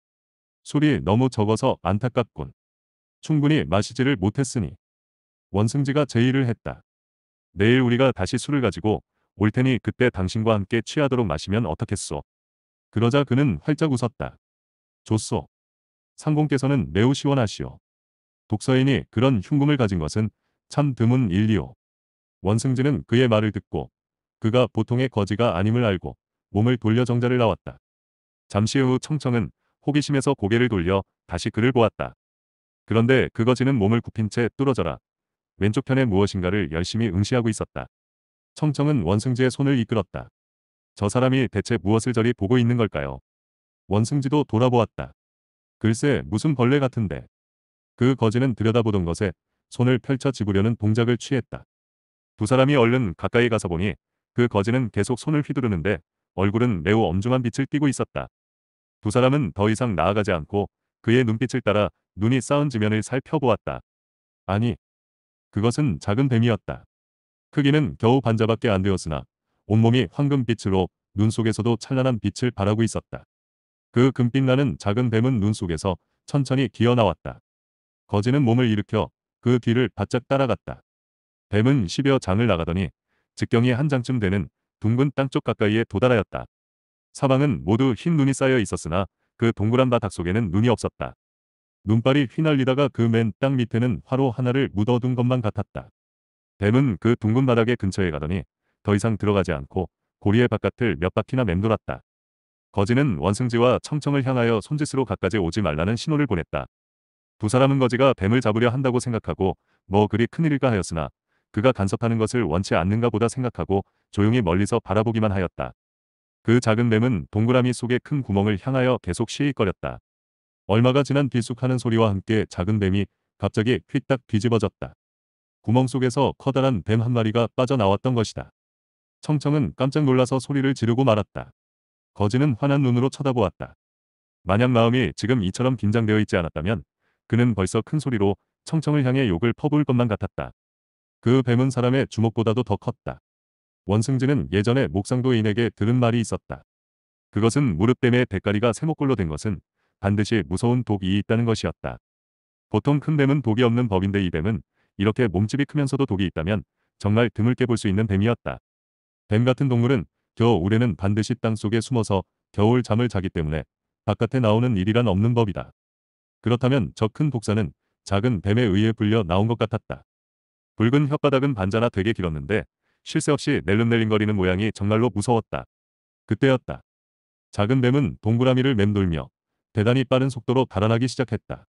술이 너무 적어서 안타깝군. 충분히 마시지를 못했으니. 원승지가 제의를 했다. 내일 우리가 다시 술을 가지고 올 테니 그때 당신과 함께 취하도록 마시면 어떻겠소. 그러자 그는 활짝 웃었다. 좋소. 상공께서는 매우 시원하시오. 독서인이 그런 흉금을 가진 것은 참 드문 일이오. 원승진은 그의 말을 듣고 그가 보통의 거지가 아님을 알고 몸을 돌려 정자를 나왔다. 잠시 후 청청은 호기심에서 고개를 돌려 다시 그를 보았다. 그런데 그 거지는 몸을 굽힌 채 뚫어져라. 왼쪽편에 무엇인가를 열심히 응시하고 있었다. 청청은 원승지의 손을 이끌었다. 저 사람이 대체 무엇을 저리 보고 있는 걸까요? 원승지도 돌아보았다. 글쎄 무슨 벌레 같은데. 그 거지는 들여다보던 것에 손을 펼쳐 집으려는 동작을 취했다. 두 사람이 얼른 가까이 가서 보니 그 거지는 계속 손을 휘두르는데 얼굴은 매우 엄중한 빛을 띠고 있었다. 두 사람은 더 이상 나아가지 않고 그의 눈빛을 따라 눈이 쌓은 지면을 살펴보았다. 아니, 그것은 작은 뱀이었다. 크기는 겨우 반자밖에 안 되었으나 온몸이 황금빛으로 눈 속에서도 찬란한 빛을 바라고 있었다. 그 금빛 나는 작은 뱀은 눈 속에서 천천히 기어나왔다. 거지는 몸을 일으켜 그 뒤를 바짝 따라갔다. 뱀은 10여 장을 나가더니 직경이 한 장쯤 되는 둥근 땅 쪽 가까이에 도달하였다. 사방은 모두 흰 눈이 쌓여 있었으나 그 동그란 바닥 속에는 눈이 없었다. 눈발이 휘날리다가 그 맨 땅 밑에는 화로 하나를 묻어둔 것만 같았다. 뱀은 그 둥근 바닥의 근처에 가더니 더 이상 들어가지 않고 고리의 바깥을 몇 바퀴나 맴돌았다. 거지는 원승지와 청청을 향하여 손짓으로 가까이 오지 말라는 신호를 보냈다. 두 사람은 거지가 뱀을 잡으려 한다고 생각하고 뭐 그리 큰일일까 하였으나 그가 간섭하는 것을 원치 않는가 보다 생각하고 조용히 멀리서 바라보기만 하였다. 그 작은 뱀은 동그라미 속의 큰 구멍을 향하여 계속 시익거렸다. 얼마가 지난 비쑥하는 소리와 함께 작은 뱀이 갑자기 휘딱 뒤집어졌다. 구멍 속에서 커다란 뱀 한 마리가 빠져나왔던 것이다. 청청은 깜짝 놀라서 소리를 지르고 말았다. 거지는 환한 눈으로 쳐다보았다. 만약 마음이 지금 이처럼 긴장되어 있지 않았다면 그는 벌써 큰 소리로 청청을 향해 욕을 퍼부을 것만 같았다. 그 뱀은 사람의 주먹보다도 더 컸다. 원승진은 예전에 목상도인에게 들은 말이 있었다. 그것은 무릎뱀의 대가리가 세목골로 된 것은 반드시 무서운 독이 있다는 것이었다. 보통 큰 뱀은 독이 없는 법인데 이 뱀은 이렇게 몸집이 크면서도 독이 있다면 정말 드물게 볼 수 있는 뱀이었다. 뱀 같은 동물은 겨우 올해는 반드시 땅속에 숨어서 겨울 잠을 자기 때문에 바깥에 나오는 일이란 없는 법이다. 그렇다면 저 큰 복사는 작은 뱀에 의해 불려 나온 것 같았다. 붉은 혓바닥은 반자나 되게 길었는데 쉴 새 없이 낼름낼림거리는 모양이 정말로 무서웠다. 그때였다. 작은 뱀은 동그라미를 맴돌며 대단히 빠른 속도로 달아나기 시작했다.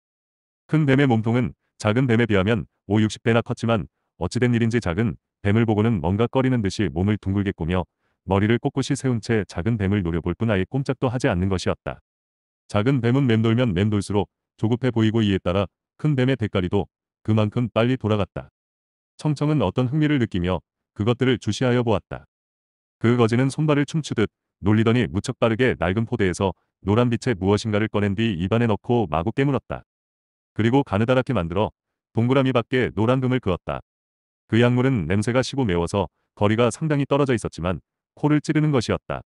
큰 뱀의 몸통은 작은 뱀에 비하면 5, 60배나 컸지만 어찌된 일인지 작은 뱀을 보고는 뭔가 꺼리는 듯이 몸을 둥글게 꾸며 머리를 꼿꼿이 세운 채 작은 뱀을 노려볼 뿐 아예 꼼짝도 하지 않는 것이었다. 작은 뱀은 맴돌면 맴돌수록 조급해 보이고 이에 따라 큰 뱀의 대가리도 그만큼 빨리 돌아갔다. 청청은 어떤 흥미를 느끼며 그것들을 주시하여 보았다. 그 거지는 손발을 춤추듯 놀리더니 무척 빠르게 낡은 포대에서 노란빛의 무엇인가를 꺼낸 뒤 입안에 넣고 마구 깨물었다. 그리고 가느다랗게 만들어 동그라미 밖에 노란금을 그었다. 그 약물은 냄새가 시고 매워서 거리가 상당히 떨어져 있었지만 코를 찌르는 것이었다.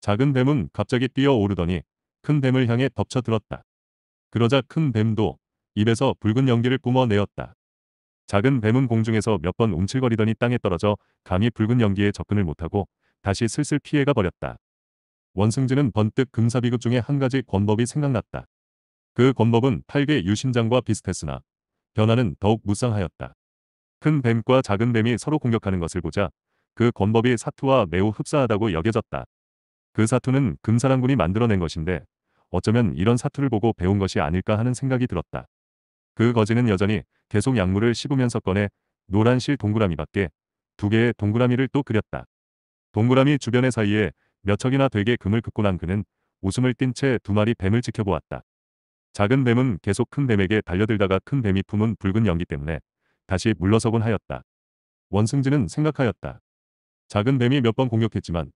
작은 뱀은 갑자기 뛰어오르더니 큰 뱀을 향해 덮쳐들었다. 그러자 큰 뱀도 입에서 붉은 연기를 뿜어내었다. 작은 뱀은 공중에서 몇 번 움찔거리더니 땅에 떨어져 감히 붉은 연기에 접근을 못하고 다시 슬슬 피해가 버렸다. 원승진은 번뜩 금사비급 중에 한 가지 권법이 생각났다. 그 권법은 팔괘 유신장과 비슷했으나 변화는 더욱 무쌍하였다. 큰 뱀과 작은 뱀이 서로 공격하는 것을 보자 그 권법이 사투와 매우 흡사하다고 여겨졌다. 그 사투는 금사랑군이 만들어낸 것인데 어쩌면 이런 사투를 보고 배운 것이 아닐까 하는 생각이 들었다. 그 거지는 여전히 계속 약물을 씹으면서 꺼내 노란 실 동그라미 밖에 두 개의 동그라미를 또 그렸다. 동그라미 주변의 사이에 몇 척이나 되게 금을 긋고 난 그는 웃음을 띤 채 두 마리 뱀을 지켜보았다. 작은 뱀은 계속 큰 뱀에게 달려들다가 큰 뱀이 품은 붉은 연기 때문에 다시 물러서곤 하였다. 원승진은 생각하였다. 작은 뱀이 몇 번 공격했지만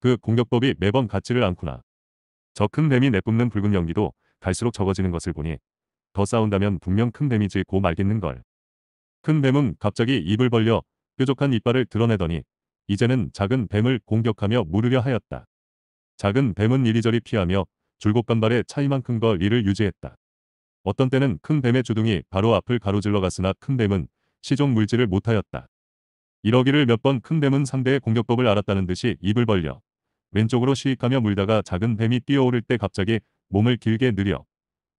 그 공격법이 매번 같지를 않구나. 저 큰 뱀이 내뿜는 붉은 연기도 갈수록 적어지는 것을 보니 더 싸운다면 분명 큰 뱀이지 고 말겠는걸. 큰 뱀은 갑자기 입을 벌려 뾰족한 이빨을 드러내더니 이제는 작은 뱀을 공격하며 물으려 하였다. 작은 뱀은 이리저리 피하며 줄곧 간발의 차이만큼 걸이를 유지했다. 어떤 때는 큰 뱀의 주둥이 바로 앞을 가로질러 갔으나 큰 뱀은 시종 물질을 못하였다. 이러기를 몇 번 큰 뱀은 상대의 공격법을 알았다는 듯이 입을 벌려 왼쪽으로 시익하며 물다가 작은 뱀이 뛰어오를 때 갑자기 몸을 길게 느려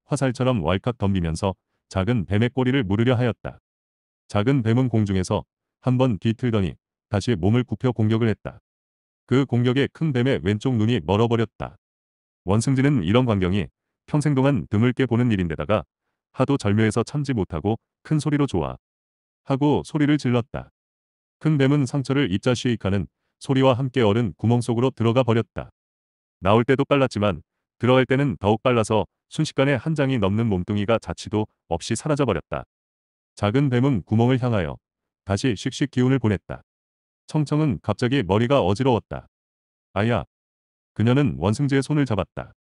화살처럼 왈칵 덤비면서 작은 뱀의 꼬리를 물으려 하였다. 작은 뱀은 공중에서 한 번 뒤틀더니 다시 몸을 굽혀 공격을 했다. 그 공격에 큰 뱀의 왼쪽 눈이 멀어버렸다. 원승진은 이런 광경이 평생 동안 등을 깨 보는 일인데다가 하도 절묘해서 참지 못하고 큰 소리로 좋아 하고 소리를 질렀다. 큰 뱀은 상처를 입자 쉬익하는 소리와 함께 얼은 구멍 속으로 들어가 버렸다. 나올 때도 빨랐지만 들어갈 때는 더욱 빨라서 순식간에 한 장이 넘는 몸뚱이가 자취도 없이 사라져버렸다. 작은 뱀은 구멍을 향하여 다시 씩씩 기운을 보냈다. 청청은 갑자기 머리가 어지러웠다. 아야. 그녀는 원승재의 손을 잡았다.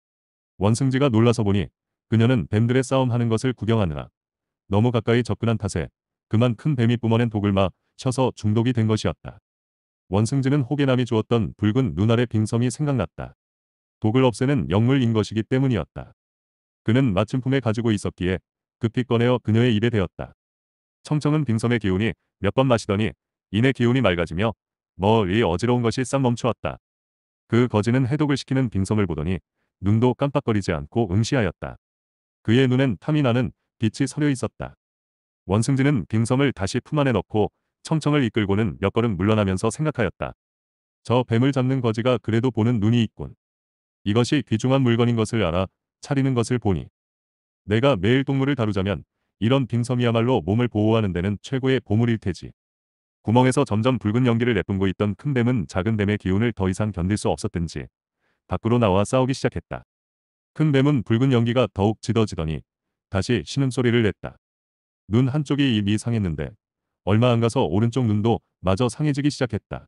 원승지가 놀라서 보니 그녀는 뱀들의 싸움하는 것을 구경하느라 너무 가까이 접근한 탓에 그만 큰 뱀이 뿜어낸 독을 마 쳐서 중독이 된 것이었다. 원승지는 호계남이 주었던 붉은 눈알의 빙섬이 생각났다. 독을 없애는 영물인 것이기 때문이었다. 그는 마침품에 가지고 있었기에 급히 꺼내어 그녀의 입에 대었다. 청청은 빙섬의 기운이 몇 번 마시더니 이내 기운이 맑아지며 멀리 어지러운 것이 싹 멈추었다. 그 거지는 해독을 시키는 빙성을 보더니 눈도 깜빡거리지 않고 응시하였다. 그의 눈엔 탐이 나는 빛이 서려 있었다. 원승진은 빙섬을 다시 품 안에 넣고 청청을 이끌고는 몇 걸음 물러나면서 생각하였다. 저 뱀을 잡는 거지가 그래도 보는 눈이 있군. 이것이 귀중한 물건인 것을 알아 차리는 것을 보니. 내가 매일 동물을 다루자면 이런 빙섬이야말로 몸을 보호하는 데는 최고의 보물일 테지. 구멍에서 점점 붉은 연기를 내뿜고 있던 큰 뱀은 작은 뱀의 기운을 더 이상 견딜 수 없었든지 밖으로 나와 싸우기 시작했다. 큰 뱀은 붉은 연기가 더욱 짙어지더니 다시 쉬는 소리를 냈다. 눈 한쪽이 이미 상했는데 얼마 안 가서 오른쪽 눈도 마저 상해지기 시작했다.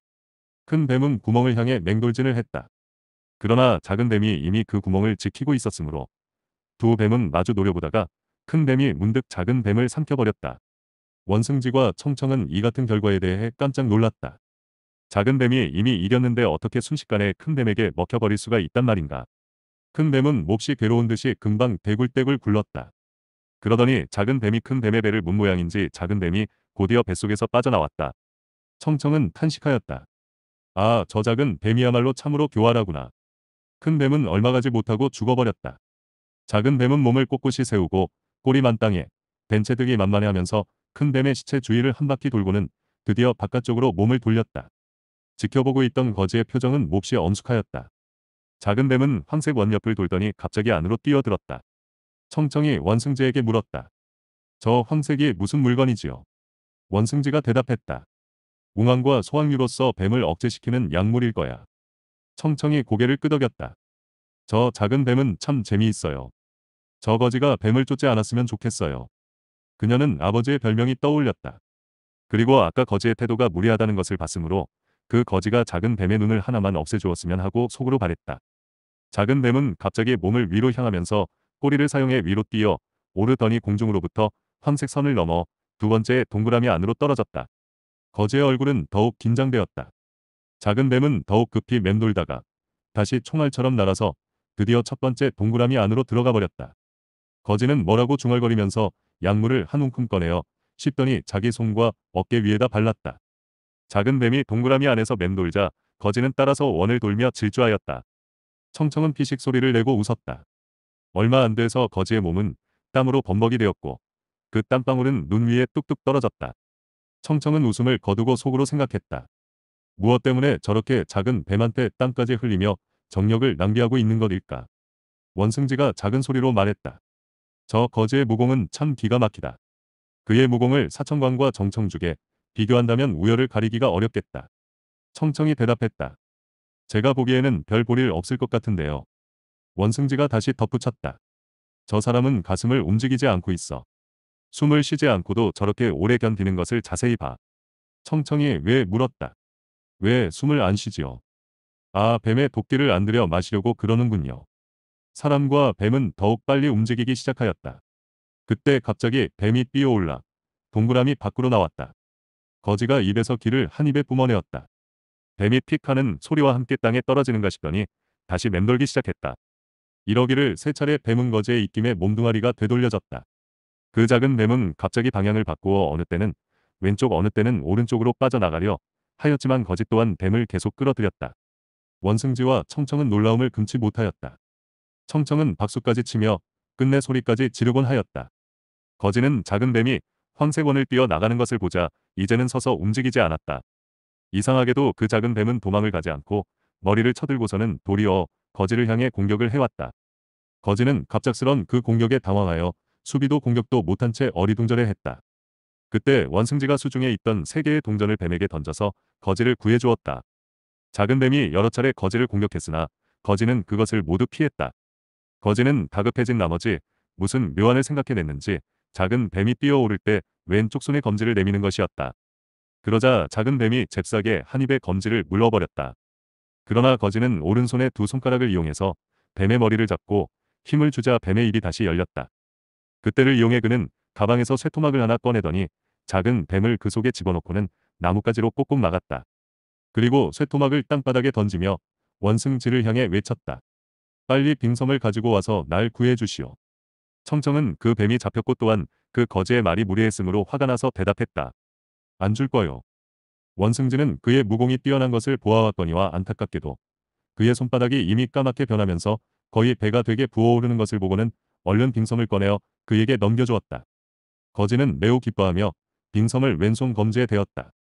큰 뱀은 구멍을 향해 맹돌진을 했다. 그러나 작은 뱀이 이미 그 구멍을 지키고 있었으므로 두 뱀은 마주 노려보다가 큰 뱀이 문득 작은 뱀을 삼켜버렸다. 원승지와 청청은 이 같은 결과에 대해 깜짝 놀랐다. 작은 뱀이 이미 이겼는데 어떻게 순식간에 큰 뱀에게 먹혀버릴 수가 있단 말인가. 큰 뱀은 몹시 괴로운 듯이 금방 대굴대굴 굴렀다. 그러더니 작은 뱀이 큰 뱀의 배를 문 모양인지 작은 뱀이 곧이어 뱃속에서 빠져나왔다. 청청은 탄식하였다. 아, 저 작은 뱀이야말로 참으로 교활하구나. 큰 뱀은 얼마 가지 못하고 죽어버렸다. 작은 뱀은 몸을 꼿꼿이 세우고 꼬리만 땅에 벤채득이 만만해 하면서 큰 뱀의 시체 주위를 한 바퀴 돌고는 드디어 바깥쪽으로 몸을 돌렸다. 지켜보고 있던 거지의 표정은 몹시 엄숙하였다. 작은 뱀은 황색 원 옆을 돌더니 갑자기 안으로 뛰어들었다. 청청이 원승재에게 물었다. 저 황색이 무슨 물건이지요? 원승지가 대답했다. 웅황과 소황류로서 뱀을 억제시키는 약물일 거야. 청청이 고개를 끄덕였다. 저 작은 뱀은 참 재미있어요. 저 거지가 뱀을 쫓지 않았으면 좋겠어요. 그녀는 아버지의 별명이 떠올렸다. 그리고 아까 거지의 태도가 무리하다는 것을 봤으므로 그 거지가 작은 뱀의 눈을 하나만 없애주었으면 하고 속으로 바랬다. 작은 뱀은 갑자기 몸을 위로 향하면서 꼬리를 사용해 위로 뛰어 오르더니 공중으로부터 황색 선을 넘어 두 번째 동그라미 안으로 떨어졌다. 거지의 얼굴은 더욱 긴장되었다. 작은 뱀은 더욱 급히 맴돌다가 다시 총알처럼 날아서 드디어 첫 번째 동그라미 안으로 들어가 버렸다. 거지는 뭐라고 중얼거리면서 약물을 한 움큼 꺼내어 씹더니 자기 손과 어깨 위에다 발랐다. 작은 뱀이 동그라미 안에서 맴돌자 거지는 따라서 원을 돌며 질주하였다. 청청은 피식 소리를 내고 웃었다. 얼마 안 돼서 거지의 몸은 땀으로 범벅이 되었고 그 땀방울은 눈 위에 뚝뚝 떨어졌다. 청청은 웃음을 거두고 속으로 생각했다. 무엇 때문에 저렇게 작은 뱀한테 땀까지 흘리며 정력을 낭비하고 있는 것일까? 원승지가 작은 소리로 말했다. 저 거지의 무공은 참 기가 막히다. 그의 무공을 사천광과 정청죽에 비교한다면 우열을 가리기가 어렵겠다. 청청이 대답했다. 제가 보기에는 별 볼일 없을 것 같은데요. 원승지가 다시 덧붙였다. 저 사람은 가슴을 움직이지 않고 있어. 숨을 쉬지 않고도 저렇게 오래 견디는 것을 자세히 봐. 청청이 왜 물었다. 왜 숨을 안 쉬지요? 아 뱀의 도끼를 안 들여 마시려고 그러는군요. 사람과 뱀은 더욱 빨리 움직이기 시작하였다. 그때 갑자기 뱀이 뛰어올라 동그라미 밖으로 나왔다. 거지가 입에서 기를 한 입에 뿜어내었다. 뱀이 픽 하는 소리와 함께 땅에 떨어지는가 싶더니 다시 맴돌기 시작했다. 이러기를 세 차례 뱀은 거지의 입김에 몸뚱아리가 되돌려졌다. 그 작은 뱀은 갑자기 방향을 바꾸어 어느 때는 왼쪽 어느 때는 오른쪽으로 빠져나가려 하였지만 거지 또한 뱀을 계속 끌어들였다. 원승지와 청청은 놀라움을 금치 못하였다. 청청은 박수까지 치며 끝내 소리까지 지르곤 하였다. 거지는 작은 뱀이 황세원을 뛰어나가는 것을 보자 이제는 서서 움직이지 않았다. 이상하게도 그 작은 뱀은 도망을 가지 않고 머리를 쳐들고서는 도리어 거지를 향해 공격을 해왔다. 거지는 갑작스런 그 공격에 당황하여 수비도 공격도 못한 채 어리둥절해 했다. 그때 원승지가 수중에 있던 세 개의 동전을 뱀에게 던져서 거지를 구해주었다. 작은 뱀이 여러 차례 거지를 공격했으나 거지는 그것을 모두 피했다. 거지는 다급해진 나머지 무슨 묘안을 생각해냈는지 작은 뱀이 뛰어오를 때 왼쪽 손에 검지를 내미는 것이었다. 그러자 작은 뱀이 잽싸게 한 입에 검지를 물러버렸다. 그러나 거지는 오른손의 두 손가락을 이용해서 뱀의 머리를 잡고 힘을 주자 뱀의 입이 다시 열렸다. 그때를 이용해 그는 가방에서 쇠토막을 하나 꺼내더니 작은 뱀을 그 속에 집어넣고는 나뭇가지로 꼭꼭 막았다. 그리고 쇠토막을 땅바닥에 던지며 원승지를 향해 외쳤다. 빨리 빙섬을 가지고 와서 날 구해주시오. 청청은그 뱀이 잡혔고 또한 그 거지의 말이 무리했으므로 화가 나서 대답했다. 안 줄 거요. 원승진은 그의 무공이 뛰어난 것을 보아왔더니와 안타깝게도 그의 손바닥이 이미 까맣게 변하면서 거의 배가 되게 부어오르는 것을 보고는 얼른 빙섬을 꺼내어 그에게 넘겨주었다. 거지는 매우 기뻐하며 빙섬을 왼손 검지에 대었다.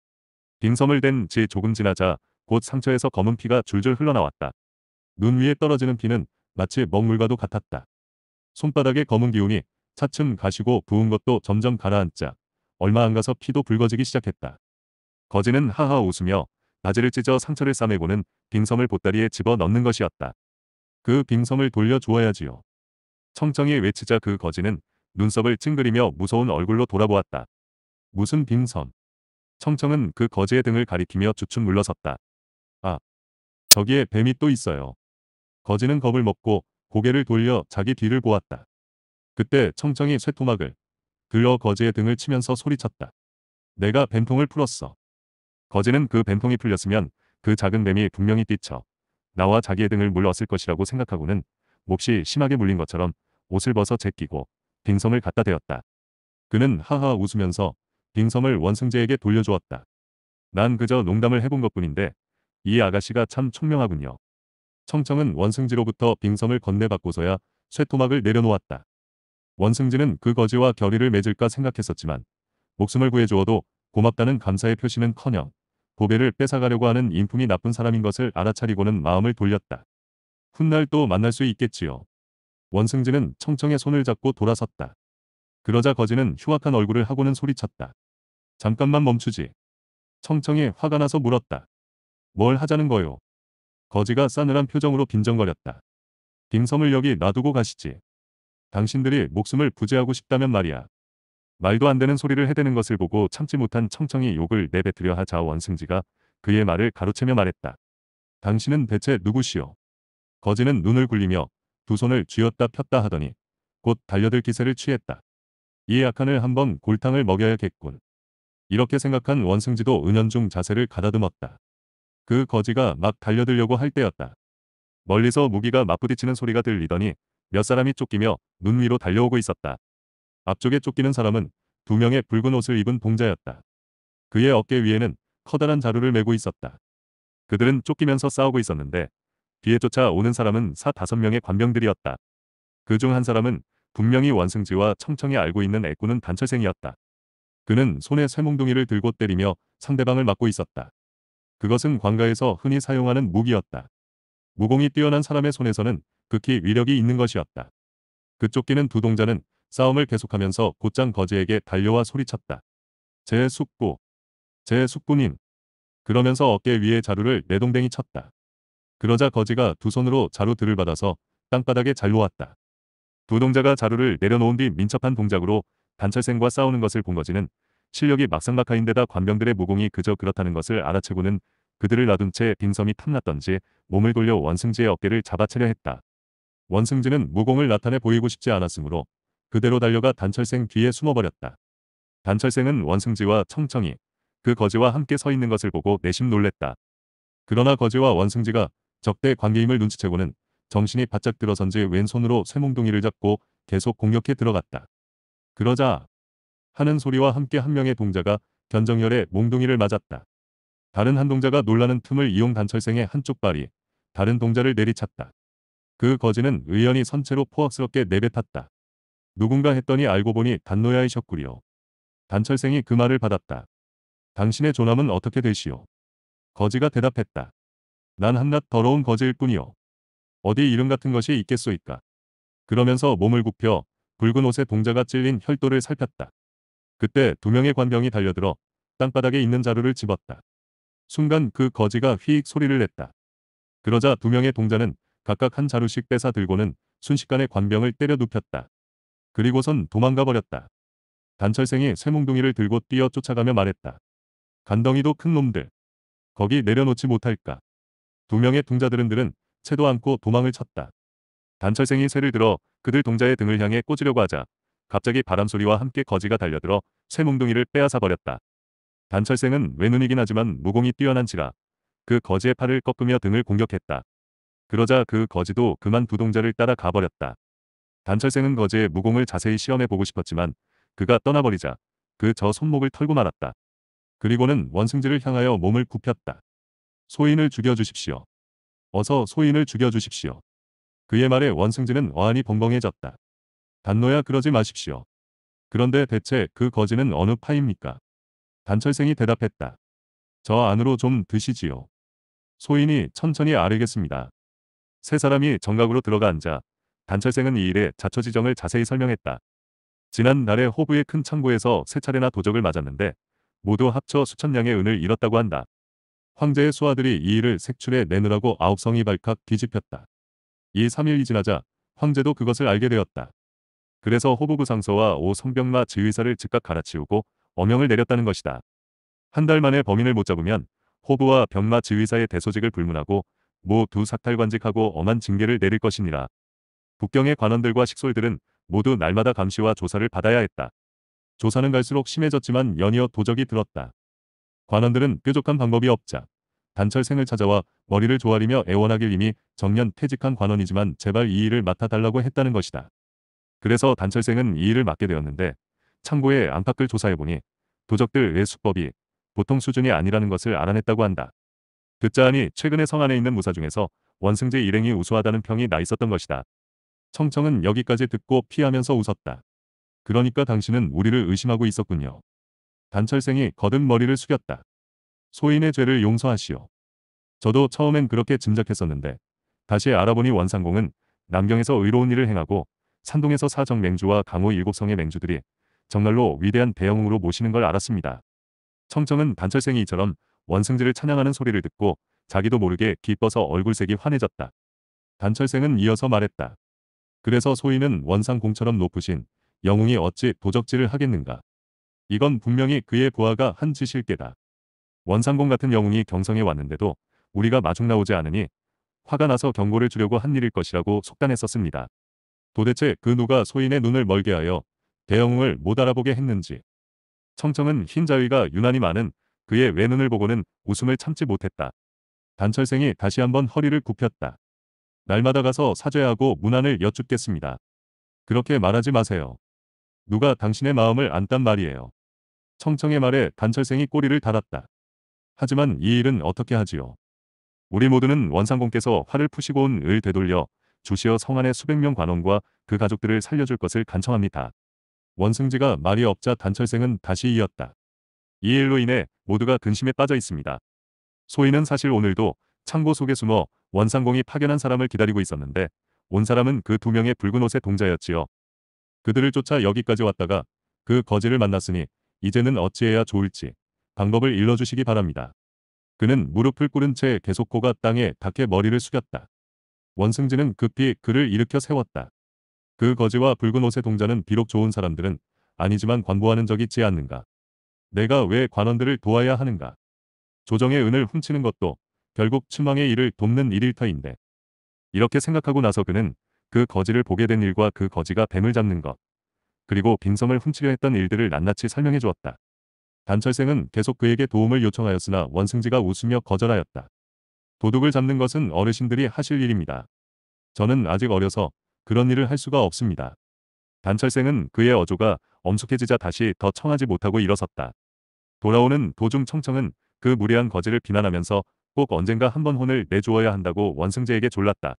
빙섬을 댄 지 조금 지나자 곧 상처에서 검은 피가 줄줄 흘러나왔다. 눈 위에 떨어지는 피는 마치 먹물과도 같았다. 손바닥에 검은 기운이 차츰 가시고 부은 것도 점점 가라앉자 얼마 안 가서 피도 붉어지기 시작했다. 거지는 하하 웃으며 바지를 찢어 상처를 싸매고는 빙섬을 보따리에 집어 넣는 것이었다. 그 빙섬을 돌려 주어야지요. 청청히 외치자 그 거지는 눈썹을 찡그리며 무서운 얼굴로 돌아보았다. 무슨 빙섬? 청청은 그 거지의 등을 가리키며 주춤 물러섰다. 아, 저기에 뱀이 또 있어요. 거지는 겁을 먹고 고개를 돌려 자기 뒤를 보았다. 그때 청정이 쇠토막을 들러 거지의 등을 치면서 소리쳤다. 내가 뱀통을 풀었어. 거지는 그 뱀통이 풀렸으면 그 작은 뱀이 분명히 뛰쳐 나와 자기의 등을 물러왔을 것이라고 생각하고는 몹시 심하게 물린 것처럼 옷을 벗어 제끼고 빙섬을 갖다 대었다. 그는 하하 웃으면서 빙섬을 원승재에게 돌려주었다. 난 그저 농담을 해본 것뿐인데 이 아가씨가 참 총명하군요. 청청은 원승지로부터 빙성을 건네받고서야 쇠토막을 내려놓았다. 원승지는 그 거지와 결의를 맺을까 생각했었지만 목숨을 구해주어도 고맙다는 감사의 표시는커녕 보배를 뺏어가려고 하는 인품이 나쁜 사람인 것을 알아차리고는 마음을 돌렸다. 훗날 또 만날 수 있겠지요. 원승지는 청청의 손을 잡고 돌아섰다. 그러자 거지는 흉악한 얼굴을 하고는 소리쳤다. 잠깐만 멈추지. 청청이 화가 나서 물었다. 뭘 하자는 거요? 거지가 싸늘한 표정으로 빈정거렸다. 빙섬을 여기 놔두고 가시지. 당신들이 목숨을 부재하고 싶다면 말이야. 말도 안 되는 소리를 해대는 것을 보고 참지 못한 청청이 욕을 내뱉으려 하자 원승지가 그의 말을 가로채며 말했다. 당신은 대체 누구시오? 거지는 눈을 굴리며 두 손을 쥐었다 폈다 하더니 곧 달려들 기세를 취했다. 이 약한을 한번 골탕을 먹여야겠군. 이렇게 생각한 원승지도 은연중 자세를 가다듬었다. 그 거지가 막 달려들려고 할 때였다. 멀리서 무기가 맞부딪히는 소리가 들리더니 몇 사람이 쫓기며 눈 위로 달려오고 있었다. 앞쪽에 쫓기는 사람은 두 명의 붉은 옷을 입은 동자였다. 그의 어깨 위에는 커다란 자루를 메고 있었다. 그들은 쫓기면서 싸우고 있었는데 뒤에 쫓아오는 사람은 4, 5 명의 관병들이었다. 그 중 한 사람은 분명히 원승지와 청청이 알고 있는 애꾸는 단철생이었다. 그는 손에 쇠몽둥이를 들고 때리며 상대방을 맞고 있었다. 그것은 관가에서 흔히 사용하는 무기였다. 무공이 뛰어난 사람의 손에서는 극히 위력이 있는 것이었다. 그쫓기는 두 동자는 싸움을 계속하면서 곧장 거지에게 달려와 소리쳤다. 제 숙부. 제 숙부님. 그러면서 어깨 위에 자루를 내동댕이 쳤다. 그러자 거지가 두 손으로 자루들을 받아서 땅바닥에 잘 놓았다. 두 동자가 자루를 내려놓은 뒤 민첩한 동작으로 단철생과 싸우는 것을 본 거지는 실력이 막상막하인데다 관병들의 무공이 그저 그렇다는 것을 알아채고는 그들을 놔둔 채 빈섬이 탐났던지 몸을 돌려 원승지의 어깨를 잡아채려 했다. 원승지는 무공을 나타내 보이고 싶지 않았으므로 그대로 달려가 단철생 뒤에 숨어버렸다. 단철생은 원승지와 청청이 그 거지와 함께 서 있는 것을 보고 내심 놀랬다. 그러나 거지와 원승지가 적대 관계임을 눈치채고는 정신이 바짝 들어선지 왼손으로 쇠몽둥이를 잡고 계속 공격해 들어갔다. 그러자 하는 소리와 함께 한 명의 동자가 견정열의 몽둥이를 맞았다. 다른 한 동자가 놀라는 틈을 이용 단철생의 한쪽 발이 다른 동자를 내리쳤다그 거지는 의연히 선체로 포악스럽게 내뱉었다. 누군가 했더니 알고 보니 단노야이셨구리요. 단철생이 그 말을 받았다. 당신의 존함은 어떻게 되시오? 거지가 대답했다. 난 한낱 더러운 거지일 뿐이오 어디 이름 같은 것이 있겠소이까. 그러면서 몸을 굽혀 붉은 옷에 동자가 찔린 혈도를 살폈다. 그때 두 명의 관병이 달려들어 땅바닥에 있는 자루를 집었다. 순간 그 거지가 휘익 소리를 냈다. 그러자 두 명의 동자는 각각 한 자루씩 뺏아 들고는 순식간에 관병을 때려 눕혔다. 그리고선 도망가 버렸다. 단철생이 쇠몽둥이를 들고 뛰어 쫓아가며 말했다. 간덩이도 큰 놈들. 거기 내려놓지 못할까. 두 명의 동자들은들은 채도 않고 도망을 쳤다. 단철생이 새를 들어 그들 동자의 등을 향해 꽂으려고 하자 갑자기 바람소리와 함께 거지가 달려들어 쇠 몽둥이를 빼앗아 버렸다. 단철생은 외눈이긴 하지만 무공이 뛰어난지라 그 거지의 팔을 꺾으며 등을 공격했다. 그러자 그 거지도 그만 부동자를 따라 가버렸다. 단철생은 거지의 무공을 자세히 시험해보고 싶었지만 그가 떠나버리자 그 저 손목을 털고 말았다. 그리고는 원승지를 향하여 몸을 굽혔다. 소인을 죽여주십시오. 어서 소인을 죽여주십시오. 그의 말에 원승지는 어안이 벙벙해졌다. 단노야 그러지 마십시오. 그런데 대체 그 거지는 어느 파입니까? 단철생이 대답했다. 저 안으로 좀 드시지요. 소인이 천천히 아뢰겠습니다. 세 사람이 정각으로 들어가 앉아 단철생은 이일에 자초지정을 자세히 설명했다. 지난 날에 호부의 큰 창고에서 세 차례나 도적을 맞았는데 모두 합쳐 수천량의 은을 잃었다고 한다. 황제의 수하들이 이 일을 색출해 내느라고 아홉성이 발칵 뒤집혔다. 이 3일이 지나자 황제도 그것을 알게 되었다. 그래서 호부부 상서와 오 성병마 지휘사를 즉각 갈아치우고 어명을 내렸다는 것이다. 한 달 만에 범인을 못 잡으면 호부와 병마 지휘사의 대소직을 불문하고 모두 사탈관직하고 엄한 징계를 내릴 것이니라. 북경의 관원들과 식솔들은 모두 날마다 감시와 조사를 받아야 했다. 조사는 갈수록 심해졌지만 연이어 도적이 들었다. 관원들은 뾰족한 방법이 없자 단철생을 찾아와 머리를 조아리며 애원하길 이미 정년 퇴직한 관원이지만 제발 이 일을 맡아달라고 했다는 것이다. 그래서 단철생은 이 일을 맡게 되었는데 참고에 안팎을 조사해보니 도적들의 수법이 보통 수준이 아니라는 것을 알아냈다고 한다. 듣자하니 최근에 성안에 있는 무사 중에서 원승제 일행이 우수하다는 평이 나 있었던 것이다. 청청은 여기까지 듣고 피하면서 웃었다. 그러니까 당신은 우리를 의심하고 있었군요. 단철생이 거듭 머리를 숙였다. 소인의 죄를 용서하시오. 저도 처음엔 그렇게 짐작했었는데 다시 알아보니 원상공은 남경에서 의로운 일을 행하고 산동에서 사정 맹주와 강호 일곱성의 맹주들이 정말로 위대한 대영웅으로 모시는 걸 알았습니다. 청청은 단철생이 이처럼 원승지를 찬양하는 소리를 듣고 자기도 모르게 기뻐서 얼굴색이 환해졌다. 단철생은 이어서 말했다. 그래서 소인은 원상공처럼 높으신 영웅이 어찌 도적질을 하겠는가. 이건 분명히 그의 부하가 한 짓일 게다. 원상공 같은 영웅이 경성에 왔는데도 우리가 마중 나오지 않으니 화가 나서 경고를 주려고 한 일일 것이라고 속단했었습니다. 도대체 그 누가 소인의 눈을 멀게 하여 대영웅을 못 알아보게 했는지. 청청은 흰자위가 유난히 많은 그의 외눈을 보고는 웃음을 참지 못했다. 단철생이 다시 한번 허리를 굽혔다. 날마다 가서 사죄하고 문안을 여쭙겠습니다. 그렇게 말하지 마세요. 누가 당신의 마음을 안단 말이에요. 청청의 말에 단철생이 꼬리를 달았다. 하지만 이 일은 어떻게 하지요? 우리 모두는 원상공께서 화를 푸시고 온 을 되돌려 주시어 성안의 수백 명 관원과 그 가족들을 살려줄 것을 간청합니다. 원승지가 말이 없자 단철생은 다시 이었다. 이 일로 인해 모두가 근심에 빠져 있습니다. 소인은 사실 오늘도 창고 속에 숨어 원상공이 파견한 사람을 기다리고 있었는데 온 사람은 그 두 명의 붉은 옷의 동자였지요. 그들을 쫓아 여기까지 왔다가 그 거지를 만났으니 이제는 어찌해야 좋을지 방법을 일러주시기 바랍니다. 그는 무릎을 꿇은 채 계속 코가 땅에 닿게 머리를 숙였다. 원승진은 급히 그를 일으켜 세웠다. 그 거지와 붉은 옷의 동자는 비록 좋은 사람들은 아니지만 관보하는 적 있지 않는가. 내가 왜 관원들을 도와야 하는가. 조정의 은을 훔치는 것도 결국 춘망의 일을 돕는 일일터인데. 이렇게 생각하고 나서 그는 그 거지를 보게 된 일과 그 거지가 뱀을 잡는 것, 그리고 빈성을 훔치려 했던 일들을 낱낱이 설명해 주었다. 단철생은 계속 그에게 도움을 요청하였으나 원승지가 웃으며 거절하였다. 도둑을 잡는 것은 어르신들이 하실 일입니다. 저는 아직 어려서 그런 일을 할 수가 없습니다. 단철생은 그의 어조가 엄숙해지자 다시 더 청하지 못하고 일어섰다. 돌아오는 도중 청청은 그 무례한 거지를 비난하면서 꼭 언젠가 한번 혼을 내주어야 한다고 원승재에게 졸랐다.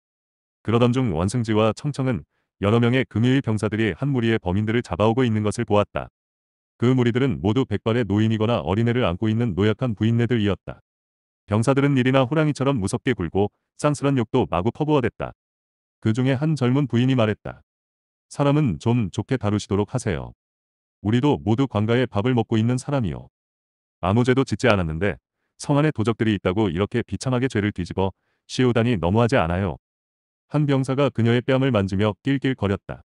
그러던 중 원승지와 청청은 여러 명의 금일 병사들이 한 무리의 범인들을 잡아오고 있는 것을 보았다. 그 무리들은 모두 백발의 노인이거나 어린애를 안고 있는 노약한 부인네들이었다. 병사들은 일이나 호랑이처럼 무섭게 굴고 쌍스런 욕도 마구 퍼부어댔다. 그 중에 한 젊은 부인이 말했다. 사람은 좀 좋게 다루시도록 하세요. 우리도 모두 관가에 밥을 먹고 있는 사람이요. 아무 죄도 짓지 않았는데 성 안에 도적들이 있다고 이렇게 비참하게 죄를 뒤집어 시우단이 너무하지 않아요. 한 병사가 그녀의 뺨을 만지며 낄낄거렸다.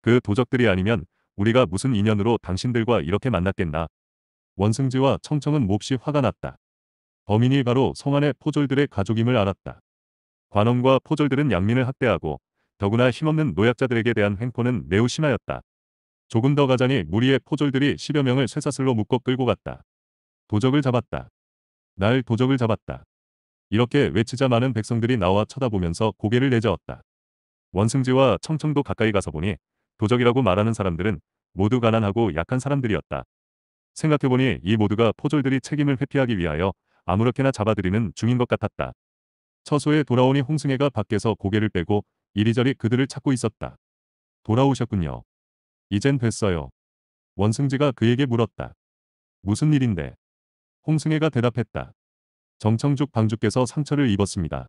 그 도적들이 아니면 우리가 무슨 인연으로 당신들과 이렇게 만났겠나. 원승지와 청청은 몹시 화가 났다. 범인이 바로 성안의 포졸들의 가족임을 알았다. 관원과 포졸들은 양민을 학대하고 더구나 힘없는 노약자들에게 대한 횡포는 매우 심하였다. 조금 더 가자니 무리의 포졸들이 10여 명을 쇠사슬로 묶어 끌고 갔다. 도적을 잡았다. 날 도적을 잡았다. 이렇게 외치자 많은 백성들이 나와 쳐다보면서 고개를 내저었다. 원승지와 청청도 가까이 가서 보니 도적이라고 말하는 사람들은 모두 가난하고 약한 사람들이었다. 생각해보니 이 모두가 포졸들이 책임을 회피하기 위하여 아무렇게나 잡아들이는 중인 것 같았다. 처소에 돌아오니 홍승혜가 밖에서 고개를 빼고 이리저리 그들을 찾고 있었다. 돌아오셨군요. 이젠 됐어요. 원승지가 그에게 물었다. 무슨 일인데? 홍승혜가 대답했다. 정청죽 방주께서 상처를 입었습니다.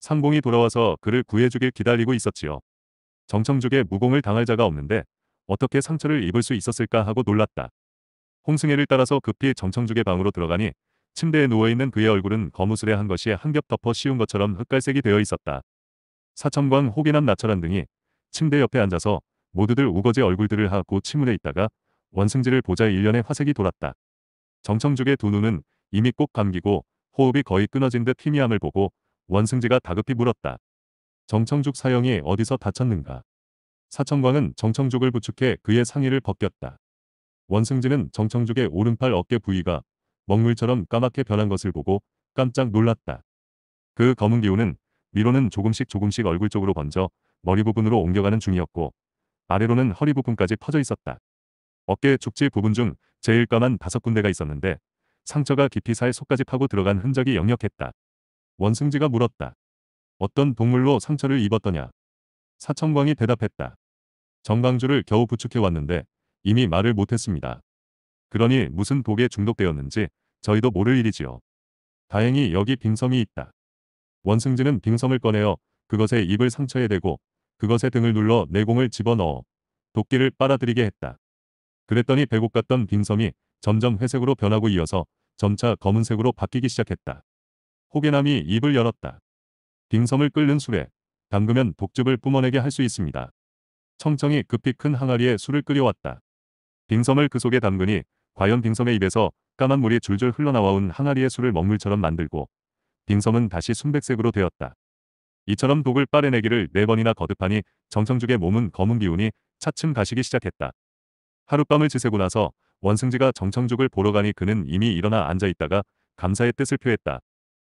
상공이 돌아와서 그를 구해주길 기다리고 있었지요. 정청죽에 무공을 당할 자가 없는데 어떻게 상처를 입을 수 있었을까 하고 놀랐다. 홍승혜를 따라서 급히 정청죽의 방으로 들어가니 침대에 누워있는 그의 얼굴은 거무술에 한 것이 한 겹 덮어 씌운 것처럼 흑갈색이 되어 있었다. 사천광 호기남 나철한 등이 침대 옆에 앉아서 모두들 우거지 얼굴들을 하고 침울해 있다가 원승지를 보자 일련의 화색이 돌았다. 정청죽의 두 눈은 이미 꼭 감기고 호흡이 거의 끊어진 듯 희미함을 보고 원승지가 다급히 물었다. 정청죽 사형이 어디서 다쳤는가. 사천광은 정청죽을 부축해 그의 상의를 벗겼다. 원승지는 정청죽의 오른팔 어깨 부위가 먹물처럼 까맣게 변한 것을 보고 깜짝 놀랐다. 그 검은 기운은 위로는 조금씩 조금씩 얼굴 쪽으로 번져 머리 부분으로 옮겨가는 중이었고 아래로는 허리 부분까지 퍼져 있었다. 어깨 죽지 부분 중 제일 까만 다섯 군데가 있었는데 상처가 깊이 살 속까지 파고 들어간 흔적이 역력했다. 원승지가 물었다. 어떤 동물로 상처를 입었더냐? 사천광이 대답했다. 정광주를 겨우 부축해 왔는데 이미 말을 못했습니다. 그러니 무슨 독에 중독되었는지 저희도 모를 일이지요. 다행히 여기 빙섬이 있다. 원승진은 빙섬을 꺼내어 그것의 입을 상처에 대고 그것의 등을 눌러 내공을 집어넣어 도끼를 빨아들이게 했다. 그랬더니 배고팠던 빙섬이 점점 회색으로 변하고 이어서 점차 검은색으로 바뀌기 시작했다. 호개남이 입을 열었다. 빙섬을 끓는 술에 담그면 독즙을 뿜어내게 할 수 있습니다. 청청이 급히 큰 항아리에 술을 끓여왔다. 빙섬을 그 속에 담그니 과연 빙섬의 입에서 까만 물이 줄줄 흘러나와온 항아리의 술을 먹물처럼 만들고 빙섬은 다시 순백색으로 되었다. 이처럼 독을 빨아내기를네 번이나 거듭하니 정청죽의 몸은 검은 기운이 차츰 가시기 시작했다. 하룻밤을 지새고 나서 원승지가 정청죽을 보러 가니 그는 이미 일어나 앉아있다가 감사의 뜻을 표했다.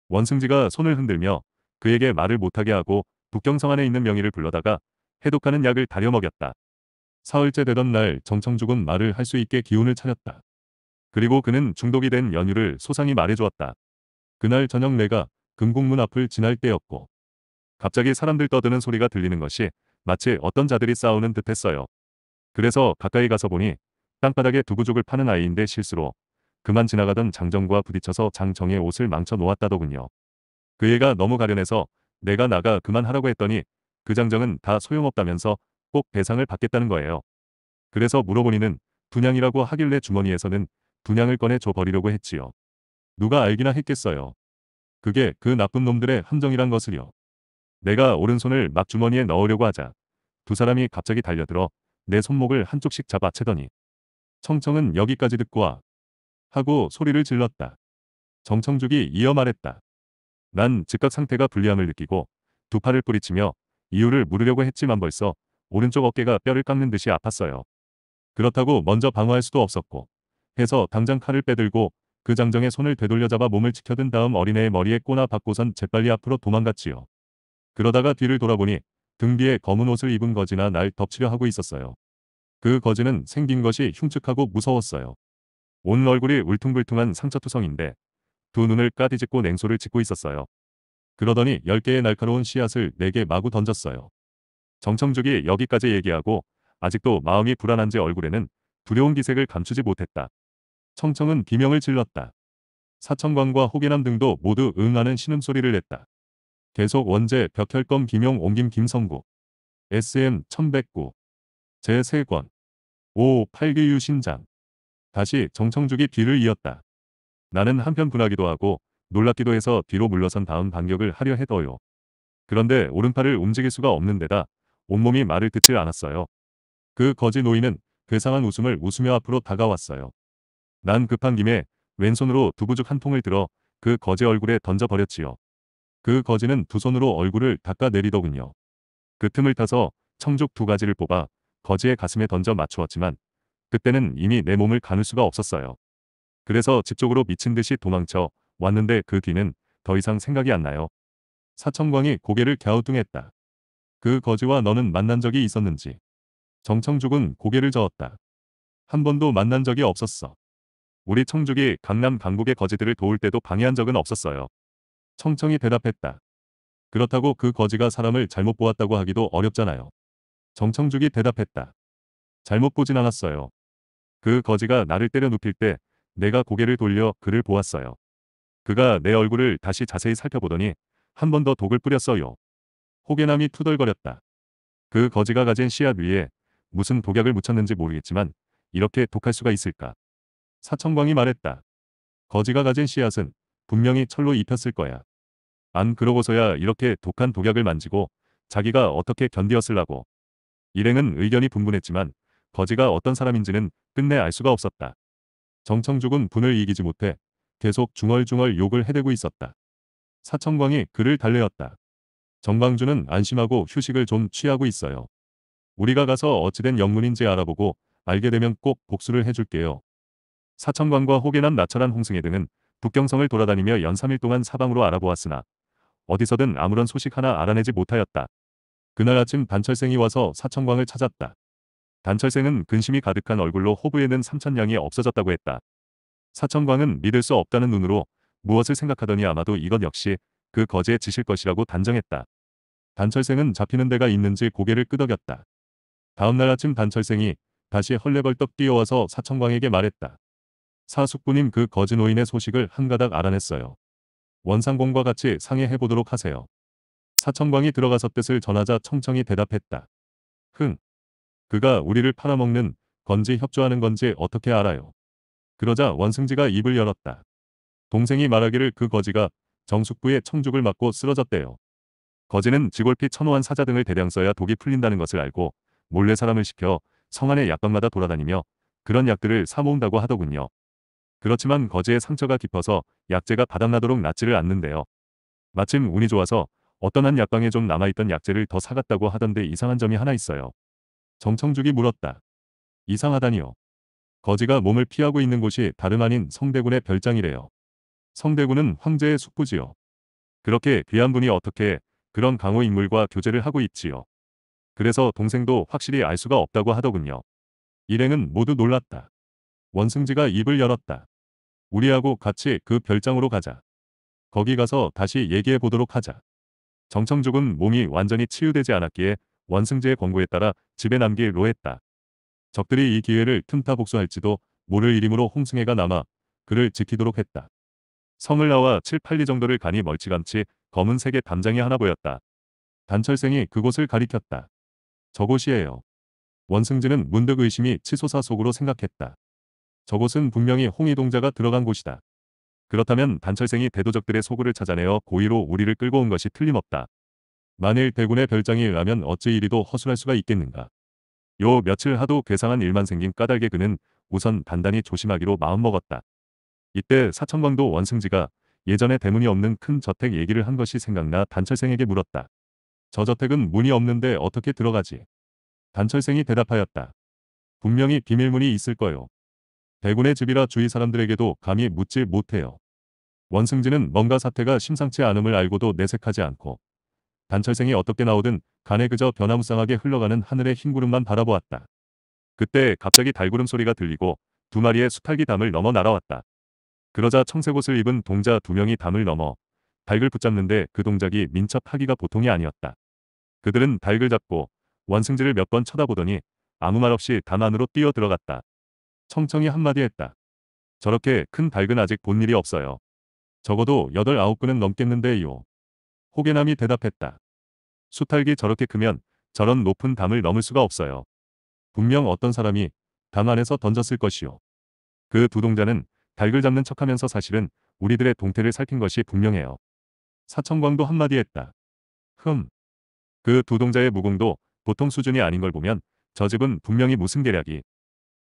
원승지가 손을 흔들며 그에게 말을 못하게 하고 북경성 안에 있는 명의를 불러다가 해독하는 약을 다려 먹였다. 사흘째 되던 날 정청죽은 말을 할 수 있게 기운을 차렸다. 그리고 그는 중독이 된 연유를 소상히 말해주었다. 그날 저녁 내가 금곡문 앞을 지날 때였고 갑자기 사람들 떠드는 소리가 들리는 것이 마치 어떤 자들이 싸우는 듯했어요. 그래서 가까이 가서 보니 땅바닥에 두구족을 파는 아이인데 실수로 그만 지나가던 장정과 부딪혀서 장정의 옷을 망쳐 놓았다더군요. 그 애가 너무 가련해서 내가 나가 그만하라고 했더니 그 장정은 다 소용없다면서 꼭 배상을 받겠다는 거예요. 그래서 물어보니는 분양이라고 하길래 주머니에서는 분양을 꺼내 줘버리려고 했지요. 누가 알기나 했겠어요. 그게 그 나쁜 놈들의 함정이란 것을요. 내가 오른손을 막주머니에 넣으려고 하자 두 사람이 갑자기 달려들어 내 손목을 한쪽씩 잡아 채더니 청청은 여기까지 듣고 와 하고 소리를 질렀다. 정청죽이 이어 말했다. 난 즉각 상태가 불리함을 느끼고 두 팔을 뿌리치며 이유를 물으려고 했지만 벌써 오른쪽 어깨가 뼈를 깎는 듯이 아팠어요. 그렇다고 먼저 방어할 수도 없었고 해서 당장 칼을 빼들고 그 장정의 손을 되돌려잡아 몸을 치켜든 다음 어린애의 머리에 꼬나 박고선 재빨리 앞으로 도망갔지요. 그러다가 뒤를 돌아보니 등 뒤에 검은 옷을 입은 거지나 날 덮치려 하고 있었어요. 그 거지는 생긴 것이 흉측하고 무서웠어요. 온 얼굴이 울퉁불퉁한 상처투성인데 두 눈을 까디집고 냉소를 짓고 있었어요. 그러더니 10개의 날카로운 씨앗을 4개 마구 던졌어요. 정청죽이 여기까지 얘기하고 아직도 마음이 불안한지 얼굴에는 두려운 기색을 감추지 못했다. 청청은 비명을 질렀다. 사천광과 호계남 등도 모두 응하는 신음소리를 냈다. 계속 원제 벽혈검 김용 옮김 김성구 SM 1109 제3권 5 8기유 신장 다시 정청죽이 뒤를 이었다. 나는 한편 분하기도 하고 놀랍기도 해서 뒤로 물러선 다음 반격을 하려 해더요. 그런데 오른팔을 움직일 수가 없는 데다 온몸이 말을 듣질 않았어요. 그 거지 노인은 괴상한 웃음을 웃으며 앞으로 다가왔어요. 난 급한 김에 왼손으로 두부죽 한 통을 들어 그거지 얼굴에 던져버렸지요. 그 거지는 두 손으로 얼굴을 닦아내리더군요. 그 틈을 타서 청죽 두 가지를 뽑아 거지의 가슴에 던져 맞추었지만 그때는 이미 내 몸을 가눌 수가 없었어요. 그래서 집 쪽으로 미친 듯이 도망쳐 왔는데 그 뒤는 더 이상 생각이 안 나요. 사천광이 고개를 갸우뚱했다. 그 거지와 너는 만난 적이 있었는지. 정청죽은 고개를 저었다. 한 번도 만난 적이 없었어. 우리 청죽이 강남 강북의 거지들을 도울 때도 방해한 적은 없었어요. 청청이 대답했다. 그렇다고 그 거지가 사람을 잘못 보았다고 하기도 어렵잖아요. 정청죽이 대답했다. 잘못 보진 않았어요. 그 거지가 나를 때려 눕힐 때 내가 고개를 돌려 그를 보았어요. 그가 내 얼굴을 다시 자세히 살펴보더니 한 번 더 독을 뿌렸어요. 호개남이 투덜거렸다. 그 거지가 가진 씨앗 위에 무슨 독약을 묻혔는지 모르겠지만 이렇게 독할 수가 있을까. 사청광이 말했다. 거지가 가진 씨앗은 분명히 철로 입혔을 거야. 안 그러고서야 이렇게 독한 독약을 만지고 자기가 어떻게 견디었을라고. 일행은 의견이 분분했지만 거지가 어떤 사람인지는 끝내 알 수가 없었다. 정청죽은 분을 이기지 못해 계속 중얼중얼 욕을 해대고 있었다. 사청광이 그를 달래었다. 정광주는 안심하고 휴식을 좀 취하고 있어요. 우리가 가서 어찌된 영문인지 알아보고 알게 되면 꼭 복수를 해줄게요. 사천광과 호계남 나천한 홍승혜 등은 북경성을 돌아다니며 연 3일 동안 사방으로 알아보았으나 어디서든 아무런 소식 하나 알아내지 못하였다. 그날 아침 단철생이 와서 사천광을 찾았다. 단철생은 근심이 가득한 얼굴로 호부에는 삼천량이 없어졌다고 했다. 사천광은 믿을 수 없다는 눈으로 무엇을 생각하더니 아마도 이것 역시 그거제에 지실 것이라고 단정했다. 단철생은 잡히는 데가 있는지 고개를 끄덕였다. 다음날 아침 단철생이 다시 헐레벌떡 뛰어와서 사천광에게 말했다. 사숙부님 그 거지 노인의 소식을 한가닥 알아냈어요. 원상공과 같이 상의해보도록 하세요. 사천광이 들어가서 뜻을 전하자 청청이 대답했다. 흥. 그가 우리를 팔아먹는 건지 협조하는 건지 어떻게 알아요. 그러자 원승지가 입을 열었다. 동생이 말하기를 그 거지가 정숙부의 청죽을 맞고 쓰러졌대요. 거지는 지골피 천호한 사자 등을 대량 써야 독이 풀린다는 것을 알고 몰래 사람을 시켜 성 안의 약방마다 돌아다니며 그런 약들을 사모은다고 하더군요. 그렇지만 거지의 상처가 깊어서 약재가 바닥나도록 낫지를 않는데요. 마침 운이 좋아서 어떤 한 약방에 좀 남아있던 약재를 더 사갔다고 하던데 이상한 점이 하나 있어요. 정청죽이 물었다. 이상하다니요. 거지가 몸을 피하고 있는 곳이 다름 아닌 성대군의 별장이래요. 성대군은 황제의 숙부지요. 그렇게 귀한 분이 어떻게 그런 강호 인물과 교제를 하고 있지요. 그래서 동생도 확실히 알 수가 없다고 하더군요. 일행은 모두 놀랐다. 원승지가 입을 열었다. 우리하고 같이 그 별장으로 가자. 거기 가서 다시 얘기해 보도록 하자. 정청죽은 몸이 완전히 치유되지 않았기에 원승재의 권고에 따라 집에 남기로 했다. 적들이 이 기회를 틈타 복수할지도 모를 이름으로 홍승혜가 남아 그를 지키도록 했다. 성을 나와 7, 8리 정도를 가니 멀찌감치 검은색의 담장이 하나 보였다. 단철생이 그곳을 가리켰다. 저곳이에요. 원승진은 문득 의심이 치솟아 속으로 생각했다. 저곳은 분명히 홍이동자가 들어간 곳이다. 그렇다면 단철생이 대도적들의 소굴을 찾아내어 고의로 우리를 끌고 온 것이 틀림없다. 만일 대군의 별장이 라면 어찌 이리도 허술할 수가 있겠는가. 요 며칠 하도 괴상한 일만 생긴 까닭에 그는 우선 단단히 조심하기로 마음먹었다. 이때 사천광도 원승지가 예전에 대문이 없는 큰 저택 얘기를 한 것이 생각나 단철생에게 물었다. 저 저택은 문이 없는데 어떻게 들어가지? 단철생이 대답하였다. 분명히 비밀문이 있을 거요. 대군의 집이라 주위 사람들에게도 감히 묻지 못해요. 원승진은 뭔가 사태가 심상치 않음을 알고도 내색하지 않고 단철생이 어떻게 나오든 간에 그저 변화무쌍하게 흘러가는 하늘의 흰 구름만 바라보았다. 그때 갑자기 달구름 소리가 들리고 두 마리의 수탈기 담을 넘어 날아왔다. 그러자 청색옷을 입은 동자 두 명이 담을 넘어 달을 붙잡는데 그 동작이 민첩하기가 보통이 아니었다. 그들은 달을 잡고 원승지를 몇 번 쳐다보더니 아무 말 없이 담 안으로 뛰어 들어갔다. 청청이 한마디 했다. 저렇게 큰닭은 아직 본 일이 없어요. 적어도 8, 9근은 넘겠는데요. 호계남이 대답했다. 수탈기 저렇게 크면 저런 높은 담을 넘을 수가 없어요. 분명 어떤 사람이 담 안에서 던졌을 것이요. 그 두동자는 닭을 잡는 척하면서 사실은 우리들의 동태를 살핀 것이 분명해요. 사천광도 한마디 했다. 흠. 그 두동자의 무공도 보통 수준이 아닌 걸 보면 저 집은 분명히 무슨 계략이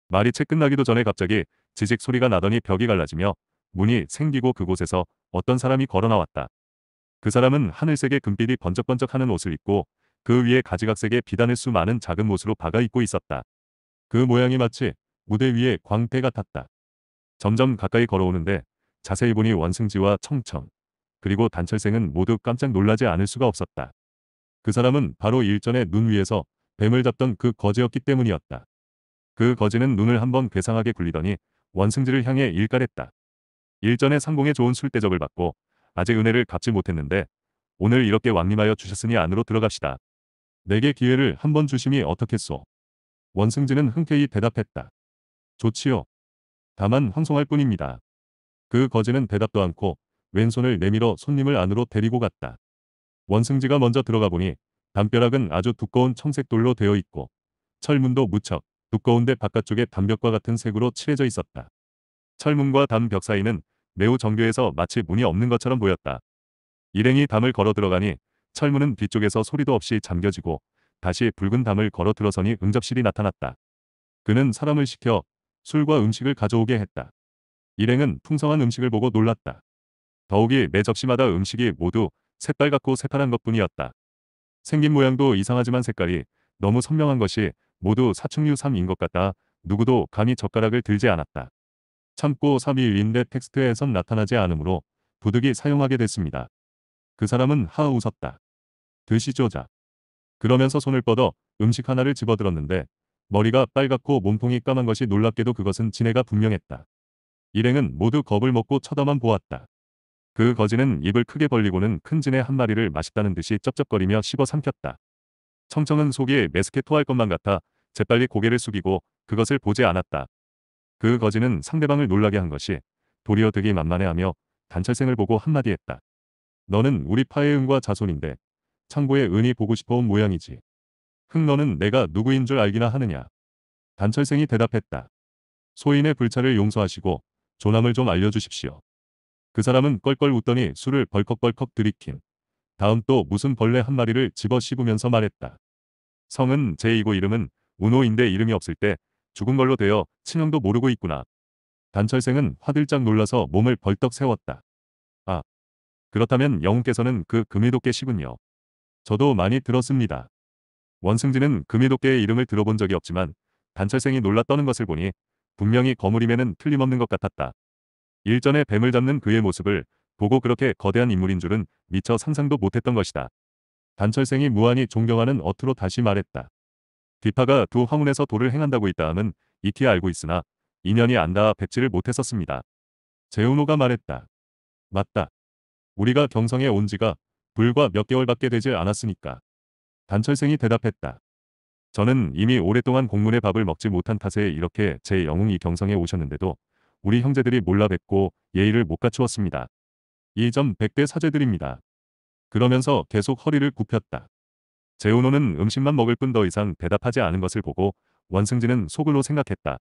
말이 채 끝나기도 전에 갑자기 지직 소리가 나더니 벽이 갈라지며 문이 생기고 그곳에서 어떤 사람이 걸어나왔다. 그 사람은 하늘색의 금빛이 번쩍번쩍하는 옷을 입고 그 위에 가지각색의 비단을수 많은 작은 못으로 박아 입고 있었다. 그 모양이 마치 무대 위에 광태 같았다. 점점 가까이 걸어오는데 자세히 보니 원승지와 청청 그리고 단철생은 모두 깜짝 놀라지 않을 수가 없었다. 그 사람은 바로 일전에 눈 위에서 뱀을 잡던 그거제였기 때문이었다. 그 거지는 눈을 한번 괴상하게 굴리더니 원승지를 향해 일갈했다. 일전에 상공에 좋은 술대접을 받고 아직 은혜를 갚지 못했는데 오늘 이렇게 왕림하여 주셨으니 안으로 들어갑시다. 내게 기회를 한번 주심이 어떻겠소? 원승지는 흔쾌히 대답했다. 좋지요. 다만 황송할 뿐입니다. 그 거지는 대답도 않고 왼손을 내밀어 손님을 안으로 데리고 갔다. 원승지가 먼저 들어가 보니 담벼락은 아주 두꺼운 청색 돌로 되어 있고 철문도 무척 두꺼운데 바깥쪽에 담벽과 같은 색으로 칠해져 있었다. 철문과 담벽 사이는 매우 정교해서 마치 문이 없는 것처럼 보였다. 일행이 담을 걸어 들어가니 철문은 뒤쪽에서 소리도 없이 잠겨지고 다시 붉은 담을 걸어 들어서니 응접실이 나타났다. 그는 사람을 시켜 술과 음식을 가져오게 했다. 일행은 풍성한 음식을 보고 놀랐다. 더욱이 매 접시마다 음식이 모두 색깔 같고 새파란 것뿐이었다. 생긴 모양도 이상하지만 색깔이 너무 선명한 것이 모두 사춘류 3인 것 같다. 누구도 감히 젓가락을 들지 않았다. 참고 3위인데 텍스트에선 나타나지 않으므로 부득이 사용하게 됐습니다. 그 사람은 하 웃었다. 드시죠자. 그러면서 손을 뻗어 음식 하나를 집어들었는데 머리가 빨갛고 몸통이 까만 것이 놀랍게도 그것은 진해가 분명했다. 일행은 모두 겁을 먹고 쳐다만 보았다. 그 거지는 입을 크게 벌리고는 큰 진해 한 마리를 맛있다는 듯이 쩝쩝거리며 씹어 삼켰다. 청청은 속이 메스케토할 것만 같아 재빨리 고개를 숙이고 그것을 보지 않았다. 그 거지는 상대방을 놀라게 한 것이 도리어 되기 만만해하며 단철생을 보고 한마디 했다. 너는 우리 파의 은과 자손인데 창고의 은이 보고 싶어온 모양이지. 흥 너는 내가 누구인 줄 알기나 하느냐. 단철생이 대답했다. 소인의 불찰을 용서하시고 조남을 좀 알려주십시오. 그 사람은 껄껄 웃더니 술을 벌컥벌컥 들이킨 다음 또 무슨 벌레 한 마리를 집어 씹으면서 말했다. 성은 제이고 이름은 운호인데 이름이 없을 때 죽은 걸로 되어 친형도 모르고 있구나. 단철생은 화들짝 놀라서 몸을 벌떡 세웠다. 아, 그렇다면 영웅께서는 그 금이도깨시군요. 저도 많이 들었습니다. 원승진은 금이도깨의 이름을 들어본 적이 없지만 단철생이 놀라 떠는 것을 보니 분명히 거물임에는 틀림없는 것 같았다. 일전에 뱀을 잡는 그의 모습을 보고 그렇게 거대한 인물인 줄은 미처 상상도 못했던 것이다. 단철생이 무한히 존경하는 어투로 다시 말했다. 비파가 두황문에서 도를 행한다고 있다함은 이티 알고 있으나 인연이 안 닿아 백지를 못했었습니다. 재훈호가 말했다. 맞다. 우리가 경성에 온 지가 불과 몇 개월밖에 되지 않았으니까. 단철생이 대답했다. 저는 이미 오랫동안 공문의 밥을 먹지 못한 탓에 이렇게 제 영웅이 경성에 오셨는데도 우리 형제들이 몰라 뵙고 예의를 못 갖추었습니다. 이점1 0 0대 사죄드립니다. 그러면서 계속 허리를 굽혔다. 재훈호는 음식만 먹을 뿐 더 이상 대답하지 않은 것을 보고 원승진은 속으로 생각했다.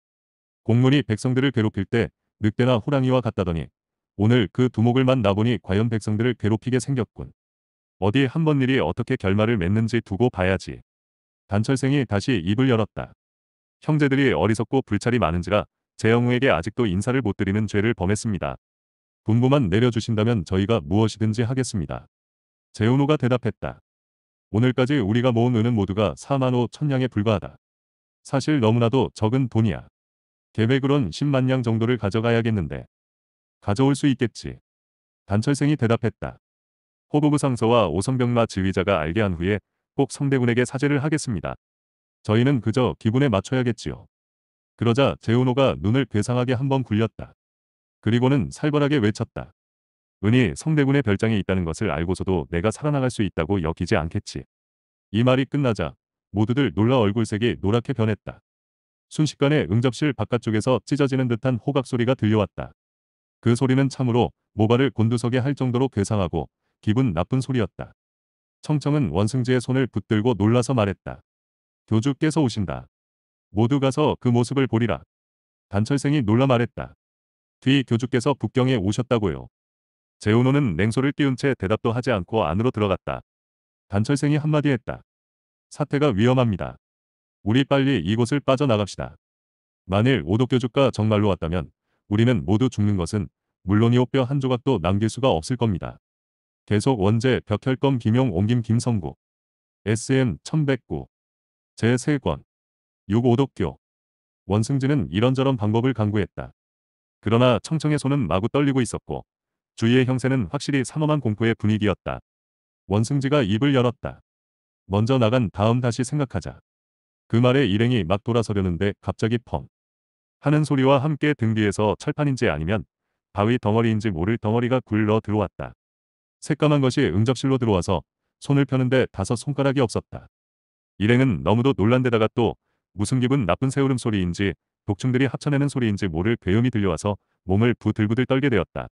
공문이 백성들을 괴롭힐 때 늑대나 호랑이와 같다더니 오늘 그 두목을 만나보니 과연 백성들을 괴롭히게 생겼군. 어디 한번 일이 어떻게 결말을 맺는지 두고 봐야지. 단철생이 다시 입을 열었다. 형제들이 어리석고 불찰이 많은지라 재영우에게 아직도 인사를 못 드리는 죄를 범했습니다. 분부만 내려주신다면 저희가 무엇이든지 하겠습니다. 제우호가 대답했다. 오늘까지 우리가 모은 은은 모두가 4만 5천냥에 불과하다. 사실 너무나도 적은 돈이야. 계획으론 10만냥 정도를 가져가야겠는데. 가져올 수 있겠지. 단철생이 대답했다. 호부부 상서와 오성병마 지휘자가 알게 한 후에 꼭 성대군에게 사죄를 하겠습니다. 저희는 그저 기분에 맞춰야겠지요. 그러자 제우호가 눈을 괴상하게 한 번 굴렸다. 그리고는 살벌하게 외쳤다. 은이 성대군의 별장에 있다는 것을 알고서도 내가 살아나갈 수 있다고 여기지 않겠지. 이 말이 끝나자 모두들 놀라 얼굴색이 노랗게 변했다. 순식간에 응접실 바깥쪽에서 찢어지는 듯한 호각 소리가 들려왔다. 그 소리는 참으로 모발을 곤두서게 할 정도로 괴상하고 기분 나쁜 소리였다. 청청은 원승지의 손을 붙들고 놀라서 말했다. 교주께서 오신다. 모두 가서 그 모습을 보리라. 단철생이 놀라 말했다. 뒤 교주께서 북경에 오셨다고요. 재훈호는 냉소를 띄운 채 대답도 하지 않고 안으로 들어갔다. 단철생이 한마디 했다. 사태가 위험합니다. 우리 빨리 이곳을 빠져나갑시다. 만일 오독교주가 정말로 왔다면 우리는 모두 죽는 것은 물론이오 뼈한 조각도 남길 수가 없을 겁니다. 계속 원제 벽혈검 김용 옮김 김성구 SM 1109 제3권 6오독교 원승진은 이런저런 방법을 강구했다. 그러나 청청의 손은 마구 떨리고 있었고 주위의 형세는 확실히 삼엄한 공포의 분위기였다. 원승지가 입을 열었다. 먼저 나간 다음 다시 생각하자. 그 말에 일행이 막 돌아서려는데 갑자기 펑 하는 소리와 함께 등 뒤에서 철판인지 아니면 바위 덩어리인지 모를 덩어리가 굴러 들어왔다. 새까만 것이 응접실로 들어와서 손을 펴는데 다섯 손가락이 없었다. 일행은 너무도 놀란 데다가 또 무슨 기분 나쁜 새울음 소리인지 독충들이 합쳐내는 소리인지 모를 괴음이 들려와서 몸을 부들부들 떨게 되었다.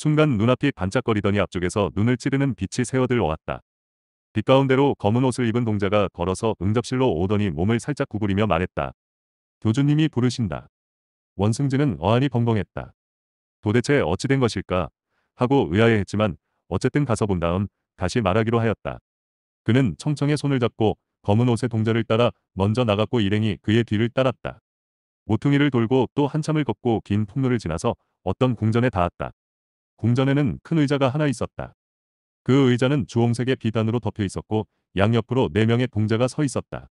순간 눈앞이 반짝거리더니 앞쪽에서 눈을 찌르는 빛이 새어들어 왔다. 빛 가운데로 검은 옷을 입은 동자가 걸어서 응접실로 오더니 몸을 살짝 구부리며 말했다. 교주님이 부르신다. 원승진은 어안이 벙벙했다. 도대체 어찌된 것일까? 하고 의아해했지만 어쨌든 가서 본 다음 다시 말하기로 하였다. 그는 청청의 손을 잡고 검은 옷의 동자를 따라 먼저 나갔고 일행이 그의 뒤를 따랐다. 모퉁이를 돌고 또 한참을 걷고 긴 폭로를 지나서 어떤 궁전에 닿았다. 궁전에는 큰 의자가 하나 있었다. 그 의자는 주홍색의 비단으로 덮여 있었고 양옆으로 4명의 동자가 서 있었다.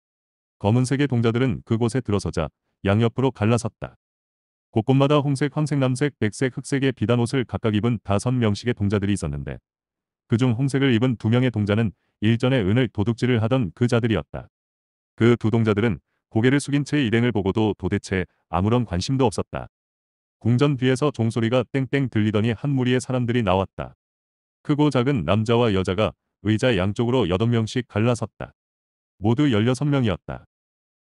검은색의 동자들은 그곳에 들어서자 양옆으로 갈라섰다. 곳곳마다 홍색, 황색, 남색, 백색, 흑색의 비단 옷을 각각 입은 5명씩의 동자들이 있었는데 그 중 홍색을 입은 2명의 동자는 일전에 은을 도둑질을 하던 그 자들이었다. 그 두 동자들은 고개를 숙인 채 일행을 보고도 도대체 아무런 관심도 없었다. 궁전 뒤에서 종소리가 땡땡 들리더니 한 무리의 사람들이 나왔다. 크고 작은 남자와 여자가 의자 양쪽으로 8명씩 갈라섰다. 모두 16명이었다.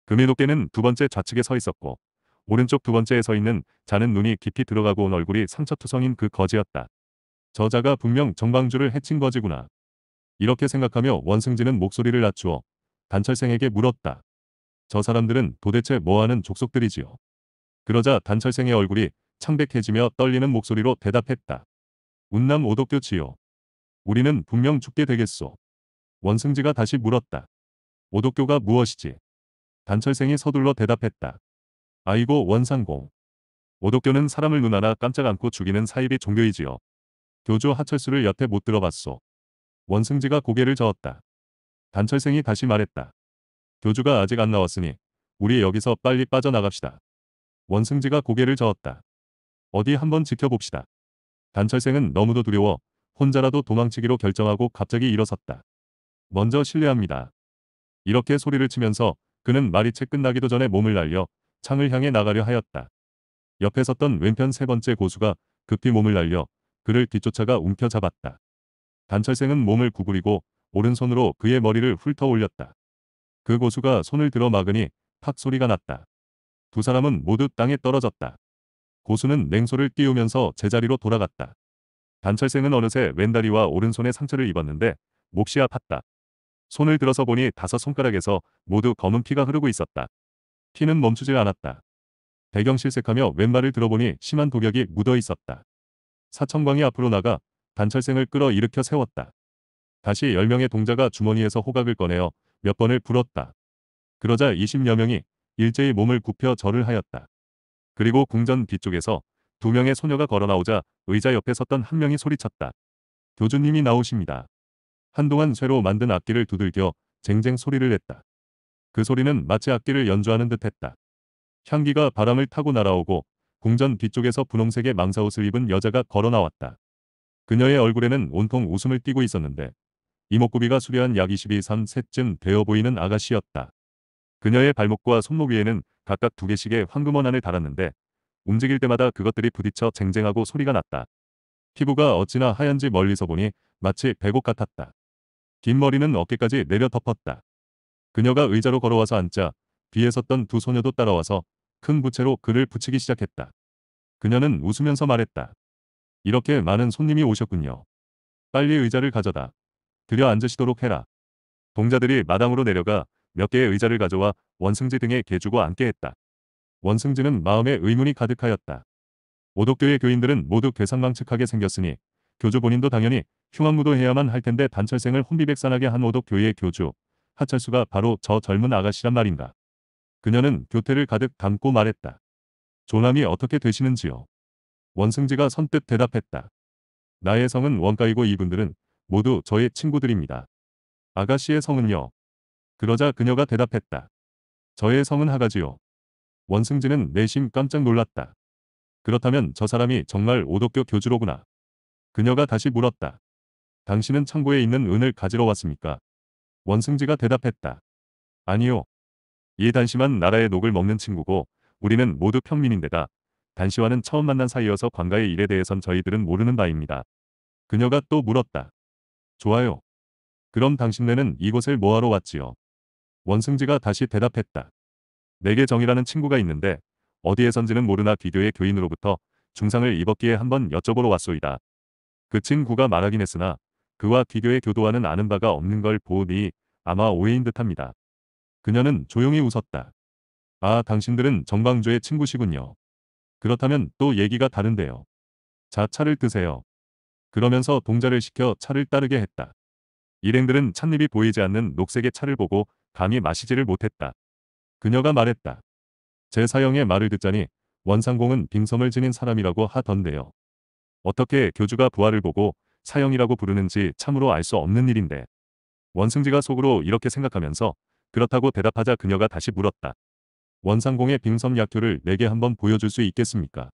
금해독대는 두 번째 좌측에 서 있었고 오른쪽 두 번째에 서 있는 자는 눈이 깊이 들어가고 온 얼굴이 상처투성인 그 거지였다. 저자가 분명 정방주를 해친 거지구나. 이렇게 생각하며 원승진은 목소리를 낮추어 단철생에게 물었다. 저 사람들은 도대체 뭐하는 족속들이지요. 그러자 단철생의 얼굴이 창백해지며 떨리는 목소리로 대답했다. 운남 오독교 지요. 우리는 분명 죽게 되겠소. 원승지가 다시 물었다. 오독교가 무엇이지? 단철생이 서둘러 대답했다. 아이고 원상공. 오독교는 사람을 눈 하나 깜짝 않고 죽이는 사이비 종교이지요. 교주 하철수를 여태 못 들어봤소. 원승지가 고개를 저었다. 단철생이 다시 말했다. 교주가 아직 안 나왔으니 우리 여기서 빨리 빠져나갑시다. 원승지가 고개를 저었다. 어디 한번 지켜봅시다. 단철생은 너무도 두려워 혼자라도 도망치기로 결정하고 갑자기 일어섰다. 먼저 실례합니다. 이렇게 소리를 치면서 그는 말이 채 끝나기도 전에 몸을 날려 창을 향해 나가려 하였다. 옆에 섰던 왼편 세 번째 고수가 급히 몸을 날려 그를 뒤쫓아가 움켜잡았다. 단철생은 몸을 구부리고 오른손으로 그의 머리를 훑어 올렸다. 그 고수가 손을 들어 막으니 팍 소리가 났다. 두 사람은 모두 땅에 떨어졌다. 고수는 냉소를 띄우면서 제자리로 돌아갔다. 단철생은 어느새 왼다리와 오른손에 상처를 입었는데 몹시 아팠다. 손을 들어서 보니 다섯 손가락에서 모두 검은 피가 흐르고 있었다. 피는 멈추질 않았다. 배경실색하며 왼발을 들어보니 심한 도약이 묻어 있었다. 사천광이 앞으로 나가 단철생을 끌어일으켜 세웠다. 다시 1 0명의 동자가 주머니에서 호각을 꺼내어 몇 번을 불었다. 그러자 20여 명이 일제히 몸을 굽혀 절을 하였다. 그리고 궁전 뒤쪽에서 두 명의 소녀가 걸어나오자 의자 옆에 섰던 한 명이 소리쳤다. 교주님이 나오십니다. 한동안 쇠로 만든 악기를 두들겨 쟁쟁 소리를 냈다. 그 소리는 마치 악기를 연주하는 듯했다. 향기가 바람을 타고 날아오고 궁전 뒤쪽에서 분홍색의 망사옷을 입은 여자가 걸어나왔다. 그녀의 얼굴에는 온통 웃음을 띠고 있었는데 이목구비가 수려한 약 22, 3세쯤 되어 보이는 아가씨였다. 그녀의 발목과 손목 위에는 각각 두 개씩의 황금원 안을 달았는데 움직일 때마다 그것들이 부딪혀 쟁쟁하고 소리가 났다. 피부가 어찌나 하얀지 멀리서 보니 마치 백옥 같았다. 긴 머리는 어깨까지 내려 덮었다. 그녀가 의자로 걸어와서 앉자 뒤에 섰던 두 소녀도 따라와서 큰 부채로 그를 붙이기 시작했다. 그녀는 웃으면서 말했다. 이렇게 많은 손님이 오셨군요. 빨리 의자를 가져다. 들여 앉으시도록 해라. 동자들이 마당으로 내려가 몇 개의 의자를 가져와 원승지 등에 개주고 앉게 했다. 원승지는 마음에 의문이 가득하였다. 오독교의 교인들은 모두 괴상망측하게 생겼으니 교주 본인도 당연히 흉악무도해야만 할 텐데 단철생을 혼비백산하게 한 오독교의 교주 하철수가 바로 저 젊은 아가씨란 말인가. 그녀는 교태를 가득 담고 말했다. 조남이 어떻게 되시는지요? 원승지가 선뜻 대답했다. 나의 성은 원가이고 이분들은 모두 저의 친구들입니다. 아가씨의 성은요? 그러자 그녀가 대답했다. 저의 성은 하가지요. 원승진은 내심 깜짝 놀랐다. 그렇다면 저 사람이 정말 오덕교 교주로구나. 그녀가 다시 물었다. 당신은 창고에 있는 은을 가지러 왔습니까? 원승지가 대답했다. 아니요. 이 단시만 나라의 녹을 먹는 친구고 우리는 모두 평민인데다 단시와는 처음 만난 사이여서 관가의 일에 대해선 저희들은 모르는 바입니다. 그녀가 또 물었다. 좋아요. 그럼 당신네는 이곳을 뭐하러 왔지요? 원승지가 다시 대답했다. 내게 정이라는 친구가 있는데 어디에선지는 모르나 비교의 교인으로부터 중상을 입었기에 한번 여쭤보러 왔소이다. 그 친구가 말하긴 했으나 그와 비교의 교도와는 아는 바가 없는 걸 보니 아마 오해인 듯합니다. 그녀는 조용히 웃었다. 아 당신들은 정방조의 친구시군요. 그렇다면 또 얘기가 다른데요. 자 차를 드세요. 그러면서 동자를 시켜 차를 따르게 했다. 일행들은 찻잎이 보이지 않는 녹색의 차를 보고 감히 마시지를 못했다. 그녀가 말했다. 제 사형의 말을 듣자니 원상공은 빙성을 지닌 사람이라고 하던데요. 어떻게 교주가 부하를 보고 사형이라고 부르는지 참으로 알 수 없는 일인데. 원승지가 속으로 이렇게 생각하면서 그렇다고 대답하자 그녀가 다시 물었다. 원상공의 빙섬 약효를 내게 한번 보여줄 수 있겠습니까?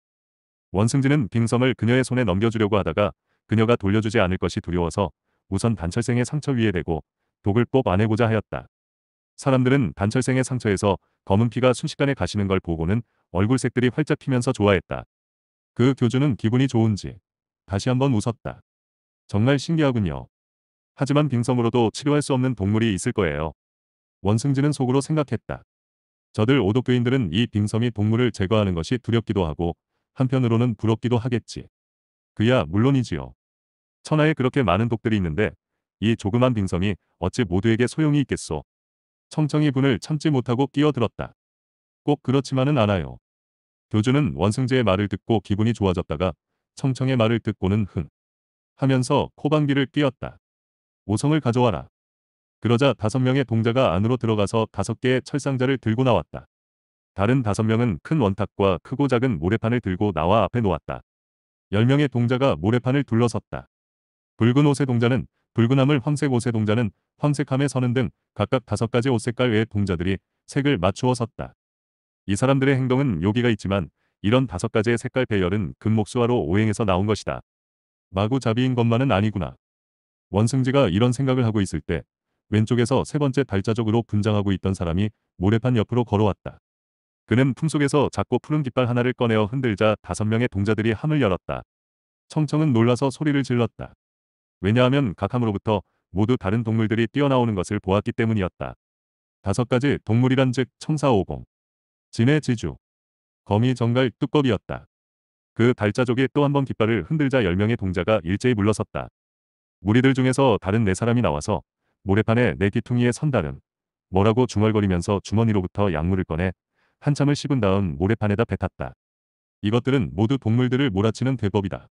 원승지는 빙섬을 그녀의 손에 넘겨주려고 하다가 그녀가 돌려주지 않을 것이 두려워서 우선 단철생의 상처 위에 대고 독을 뽑아내고자 하였다. 사람들은 단철생의 상처에서 검은 피가 순식간에 가시는 걸 보고는 얼굴색들이 활짝 피면서 좋아했다. 그 교주는 기분이 좋은지 다시 한번 웃었다. 정말 신기하군요. 하지만 빙성으로도 치료할 수 없는 동물이 있을 거예요. 원승진은 속으로 생각했다. 저들 오독교인들은 이 빙성이 동물을 제거하는 것이 두렵기도 하고 한편으로는 부럽기도 하겠지. 그야 물론이지요. 천하에 그렇게 많은 독들이 있는데 이 조그만 빙성이 어찌 모두에게 소용이 있겠소. 청청이 분을 참지 못하고 끼어들었다. 꼭 그렇지만은 않아요. 교주는 원승재의 말을 듣고 기분이 좋아졌다가 청청의 말을 듣고는 흥 하면서 코방귀를 끼었다 오성을 가져와라. 그러자 다섯 명의 동자가 안으로 들어가서 다섯 개의 철상자를 들고 나왔다. 다른 다섯 명은 큰 원탁과 크고 작은 모래판을 들고 나와 앞에 놓았다. 열 명의 동자가 모래판을 둘러섰다. 붉은 옷의 동자는 붉은암을 황색 옷의 동자는 황색함에 서는 등 각각 다섯 가지 옷 색깔 외의 동자들이 색을 맞추어 섰다. 이 사람들의 행동은 요기가 있지만 이런 다섯 가지의 색깔 배열은 금목수화로 오행해서 나온 것이다. 마구잡이인 것만은 아니구나. 원승지가 이런 생각을 하고 있을 때 왼쪽에서 세 번째 달자족으로 분장하고 있던 사람이 모래판 옆으로 걸어왔다. 그는 품속에서 작고 푸른 깃발 하나를 꺼내어 흔들자 다섯 명의 동자들이 함을 열었다. 청청은 놀라서 소리를 질렀다. 왜냐하면 각 함으로부터 모두 다른 동물들이 뛰어나오는 것을 보았기 때문이었다. 다섯 가지 동물이란 즉 청사오공, 진해 지주, 거미 정갈 뚜꺼이었다그 달자족이 또 한 번 깃발을 흔들자 10명의 동자가 일제히 물러섰다. 무리들 중에서 다른 네 사람이 나와서 모래판에 내 귀퉁이에 선다는 뭐라고 중얼거리면서 주머니로부터 약물을 꺼내 한참을 씹은 다음 모래판에다 뱉었다. 이것들은 모두 동물들을 몰아치는 대법이다.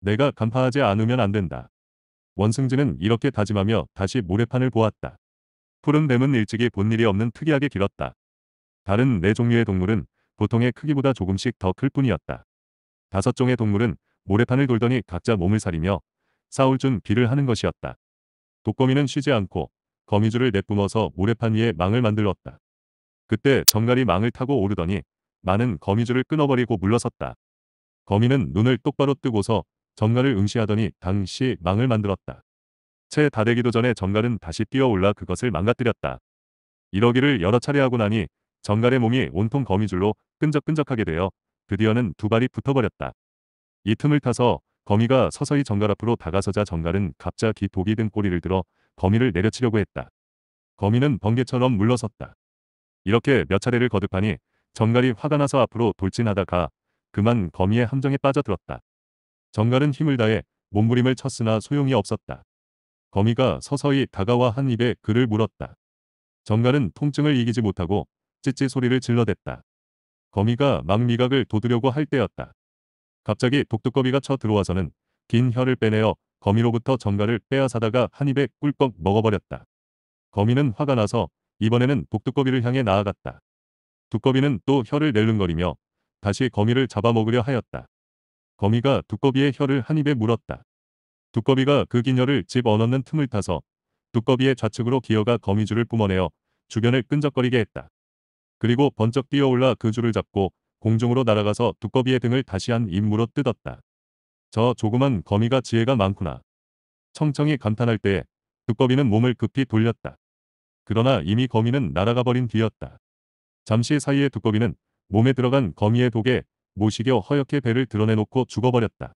내가 간파하지 않으면 안 된다. 원승진은 이렇게 다짐하며 다시 모래판을 보았다. 푸른 뱀은 일찍이 본 일이 없는 특이하게 길었다. 다른 네 종류의 동물은 보통의 크기보다 조금씩 더 클 뿐이었다. 다섯 종의 동물은 모래판을 돌더니 각자 몸을 사리며 싸울 준 비를 하는 것이었다. 독거미는 쉬지 않고 거미줄을 내뿜어서 모래판 위에 망을 만들었다. 그때 정갈이 망을 타고 오르더니 많은 거미줄을 끊어버리고 물러섰다. 거미는 눈을 똑바로 뜨고서 정갈을 응시하더니 당시 망을 만들었다. 채 다되기도 전에 정갈은 다시 뛰어올라 그것을 망가뜨렸다. 이러기를 여러 차례 하고 나니 정갈의 몸이 온통 거미줄로 끈적끈적하게 되어 드디어는 두 발이 붙어버렸다. 이 틈을 타서 거미가 서서히 정갈 앞으로 다가서자 정갈은 갑자기 독이 든 꼬리를 들어 거미를 내려치려고 했다. 거미는 번개처럼 물러섰다. 이렇게 몇 차례를 거듭하니 정갈이 화가 나서 앞으로 돌진하다가 그만 거미의 함정에 빠져들었다. 정갈은 힘을 다해 몸부림을 쳤으나 소용이 없었다. 거미가 서서히 다가와 한 입에 그를 물었다. 정갈은 통증을 이기지 못하고 찌찌 소리를 질러댔다. 거미가 막 미각을 돋으려고 할 때였다. 갑자기 독두거미가 쳐 들어와서는 긴 혀를 빼내어 거미로부터 정갈을 빼앗아다가 한 입에 꿀꺽 먹어버렸다. 거미는 화가 나서 이번에는 독두거미를 향해 나아갔다. 두꺼비는 또 혀를 내름거리며 다시 거미를 잡아먹으려 하였다. 거미가 두꺼비의 혀를 한 입에 물었다. 두꺼비가 그기녀를집 어넣는 틈을 타서 두꺼비의 좌측으로 기어가 거미줄을 뿜어내어 주변을 끈적거리게 했다. 그리고 번쩍 뛰어올라 그 줄을 잡고 공중으로 날아가서 두꺼비의 등을 다시 한 입물로 뜯었다. 저 조그만 거미가 지혜가 많구나. 청청이 감탄할 때에 두꺼비는 몸을 급히 돌렸다. 그러나 이미 거미는 날아가 버린 뒤였다. 잠시 사이에 두꺼비는 몸에 들어간 거미의 독에 모시겨 허옇게 배를 드러내놓고 죽어버렸다.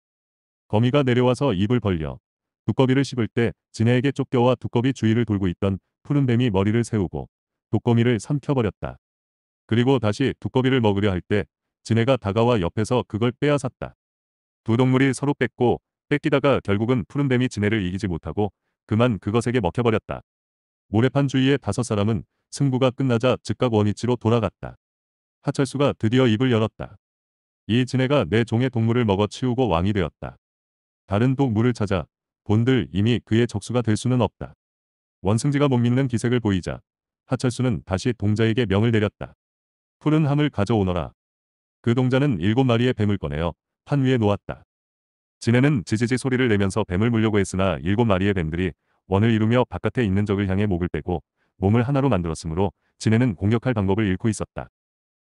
거미가 내려와서 입을 벌려 두꺼비를 씹을 때 진해에게 쫓겨와 두꺼비 주위를 돌고 있던 푸른 뱀이 머리를 세우고 두꺼미를 삼켜버렸다. 그리고 다시 두꺼비를 먹으려 할때 진해가 다가와 옆에서 그걸 빼앗았다. 두 동물이 서로 뺏고 뺏기다가 결국은 푸른 뱀이 진해를 이기지 못하고 그만 그것에게 먹혀버렸다. 모래판 주위의 다섯 사람은 승부가 끝나자 즉각 원위치로 돌아갔다. 하철수가 드디어 입을 열었다. 이 진해가 내 종의 동물을 먹어 치우고 왕이 되었다. 다른 동물을 찾아 본들 이미 그의 적수가 될 수는 없다. 원승지가 못 믿는 기색을 보이자 하철수는 다시 동자에게 명을 내렸다. 푸른 함을 가져오너라. 그 동자는 일곱 마리의 뱀을 꺼내어 판 위에 놓았다. 진해는 지지지 소리를 내면서 뱀을 물려고 했으나 일곱 마리의 뱀들이 원을 이루며 바깥에 있는 적을 향해 목을 빼고 몸을 하나로 만들었으므로 진해는 공격할 방법을 잃고 있었다.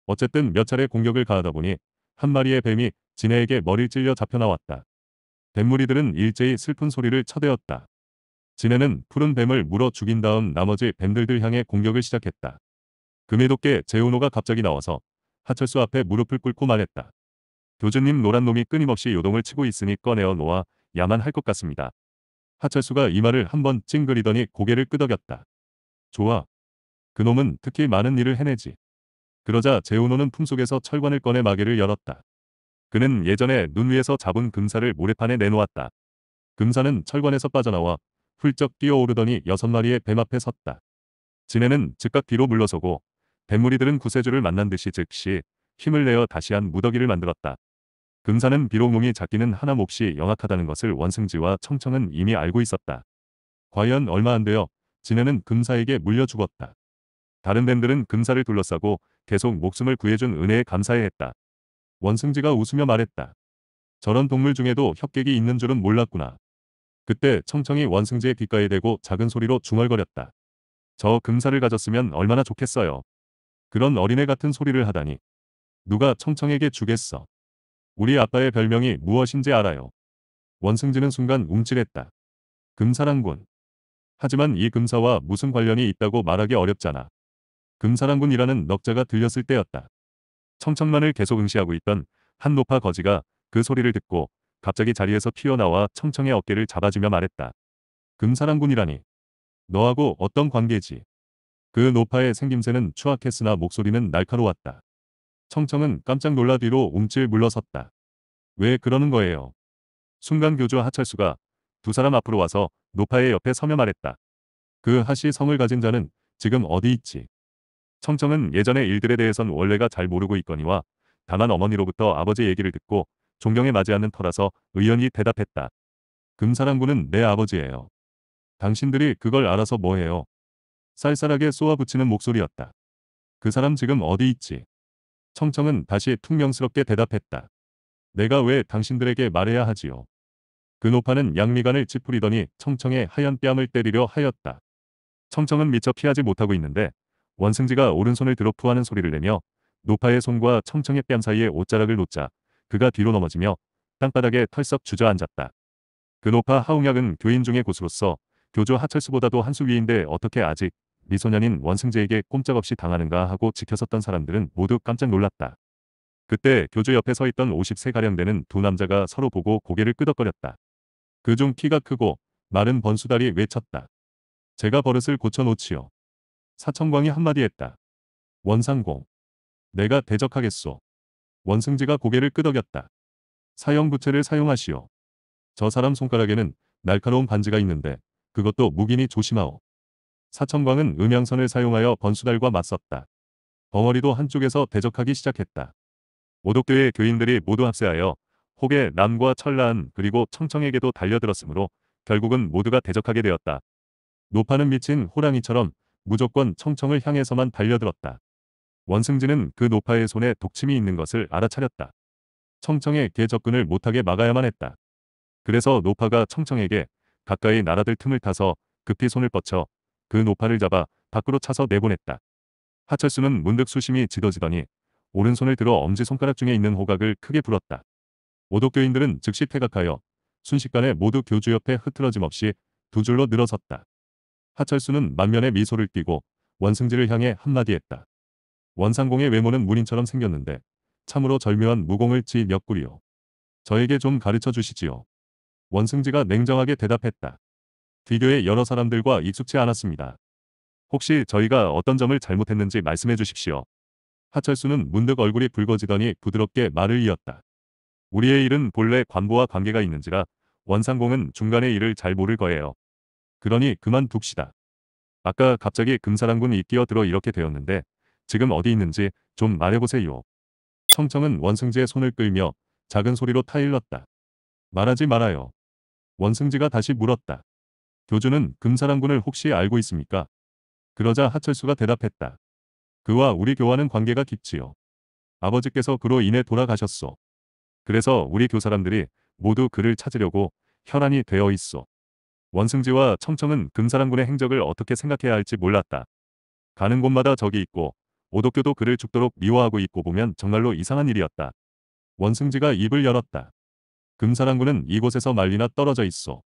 어쨌든 몇 차례 공격을 가하다 보니 한 마리의 뱀이 진해에게 머리를 찔려 잡혀나왔다. 뱀무리들은 일제히 슬픈 소리를 쳐대었다. 진해는 푸른 뱀을 물어 죽인 다음 나머지 뱀들들 향해 공격을 시작했다. 금해독계 재훈호가 갑자기 나와서 하철수 앞에 무릎을 꿇고 말했다. 교주님 노란 놈이 끊임없이 요동을 치고 있으니 꺼내어 놓아 야만 할 것 같습니다. 하철수가 이 말을 한 번 찡그리더니 고개를 끄덕였다. 좋아. 그놈은 특히 많은 일을 해내지. 그러자 제오노는 품속에서 철관을 꺼내 마개를 열었다. 그는 예전에 눈 위에서 잡은 금사를 모래판에 내놓았다. 금사는 철관에서 빠져나와 훌쩍 뛰어오르더니 여섯 마리의 뱀 앞에 섰다. 지네는 즉각 뒤로 물러서고 뱀무리들은 구세주를 만난 듯이 즉시 힘을 내어 다시 한 무더기를 만들었다. 금사는 비록 몸이 작기는 하나몹시 영악하다는 것을 원승지와 청청은 이미 알고 있었다. 과연 얼마 안 되어 지네는 금사에게 물려 죽었다. 다른 뱀들은 금사를 둘러싸고 계속 목숨을 구해준 은혜에 감사해 했다. 원승지가 웃으며 말했다. 저런 동물 중에도 협객이 있는 줄은 몰랐구나. 그때 청청이 원승지의 귓가에 대고 작은 소리로 중얼거렸다. 저 금사를 가졌으면 얼마나 좋겠어요. 그런 어린애 같은 소리를 하다니. 누가 청청에게 주겠어. 우리 아빠의 별명이 무엇인지 알아요. 원승지는 순간 움찔했다. 금사랑군. 하지만 이 금사와 무슨 관련이 있다고 말하기 어렵잖아. 금사랑군이라는 넉자가 들렸을 때였다. 청천만을 계속 응시하고 있던 한 노파 거지가 그 소리를 듣고 갑자기 자리에서 피어나와 청청의 어깨를 잡아주며 말했다. 금사랑군이라니. 너하고 어떤 관계지? 그 노파의 생김새는 추악했으나 목소리는 날카로웠다. 청청은 깜짝 놀라 뒤로 움찔 물러섰다. 왜 그러는 거예요? 순간 교주 하철수가 두 사람 앞으로 와서 노파의 옆에 서며 말했다. 그 하시 성을 가진 자는 지금 어디 있지? 청청은 예전의 일들에 대해선 원래가 잘 모르고 있거니와 다만 어머니로부터 아버지 얘기를 듣고 존경에 맞이하는 터라서 의연히 대답했다. 금사랑군은 내 아버지예요. 당신들이 그걸 알아서 뭐해요. 쌀쌀하게 쏘아붙이는 목소리였다. 그 사람 지금 어디 있지? 청청은 다시 퉁명스럽게 대답했다. 내가 왜 당신들에게 말해야 하지요? 그 노파는 양미간을 찌푸리더니 청청의 하얀 뺨을 때리려 하였다. 청청은 미처 피하지 못하고 있는데 원승지가 오른손을 들어 푸하는 소리를 내며 노파의 손과 청청의 뺨 사이에 옷자락을 놓자 그가 뒤로 넘어지며 땅바닥에 털썩 주저앉았다. 그 노파 하웅약은 교인 중의 고수로서 교조 하철수보다도 한 수 위인데 어떻게 아직 미소년인 원승재에게 꼼짝없이 당하는가 하고 지켜섰던 사람들은 모두 깜짝 놀랐다. 그때 교조 옆에 서 있던 50세가량 되는 두 남자가 서로 보고 고개를 끄덕거렸다. 그 중 키가 크고 마른 번수다리 외쳤다. 제가 버릇을 고쳐놓지요. 사천광이 한마디 했다. 원상공. 내가 대적하겠소. 원승지가 고개를 끄덕였다. 사형부채를 사용하시오. 저 사람 손가락에는 날카로운 반지가 있는데 그것도 무기니 조심하오. 사천광은 음양선을 사용하여 번수달과 맞섰다. 벙어리도 한쪽에서 대적하기 시작했다. 오독교의 교인들이 모두 합세하여 혹의 남과 철라한 그리고 청청에게도 달려들었으므로 결국은 모두가 대적하게 되었다. 노파는 미친 호랑이처럼 무조건 청청을 향해서만 달려들었다. 원승진은 그 노파의 손에 독침이 있는 것을 알아차렸다. 청청의 개접근을 못하게 막아야만 했다. 그래서 노파가 청청에게 가까이 날아들 틈을 타서 급히 손을 뻗쳐 그 노파를 잡아 밖으로 차서 내보냈다. 하철수는 문득 수심이 지더지더니 오른손을 들어 엄지손가락 중에 있는 호각을 크게 불었다. 오독교인들은 즉시 퇴각하여 순식간에 모두 교주옆에 흐트러짐 없이 두 줄로 늘어섰다. 하철수는 만면에 미소를 띠고 원승지를 향해 한마디 했다. 원상공의 외모는 문인처럼 생겼는데 참으로 절묘한 무공을 지몇구리요 저에게 좀 가르쳐 주시지요. 원승지가 냉정하게 대답했다. 비교에 여러 사람들과 익숙치 않았습니다. 혹시 저희가 어떤 점을 잘못했는지 말씀해 주십시오. 하철수는 문득 얼굴이 붉어지더니 부드럽게 말을 이었다. 우리의 일은 본래 관보와 관계가 있는지라 원상공은 중간의 일을 잘 모를 거예요. 그러니 그만둡시다. 아까 갑자기 금사랑군이 뛰어들어 이렇게 되었는데 지금 어디 있는지 좀 말해보세요. 청청은 원승지의 손을 끌며 작은 소리로 타일렀다. 말하지 말아요. 원승지가 다시 물었다. 교주는 금사랑군을 혹시 알고 있습니까? 그러자 하철수가 대답했다. 그와 우리 교와는 관계가 깊지요. 아버지께서 그로 인해 돌아가셨소. 그래서 우리 교사람들이 모두 그를 찾으려고 혈안이 되어 있어. 원승지와 청청은 금사랑군의 행적을 어떻게 생각해야 할지 몰랐다. 가는 곳마다 적이 있고 오독교도 그를 죽도록 미워하고 있고 보면 정말로 이상한 일이었다. 원승지가 입을 열었다. 금사랑군은 이곳에서 말리나 떨어져 있어.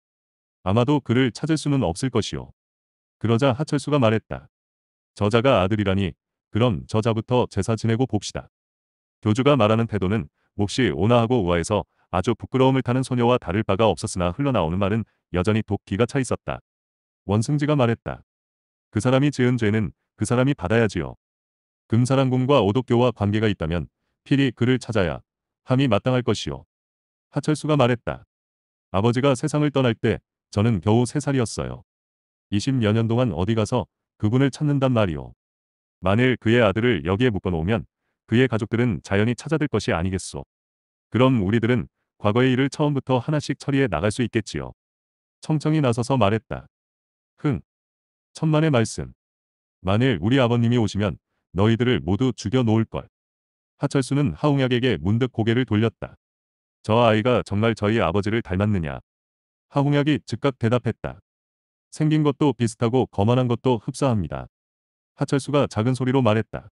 아마도 그를 찾을 수는 없을 것이오. 그러자 하철수가 말했다. 저자가 아들이라니 그럼 저자부터 제사 지내고 봅시다. 교주가 말하는 태도는 몹시 온화하고 우아해서 아주 부끄러움을 타는 소녀와 다를 바가 없었으나 흘러나오는 말은 여전히 독기가 차 있었다. 원승지가 말했다. 그 사람이 지은 죄는 그 사람이 받아야지요. 금사랑군과 오독교와 관계가 있다면 필히 그를 찾아야 함이 마땅할 것이요. 하철수가 말했다. 아버지가 세상을 떠날 때 저는 겨우 3살이었어요. 20여 년 동안 어디 가서 그분을 찾는단 말이오. 만일 그의 아들을 여기에 묶어놓으면 그의 가족들은 자연히 찾아들 것이 아니겠소. 그럼 우리들은 과거의 일을 처음부터 하나씩 처리해 나갈 수 있겠지요. 청청이 나서서 말했다. 흥. 천만의 말씀. 만일 우리 아버님이 오시면 너희들을 모두 죽여 놓을걸. 하철수는 하홍약에게 문득 고개를 돌렸다. 저 아이가 정말 저희 아버지를 닮았느냐. 하홍약이 즉각 대답했다. 생긴 것도 비슷하고 거만한 것도 흡사합니다. 하철수가 작은 소리로 말했다.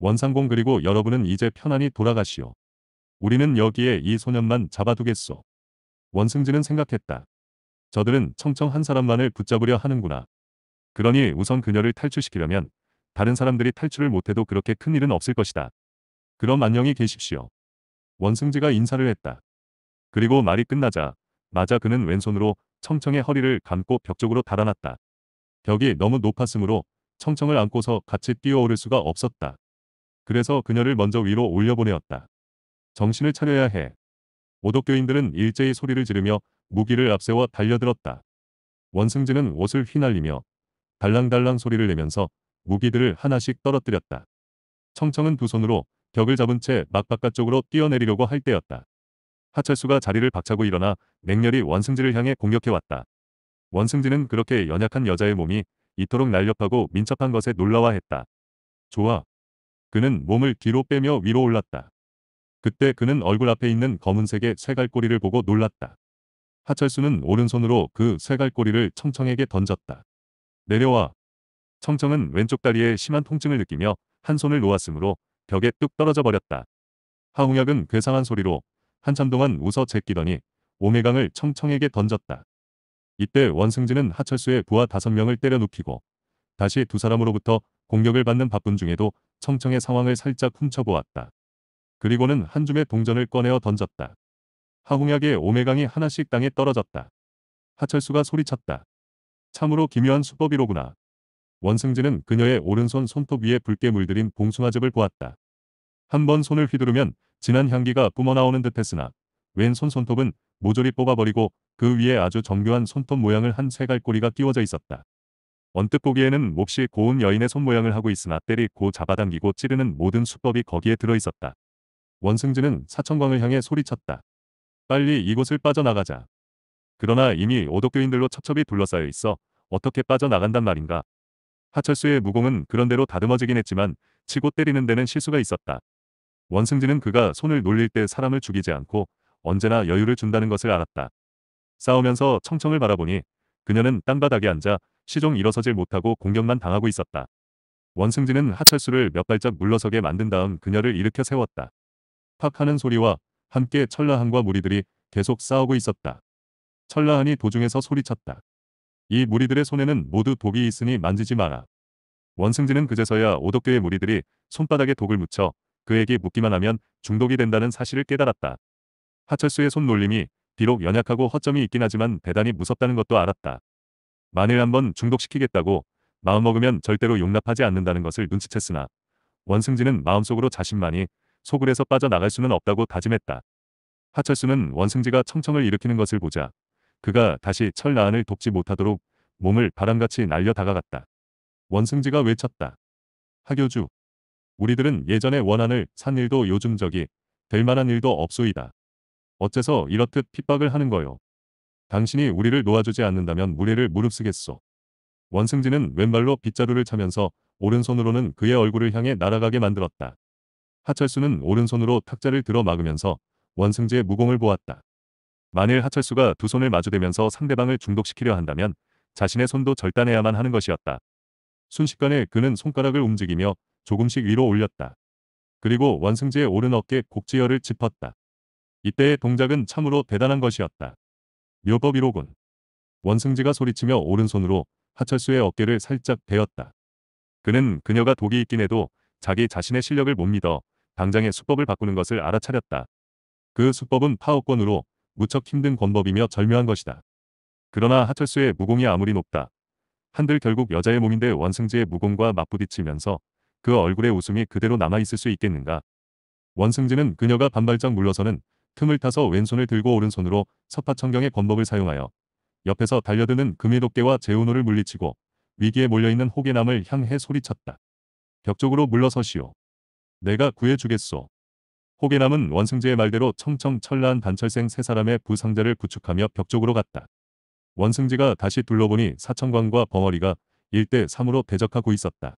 원상공 그리고 여러분은 이제 편안히 돌아가시오. 우리는 여기에 이 소년만 잡아두겠소. 원승진은 생각했다. 저들은 청청 한 사람만을 붙잡으려 하는구나. 그러니 우선 그녀를 탈출시키려면 다른 사람들이 탈출을 못해도 그렇게 큰 일은 없을 것이다. 그럼 안녕히 계십시오. 원승지가 인사를 했다. 그리고 말이 끝나자 마자 그는 왼손으로 청청의 허리를 감고 벽 쪽으로 달아났다. 벽이 너무 높았으므로 청청을 안고서 같이 뛰어오를 수가 없었다. 그래서 그녀를 먼저 위로 올려보내었다. 정신을 차려야 해. 오독교인들은 일제히 소리를 지르며 무기를 앞세워 달려들었다. 원승진은 옷을 휘날리며 달랑달랑 소리를 내면서 무기들을 하나씩 떨어뜨렸다. 청청은 두 손으로 벽을 잡은 채막 바깥쪽으로 뛰어내리려고 할 때였다. 하철수가 자리를 박차고 일어나 맹렬히 원승진을 향해 공격해왔다. 원승진은 그렇게 연약한 여자의 몸이 이토록 날렵하고 민첩한 것에 놀라워했다. 좋아. 그는 몸을 뒤로 빼며 위로 올랐다. 그때 그는 얼굴 앞에 있는 검은색의 쇠갈고리를 보고 놀랐다. 하철수는 오른손으로 그 쇠갈고리를 청청에게 던졌다. 내려와. 청청은 왼쪽 다리에 심한 통증을 느끼며 한 손을 놓았으므로 벽에 뚝 떨어져 버렸다. 하웅혁은 괴상한 소리로 한참 동안 웃어 제끼더니 오메강을 청청에게 던졌다. 이때 원승진은 하철수의 부하 다섯 명을 때려 눕히고 다시 두 사람으로부터 공격을 받는 바쁜 중에도 청청의 상황을 살짝 훔쳐보았다. 그리고는 한 줌의 동전을 꺼내어 던졌다. 하홍약의 오매강이 하나씩 땅에 떨어졌다. 하철수가 소리쳤다. 참으로 기묘한 수법이로구나. 원승진은 그녀의 오른손 손톱 위에 붉게 물들인 봉숭아즙을 보았다. 한번 손을 휘두르면 진한 향기가 뿜어나오는 듯했으나 왼손 손톱은 모조리 뽑아버리고 그 위에 아주 정교한 손톱 모양을 한 세갈꼬리가 끼워져 있었다. 언뜻 보기에는 몹시 고운 여인의 손 모양을 하고 있으나 때리고 잡아당기고 찌르는 모든 수법이 거기에 들어있었다. 원승진은 사천광을 향해 소리쳤다. 빨리 이곳을 빠져나가자. 그러나 이미 오독교인들로 첩첩이 둘러싸여 있어 어떻게 빠져나간단 말인가. 하철수의 무공은 그런대로 다듬어지긴 했지만 치고 때리는 데는 실수가 있었다. 원승진은 그가 손을 놀릴 때 사람을 죽이지 않고 언제나 여유를 준다는 것을 알았다. 싸우면서 청청을 바라보니 그녀는 땅바닥에 앉아 시종 일어서질 못하고 공격만 당하고 있었다. 원승진은 하철수를 몇 발짝 물러서게 만든 다음 그녀를 일으켜 세웠다. 팍 하는 소리와 함께 천라한과 무리들이 계속 싸우고 있었다. 천라한이 도중에서 소리쳤다. 이 무리들의 손에는 모두 독이 있으니 만지지 마라. 원승진은 그제서야 오덕교의 무리들이 손바닥에 독을 묻혀 그에게 묻기만 하면 중독이 된다는 사실을 깨달았다. 하철수의 손놀림이 비록 연약하고 허점이 있긴 하지만 대단히 무섭다는 것도 알았다. 만일 한번 중독시키겠다고 마음먹으면 절대로 용납하지 않는다는 것을 눈치챘으나 원승진은 마음속으로 자신만이 소굴에서 빠져나갈 수는 없다고 다짐했다. 하철수는 원승지가 청청을 일으키는 것을 보자 그가 다시 철나안을 돕지 못하도록 몸을 바람같이 날려 다가갔다. 원승지가 외쳤다. 하교주. 우리들은 예전에 원한을 산 일도 요즘 적이 될 만한 일도 없소이다. 어째서 이렇듯 핍박을 하는 거요. 당신이 우리를 놓아주지 않는다면 무례를 무릅쓰겠소. 원승지는 왼발로 빗자루를 차면서 오른손으로는 그의 얼굴을 향해 날아가게 만들었다. 하철수는 오른손으로 탁자를 들어 막으면서 원승재의 무공을 보았다. 만일 하철수가 두 손을 마주대면서 상대방을 중독시키려 한다면 자신의 손도 절단해야만 하는 것이었다. 순식간에 그는 손가락을 움직이며 조금씩 위로 올렸다. 그리고 원승재의 오른 어깨 곡지혈을 짚었다. 이때의 동작은 참으로 대단한 것이었다. 묘법 1호군. 원승재가 소리치며 오른손으로 하철수의 어깨를 살짝 베었다. 그는 그녀가 독이 있긴 해도 자기 자신의 실력을 못 믿어 당장의 수법을 바꾸는 것을 알아차렸다. 그 수법은 파업권으로 무척 힘든 권법이며 절묘한 것이다. 그러나 하철수의 무공이 아무리 높다. 한들 결국 여자의 몸인데 원승지의 무공과 맞부딪히면서 그 얼굴의 웃음이 그대로 남아있을 수 있겠는가. 원승지는 그녀가 반발짝 물러서는 틈을 타서 왼손을 들고 오른손으로 서파천경의 권법을 사용하여 옆에서 달려드는 금의도깨와 재운호를 물리치고 위기에 몰려있는 호계남을 향해 소리쳤다. 벽 쪽으로 물러서시오. 내가 구해주겠소. 호계남은 원승재의 말대로 청청철라 단철생 세 사람의 부상자를 구축하며 벽 쪽으로 갔다. 원승재가 다시 둘러보니 사천광과 벙어리가 1대3으로 대적하고 있었다.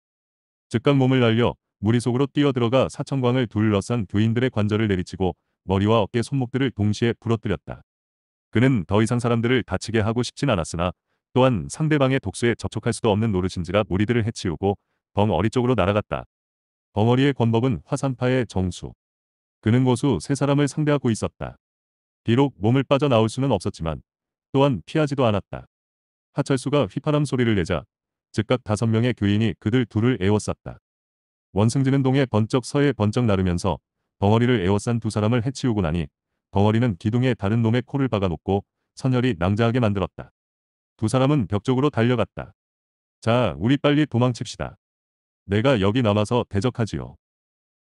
즉각 몸을 날려 무리 속으로 뛰어들어가 사천광을 둘러싼 교인들의 관절을 내리치고 머리와 어깨 손목들을 동시에 부러뜨렸다. 그는 더 이상 사람들을 다치게 하고 싶진 않았으나 또한 상대방의 독수에 접촉할 수도 없는 노릇인지라 무리들을 해치우고 벙어리 쪽으로 날아갔다. 덩어리의 권법은 화산파의 정수. 그는 고수 세 사람을 상대하고 있었다. 비록 몸을 빠져나올 수는 없었지만 또한 피하지도 않았다. 하철수가 휘파람 소리를 내자 즉각 다섯 명의 교인이 그들 둘을 에워쌌다. 원승진은 동에 번쩍 서에 번쩍 나르면서 덩어리를 에워싼 두 사람을 해치우고 나니 덩어리는 기둥에 다른 놈의 코를 박아놓고 선열이 낭자하게 만들었다. 두 사람은 벽 쪽으로 달려갔다. 자, 우리 빨리 도망칩시다. 내가 여기 남아서 대적하지요.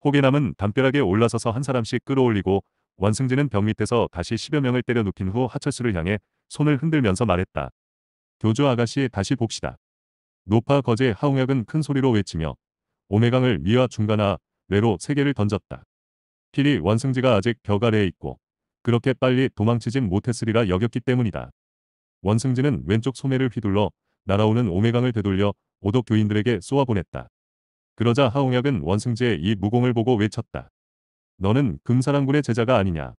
호기남은 담벼락에 올라서서 한 사람씩 끌어올리고 완승진은 벽 밑에서 다시 10여 명을 때려 눕힌 후 하철수를 향해 손을 흔들면서 말했다. 교주 아가씨 다시 봅시다. 노파 거제 하웅약은 큰 소리로 외치며 오메강을 위와 중간하 뇌로세 개를 던졌다. 필히 원승지가 아직 벽 아래에 있고 그렇게 빨리 도망치진 못했으리라 여겼기 때문이다. 원승지는 왼쪽 소매를 휘둘러 날아오는 오메강을 되돌려 오독 교인들에게 쏘아보냈다. 그러자 하홍약은 원승지의 이 무공을 보고 외쳤다. 너는 금사랑군의 제자가 아니냐.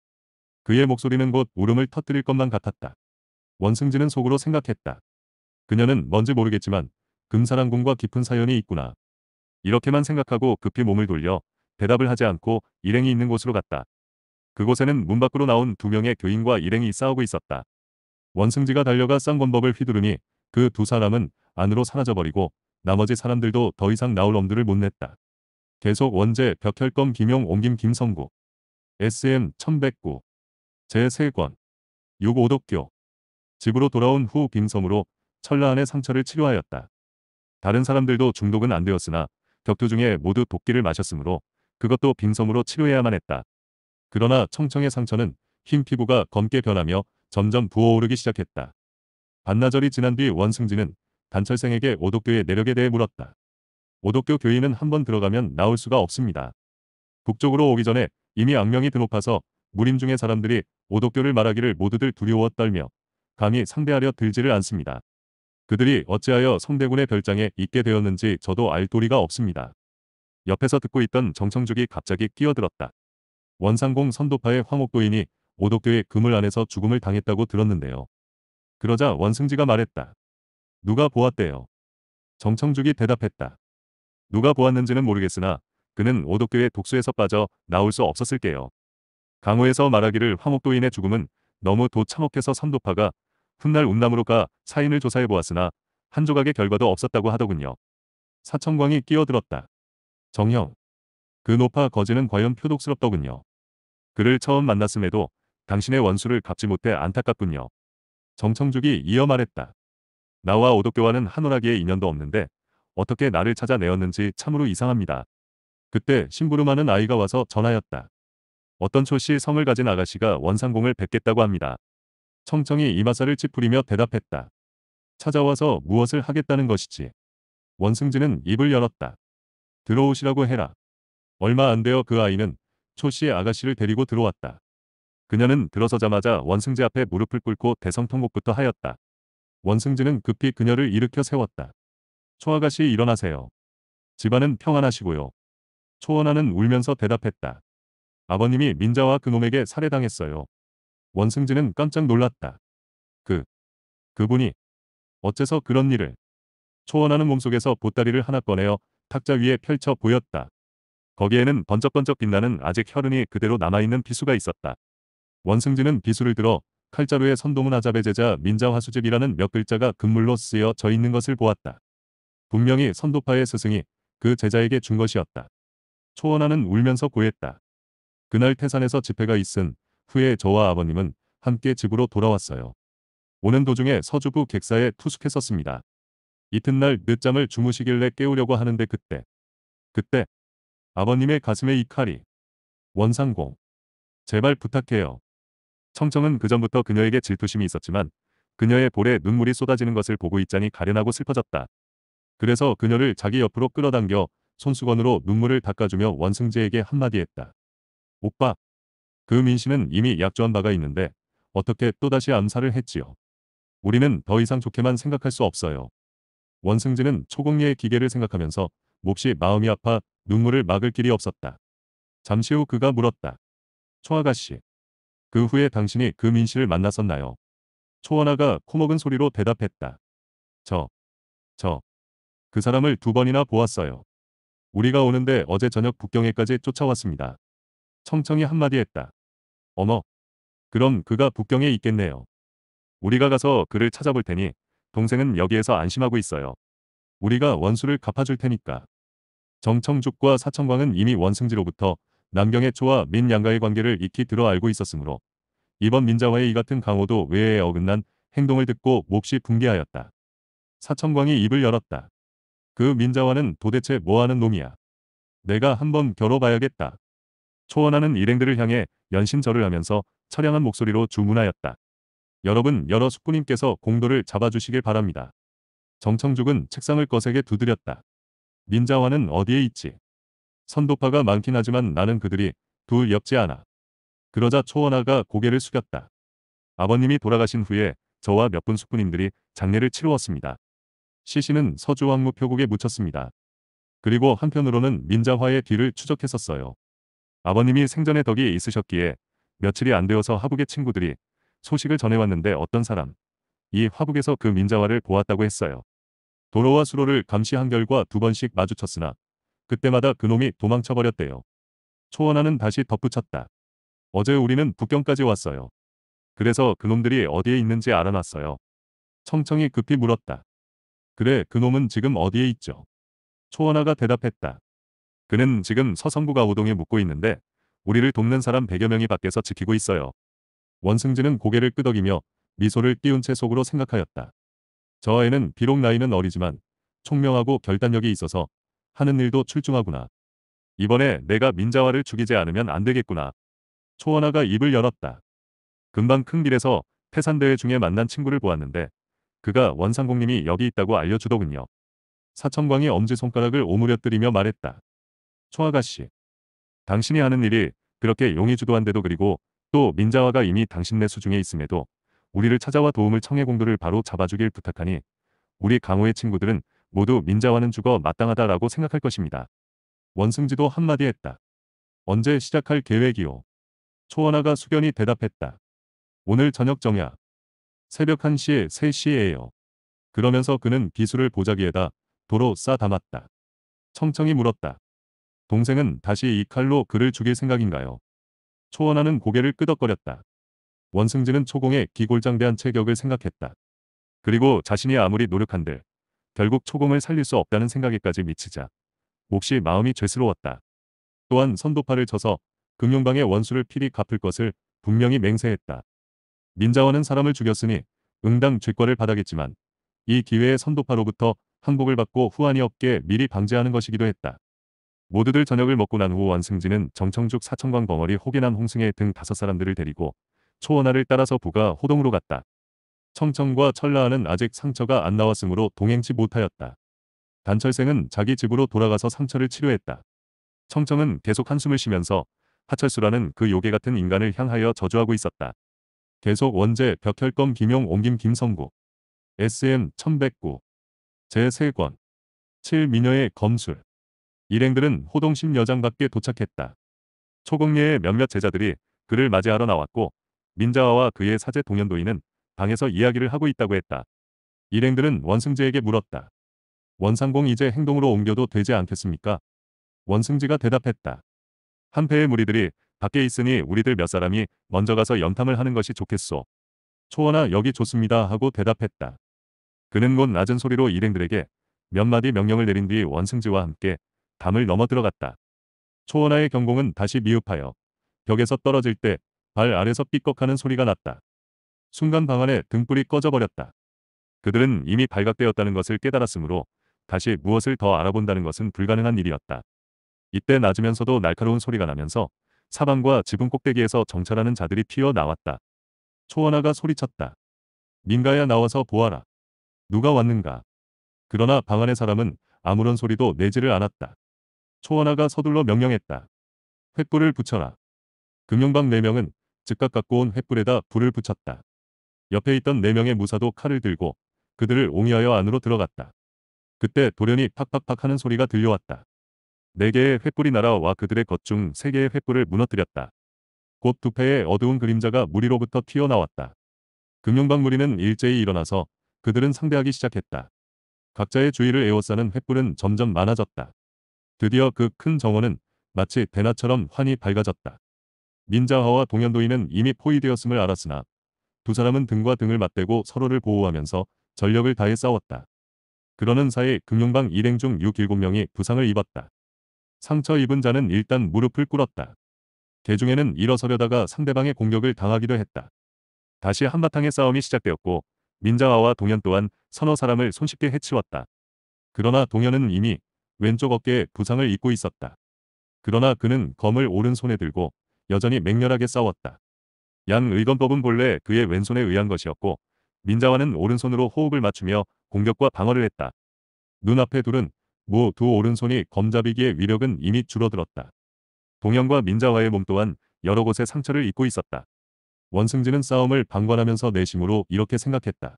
그의 목소리는 곧 울음을 터뜨릴 것만 같았다. 원승지는 속으로 생각했다. 그녀는 뭔지 모르겠지만 금사랑군과 깊은 사연이 있구나. 이렇게만 생각하고 급히 몸을 돌려 대답을 하지 않고 일행이 있는 곳으로 갔다. 그곳에는 문 밖으로 나온 두 명의 교인과 일행이 싸우고 있었다. 원승지가 달려가 쌍권법을 휘두르니 그 두 사람은 안으로 사라져버리고 나머지 사람들도 더 이상 나올 엄두를 못 냈다. 계속 원제 벽혈검, 김용, 옹김, 김성구. SM 1109. 제3권. 6오독교. 집으로 돌아온 후 빙섬으로 철라안의 상처를 치료하였다. 다른 사람들도 중독은 안 되었으나 격투 중에 모두 독기를 마셨으므로 그것도 빙섬으로 치료해야만 했다. 그러나 청청의 상처는 흰 피부가 검게 변하며 점점 부어오르기 시작했다. 반나절이 지난 뒤 원승진은 단철생에게 오독교의 내력에 대해 물었다. 오독교 교인은 한번 들어가면 나올 수가 없습니다. 북쪽으로 오기 전에 이미 악명이 드높아서 무림중의 사람들이 오독교를 말하기를 모두들 두려워 떨며 감히 상대하려 들지를 않습니다. 그들이 어찌하여 성대군의 별장에 있게 되었는지 저도 알 도리가 없습니다. 옆에서 듣고 있던 정청죽이 갑자기 끼어들었다. 원상공 선도파의 황옥도인이 오독교의 그물 안에서 죽음을 당했다고 들었는데요. 그러자 원승지가 말했다. 누가 보았대요. 정청죽이 대답했다. 누가 보았는지는 모르겠으나 그는 오독교의 독수에서 빠져 나올 수 없었을게요. 강호에서 말하기를 화목도인의 죽음은 너무 도참혹해서 선도파가 훗날 운남으로 가 사인을 조사해 보았으나 한 조각의 결과도 없었다고 하더군요. 사천광이 끼어들었다. 정형. 그 노파 거지는 과연 표독스럽더군요. 그를 처음 만났음에도 당신의 원수를 갚지 못해 안타깝군요. 정청죽이 이어 말했다. 나와 오도교와는 한올하기에 인연도 없는데 어떻게 나를 찾아내었는지 참으로 이상합니다. 그때 심부름하는 아이가 와서 전하였다. 어떤 초시 성을 가진 아가씨가 원상공을 뵙겠다고 합니다. 청청이 이마살을 찌푸리며 대답했다. 찾아와서 무엇을 하겠다는 것이지. 원승진은 입을 열었다. 들어오시라고 해라. 얼마 안 되어 그 아이는 초씨의 아가씨를 데리고 들어왔다. 그녀는 들어서자마자 원승지 앞에 무릎을 꿇고 대성통곡부터 하였다. 원승진은 급히 그녀를 일으켜 세웠다. 초아가씨 일어나세요. 집안은 평안하시고요. 초원아는 울면서 대답했다. 아버님이 민자와 그놈에게 살해당했어요. 원승진은 깜짝 놀랐다. 그, 그분이 어째서 그런 일을 초원아는 몸속에서 보따리를 하나 꺼내어 탁자 위에 펼쳐 보였다. 거기에는 번쩍번쩍 빛나는 아직 혈흔이 그대로 남아있는 비수가 있었다. 원승진은 비수를 들어 칼자루의 선동은 아잡의 제자 민자화수집이라는 몇 글자가 금물로 쓰여 져 있는 것을 보았다. 분명히 선도파의 스승이 그 제자에게 준 것이었다. 초원하는 울면서 고했다. 그날 태산에서 집회가 있은 후에 저와 아버님은 함께 집으로 돌아왔어요. 오는 도중에 서주부 객사에 투숙했었습니다. 이튿날 늦잠을 주무시길래 깨우려고 하는데 그때 그때 아버님의 가슴에 이 칼이 원상공 제발 부탁해요. 청청은 그전부터 그녀에게 질투심이 있었지만 그녀의 볼에 눈물이 쏟아지는 것을 보고 있자니 가련하고 슬퍼졌다. 그래서 그녀를 자기 옆으로 끌어당겨 손수건으로 눈물을 닦아주며 원승재에게 한마디 했다. 오빠. 그 민씨는 이미 약조한 바가 있는데 어떻게 또다시 암살을 했지요. 우리는 더 이상 좋게만 생각할 수 없어요. 원승재는 초공리의 기계를 생각하면서 몹시 마음이 아파 눈물을 막을 길이 없었다. 잠시 후 그가 물었다. 초아가씨. 그 후에 당신이 그 민씨를 만났었나요? 초원아가 코먹은 소리로 대답했다. 저, 저, 그 사람을 두 번이나 보았어요. 우리가 오는데 어제 저녁 북경에까지 쫓아왔습니다. 청청이 한마디 했다. 어머, 그럼 그가 북경에 있겠네요. 우리가 가서 그를 찾아볼 테니 동생은 여기에서 안심하고 있어요. 우리가 원수를 갚아줄 테니까. 정청죽과 사천광은 이미 원승지로부터 남경의 초와 민 양가의 관계를 익히 들어 알고 있었으므로 이번 민자화의 이 같은 강호도 외에 어긋난 행동을 듣고 몹시 붕괴하였다. 사천광이 입을 열었다. 그 민자화는 도대체 뭐하는 놈이야. 내가 한번 겨뤄봐야겠다. 초원하는 일행들을 향해 연신절을 하면서 처량한 목소리로 주문하였다. 여러분 여러 숙부님께서 공도를 잡아주시길 바랍니다. 정청죽은 책상을 거세게 두드렸다. 민자화는 어디에 있지? 선도파가 많긴 하지만 나는 그들이 둘 엽지 않아. 그러자 초원아가 고개를 숙였다. 아버님이 돌아가신 후에 저와 몇 분 숙부님들이 장례를 치루었습니다. 시신은 서주왕무 표국에 묻혔습니다. 그리고 한편으로는 민자화의 뒤를 추적했었어요. 아버님이 생전에 덕이 있으셨기에 며칠이 안 되어서 하북의 친구들이 소식을 전해왔는데 어떤 사람 이 화북에서 그 민자화를 보았다고 했어요. 도로와 수로를 감시한 결과 두 번씩 마주쳤으나 그때마다 그놈이 도망쳐버렸대요. 초원하는 다시 덧붙였다. 어제 우리는 북경까지 왔어요. 그래서 그놈들이 어디에 있는지 알아놨어요. 청청이 급히 물었다. 그래 그놈은 지금 어디에 있죠? 초원아가 대답했다. 그는 지금 서성구가 우동에묻고 있는데 우리를 돕는 사람 100여 명이 밖에서 지키고 있어요. 원승진은 고개를 끄덕이며 미소를 띄운 채 속으로 생각하였다. 저 아이는 비록 나이는 어리지만 총명하고 결단력이 있어서 하는 일도 출중하구나. 이번에 내가 민자화를 죽이지 않으면 안 되겠구나. 초원화가 입을 열었다. 금방 큰 길에서 태산대회 중에 만난 친구를 보았는데 그가 원상공님이 여기 있다고 알려주더군요. 사천광이 엄지손가락을 오므려뜨리며 말했다. 초아가씨. 당신이 하는 일이 그렇게 용의주도한데도 그리고 또 민자화가 이미 당신네 수중에 있음에도 우리를 찾아와 도움을 청해 공도를 바로 잡아주길 부탁하니 우리 강호의 친구들은 모두 민자와는 죽어 마땅하다라고 생각할 것입니다. 원승지도 한마디 했다. 언제 시작할 계획이오? 초원아가 숙연히 대답했다. 오늘 저녁 정야. 새벽 1시에 3시에요. 그러면서 그는 비수를 보자기에다 도로 싸 담았다. 청청이 물었다. 동생은 다시 이 칼로 그를 죽일 생각인가요? 초원하는 고개를 끄덕거렸다. 원승진은 초공의 기골장대한 체격을 생각했다. 그리고 자신이 아무리 노력한들 결국 초공을 살릴 수 없다는 생각에까지 미치자 몹시 마음이 죄스러웠다. 또한 선도파를 쳐서 금융방의 원수를 필히 갚을 것을 분명히 맹세했다. 민자원은 사람을 죽였으니 응당 죄과를 받아겠지만 이 기회에 선도파로부터 항복을 받고 후환이 없게 미리 방지하는 것이기도 했다. 모두들 저녁을 먹고 난 후완승진은 정청죽 사천광 벙어리 호계남 홍승혜 등 다섯 사람들을 데리고 초원화를 따라서 부가 호동으로 갔다. 청청과 천라하는 아직 상처가 안 나왔으므로 동행치 못하였다. 단철생은 자기 집으로 돌아가서 상처를 치료했다. 청청은 계속 한숨을 쉬면서 하철수라는 그 요괴 같은 인간을 향하여 저주하고 있었다. 계속 원재 벽혈검 김용 옹김 김성구 SM 1109 제3권 7미녀의 검술 일행들은 호동심 여장 밖에 도착했다. 초공예의 몇몇 제자들이 그를 맞이하러 나왔고 민자와와 그의 사제 동현도인은 방에서 이야기를 하고 있다고 했다. 일행들은 원승재에게 물었다. 원상공 이제 행동으로 옮겨도 되지 않겠습니까? 원승지가 대답했다. 한패의 무리들이 밖에 있으니 우리들 몇 사람이 먼저 가서 연탐을 하는 것이 좋겠소. 초원아 여기 좋습니다 하고 대답했다. 그는 곧 낮은 소리로 일행들에게 몇 마디 명령을 내린 뒤 원승지와 함께 담을 넘어 들어갔다. 초원아의 경공은 다시 미흡하여 벽에서 떨어질 때 발 아래서 삐걱하는 소리가 났다. 순간 방 안에 등불이 꺼져버렸다. 그들은 이미 발각되었다는 것을 깨달았으므로 다시 무엇을 더 알아본다는 것은 불가능한 일이었다. 이때 낮으면서도 날카로운 소리가 나면서 사방과 지붕 꼭대기에서 정찰하는 자들이 튀어나왔다. 초원화가 소리쳤다. 민가야 나와서 보아라. 누가 왔는가. 그러나 방 안의 사람은 아무런 소리도 내지를 않았다. 초원화가 서둘러 명령했다. 횃불을 붙여라. 금용방 4명은 즉각 갖고 온 횃불에다 불을 붙였다. 옆에 있던 네 명의 무사도 칼을 들고 그들을 옹이하여 안으로 들어갔다. 그때 돌연이 팍팍팍 하는 소리가 들려왔다. 네 개의 횃불이 날아와 그들의 것 중 세 개의 횃불을 무너뜨렸다. 곧 두 패의 어두운 그림자가 무리로부터 튀어나왔다. 금융방 무리는 일제히 일어나서 그들은 상대하기 시작했다. 각자의 주위를 에워싸는 횃불은 점점 많아졌다. 드디어 그 큰 정원은 마치 대낮처럼 환히 밝아졌다. 민자화와 동현도인은 이미 포위되었음을 알았으나 두 사람은 등과 등을 맞대고 서로를 보호하면서 전력을 다해 싸웠다. 그러는 사이 금융방 일행 중 6, 7명이 부상을 입었다. 상처 입은 자는 일단 무릎을 꿇었다. 개중에는 일어서려다가 상대방의 공격을 당하기도 했다. 다시 한바탕의 싸움이 시작되었고 민자와와 동현 또한 서너 사람을 손쉽게 해치웠다. 그러나 동현은 이미 왼쪽 어깨에 부상을 입고 있었다. 그러나 그는 검을 오른손에 들고 여전히 맹렬하게 싸웠다. 양 의건법은 본래 그의 왼손에 의한 것이었고 민자와는 오른손으로 호흡을 맞추며 공격과 방어를 했다. 눈앞에 둘은 무 두 오른손이 검자비기의 위력은 이미 줄어들었다. 동영과 민자와의 몸 또한 여러 곳에 상처를 입고 있었다. 원승진은 싸움을 방관하면서 내심으로 이렇게 생각했다.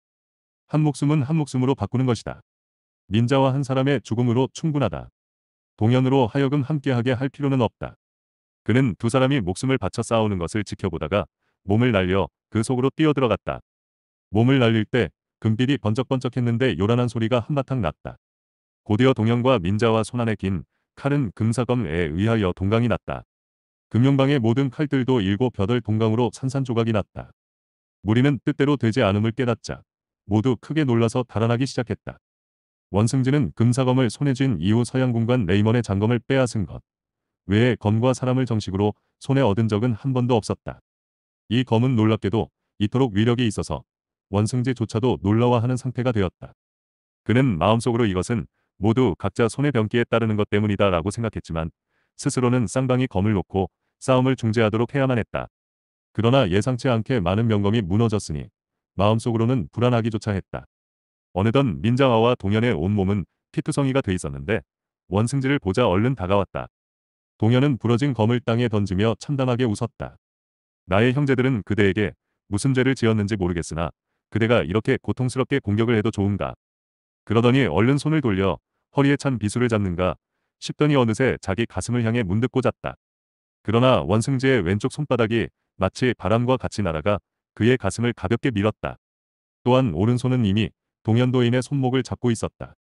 한 목숨은 한 목숨으로 바꾸는 것이다. 민자와 한 사람의 죽음으로 충분하다. 동현으로 하여금 함께하게 할 필요는 없다. 그는 두 사람이 목숨을 바쳐 싸우는 것을 지켜보다가 몸을 날려 그 속으로 뛰어들어갔다. 몸을 날릴 때 금빛이 번쩍번쩍했는데 요란한 소리가 한바탕 났다. 고대어 동영과 민자와 손안에 긴 칼은 금사검에 의하여 동강이 났다. 금영방의 모든 칼들도 일곱 벼들 동강으로 산산조각이 났다. 무리는 뜻대로 되지 않음을 깨닫자 모두 크게 놀라서 달아나기 시작했다. 원승진은 금사검을 손에 쥔 이후 서양군관 레이먼의 장검을 빼앗은 것 외에 검과 사람을 정식으로 손에 얻은 적은 한 번도 없었다. 이 검은 놀랍게도 이토록 위력이 있어서 원승지조차도 놀라워하는 상태가 되었다. 그는 마음속으로 이것은 모두 각자 손의 병기에 따르는 것 때문이다 라고 생각했지만 스스로는 쌍방이 검을 놓고 싸움을 중재하도록 해야만 했다. 그러나 예상치 않게 많은 명검이 무너졌으니 마음속으로는 불안하기조차 했다. 어느덧 민자와와 동현의 온몸은 피투성이가 돼 있었는데 원승지를 보자 얼른 다가왔다. 동현은 부러진 검을 땅에 던지며 참담하게 웃었다. 나의 형제들은 그대에게 무슨 죄를 지었는지 모르겠으나 그대가 이렇게 고통스럽게 공격을 해도 좋은가. 그러더니 얼른 손을 돌려 허리에 찬 비수를 잡는가 싶더니 어느새 자기 가슴을 향해 문득 꽂았다. 그러나 원승지의 왼쪽 손바닥이 마치 바람과 같이 날아가 그의 가슴을 가볍게 밀었다. 또한 오른손은 이미 동현도인의 손목을 잡고 있었다.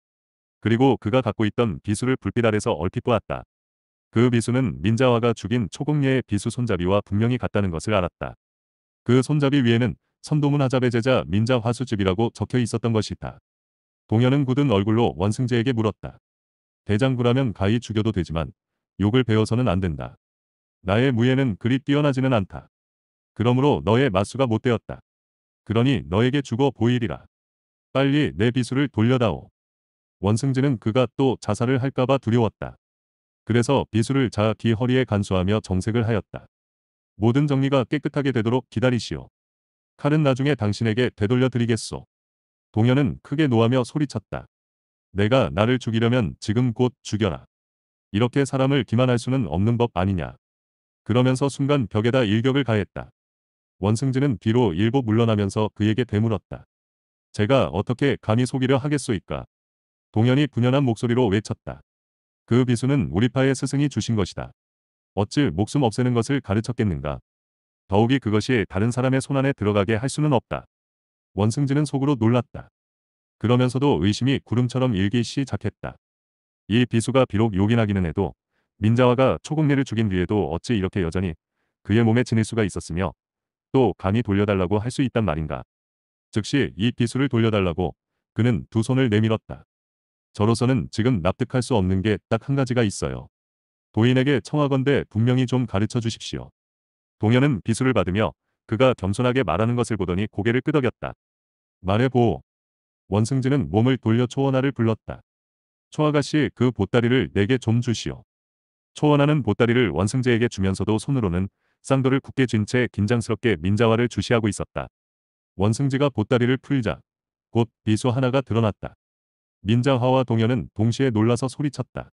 그리고 그가 갖고 있던 비수를 불빛 아래서 얼핏 보았다. 그 비수는 민자화가 죽인 초공예의 비수 손잡이와 분명히 같다는 것을 알았다. 그 손잡이 위에는 선도문 하잡의 제자 민자화수집이라고 적혀 있었던 것이다. 동현은 굳은 얼굴로 원승재에게 물었다. 대장부라면 가히 죽여도 되지만 욕을 배워서는 안 된다. 나의 무예는 그리 뛰어나지는 않다. 그러므로 너의 마수가 못되었다. 그러니 너에게 죽어 보이리라. 빨리 내 비수를 돌려다오. 원승진은 그가 또 자살을 할까봐 두려웠다. 그래서 비수를 자기 허리에 간수하며 정색을 하였다. 모든 정리가 깨끗하게 되도록 기다리시오. 칼은 나중에 당신에게 되돌려 드리겠소. 동현은 크게 노하며 소리쳤다. 내가 나를 죽이려면 지금 곧 죽여라. 이렇게 사람을 기만할 수는 없는 법 아니냐. 그러면서 순간 벽에다 일격을 가했다. 원승진은 뒤로 일부 물러나면서 그에게 되물었다. 제가 어떻게 감히 속이려 하겠소이까. 동현이 분연한 목소리로 외쳤다. 그 비수는 우리파의 스승이 주신 것이다. 어찌 목숨 없애는 것을 가르쳤겠는가. 더욱이 그것이 다른 사람의 손안에 들어가게 할 수는 없다. 원승진은 속으로 놀랐다. 그러면서도 의심이 구름처럼 일기 시작했다. 이 비수가 비록 요긴하기는 해도 민자화가 초국내를 죽인 뒤에도 어찌 이렇게 여전히 그의 몸에 지닐 수가 있었으며 또 감히 돌려달라고 할 수 있단 말인가. 즉시 이 비수를 돌려달라고 그는 두 손을 내밀었다. 저로서는 지금 납득할 수 없는 게 딱 한 가지가 있어요. 도인에게 청하건대 분명히 좀 가르쳐 주십시오. 동현은 비수를 받으며 그가 겸손하게 말하는 것을 보더니 고개를 끄덕였다. 말해보. 원승진은 몸을 돌려 초원아를 불렀다. 초아가씨 그 보따리를 내게 좀 주시오. 초원아는 보따리를 원승재에게 주면서도 손으로는 쌍도를 굳게 쥔 채 긴장스럽게 민자화를 주시하고 있었다. 원승지가 보따리를 풀자 곧 비수 하나가 드러났다. 민장하와 동현은 동시에 놀라서 소리쳤다.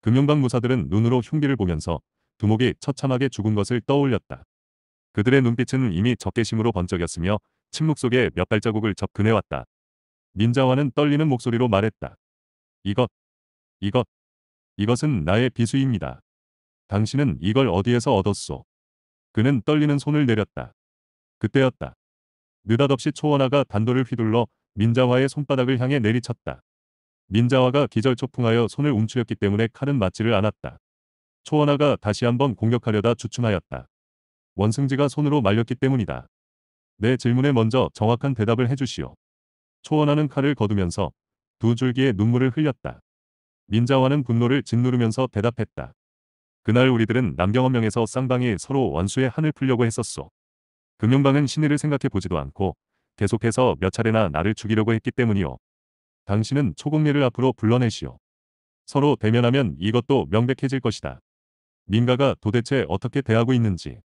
금영방 무사들은 눈으로 흉기를 보면서 두목이 처참하게 죽은 것을 떠올렸다. 그들의 눈빛은 이미 적개심으로 번쩍였으며 침묵 속에 몇 발자국을 접근해왔다. 민자와는 떨리는 목소리로 말했다. 이것, 이것, 이것은 나의 비수입니다. 당신은 이걸 어디에서 얻었소? 그는 떨리는 손을 내렸다. 그때였다. 느닷없이 초원아가 단도를 휘둘러 민자화의 손바닥을 향해 내리쳤다. 민자화가 기절초풍하여 손을 움츠렸기 때문에 칼은 맞지를 않았다. 초원화가 다시 한번 공격하려다 주춤하였다. 원승지가 손으로 말렸기 때문이다. 내 질문에 먼저 정확한 대답을 해주시오. 초원화는 칼을 거두면서 두 줄기의 눈물을 흘렸다. 민자화는 분노를 짓누르면서 대답했다. 그날 우리들은 남경원명에서 쌍방이 서로 원수의 한을 풀려고 했었소. 금용방은 신의를 생각해 보지도 않고 계속해서 몇 차례나 나를 죽이려고 했기 때문이오. 당신은 초국리를 앞으로 불러내시오. 서로 대면하면 이것도 명백해질 것이다. 민가가 도대체 어떻게 대하고 있는지.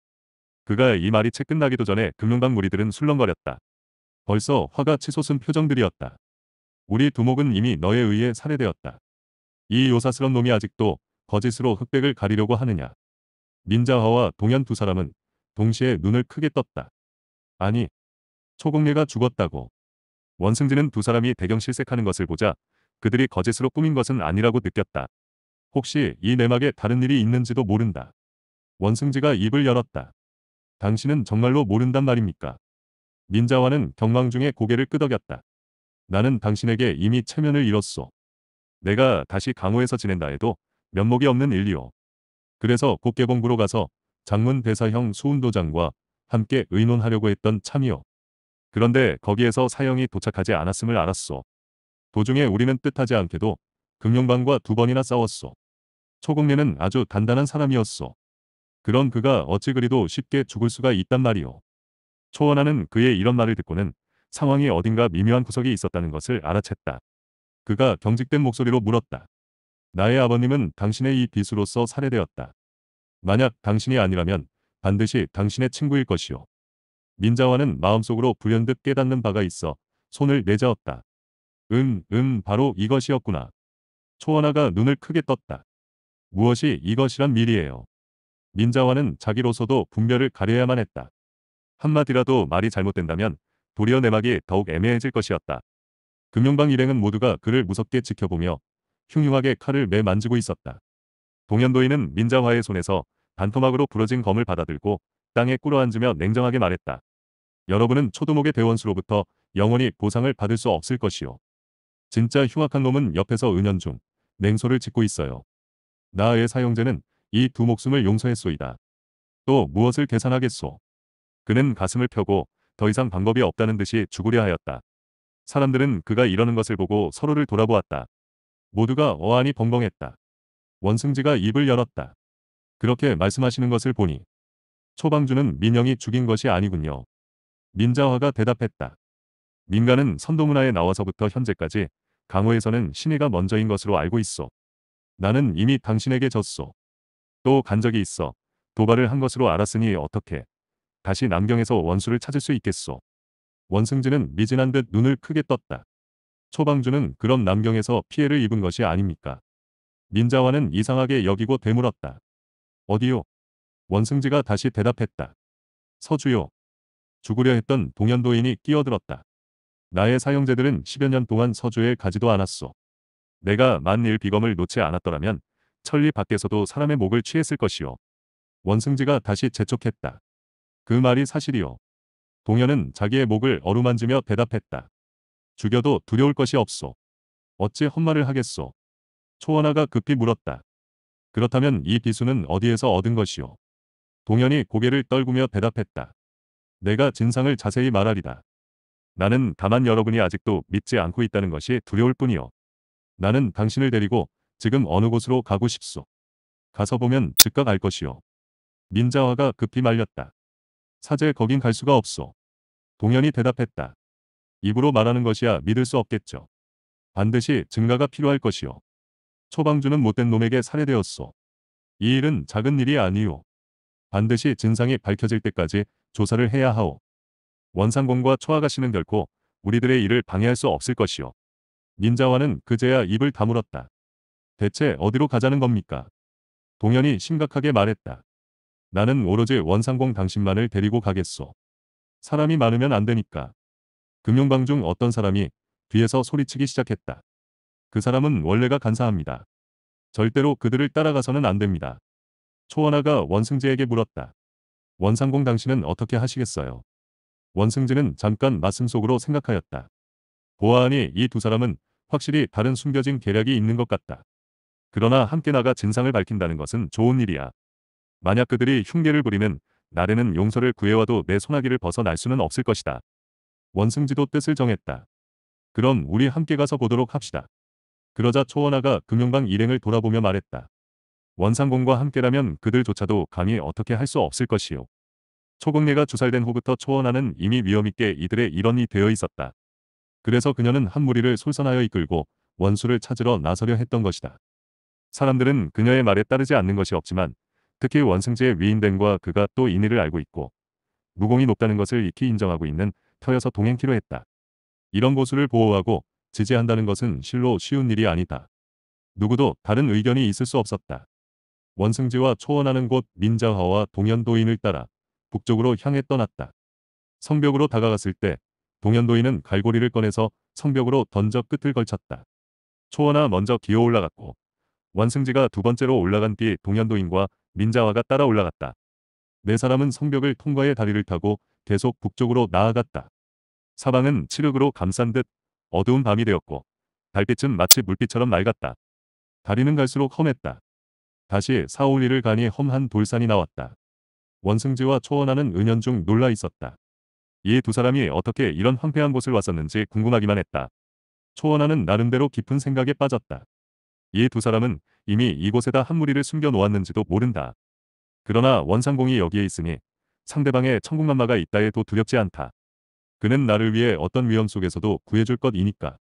그가 이 말이 채 끝나기도 전에 금융방 무리들은 술렁거렸다. 벌써 화가 치솟은 표정들이었다. 우리 두목은 이미 너에 의해 살해되었다. 이 요사스런 놈이 아직도 거짓으로 흑백을 가리려고 하느냐. 민자화와 동현 두 사람은 동시에 눈을 크게 떴다. 아니, 초공례가 죽었다고. 원승진은 두 사람이 배경 실색하는 것을 보자 그들이 거짓으로 꾸민 것은 아니라고 느꼈다. 혹시 이 내막에 다른 일이 있는지도 모른다. 원승지가 입을 열었다. 당신은 정말로 모른단 말입니까? 민자와는 경망 중에 고개를 끄덕였다. 나는 당신에게 이미 체면을 잃었소. 내가 다시 강호에서 지낸다 해도 면목이 없는 일이오. 그래서 국계봉구로 가서 장문 대사형 수운도장과 함께 의논하려고 했던 참이오. 그런데 거기에서 사형이 도착하지 않았음을 알았소. 도중에 우리는 뜻하지 않게도 금융방과두 번이나 싸웠소. 초공래는 아주 단단한 사람이었소. 그런 그가 어찌 그리도 쉽게 죽을 수가 있단 말이오. 초원하는 그의 이런 말을 듣고는 상황이 어딘가 미묘한 구석이 있었다는 것을 알아챘다. 그가 경직된 목소리로 물었다. 나의 아버님은 당신의 이 빚으로서 살해되었다. 만약 당신이 아니라면 반드시 당신의 친구일 것이오. 민자와는 마음속으로 불현듯 깨닫는 바가 있어 손을 내자었다. 음, 음, 바로 이것이었구나. 초원나가 눈을 크게 떴다. 무엇이 이것이란 미리예요. 민자와는 자기로서도 분별을 가려야만 했다. 한마디라도 말이 잘못된다면 도리어 내막이 더욱 애매해질 것이었다. 금융방 일행은 모두가 그를 무섭게 지켜보며 흉흉하게 칼을 매 만지고 있었다. 동현도인은 민자화의 손에서 단토막으로 부러진 검을 받아들고 땅에 꿇어앉으며 냉정하게 말했다. 여러분은 초두목의 대원수로부터 영원히 보상을 받을 수 없을 것이요. 진짜 흉악한 놈은 옆에서 은연중 냉소를 짓고 있어요. 나의 사형제는 이 두 목숨을 용서했소이다. 또 무엇을 계산하겠소. 그는 가슴을 펴고 더 이상 방법이 없다는 듯이 죽으려 하였다. 사람들은 그가 이러는 것을 보고 서로를 돌아보았다. 모두가 어안이 벙벙했다. 원승지가 입을 열었다. 그렇게 말씀하시는 것을 보니 초방주는 민영이 죽인 것이 아니군요. 민자화가 대답했다. 민가는 선도문화에 나와서부터 현재까지 강호에서는 신혜가 먼저인 것으로 알고 있어. 나는 이미 당신에게 졌소. 또 간 적이 있어. 도발을 한 것으로 알았으니 어떻게 다시 남경에서 원수를 찾을 수 있겠소. 원승진은 미진한 듯 눈을 크게 떴다. 초방주는 그런 남경에서 피해를 입은 것이 아닙니까? 민자화는 이상하게 여기고 되물었다. 어디요? 원승지가 다시 대답했다. 서주요. 죽으려 했던 동현도인이 끼어들었다. 나의 사형제들은 10여 년 동안 서주에 가지도 않았소. 내가 만일 비검을 놓지 않았더라면 천리 밖에서도 사람의 목을 취했을 것이요. 원승지가 다시 재촉했다. 그 말이 사실이요. 동현은 자기의 목을 어루만지며 대답했다. 죽여도 두려울 것이 없소. 어찌 헛말을 하겠소. 초원아가 급히 물었다. 그렇다면 이 비수는 어디에서 얻은 것이요. 동현이 고개를 떨구며 대답했다. 내가 진상을 자세히 말하리다. 나는 다만 여러분이 아직도 믿지 않고 있다는 것이 두려울 뿐이요. 나는 당신을 데리고 지금 어느 곳으로 가고 싶소. 가서 보면 즉각 알 것이요. 민자화가 급히 말렸다. 사제 거긴 갈 수가 없소. 동현이 대답했다. 입으로 말하는 것이야 믿을 수 없겠죠. 반드시 증가가 필요할 것이요. 초방주는 못된 놈에게 살해되었소. 이 일은 작은 일이 아니오. 반드시 진상이 밝혀질 때까지 조사를 해야 하오. 원상공과 초아가씨는 결코 우리들의 일을 방해할 수 없을 것이오. 민자와는 그제야 입을 다물었다. 대체 어디로 가자는 겁니까? 동현이 심각하게 말했다. 나는 오로지 원상공 당신만을 데리고 가겠소. 사람이 많으면 안 되니까. 금용방 중 어떤 사람이 뒤에서 소리치기 시작했다. 그 사람은 원래가 간사합니다. 절대로 그들을 따라가서는 안 됩니다. 초원아가 원승재에게 물었다. 원상공 당신은 어떻게 하시겠어요? 원승재는 잠깐 말씀 속으로 생각하였다. 보아하니 이 두 사람은 확실히 다른 숨겨진 계략이 있는 것 같다. 그러나 함께 나가 진상을 밝힌다는 것은 좋은 일이야. 만약 그들이 흉계를 부리는 나래는 용서를 구해와도 내 소나기를 벗어날 수는 없을 것이다. 원승지도 뜻을 정했다. 그럼 우리 함께 가서 보도록 합시다. 그러자 초원아가 금융방 일행을 돌아보며 말했다. 원상공과 함께라면 그들조차도 감히 어떻게 할 수 없을 것이요. 초국례가 주살된 후부터 초원하는 이미 위험있게 이들의 일원이 되어 있었다. 그래서 그녀는 한 무리를 솔선하여 이끌고 원수를 찾으러 나서려 했던 것이다. 사람들은 그녀의 말에 따르지 않는 것이 없지만 특히 원승제의 위인된과 그가 또 인의를 알고 있고 무공이 높다는 것을 익히 인정하고 있는 터여서 동행키로 했다. 이런 고수를 보호하고 지지한다는 것은 실로 쉬운 일이 아니다. 누구도 다른 의견이 있을 수 없었다. 원승지와 초원하는 곳 민자화와 동현도인을 따라 북쪽으로 향해 떠났다. 성벽으로 다가갔을 때 동현도인은 갈고리를 꺼내서 성벽으로 던져 끝을 걸쳤다. 초원아 먼저 기어 올라갔고 원승지가 두 번째로 올라간 뒤 동현도인과 민자화가 따라 올라갔다. 네 사람은 성벽을 통과해 다리를 타고 계속 북쪽으로 나아갔다. 사방은 칠흑으로 감싼 듯 어두운 밤이 되었고 달빛은 마치 물빛처럼 맑았다. 다리는 갈수록 험했다. 다시 사오리를 가니 험한 돌산이 나왔다. 원승지와 초원하는 은연중 놀라 있었다. 이 두 사람이 어떻게 이런 황폐한 곳을 왔었는지 궁금하기만 했다. 초원하는 나름대로 깊은 생각에 빠졌다. 이 두 사람은 이미 이곳에다 한 무리를 숨겨 놓았는지도 모른다. 그러나 원상공이 여기에 있으니 상대방의 천국만마가 있다 해도 두렵지 않다. 그는 나를 위해 어떤 위험 속에서도 구해줄 것이니까.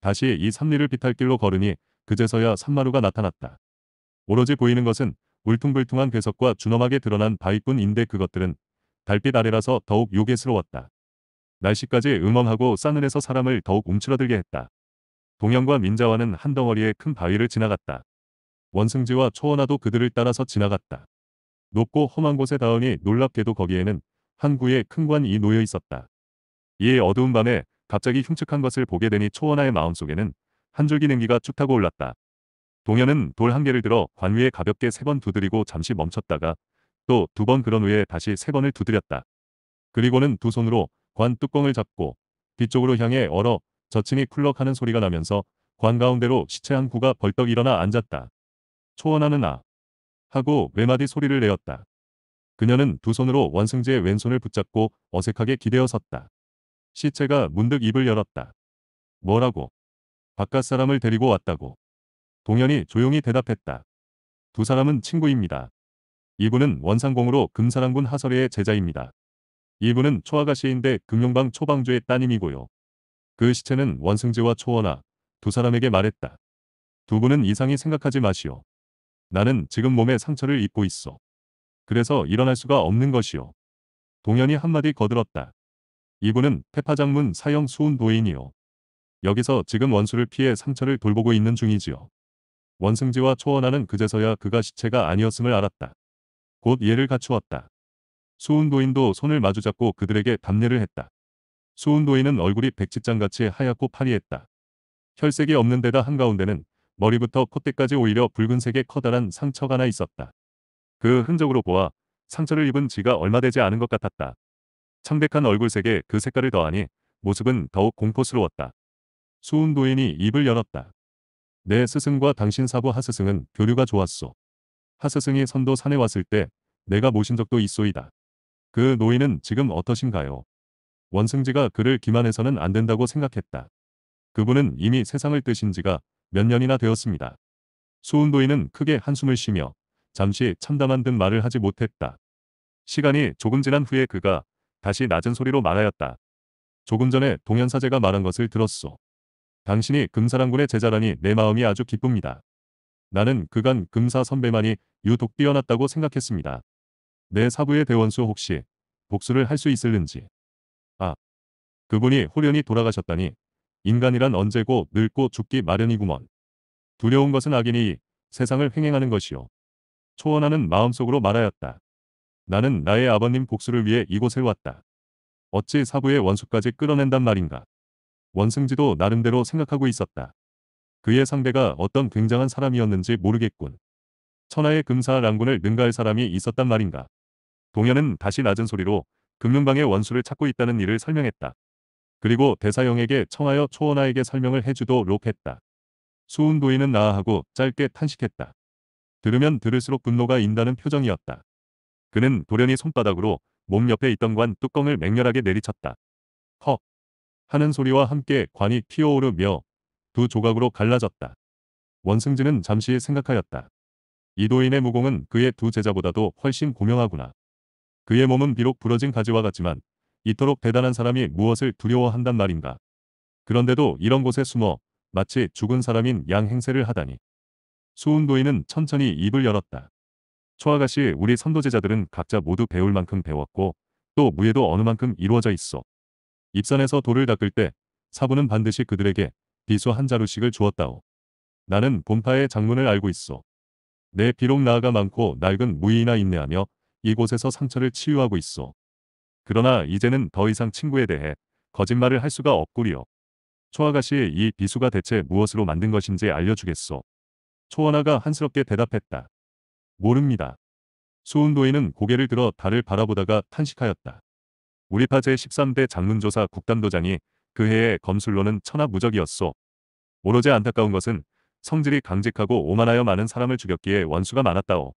다시 이 삼리를 비탈길로 걸으니 그제서야 산마루가 나타났다. 오로지 보이는 것은 울퉁불퉁한 괴석과 준엄하게 드러난 바위뿐인데 그것들은 달빛 아래라서 더욱 요괴스러웠다. 날씨까지 음험하고 싸늘해서 사람을 더욱 움츠러들게 했다. 동양과 민자와는 한 덩어리의 큰 바위를 지나갔다. 원승지와 초원화도 그들을 따라서 지나갔다. 높고 험한 곳에 닿으니 놀랍게도 거기에는 한 구의 큰 관이 놓여 있었다. 이에 어두운 밤에 갑자기 흉측한 것을 보게 되니 초원화의 마음속에는 한 줄기 냉기가 쭉 타고 올랐다. 동현은 돌 한 개를 들어 관 위에 가볍게 세 번 두드리고 잠시 멈췄다가 또 두 번 그런 후에 다시 세 번을 두드렸다. 그리고는 두 손으로 관 뚜껑을 잡고 뒤쪽으로 향해 얼어 저층이 쿨럭하는 소리가 나면서 관 가운데로 시체 한 구가 벌떡 일어나 앉았다. 초원하는 아 하고 외마디 소리를 내었다. 그녀는 두 손으로 원승재의 왼손을 붙잡고 어색하게 기대어 섰다. 시체가 문득 입을 열었다. 뭐라고? 바깥 사람을 데리고 왔다고. 동현이 조용히 대답했다. 두 사람은 친구입니다. 이분은 원상공으로 금사랑군 하설의 제자입니다. 이분은 초아가씨인데 금용방 초방주의 따님이고요. 그 시체는 원승재와 초원아 두 사람에게 말했다. 두 분은 이상히 생각하지 마시오. 나는 지금 몸에 상처를 입고 있어. 그래서 일어날 수가 없는 것이요. 동현이 한마디 거들었다. 이분은 페파장문 사형 수운 도인이요. 여기서 지금 원수를 피해 상처를 돌보고 있는 중이지요. 원승지와 초원하는 그제서야 그가 시체가 아니었음을 알았다. 곧 예를 갖추었다. 수운도인도 손을 마주잡고 그들에게 답례를 했다. 수운도인은 얼굴이 백지장같이 하얗고 파리했다. 혈색이 없는 데다 한가운데는 머리부터 콧대까지 오히려 붉은색의 커다란 상처가 하나 있었다. 그 흔적으로 보아 상처를 입은 지가 얼마 되지 않은 것 같았다. 창백한 얼굴색에 그 색깔을 더하니 모습은 더욱 공포스러웠다. 수운도인이 입을 열었다. 내 스승과 당신 사부 하스승은 교류가 좋았소. 하스승이 선도 산에 왔을 때 내가 모신 적도 있소이다. 그 노인은 지금 어떠신가요? 원승지가 그를 기만해서는 안 된다고 생각했다. 그분은 이미 세상을 뜨신 지가 몇 년이나 되었습니다. 수운노인은 크게 한숨을 쉬며 잠시 참담한 듯 말을 하지 못했다. 시간이 조금 지난 후에 그가 다시 낮은 소리로 말하였다. 조금 전에 동현사제가 말한 것을 들었소. 당신이 금사랑군의 제자라니 내 마음이 아주 기쁩니다. 나는 그간 금사 선배만이 유독 뛰어났다고 생각했습니다. 내 사부의 대원수 혹시 복수를 할 수 있을는지. 아, 그분이 호련히 돌아가셨다니 인간이란 언제고 늙고 죽기 마련이구먼. 두려운 것은 악인이 세상을 횡행하는 것이요. 초원하는 마음속으로 말하였다. 나는 나의 아버님 복수를 위해 이곳에 왔다. 어찌 사부의 원수까지 끌어낸단 말인가. 원승지도 나름대로 생각하고 있었다. 그의 상대가 어떤 굉장한 사람이었는지 모르겠군. 천하의 금사 랑군을 능가할 사람이 있었단 말인가. 동현은 다시 낮은 소리로 금융방의 원수를 찾고 있다는 일을 설명했다. 그리고 대사형에게 청하여 초원하에게 설명을 해주도록 했다. 수운도인은 나아하고 짧게 탄식했다. 들으면 들을수록 분노가 인다는 표정이었다. 그는 도련이 손바닥으로 몸 옆에 있던 관 뚜껑을 맹렬하게 내리쳤다. 헉! 하는 소리와 함께 관이 피어오르며 두 조각으로 갈라졌다. 원승진은 잠시 생각하였다. 이도인의 무공은 그의 두 제자보다도 훨씬 고명하구나. 그의 몸은 비록 부러진 가지와 같지만 이토록 대단한 사람이 무엇을 두려워한단 말인가. 그런데도 이런 곳에 숨어 마치 죽은 사람인 양 행세를 하다니. 수운도인은 천천히 입을 열었다. 초아가씨 우리 선도제자들은 각자 모두 배울 만큼 배웠고 또 무예도 어느 만큼 이루어져 있어. 입산에서 돌을 닦을 때 사부는 반드시 그들에게 비수 한 자루씩을 주었다오. 나는 본파의 장문을 알고 있어. 내 비록 나아가 많고 낡은 무의나 인내하며 이곳에서 상처를 치유하고 있어. 그러나 이제는 더 이상 친구에 대해 거짓말을 할 수가 없구리요. 초아가씨 이 비수가 대체 무엇으로 만든 것인지 알려주겠소. 초원아가 한스럽게 대답했다. 모릅니다. 수운도인은 고개를 들어 달을 바라보다가 탄식하였다. 우리파 제13대 장문조사 국담도장이 그해에 검술로는 천하무적이었소. 오로지 안타까운 것은 성질이 강직하고 오만하여 많은 사람을 죽였기에 원수가 많았다오.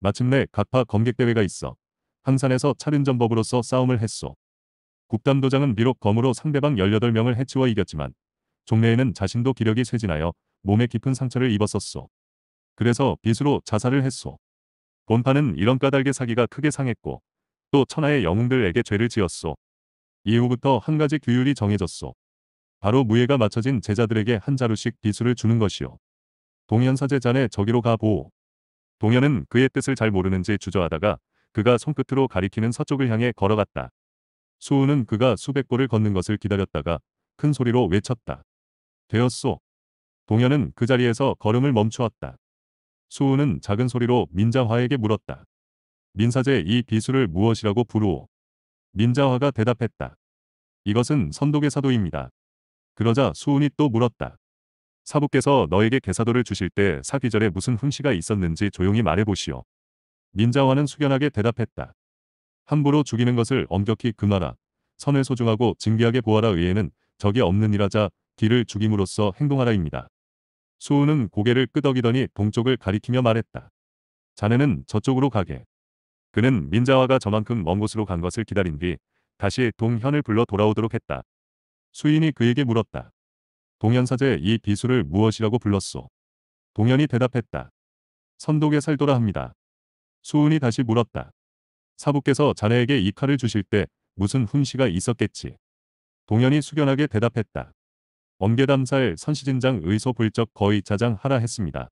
마침내 각파 검객대회가 있어 항산에서 차륜전법으로서 싸움을 했소. 국담도장은 비록 검으로 상대방 18명을 해치워 이겼지만 종래에는 자신도 기력이 쇠진하여 몸에 깊은 상처를 입었었소. 그래서 빚으로 자살을 했소. 본판은 이런 까닭에 사기가 크게 상했고 또 천하의 영웅들에게 죄를 지었소. 이후부터 한 가지 규율이 정해졌소. 바로 무예가 맞춰진 제자들에게 한 자루씩 비수를 주는 것이요. 동현사제자네 저기로 가보오. 동현은 그의 뜻을 잘 모르는지 주저하다가 그가 손끝으로 가리키는 서쪽을 향해 걸어갔다. 수우는 그가 수백 골을 걷는 것을 기다렸다가 큰 소리로 외쳤다. 되었소. 동현은 그 자리에서 걸음을 멈추었다. 수우는 작은 소리로 민자화에게 물었다. 민사제 이 비수를 무엇이라고 부르오? 민자화가 대답했다. 이것은 선독의 사도입니다. 그러자 수운이 또 물었다. 사부께서 너에게 개사도를 주실 때 사귀절에 무슨 훈시가 있었는지 조용히 말해보시오. 민자화는 숙연하게 대답했다. 함부로 죽이는 것을 엄격히 금하라. 선을 소중하고 징계하게 보아라 의에는 적이 없는 일하자 길을 죽임으로써 행동하라입니다. 수우는 고개를 끄덕이더니 동쪽을 가리키며 말했다. 자네는 저쪽으로 가게. 그는 민자화가 저만큼 먼 곳으로 간 것을 기다린 뒤 다시 동현을 불러 돌아오도록 했다. 수인이 그에게 물었다. 동현사제 이 비수를 무엇이라고 불렀소? 동현이 대답했다. 선독에 살도라 합니다. 수은이 다시 물었다. 사부께서 자네에게 이 칼을 주실 때 무슨 훈시가 있었겠지. 동현이 숙연하게 대답했다. 엄계담살 선시진장 의소 불적 거의 자장 하라 했습니다.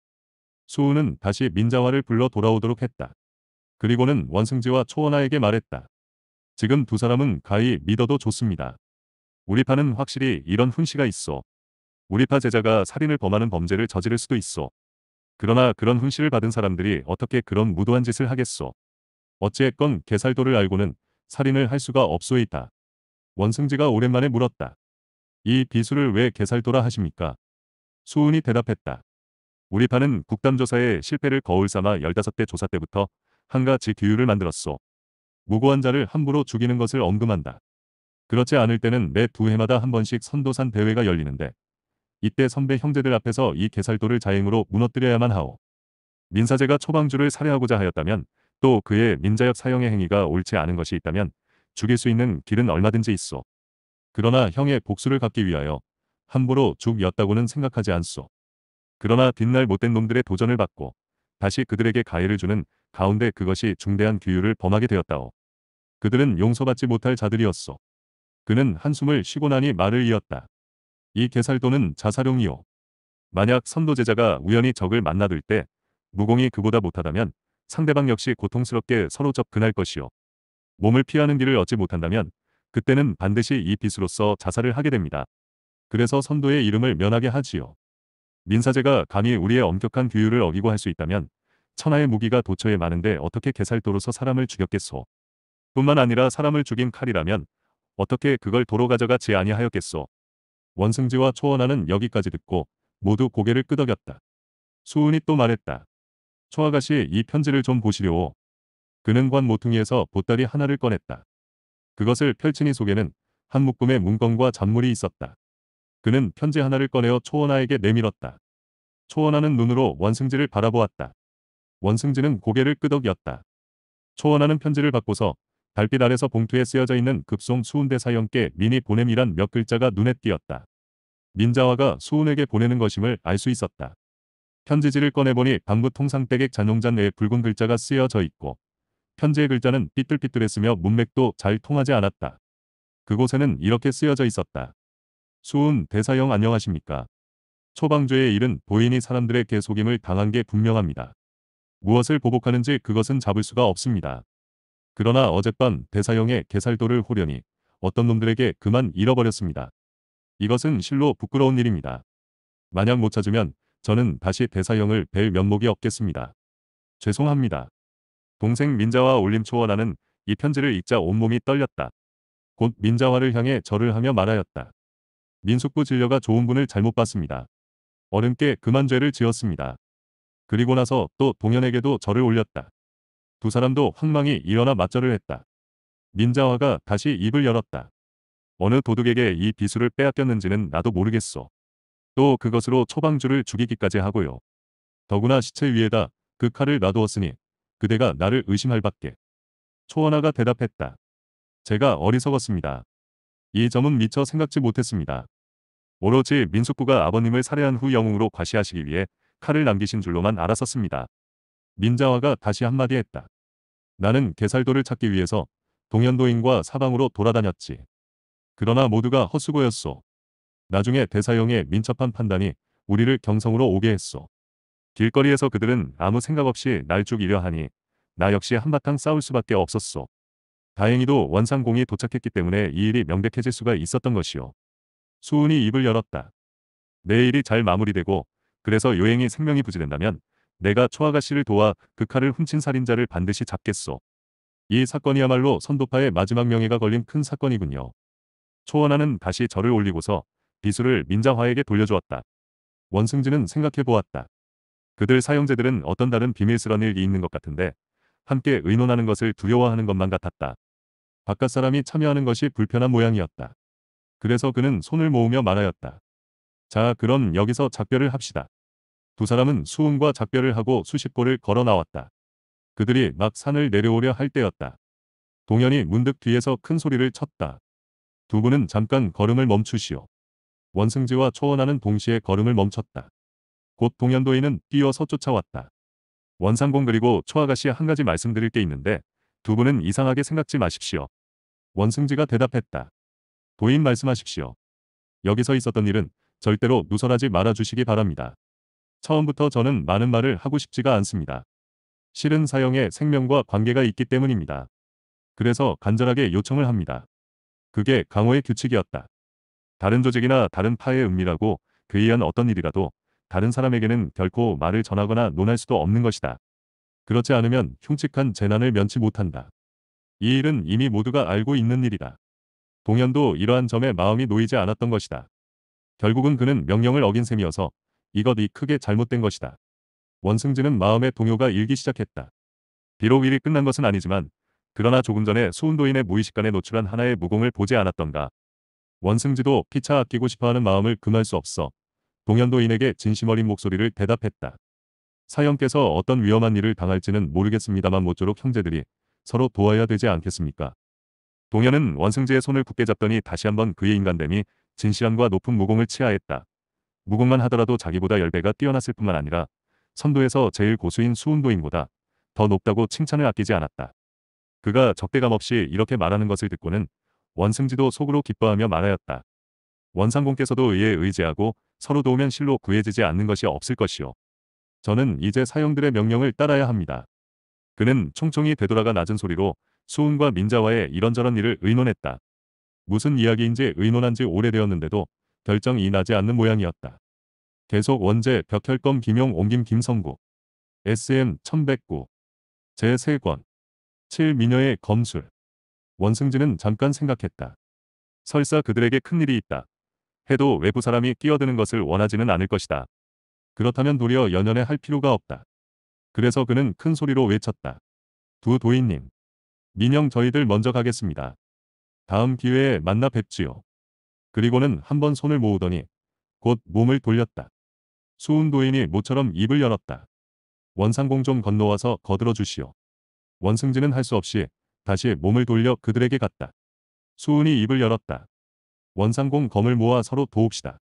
수은은 다시 민자화를 불러 돌아오도록 했다. 그리고는 원승지와 초원아에게 말했다. 지금 두 사람은 가히 믿어도 좋습니다. 우리 파는 확실히 이런 훈시가 있어. 우리 파 제자가 살인을 범하는 범죄를 저지를 수도 있어. 그러나 그런 훈시를 받은 사람들이 어떻게 그런 무도한 짓을 하겠소. 어찌했건 개살도를 알고는 살인을 할 수가 없소이다. 원승지가 오랜만에 물었다. 이 비수를 왜 개살도라 하십니까? 수은이 대답했다. 우리 파는 국담조사에 실패를 거울 삼아 15대 조사 때부터 한가지 규율을 만들었소. 무고한 자를 함부로 죽이는 것을 엄금한다. 그렇지 않을 때는 매 두 해마다 한 번씩 선도산 대회가 열리는데 이때 선배 형제들 앞에서 이 개살도를 자행으로 무너뜨려야만 하오. 민사제가 초방주를 살해하고자 하였다면 또 그의 민자역 사형의 행위가 옳지 않은 것이 있다면 죽일 수 있는 길은 얼마든지 있소. 그러나 형의 복수를 갚기 위하여 함부로 죽였다고는 생각하지 않소. 그러나 뒷날 못된 놈들의 도전을 받고 다시 그들에게 가해를 주는 가운데 그것이 중대한 규율을 범하게 되었다오. 그들은 용서받지 못할 자들이었소. 그는 한숨을 쉬고 나니 말을 이었다. 이 개살도는 자살용이오. 만약 선도제자가 우연히 적을 만나둘 때 무공이 그보다 못하다면 상대방 역시 고통스럽게 서로 접근할 것이요. 몸을 피하는 길을 얻지 못한다면 그때는 반드시 이빚으로서 자살을 하게 됩니다. 그래서 선도의 이름을 면하게 하지요. 민사제가 감히 우리의 엄격한 규율을 어기고 할 수 있다면 천하의 무기가 도처에 많은데 어떻게 개살도로서 사람을 죽였겠소. 뿐만 아니라 사람을 죽인 칼이라면 어떻게 그걸 도로 가져가지 아니하였겠소. 원승지와 초원하는 여기까지 듣고 모두 고개를 끄덕였다. 수은이 또 말했다. 초아가씨 이 편지를 좀 보시려오. 그는 관 모퉁이에서 보따리 하나를 꺼냈다. 그것을 펼치니 속에는 한 묶음의 문건과 잔물이 있었다. 그는 편지 하나를 꺼내어 초원아에게 내밀었다. 초원아는 눈으로 원승지를 바라보았다. 원승지는 고개를 끄덕였다. 초원하는 편지를 받고서 달빛 아래서 봉투에 쓰여져 있는 급송 수운대 사형께 미니 보냄이란 몇 글자가 눈에 띄었다. 민자화가 수운에게 보내는 것임을 알 수 있었다. 편지지를 꺼내보니 방부 통상댁액 잔용잔 외에 붉은 글자가 쓰여져 있고 편지의 글자는 삐뚤삐뚤했으며 문맥도 잘 통하지 않았다. 그곳에는 이렇게 쓰여져 있었다. 수운 대사형 안녕하십니까. 초방주의 일은 보인이 사람들의 개속임을 당한 게 분명합니다. 무엇을 보복하는지 그것은 잡을 수가 없습니다. 그러나 어젯밤 대사형의 개살도를 호련히 어떤 놈들에게 그만 잃어버렸습니다. 이것은 실로 부끄러운 일입니다. 만약 못 찾으면 저는 다시 대사형을 뵐 면목이 없겠습니다. 죄송합니다. 동생 민자와 올림초와 나는 이 편지를 읽자 온몸이 떨렸다. 곧 민자화를 향해 절을 하며 말하였다. 민숙부 진려가 좋은 분을 잘못 봤습니다. 어른께 그만 죄를 지었습니다. 그리고 나서 또 동현에게도 절을 올렸다. 두 사람도 황망히 일어나 맞절을 했다. 민자화가 다시 입을 열었다. 어느 도둑에게 이 비수를 빼앗겼는지는 나도 모르겠소. 또 그것으로 초방주를 죽이기까지 하고요. 더구나 시체 위에다 그 칼을 놔두었으니 그대가 나를 의심할 밖에. 초원화가 대답했다. 제가 어리석었습니다. 이 점은 미처 생각지 못했습니다. 오로지 민숙부가 아버님을 살해한 후 영웅으로 과시하시기 위해 칼을 남기신 줄로만 알았었습니다. 민자화가 다시 한마디 했다. 나는 개살도를 찾기 위해서 동현도인과 사방으로 돌아다녔지. 그러나 모두가 허수고였소 나중에 대사용의 민첩한 판단이 우리를 경성으로 오게 했소. 길거리에서 그들은 아무 생각 없이 날 죽이려 하니 나 역시 한바탕 싸울 수밖에 없었소. 다행히도 원상공이 도착했기 때문에 이 일이 명백해질 수가 있었던 것이요. 수은이 입을 열었다. 내 일이 잘 마무리되고 그래서 요행이 생명이 부지된다면 내가 초아가 씨를 도와 그 칼을 훔친 살인자를 반드시 잡겠소. 이 사건이야말로 선도파의 마지막 명예가 걸린 큰 사건이군요. 초원하는 다시 절을 올리고서 비수를 민자화에게 돌려주었다. 원승진은 생각해보았다. 그들 사형제들은 어떤 다른 비밀스런 일이 있는 것 같은데 함께 의논하는 것을 두려워하는 것만 같았다. 바깥 사람이 참여하는 것이 불편한 모양이었다. 그래서 그는 손을 모으며 말하였다. 자 그럼 여기서 작별을 합시다. 두 사람은 수은과 작별을 하고 수십 골을 걸어 나왔다. 그들이 막 산을 내려오려 할 때였다. 동현이 문득 뒤에서 큰 소리를 쳤다. 두 분은 잠깐 걸음을 멈추시오. 원승지와 초원하는 동시에 걸음을 멈췄다. 곧 동현도인은 뛰어서 쫓아왔다. 원상공 그리고 초아가씨 한 가지 말씀드릴 게 있는데 두 분은 이상하게 생각지 마십시오. 원승지가 대답했다. 도인 말씀하십시오. 여기서 있었던 일은 절대로 누설하지 말아주시기 바랍니다. 처음부터 저는 많은 말을 하고 싶지가 않습니다. 실은 사형에 생명과 관계가 있기 때문입니다. 그래서 간절하게 요청을 합니다. 그게 강호의 규칙이었다. 다른 조직이나 다른 파의 은밀하고 괴이한 어떤 일이라도 다른 사람에게는 결코 말을 전하거나 논할 수도 없는 것이다. 그렇지 않으면 흉측한 재난을 면치 못한다. 이 일은 이미 모두가 알고 있는 일이다. 동현도 이러한 점에 마음이 놓이지 않았던 것이다. 결국은 그는 명령을 어긴 셈이어서 이것이 크게 잘못된 것이다. 원승진은 마음의 동요가 일기 시작했다. 비록 일이 끝난 것은 아니지만 그러나 조금 전에 수운도인의 무의식간에 노출한 하나의 무공을 보지 않았던가. 원승지도 피차 아끼고 싶어하는 마음을 금할 수 없어 동현도인에게 진심 어린 목소리를 대답했다. 사형께서 어떤 위험한 일을 당할지는 모르겠습니다만 모쪼록 형제들이 서로 도와야 되지 않겠습니까? 동현은 원승지의 손을 굳게 잡더니 다시 한번 그의 인간됨이 진실함과 높은 무공을 치하했다. 무공만 하더라도 자기보다 10배가 뛰어났을 뿐만 아니라 선도에서 제일 고수인 수운도인보다 더 높다고 칭찬을 아끼지 않았다. 그가 적대감 없이 이렇게 말하는 것을 듣고는 원승지도 속으로 기뻐하며 말하였다. 원상공께서도 의에 의지하고 서로 도우면 실로 구해지지 않는 것이 없을 것이요. 저는 이제 사형들의 명령을 따라야 합니다. 그는 총총이 되돌아가 낮은 소리로 수운과 민자와의 이런저런 일을 의논했다. 무슨 이야기인지 의논한 지 오래되었는데도 결정이 나지 않는 모양이었다. 계속 원제 벽혈검, 김용, 옹김, 김성구. SM 1109. 제3권. 7. 미녀의 검술. 원승진은 잠깐 생각했다. 설사 그들에게 큰일이 있다. 해도 외부 사람이 끼어드는 것을 원하지는 않을 것이다. 그렇다면 도리어 연연해 할 필요가 없다. 그래서 그는 큰 소리로 외쳤다. 두 도인님. 민영 저희들 먼저 가겠습니다. 다음 기회에 만나 뵙지요. 그리고는 한 번 손을 모으더니 곧 몸을 돌렸다. 수운도인이 모처럼 입을 열었다. 원상공 좀 건너와서 거들어 주시오. 원승진은 할 수 없이 다시 몸을 돌려 그들에게 갔다. 수운이 입을 열었다. 원상공 검을 모아 서로 도웁시다.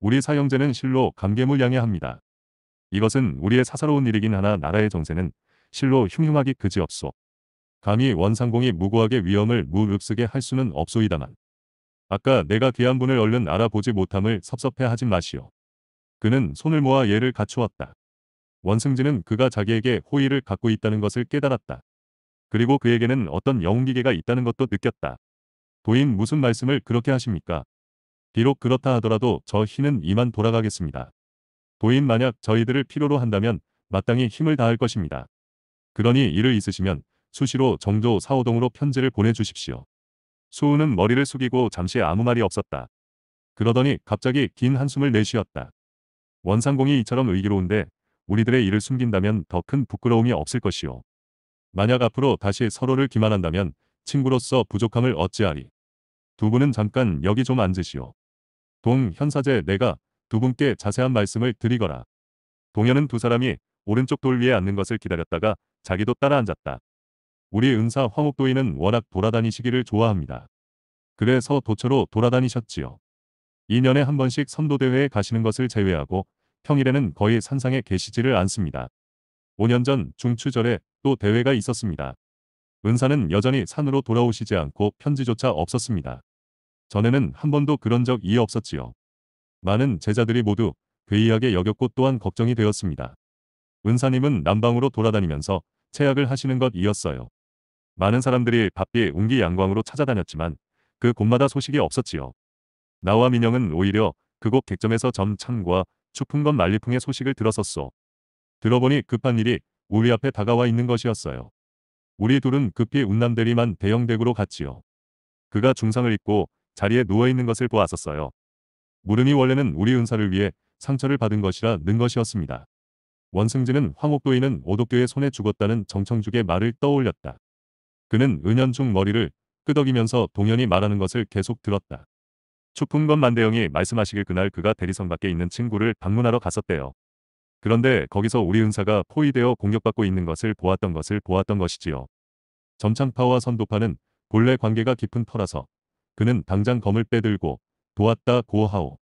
우리 사형제는 실로 감개물 양해합니다. 이것은 우리의 사사로운 일이긴 하나 나라의 정세는 실로 흉흉하기 그지없소. 감히 원상공이 무고하게 위험을 무읍쓰게할 수는 없소이다만. 아까 내가 귀한 분을 얼른 알아보지 못함을 섭섭해하지 마시오. 그는 손을 모아 예를 갖추었다. 원승진은 그가 자기에게 호의를 갖고 있다는 것을 깨달았다. 그리고 그에게는 어떤 영웅기계가 있다는 것도 느꼈다. 도인 무슨 말씀을 그렇게 하십니까? 비록 그렇다 하더라도 저 희는 이만 돌아가겠습니다. 도인 만약 저희들을 필요로 한다면 마땅히 힘을 다할 것입니다. 그러니 일을 있으시면 수시로 정조 사오동으로 편지를 보내주십시오. 수우는 머리를 숙이고 잠시 아무 말이 없었다. 그러더니 갑자기 긴 한숨을 내쉬었다. 원상공이 이처럼 의기로운데 우리들의 일을 숨긴다면 더 큰 부끄러움이 없을 것이오. 만약 앞으로 다시 서로를 기만한다면 친구로서 부족함을 어찌하리. 두 분은 잠깐 여기 좀 앉으시오. 동 현사제 내가 두 분께 자세한 말씀을 드리거라. 동현은 두 사람이 오른쪽 돌 위에 앉는 것을 기다렸다가 자기도 따라 앉았다. 우리 은사 황옥도인은 워낙 돌아다니시기를 좋아합니다. 그래서 도처로 돌아다니셨지요. 2년에 한 번씩 선도대회에 가시는 것을 제외하고 평일에는 거의 산상에 계시지를 않습니다. 5년 전 중추절에 또 대회가 있었습니다. 은사는 여전히 산으로 돌아오시지 않고 편지조차 없었습니다. 전에는 한 번도 그런 적이 없었지요. 많은 제자들이 모두 괴이하게 여겼고 또한 걱정이 되었습니다. 은사님은 남방으로 돌아다니면서 체약을 하시는 것이었어요. 많은 사람들이 바삐 운기 양광으로 찾아다녔지만 그 곳마다 소식이 없었지요. 나와 민영은 오히려 그곳 객점에서 점창과 추풍건 말리풍의 소식을 들었었소. 들어보니 급한 일이 우리 앞에 다가와 있는 것이었어요. 우리 둘은 급히 운남대리만 대형대으로 갔지요. 그가 중상을 입고 자리에 누워있는 것을 보았었어요. 무름이 원래는 우리 은사를 위해 상처를 받은 것이라 는 것이었습니다. 원승진은 황옥도인은 오독교의 손에 죽었다는 정청죽의 말을 떠올렸다. 그는 은연중 머리를 끄덕이면서 동현이 말하는 것을 계속 들었다. 추풍건 만대영이 말씀하시길 그날 그가 대리석 밖에 있는 친구를 방문하러 갔었대요. 그런데 거기서 우리 은사가 포위되어 공격받고 있는 것을 보았던 것을 보았던 것이지요. 점창파와 선도파는 본래 관계가 깊은 터라서 그는 당장 검을 빼들고 도왔다 고하오.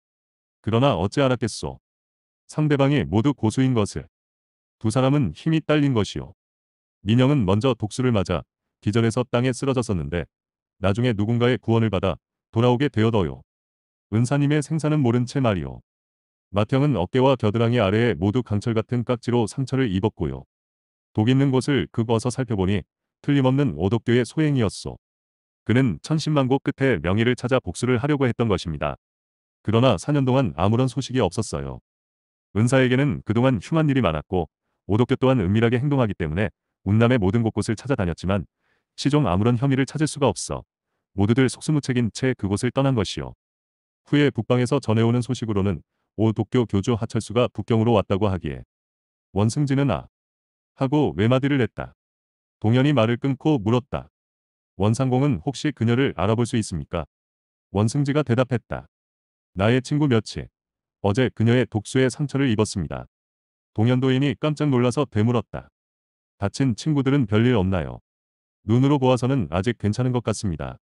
그러나 어찌 알았겠소. 상대방이 모두 고수인 것을. 두 사람은 힘이 딸린 것이요. 민영은 먼저 독수를 맞아 기절해서 땅에 쓰러졌었는데 나중에 누군가의 구원을 받아 돌아오게 되어더요. 은사님의 생사는 모른 채 말이요. 마형은 어깨와 겨드랑이 아래에 모두 강철 같은 깍지로 상처를 입었고요. 독 있는 곳을 극어서 살펴보니 틀림없는 오독교의 소행이었소. 그는 천신만고 끝에 명의를 찾아 복수를 하려고 했던 것입니다. 그러나 4년 동안 아무런 소식이 없었어요. 은사에게는 그동안 흉한 일이 많았고 오독교 또한 은밀하게 행동하기 때문에 운남의 모든 곳곳을 찾아다녔지만 시종 아무런 혐의를 찾을 수가 없어 모두들 속수무책인 채 그곳을 떠난 것이요. 후에 북방에서 전해오는 소식으로는 오 도쿄 교주 하철수가 북경으로 왔다고 하기에 원승진은 아 하고 외마디를 냈다. 동현이 말을 끊고 물었다. 원상공은 혹시 그녀를 알아볼 수 있습니까? 원승지가 대답했다. 나의 친구 며칠 어제 그녀의 독수에 상처를 입었습니다. 동현도인이 깜짝 놀라서 되물었다. 다친 친구들은 별일 없나요? 눈으로 보아서는 아직 괜찮은 것 같습니다.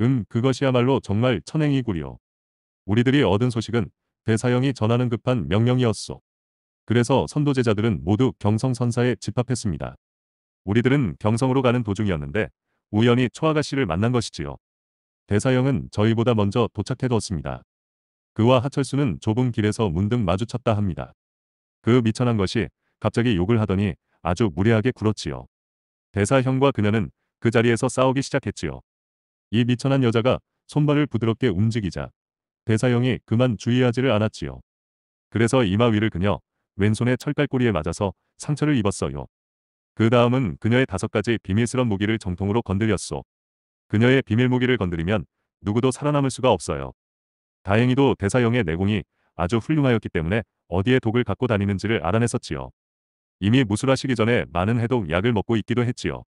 음, 그것이야말로 정말 천행이구려. 우리들이 얻은 소식은 대사형이 전하는 급한 명령이었소. 그래서 선도제자들은 모두 경성선사에 집합했습니다. 우리들은 경성으로 가는 도중이었는데 우연히 초아가 씨를 만난 것이지요. 대사형은 저희보다 먼저 도착해두었습니다. 그와 하철수는 좁은 길에서 문득 마주쳤다 합니다. 그 미천한 것이 갑자기 욕을 하더니 아주 무례하게 굴었지요. 대사형과 그녀는 그 자리에서 싸우기 시작했지요. 이 미천한 여자가 손발을 부드럽게 움직이자 대사형이 그만 주의하지를 않았지요. 그래서 이마 위를 그녀 왼손의 철갈고리에 맞아서 상처를 입었어요. 그 다음은 그녀의 다섯 가지 비밀스런 무기를 정통으로 건드렸소. 그녀의 비밀 무기를 건드리면 누구도 살아남을 수가 없어요. 다행히도 대사형의 내공이 아주 훌륭하였기 때문에 어디에 독을 갖고 다니는지를 알아냈었지요. 이미 무술하시기 전에 많은 해독약을 먹고 있기도 했지요.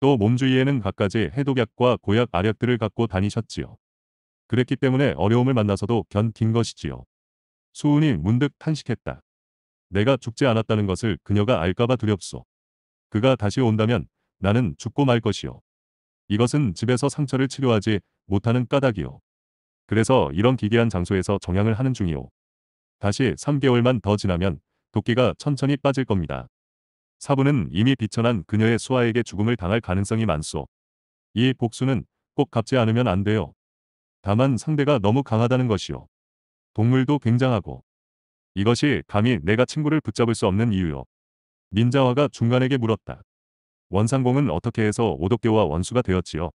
또 몸 주위에는 갖가지 해독약과 고약아력들을 갖고 다니셨지요. 그랬기 때문에 어려움을 만나서도 견딘 것이지요. 수은이 문득 탄식했다. 내가 죽지 않았다는 것을 그녀가 알까봐 두렵소. 그가 다시 온다면 나는 죽고 말 것이요. 이것은 집에서 상처를 치료하지 못하는 까닭이요. 그래서 이런 기괴한 장소에서 정향을 하는 중이오. 다시 3개월만 더 지나면 도끼가 천천히 빠질 겁니다. 사부는 이미 비천한 그녀의 수아에게 죽음을 당할 가능성이 많소. 이 복수는 꼭 갚지 않으면 안 돼요. 다만 상대가 너무 강하다는 것이요. 동물도 굉장하고. 이것이 감히 내가 친구를 붙잡을 수 없는 이유요. 민자화가 중간에게 물었다. 원상공은 어떻게 해서 오독계와 원수가 되었지요?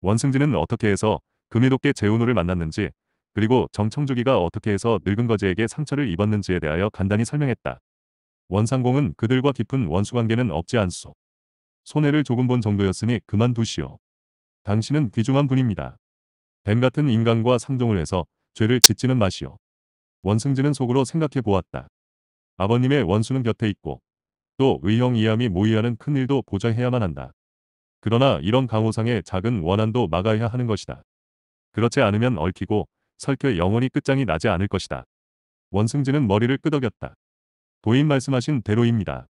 원승진은 어떻게 해서 금이독계 재훈호를 만났는지 그리고 정청주기가 어떻게 해서 늙은 거지에게 상처를 입었는지에 대하여 간단히 설명했다. 원상공은 그들과 깊은 원수관계는 없지 않소. 손해를 조금 본 정도였으니 그만두시오. 당신은 귀중한 분입니다. 뱀 같은 인간과 상종을 해서 죄를 짓지는 마시오. 원승진은 속으로 생각해 보았다. 아버님의 원수는 곁에 있고 또 의형이함이 모의하는 큰일도 보좌해야만 한다. 그러나 이런 강호상의 작은 원한도 막아야 하는 것이다. 그렇지 않으면 얽히고 설교 영원히 끝장이 나지 않을 것이다. 원승진은 머리를 끄덕였다. 도인 말씀하신 대로입니다.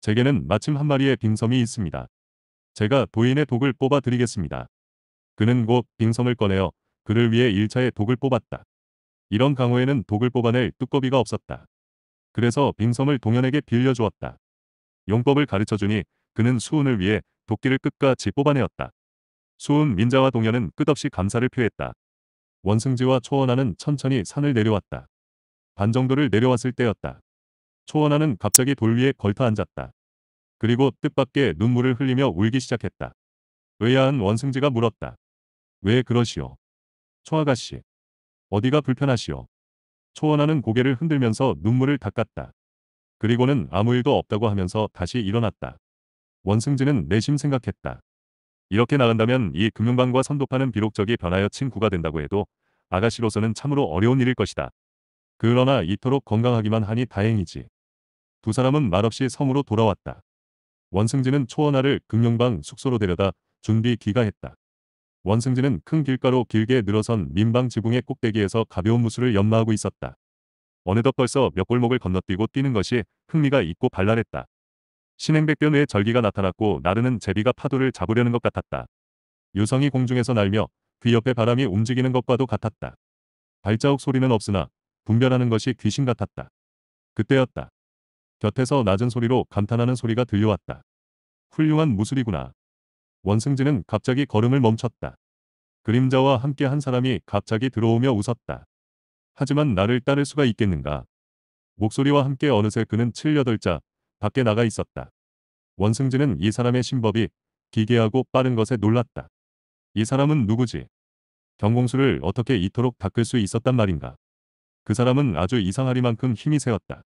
제게는 마침 한 마리의 빙섬이 있습니다. 제가 도인의 독을 뽑아 드리겠습니다. 그는 곧 빙섬을 꺼내어 그를 위해 1차의 독을 뽑았다. 이런 강호에는 독을 뽑아낼 뚜꺼비가 없었다. 그래서 빙섬을 동현에게 빌려주었다. 용법을 가르쳐주니 그는 수운을 위해 도끼를 끝까지 뽑아내었다. 수운 민자와 동현은 끝없이 감사를 표했다. 원승지와 초원하는 천천히 산을 내려왔다. 반 정도를 내려왔을 때였다. 초원하는 갑자기 돌 위에 걸터 앉았다. 그리고 뜻밖의 눈물을 흘리며 울기 시작했다. 의아한 원승지가 물었다. 왜 그러시오? 초아가씨. 어디가 불편하시오? 초원하는 고개를 흔들면서 눈물을 닦았다. 그리고는 아무 일도 없다고 하면서 다시 일어났다. 원승지는 내심 생각했다. 이렇게 나간다면 이 금융방과 선도파는 비록적이 변하여 친구가 된다고 해도 아가씨로서는 참으로 어려운 일일 것이다. 그러나 이토록 건강하기만 하니 다행이지. 두 사람은 말없이 섬으로 돌아왔다. 원승진은 초원아를 금융방 숙소로 데려다 준비 기가했다. 원승진은 큰 길가로 길게 늘어선 민방 지붕의 꼭대기에서 가벼운 무술을 연마하고 있었다. 어느덧 벌써 몇 골목을 건너뛰고 뛰는 것이 흥미가 있고 발랄했다. 신행백변 외에 절기가 나타났고 나르는 제비가 파도를 잡으려는 것 같았다. 유성이 공중에서 날며 귀 옆에 바람이 움직이는 것과도 같았다. 발자국 소리는 없으나 분별하는 것이 귀신 같았다. 그때였다. 곁에서 낮은 소리로 감탄하는 소리가 들려왔다. 훌륭한 무술이구나. 원승진은 갑자기 걸음을 멈췄다. 그림자와 함께 한 사람이 갑자기 들어오며 웃었다. 하지만 나를 따를 수가 있겠는가. 목소리와 함께 어느새 그는 7, 8자 밖에 나가 있었다. 원승진은 이 사람의 신법이 기괴하고 빠른 것에 놀랐다. 이 사람은 누구지? 경공수를 어떻게 이토록 닦을 수 있었단 말인가? 그 사람은 아주 이상하리만큼 힘이 세었다.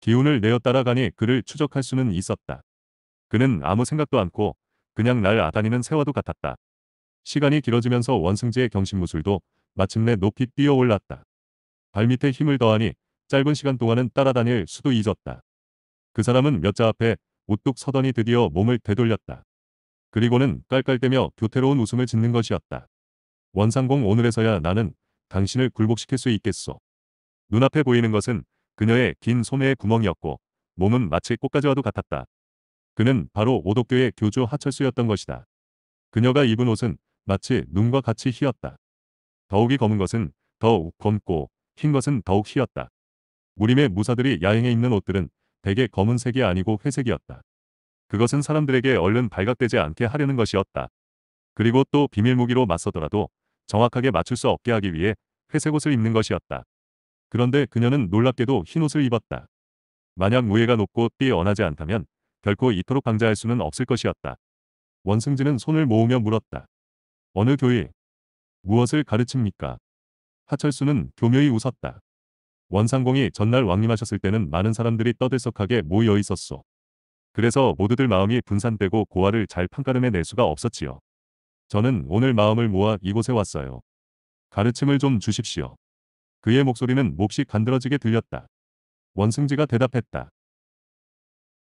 기운을 내어 따라가니 그를 추적할 수는 있었다. 그는 아무 생각도 않고 그냥 날 아다니는 새와도 같았다. 시간이 길어지면서 원승지의 경신무술도 마침내 높이 뛰어올랐다. 발밑에 힘을 더하니 짧은 시간 동안은 따라다닐 수도 잊었다. 그 사람은 몇 자 앞에 우뚝 서더니 드디어 몸을 되돌렸다. 그리고는 깔깔대며 교태로운 웃음을 짓는 것이었다. 원상공 오늘에서야 나는 당신을 굴복시킬 수 있겠소. 눈앞에 보이는 것은 그녀의 긴 소매의 구멍이었고 몸은 마치 꽃가지와도 같았다. 그는 바로 오독교의 교주 하철수였던 것이다. 그녀가 입은 옷은 마치 눈과 같이 희었다. 더욱이 검은 것은 더욱 검고 흰 것은 더욱 희었다. 무림의 무사들이 야행에 입는 옷들은 대개 검은색이 아니고 회색이었다. 그것은 사람들에게 얼른 발각되지 않게 하려는 것이었다. 그리고 또 비밀 무기로 맞서더라도 정확하게 맞출 수 없게 하기 위해 회색 옷을 입는 것이었다. 그런데 그녀는 놀랍게도 흰 옷을 입었다. 만약 무예가 높고 뛰어나지 않다면 결코 이토록 방자할 수는 없을 것이었다. 원승진은 손을 모으며 물었다. 어느 교회? 무엇을 가르칩니까? 하철수는 교묘히 웃었다. 원상공이 전날 왕림하셨을 때는 많은 사람들이 떠들썩하게 모여 있었소. 그래서 모두들 마음이 분산되고 고아를 잘 판가름해낼 수가 없었지요. 저는 오늘 마음을 모아 이곳에 왔어요. 가르침을 좀 주십시오. 그의 목소리는 몹시 간드러지게 들렸다. 원승지가 대답했다.